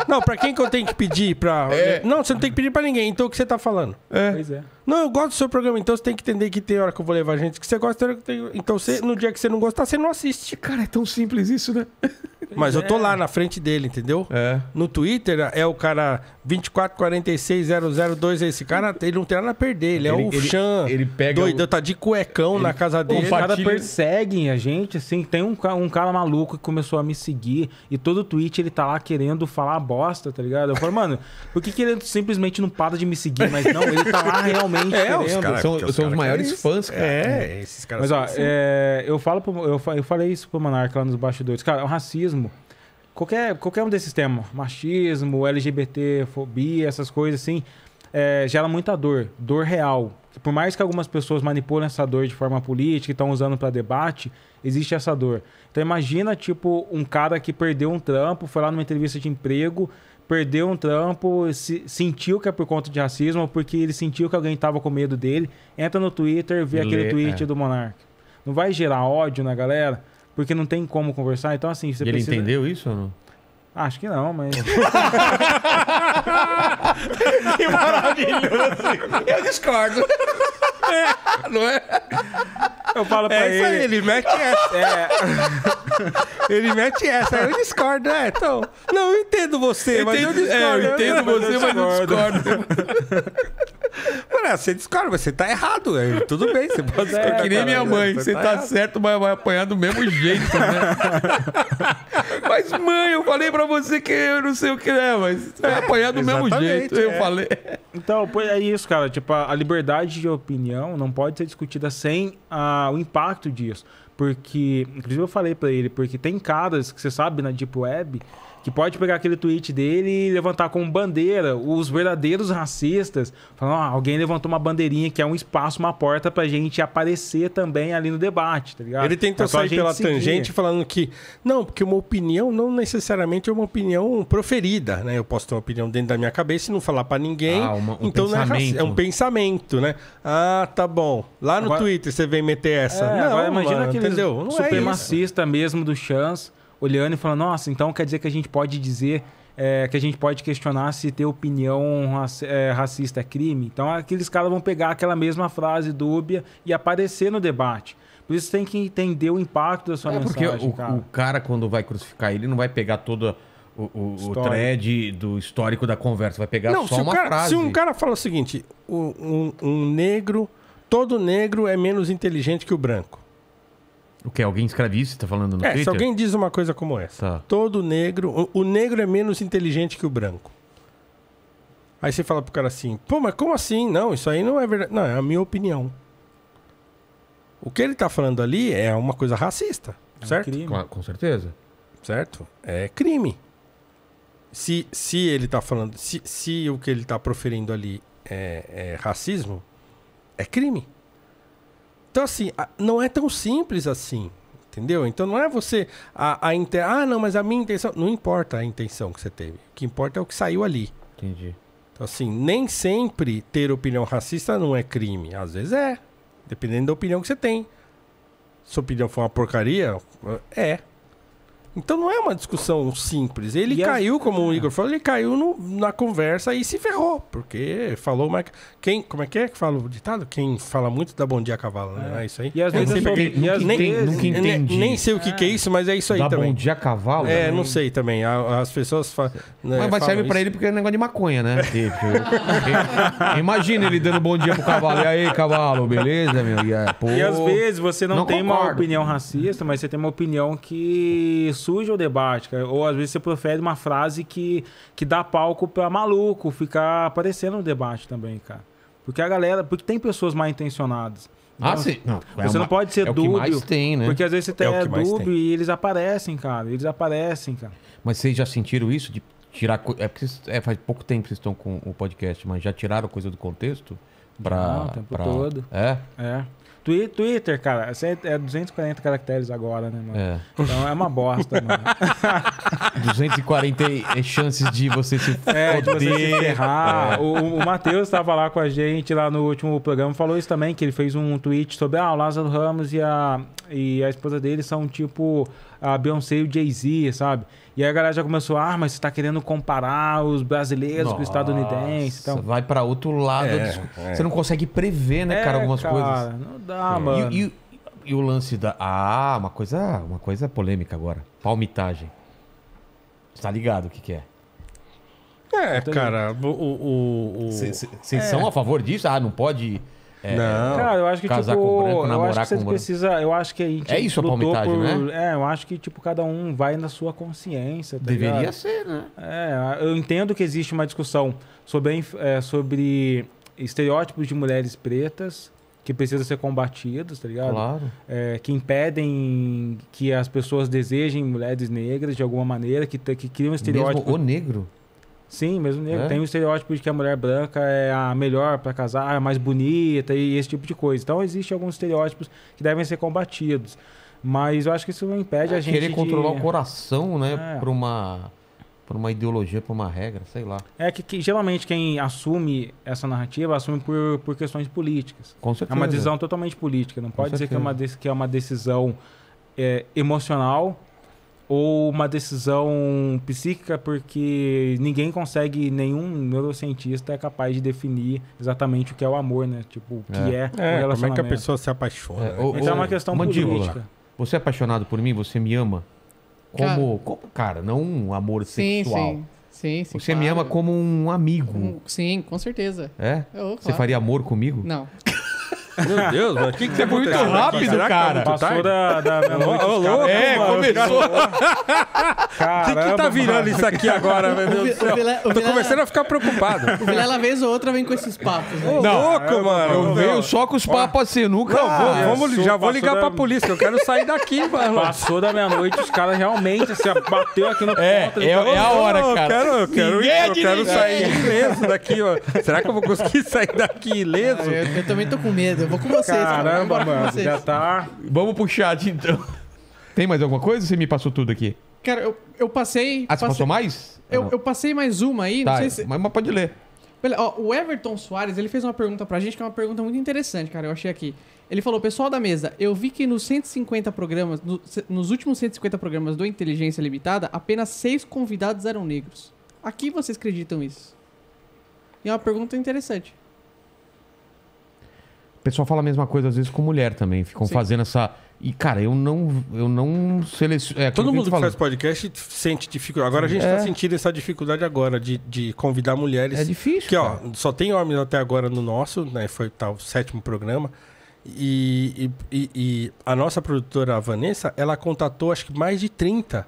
Não, para quem que eu tenho que pedir? Pra... É. Não, você não tem que pedir para ninguém. Então, o que você tá falando? É. Pois é. Não, eu gosto do seu programa, então você tem que entender que tem hora que eu vou levar gente que você gosta, tem hora que tem... Então você, no dia que você não gostar, você não assiste. Cara, é tão simples isso, né? *laughs* Mas é. eu tô lá na frente dele, entendeu? É. No Twitter é o cara 2446002. É esse cara, ele não tem nada a perder. Ele, é ele é o ele, Chan. Ele pega. Doido, o... tá de cuecão ele... na casa dele. Os caras perseguem a gente, assim. Tem um, um cara maluco que começou a me seguir. E todo o tweet ele tá lá querendo falar bosta, tá ligado? Eu falo, mano, por que, que ele simplesmente não para de me seguir? Mas não, ele tá lá *laughs* realmente realmente é, querendo. Os cara, são, é os, são os é maiores é fãs, cara. É, é esses caras Mas, ó, assim. eu, falo pro, eu, eu falei isso pro Monark lá nos bastidores. Cara, o racismo, qualquer, qualquer um desses temas, machismo, LGBT, fobia, essas coisas assim, gera muita dor, dor real. Por mais que algumas pessoas manipulem essa dor de forma política e estão usando para debate, existe essa dor. Então imagina, tipo, um cara que perdeu um trampo, foi lá numa entrevista de emprego, perdeu um trampo, se, sentiu que é por conta de racismo, porque ele sentiu que alguém tava com medo dele, entra no Twitter, vê Lê, aquele tweet é. do Monark. Não vai gerar ódio na galera, porque não tem como conversar. Então, assim, você e precisa... ele entendeu isso ou não? Acho que não, mas. *laughs* que maravilhoso! Eu discordo. É. Não é? Eu falo pra é ele. Aí, ele mete essa. É. *laughs* ele mete essa. Eu discordo, né? Então, não, eu entendo você, eu mas eu discordo. É, eu entendo eu você, mas eu discordo. *laughs* Mano, você é assim, discorda, você tá errado. É, tudo bem, você pode discordar. É, é, que nem minha mãe, você, tá, tá certo, mas vai apanhar do mesmo jeito. Né? *laughs* mas, mãe, eu falei pra você que eu não sei o que é, mas você vai apanhar do mesmo jeito. Eu falei. Então, pois é isso, cara. Tipo, a, liberdade de opinião não pode ser discutida sem a, o impacto disso. Porque, inclusive eu falei para ele, porque tem caras que você sabe na Deep Web que pode pegar aquele tweet dele e levantar como bandeira os verdadeiros racistas, falando, ah, alguém levantou uma bandeirinha que é um espaço, uma porta pra gente aparecer também ali no debate, tá ligado? Ele tenta é sair pela tangente falando que, não, porque uma opinião não necessariamente é uma opinião proferida, né? Eu posso ter uma opinião dentro da minha cabeça e não falar para ninguém, ah, uma, um então é pensamento. é, um pensamento, né? Ah, tá bom. Lá no agora... Twitter você vem meter essa. É, não, imagina mano, aquele entendeu? Não é supremacista é mesmo do Chance olhando e falando, nossa, então quer dizer que a gente pode dizer é, que a gente pode questionar se ter opinião é, racista é crime. Então, aqueles caras vão pegar aquela mesma frase dúbia e aparecer no debate. Por isso tem que entender o impacto da sua é mensagem. Porque o cara. o cara. quando vai crucificar ele, não vai pegar toda. O, o, o thread do histórico da conversa vai pegar não, só uma cara, frase. Se um cara fala o seguinte: um, um negro, todo negro é menos inteligente que o branco. O que? Alguém escravista está falando no é, Twitter? Se alguém diz uma coisa como essa, tá. todo negro. O, negro é menos inteligente que o branco. Aí você fala pro cara assim, pô, mas como assim? Não, isso aí não é verdade. Não, é a minha opinião. O que ele tá falando ali é uma coisa racista, é certo? Um com, com, certeza. Certo? É crime. Se, se ele tá falando, se, se o que ele tá proferindo ali é, é racismo, é crime. Então, assim, não é tão simples assim. Entendeu? Então não é você a, a inter... ah não, mas a minha intenção não importa a intenção que você teve. O que importa é o que saiu ali. Entendi. Então assim, nem sempre ter opinião racista não é crime. Às vezes é, dependendo da opinião que você tem. Se a opinião for uma porcaria, é. Então não é uma discussão simples. Ele e caiu, as... como o é. Igor falou, ele caiu no, na conversa e se ferrou, porque falou Quem, como é que é que fala o ditado? Quem fala muito dá bom dia a cavalo, né? É, é isso aí. E às vezes nunca, nem, entendi. Nem, sei o que, é. que é isso, mas é isso aí dá também. Dá bom dia a cavalo? É, né? não sei também. As pessoas falam. Né, mas, serve isso. pra ele porque é negócio de maconha, né? Imagina ele dando bom dia pro cavalo. E aí, cavalo, beleza, meu? E, aí, é, pô, e às vezes você não, não tem concordo. uma opinião racista, mas você tem uma opinião que suja o debate, cara. Ou às vezes você profere uma frase que, que dá palco para maluco ficar aparecendo no debate também, cara. Porque a galera. Porque tem pessoas mal intencionadas. ah, então, sim. Não, é você uma, não pode ser é dúbio. O que mais tem, né? Porque às vezes você é é tem é dúbio e eles aparecem, cara. Eles aparecem, cara. Mas vocês já sentiram isso de tirar. É porque é, faz pouco tempo que vocês estão com o podcast, mas já tiraram coisa do contexto? para para o tempo todo. É? É. Twitter, cara, é 240 é caracteres agora, né, mano? É. Então é uma bosta, mano. 240 *laughs* é chances de você se é, errar. De você se É. O, o Matheus estava lá com a gente lá no último programa, falou isso também, que ele fez um tweet sobre ah, o Lázaro Ramos e a, e a esposa dele são tipo a Beyoncé e o Jay-Z, sabe? E aí a galera já começou, ah, mas você está querendo comparar os brasileiros Nossa, com os estadunidenses então. Vai para outro lado. É, dos... é. Você não consegue prever, né, cara, é, algumas cara, coisas. Não dá, mano. E, e, e, o lance da. Ah, uma coisa, uma coisa polêmica agora. Palmitagem. Você tá ligado o que, que é? É, cara, o. o, o... Vocês são é. a favor disso? Ah, não pode. É, não. Cara, eu acho que casar tipo, com branco, eu acho que você com precisa, branco. eu acho que a gente É isso a palmitagem, por, né? É, eu acho que tipo cada um vai na sua consciência, tá Deveria ligado? ser, né? É, eu entendo que existe uma discussão sobre é, sobre estereótipos de mulheres pretas que precisam ser combatidos, tá ligado? Claro. É, que impedem que as pessoas desejem mulheres negras de alguma maneira, que, que criam estereótipos. Mesmo o negro? Sim, mesmo negro. É? Tem o um estereótipo de que a mulher branca é a melhor para casar, a mais bonita e esse tipo de coisa. Então, existem alguns estereótipos que devem ser combatidos. Mas eu acho que isso não impede é, a gente. Querer de... controlar o coração, né? É. Por uma. Por uma ideologia, por uma regra, sei lá. É que, que, geralmente quem assume essa narrativa assume por, por questões políticas. Com certeza. É uma decisão totalmente política. Não pode dizer que é uma, que é uma decisão é, emocional ou uma decisão psíquica, porque ninguém consegue, nenhum neurocientista é capaz de definir exatamente o que é o amor, né? Tipo, o que é, é, é o Como é que a pessoa se apaixona? É, ou, né? então é uma questão mandíbula. política. Você é apaixonado por mim? Você me ama? Como, cara, como, cara não um amor sim, sexual. Sim. Sim, sim, Você claro. me ama como um amigo. Hum, sim, com certeza. É? Eu, claro. Você faria amor comigo? Não. Meu Deus, mano. Tá é, o que, que tá muito rápido, Será cara. Que passou da, da meia-noite. Ô, louco, É, mano, começou. O que, que tá virando isso aqui agora, meu Deus do céu? Vilela- o Tô começando a ficar preocupado. O Vilela vez ou outra vem com esses papos. Né? louco, mano. Eu venho só com os papos assim, nunca Não, vou. vamos, já vou ligar da- pra polícia. Eu quero sair daqui, mano. Passou da meia-noite, os caras realmente assim, bateu aqui na É, porta. é, é a hora, cara. Eu quero, eu quero, ir, é eu quero sair ileso daqui, ó. Será que eu vou conseguir *laughs* sair daqui ileso? Ah, eu também tô com medo eu vou com vocês. Caramba, mano, vocês. já tá. Vamos puxar de então. Tem mais alguma coisa? Você me passou tudo aqui. Cara, eu, eu passei. Ah, você passei... passou mais? Eu, eu, passei mais uma aí, tá, não sei se. Mas pode ler. Ó, o Everton Soares, ele fez uma pergunta pra gente, que é uma pergunta muito interessante, cara. Eu achei aqui. Ele falou, pessoal da mesa, eu vi que nos 150 programas, no, nos últimos 150 programas do Inteligência Limitada, apenas seis convidados eram negros. A que vocês acreditam isso? E é uma pergunta interessante pessoal fala a mesma coisa às vezes com mulher também. Ficam Sim. fazendo essa. E, cara, eu não, eu não seleciono. É, Todo mundo que, faz podcast sente dificuldade. Agora a gente é. Tá sentindo essa dificuldade agora de, de convidar mulheres. É difícil. Que, ó, só tem homens até agora no nosso, né? Foi tá, o sétimo programa. E, e, e, a nossa produtora, a Vanessa, ela contatou acho que mais de 30.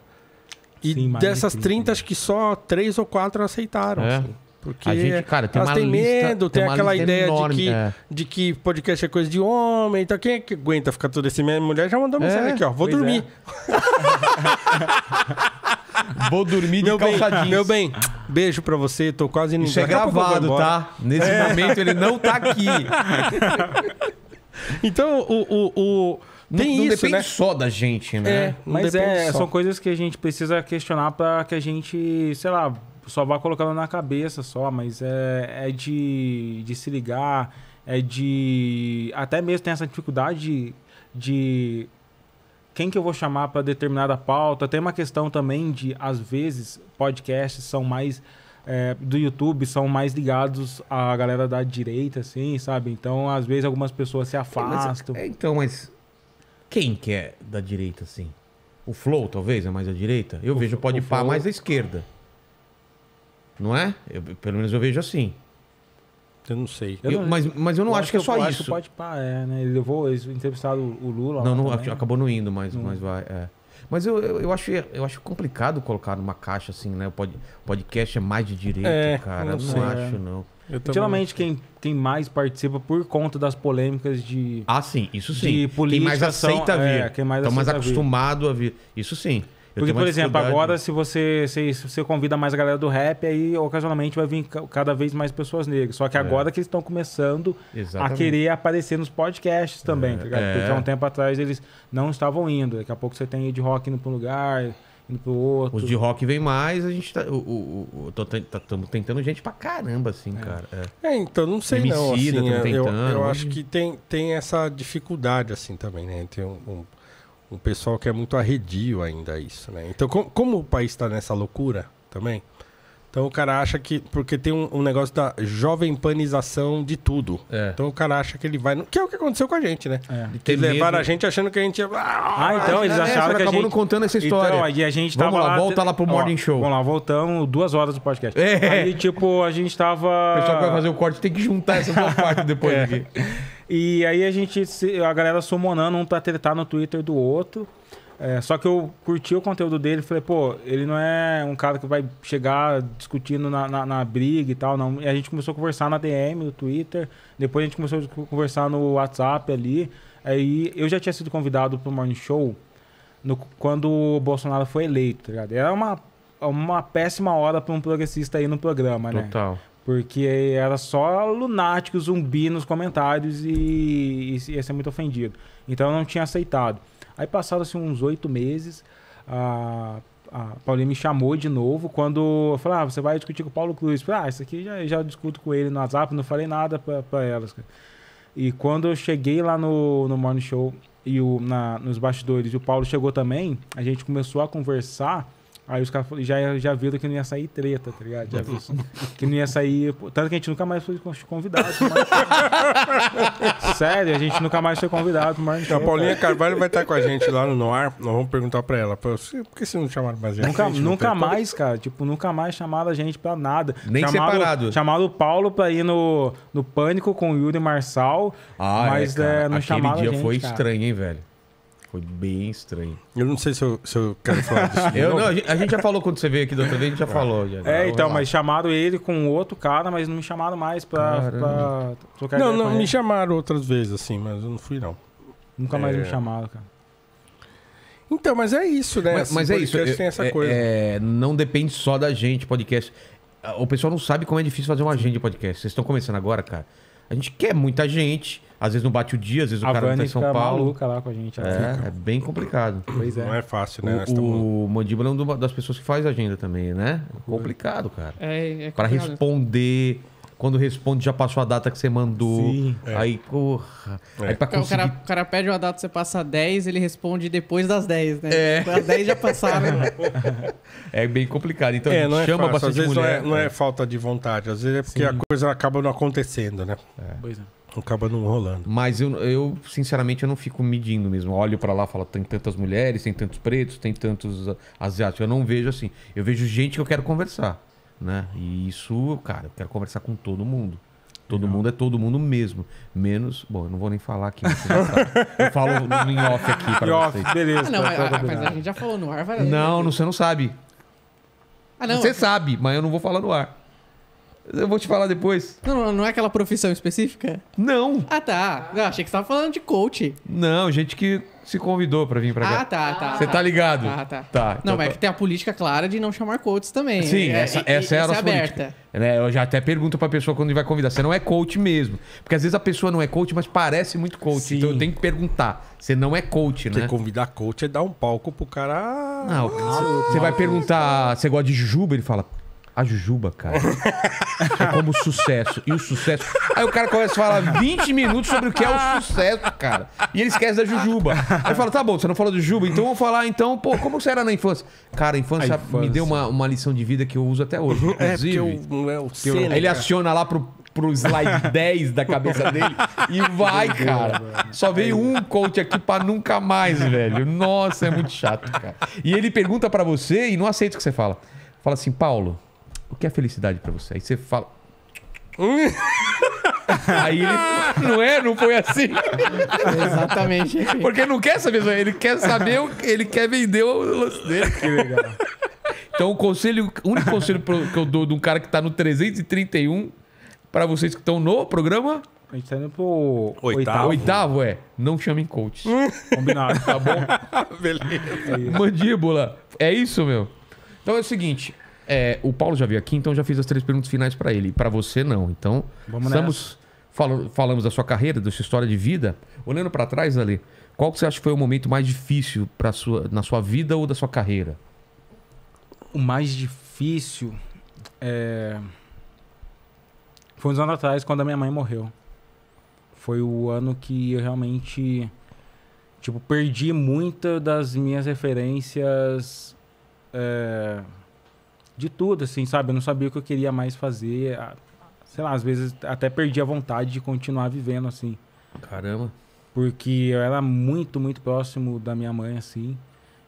E Sim, dessas de 30, 30, acho que só 3 ou 4 aceitaram. É. Assim. Porque a gente, cara, tem elas têm tem medo, tem, tem aquela ideia enorme, de, que, é. de que podcast é coisa de homem. Então quem é que aguenta ficar todo esse... Minha mulher já mandou é. mensagem é, aqui, ó. Vou dormir. É. *laughs* Vou dormir de meu calça bem, Meu bem, beijo pra você. Tô quase indo Isso é gravado, tá? Nesse é. momento ele não tá aqui. *laughs* então, o... o, o... Não, não isso, depende né? só da gente, né? É, mas é, só. são coisas que a gente precisa questionar para que a gente, sei lá, só vá colocando na cabeça só, mas é, é de, de se ligar, é de. Até mesmo tem essa dificuldade de, de quem que eu vou chamar para determinada pauta. Tem uma questão também de, às vezes, podcasts são mais. É, do YouTube são mais ligados à galera da direita, assim, sabe? Então, às vezes, algumas pessoas se afastam. É, mas, é, é, então, mas quem que é da direita, assim? O Flow, talvez, é mais à direita? Eu o, vejo o Podpah mais à esquerda. Não é? Eu, pelo menos eu vejo assim. Eu não sei. Eu, mas, mas eu não acho, acho que é só acho isso. Que pode, pá, é, né? Ele levou, eles entrevistaram o Lula. Não, não também, acabou não indo, mas, mas vai. É. Mas eu, eu, eu, acho, eu acho complicado colocar numa caixa assim, né? O podcast é mais de direito, é, cara. Eu não, não acho, é. não. Eu Geralmente quem, quem mais participa por conta das polêmicas de. Ah, sim, isso sim. De política, quem mais aceita são, vir. É, quem mais Estão mais acostumado a vir. Isso sim. Porque, por exemplo, agora se você, se, se você convida mais a galera do rap, aí ocasionalmente vai vir cada vez mais pessoas negras. Só que é. agora é. que eles estão começando Exatamente. a querer aparecer nos podcasts também, é. tá ligado? É, Porque é. há um tempo atrás eles não estavam indo. Daqui a pouco você tem de rock indo para um lugar, indo pro outro. Os de rock vem mais, a gente tá. Estamos tá, tentando gente pra caramba, assim, é. cara. É. é. então não sei Emicida, não. Assim, eu, tentando, eu, acho que tem, tem essa dificuldade, assim, também, né? Tem um, um um pessoal que é muito arredio ainda isso, né? Então, com, como o país está nessa loucura também, então o cara acha que. Porque tem um, um negócio da jovem panização de tudo. É. Então o cara acha que ele vai. que é o que aconteceu com a gente, né? É. E levaram a gente achando que a gente ia. Ah, ah então eles né? acharam é, que. A gente... contando essa história. Então, aí a gente tava. Vamos lá, lá volta lá pro ó, Morning Show. Vamos lá, voltamos duas horas do podcast. É. Aí, tipo, a gente tava. O pessoal que vai fazer o corte tem que juntar essa *laughs* parte depois depois é. aqui. E aí a gente, a galera sumonando um pra tretar no Twitter do outro. É, só que eu curti o conteúdo dele e falei, pô, ele não é um cara que vai chegar discutindo na, na, na, briga e tal, não. E a gente começou a conversar na DM, no Twitter, depois a gente começou a conversar no WhatsApp ali. Aí eu já tinha sido convidado pro Morning Show no, quando o Bolsonaro foi eleito, tá ligado? Era uma, uma péssima hora pra um progressista ir no programa, Total. né? Total. Porque era só lunático, zumbi nos comentários e, e ia ser muito ofendido. Então eu não tinha aceitado. Aí passaram-se assim, uns oito meses, a, a Paulinha me chamou de novo, quando eu falei, ah, você vai discutir com o Paulo Cruz. Eu falei, ah, isso aqui já, já discuto com ele no WhatsApp, não falei nada pra, pra elas. E quando eu cheguei lá no, no Morning Show e o, na, nos bastidores, e o Paulo chegou também, a gente começou a conversar Aí os caras já, já viram que não ia sair treta, tá ligado? Já viram *laughs* que não ia sair. Tanto que a gente nunca mais foi convidado. *laughs* Sério, a gente nunca mais foi convidado. Mas... Então, a é, Paulinha Carvalho vai estar com a gente lá no Noir. Nós vamos perguntar pra ela: por que vocês não chamaram mais gente? Nunca, nunca mais, cara. Tipo, nunca mais chamaram a gente pra nada. Nem chamaram, separado. Chamaram o Paulo pra ir no, no Pânico com o Yuri Marçal. Ah, é, mas é, cara, é, não chamaram dia a gente, foi cara. estranho, hein, velho? Foi bem estranho. Eu não sei se eu, se eu quero falar disso. *laughs* eu, não, a gente já falou quando você veio aqui da outra vez, a gente já é. falou. Já, é, então, mas chamaram ele com outro cara, mas não me chamaram mais pra, pra trocar Não, não, me chamaram outras vezes, assim, mas eu não fui, não. Nunca é... mais me chamaram, cara. Então, mas é isso, né? Mas, assim, mas é isso. É, tem essa é, coisa. É, não depende só da gente, podcast. O pessoal não sabe como é difícil fazer uma agenda de podcast. Vocês estão começando agora, cara. A gente quer muita gente. Às vezes não bate o dia, às vezes o cara Vani não tá em São Paulo. maluca lá com a gente. É, é bem complicado. Pois é. Não é fácil, né? O, o Mandíbula é uma das pessoas que faz agenda também, né? É complicado, cara. É, é complicado. Pra responder. Né? quando responde já passou a data que você mandou. Sim, é. Aí, porra. É. Aí então, conseguir... o, cara, o cara pede uma data, você passa 10, ele responde depois das 10, né? É. Então, as 10 já passaram. é bem complicado. Então é, não é chama fácil. bastante às vezes mulher. É, não é, não é falta de vontade, às vezes é porque Sim. a coisa acaba não acontecendo, né? É. Pois é. Acaba não rolando. Mas eu, eu, sinceramente, eu não fico medindo mesmo. olho para lá falo, tem tantas mulheres, tem tantos pretos, tem tantos asiáticos. Eu não vejo assim. Eu vejo gente que eu quero conversar né? E isso, cara, eu quero conversar com todo mundo. Todo não. mundo é todo mundo mesmo. Menos. Bom, eu não vou nem falar aqui. Né? *laughs* eu falo em off aqui off, vocês. Beleza. Ah, não, mas, a, mas a gente já falou no ar, vai. Não, não, você não sabe. Ah, não. Você sabe, mas eu não vou falar no ar. Eu vou te falar depois. Não, não é aquela profissão específica? Não. Ah, tá. Eu achei que você tava falando de coach. Não, gente que se convidou para vir para cá. Ah, tá, tá. Você tá, tá ligado? Ah, tá. tá não, então mas tá. tem a política clara de não chamar coaches também. Sim, é, essa, e, essa é a é nossa aberta. Né, eu já até pergunto pra pessoa quando vai convidar. Você não é coach mesmo. Porque às vezes a pessoa não é coach, mas parece muito coach. Sim. Então eu tenho que perguntar. Você não é coach, Porque né? convidar coach é dar um palco pro cara... Não, ah, você vai perguntar, você gosta de Juba? Ele fala, a Jujuba, cara. é como sucesso. E o sucesso. Aí o cara começa a falar 20 minutos sobre o que é o sucesso, cara. E ele esquece da Jujuba. Aí fala: tá bom, você não falou de Jujuba, então eu vou falar então, pô, como você era na infância? Cara, a infância, a infância. me deu uma, uma lição de vida que eu uso até hoje. É, inclusive. É, eu, é o eu né, ele aciona lá pro, pro slide 10 *laughs* da cabeça dele e vai, cara. Só veio um coach aqui para nunca mais, velho. Nossa, é muito chato, cara. E ele pergunta para você e não aceita o que você fala. Fala assim, Paulo, o que é felicidade para você? Aí você fala. *laughs* Aí ele não é, não foi assim. É exatamente. *laughs* Porque ele não quer saber, ele quer saber, ele quer vender o lance dele. Que legal. Então, o conselho, o único conselho que eu dou de um cara que tá no 331 para vocês que estão no programa, a gente tá indo pro oitavo. Oitavo, é. Não chamem coach. *laughs* Combinado. Tá bom? Beleza. É Mandíbula. É isso, meu. Então é o seguinte. É, o Paulo já veio aqui, então já fiz as três perguntas finais para ele. Para você, não. Então, Vamos estamos fal falamos da sua carreira, da sua história de vida. Olhando para trás, ali, qual que você acha que foi o momento mais difícil pra sua, na sua vida ou da sua carreira? O mais difícil é... foi uns anos atrás, quando a minha mãe morreu. Foi o ano que eu realmente tipo, perdi muita das minhas referências... É de tudo, assim, sabe? Eu não sabia o que eu queria mais fazer. Sei lá, às vezes até perdi a vontade de continuar vivendo, assim. Caramba. Porque eu era muito, muito próximo da minha mãe, assim.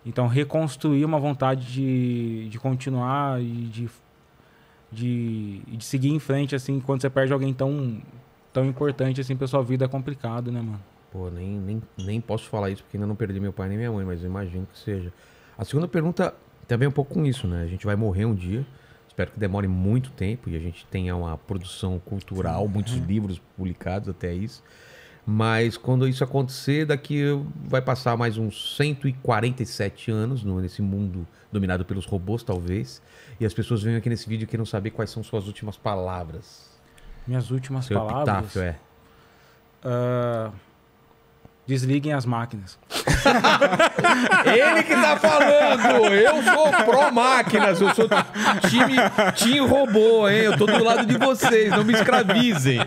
Então, reconstruir uma vontade de, de continuar e de, de, de seguir em frente, assim, quando você perde alguém tão, tão importante, assim, pra sua vida é complicado, né, mano? Pô, nem, nem, nem posso falar isso porque ainda não perdi meu pai nem minha mãe, mas eu imagino que seja. A segunda pergunta também um pouco com isso, né? A gente vai morrer um dia. Espero que demore muito tempo e a gente tenha uma produção cultural, Sim. muitos uhum. livros publicados até isso. Mas quando isso acontecer, daqui vai passar mais uns 147 anos nesse mundo dominado pelos robôs, talvez. E as pessoas vêm aqui nesse vídeo querendo saber quais são suas últimas palavras. Minhas últimas Seu palavras? Epitáfio, é. Uh, Desliguem as máquinas. *laughs* Ele que tá falando! Eu sou pró-máquinas, eu sou time, time robô, hein? Eu tô do lado de vocês, não me escravizem.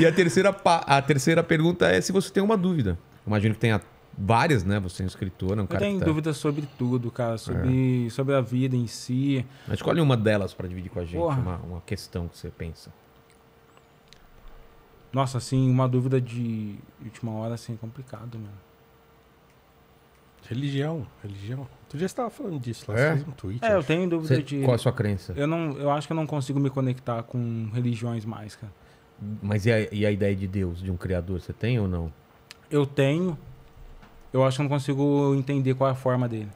E a terceira, a terceira pergunta é se você tem uma dúvida. Imagino que tenha várias, né? Você é um escritor, não? É um eu Eu tenho tá... dúvidas sobre tudo, cara, sobre, é. sobre a vida em si. Mas escolhe uma delas para dividir com a gente, uma, uma questão que você pensa. Nossa, assim, uma dúvida de última hora, assim, é complicado, mano. Religião, religião. Tu já estava falando disso lá, é? fez um tweet. É, acho. eu tenho dúvida de. Qual a sua crença? Eu, não, eu acho que eu não consigo me conectar com religiões mais, cara. Mas e a, e a ideia de Deus, de um Criador, você tem ou não? Eu tenho. Eu acho que eu não consigo entender qual é a forma dele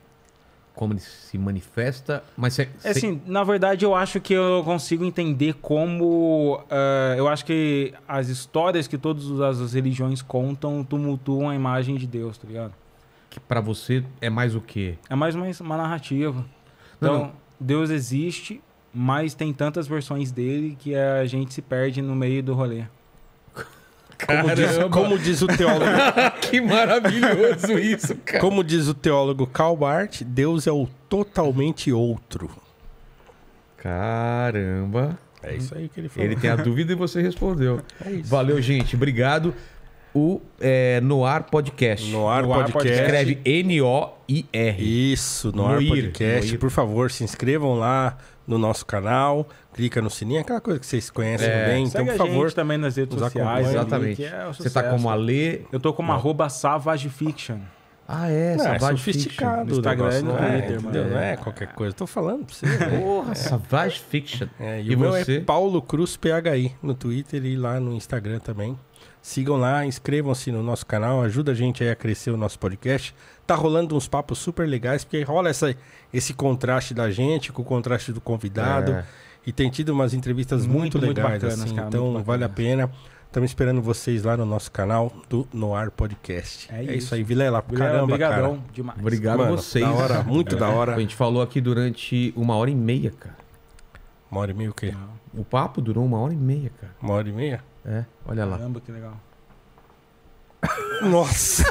como ele se manifesta, mas cê, é, cê... assim, na verdade eu acho que eu consigo entender como uh, eu acho que as histórias que todas as religiões contam tumultuam a imagem de Deus, tá ligado? Que para você é mais o quê? É mais uma, uma narrativa. Então, não, não. Deus existe, mas tem tantas versões dele que a gente se perde no meio do rolê. Como diz, como diz, o teólogo. *laughs* que maravilhoso isso, cara. Como diz o teólogo Karl Barth, Deus é o totalmente outro. Caramba. É isso aí que ele falou. Ele tem a dúvida e você respondeu. É isso. Valeu, gente. Obrigado. O é, Noir Podcast. Noir, Noir Podcast. Podcast. Escreve N-O-I-R. Isso, Noir, Noir Podcast. Noir. Por favor, se inscrevam lá no nosso canal, clica no sininho, aquela coisa que vocês conhecem é, bem. Então, por favor. também nas redes sociais. Exatamente. É Você está como Alê. Eu estou como arroba Savagefiction. Ah, é, não, é sofisticado. No Instagram negócio, não, é, Twitter, Não é qualquer coisa. Tô falando pra você. Né? Porra, é. Savage Fiction. É, e, e o meu é Paulo Cruz PHI no Twitter e lá no Instagram também. Sigam lá, inscrevam-se no nosso canal, ajuda a gente aí a crescer o nosso podcast tá rolando uns papos super legais, porque rola essa, esse contraste da gente com o contraste do convidado. É. E tem tido umas entrevistas muito, muito legais, muito bacanas, assim, cara, então vale a pena. Estamos esperando vocês lá no nosso canal do Noar Podcast. É, é isso. isso aí, Vilela. Vilela caramba, obrigadão cara. demais. Obrigado a vocês. Da hora, muito é, da hora. A gente falou aqui durante uma hora e meia, cara. Uma hora e meia o quê? Não. O papo durou uma hora e meia, cara. Uma hora e meia? É, olha lá. Caramba, que legal. Nossa! *laughs*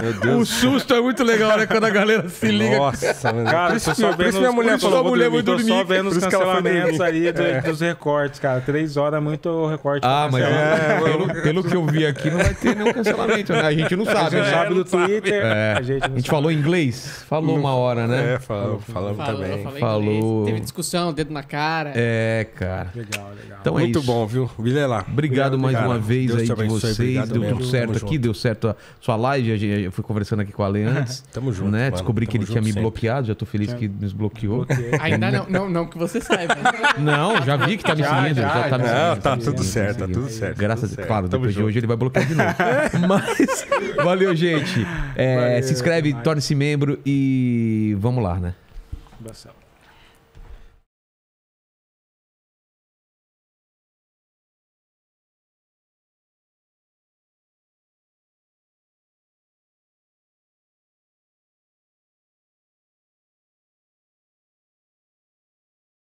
Meu Deus. O susto é muito legal, né? Quando a galera se liga. Nossa, Cara, isso só vendo minha mulher falou, mulher dormir, dormir. só vendo os cancelamentos aí é. dos recortes, cara. Três horas muito recorte. Ah, mas é, pelo, pelo que eu vi aqui, não vai ter nenhum cancelamento, né? A gente não sabe. A gente sabe né? do Twitter. É. A gente, a gente falou inglês? Falou uma hora, né? É, falamos falou, também. Falou. Teve discussão, dedo na cara. É, cara. Legal, legal. Então é muito isso. bom, viu? Vilela. Obrigado, obrigado mais uma vez Deus aí de vocês. Obrigado, tudo certo aqui, junto. deu certo a sua live. Eu fui conversando aqui com a Ale *laughs* antes. tamo junto. Né? Descobri que ele tinha me sempre. bloqueado, já tô feliz que me desbloqueou. *laughs* Ainda não, não, não, que você saiba. *laughs* Não, já vi que tá me seguindo. Já, já, já tá me seguindo. Não, tá tudo certo, tá tudo certo. Graças a Deus. Claro, depois de hoje ele vai bloquear de novo. Mas, valeu, gente. É, se inscreve, torne-se membro e vamos lá, né? Abração.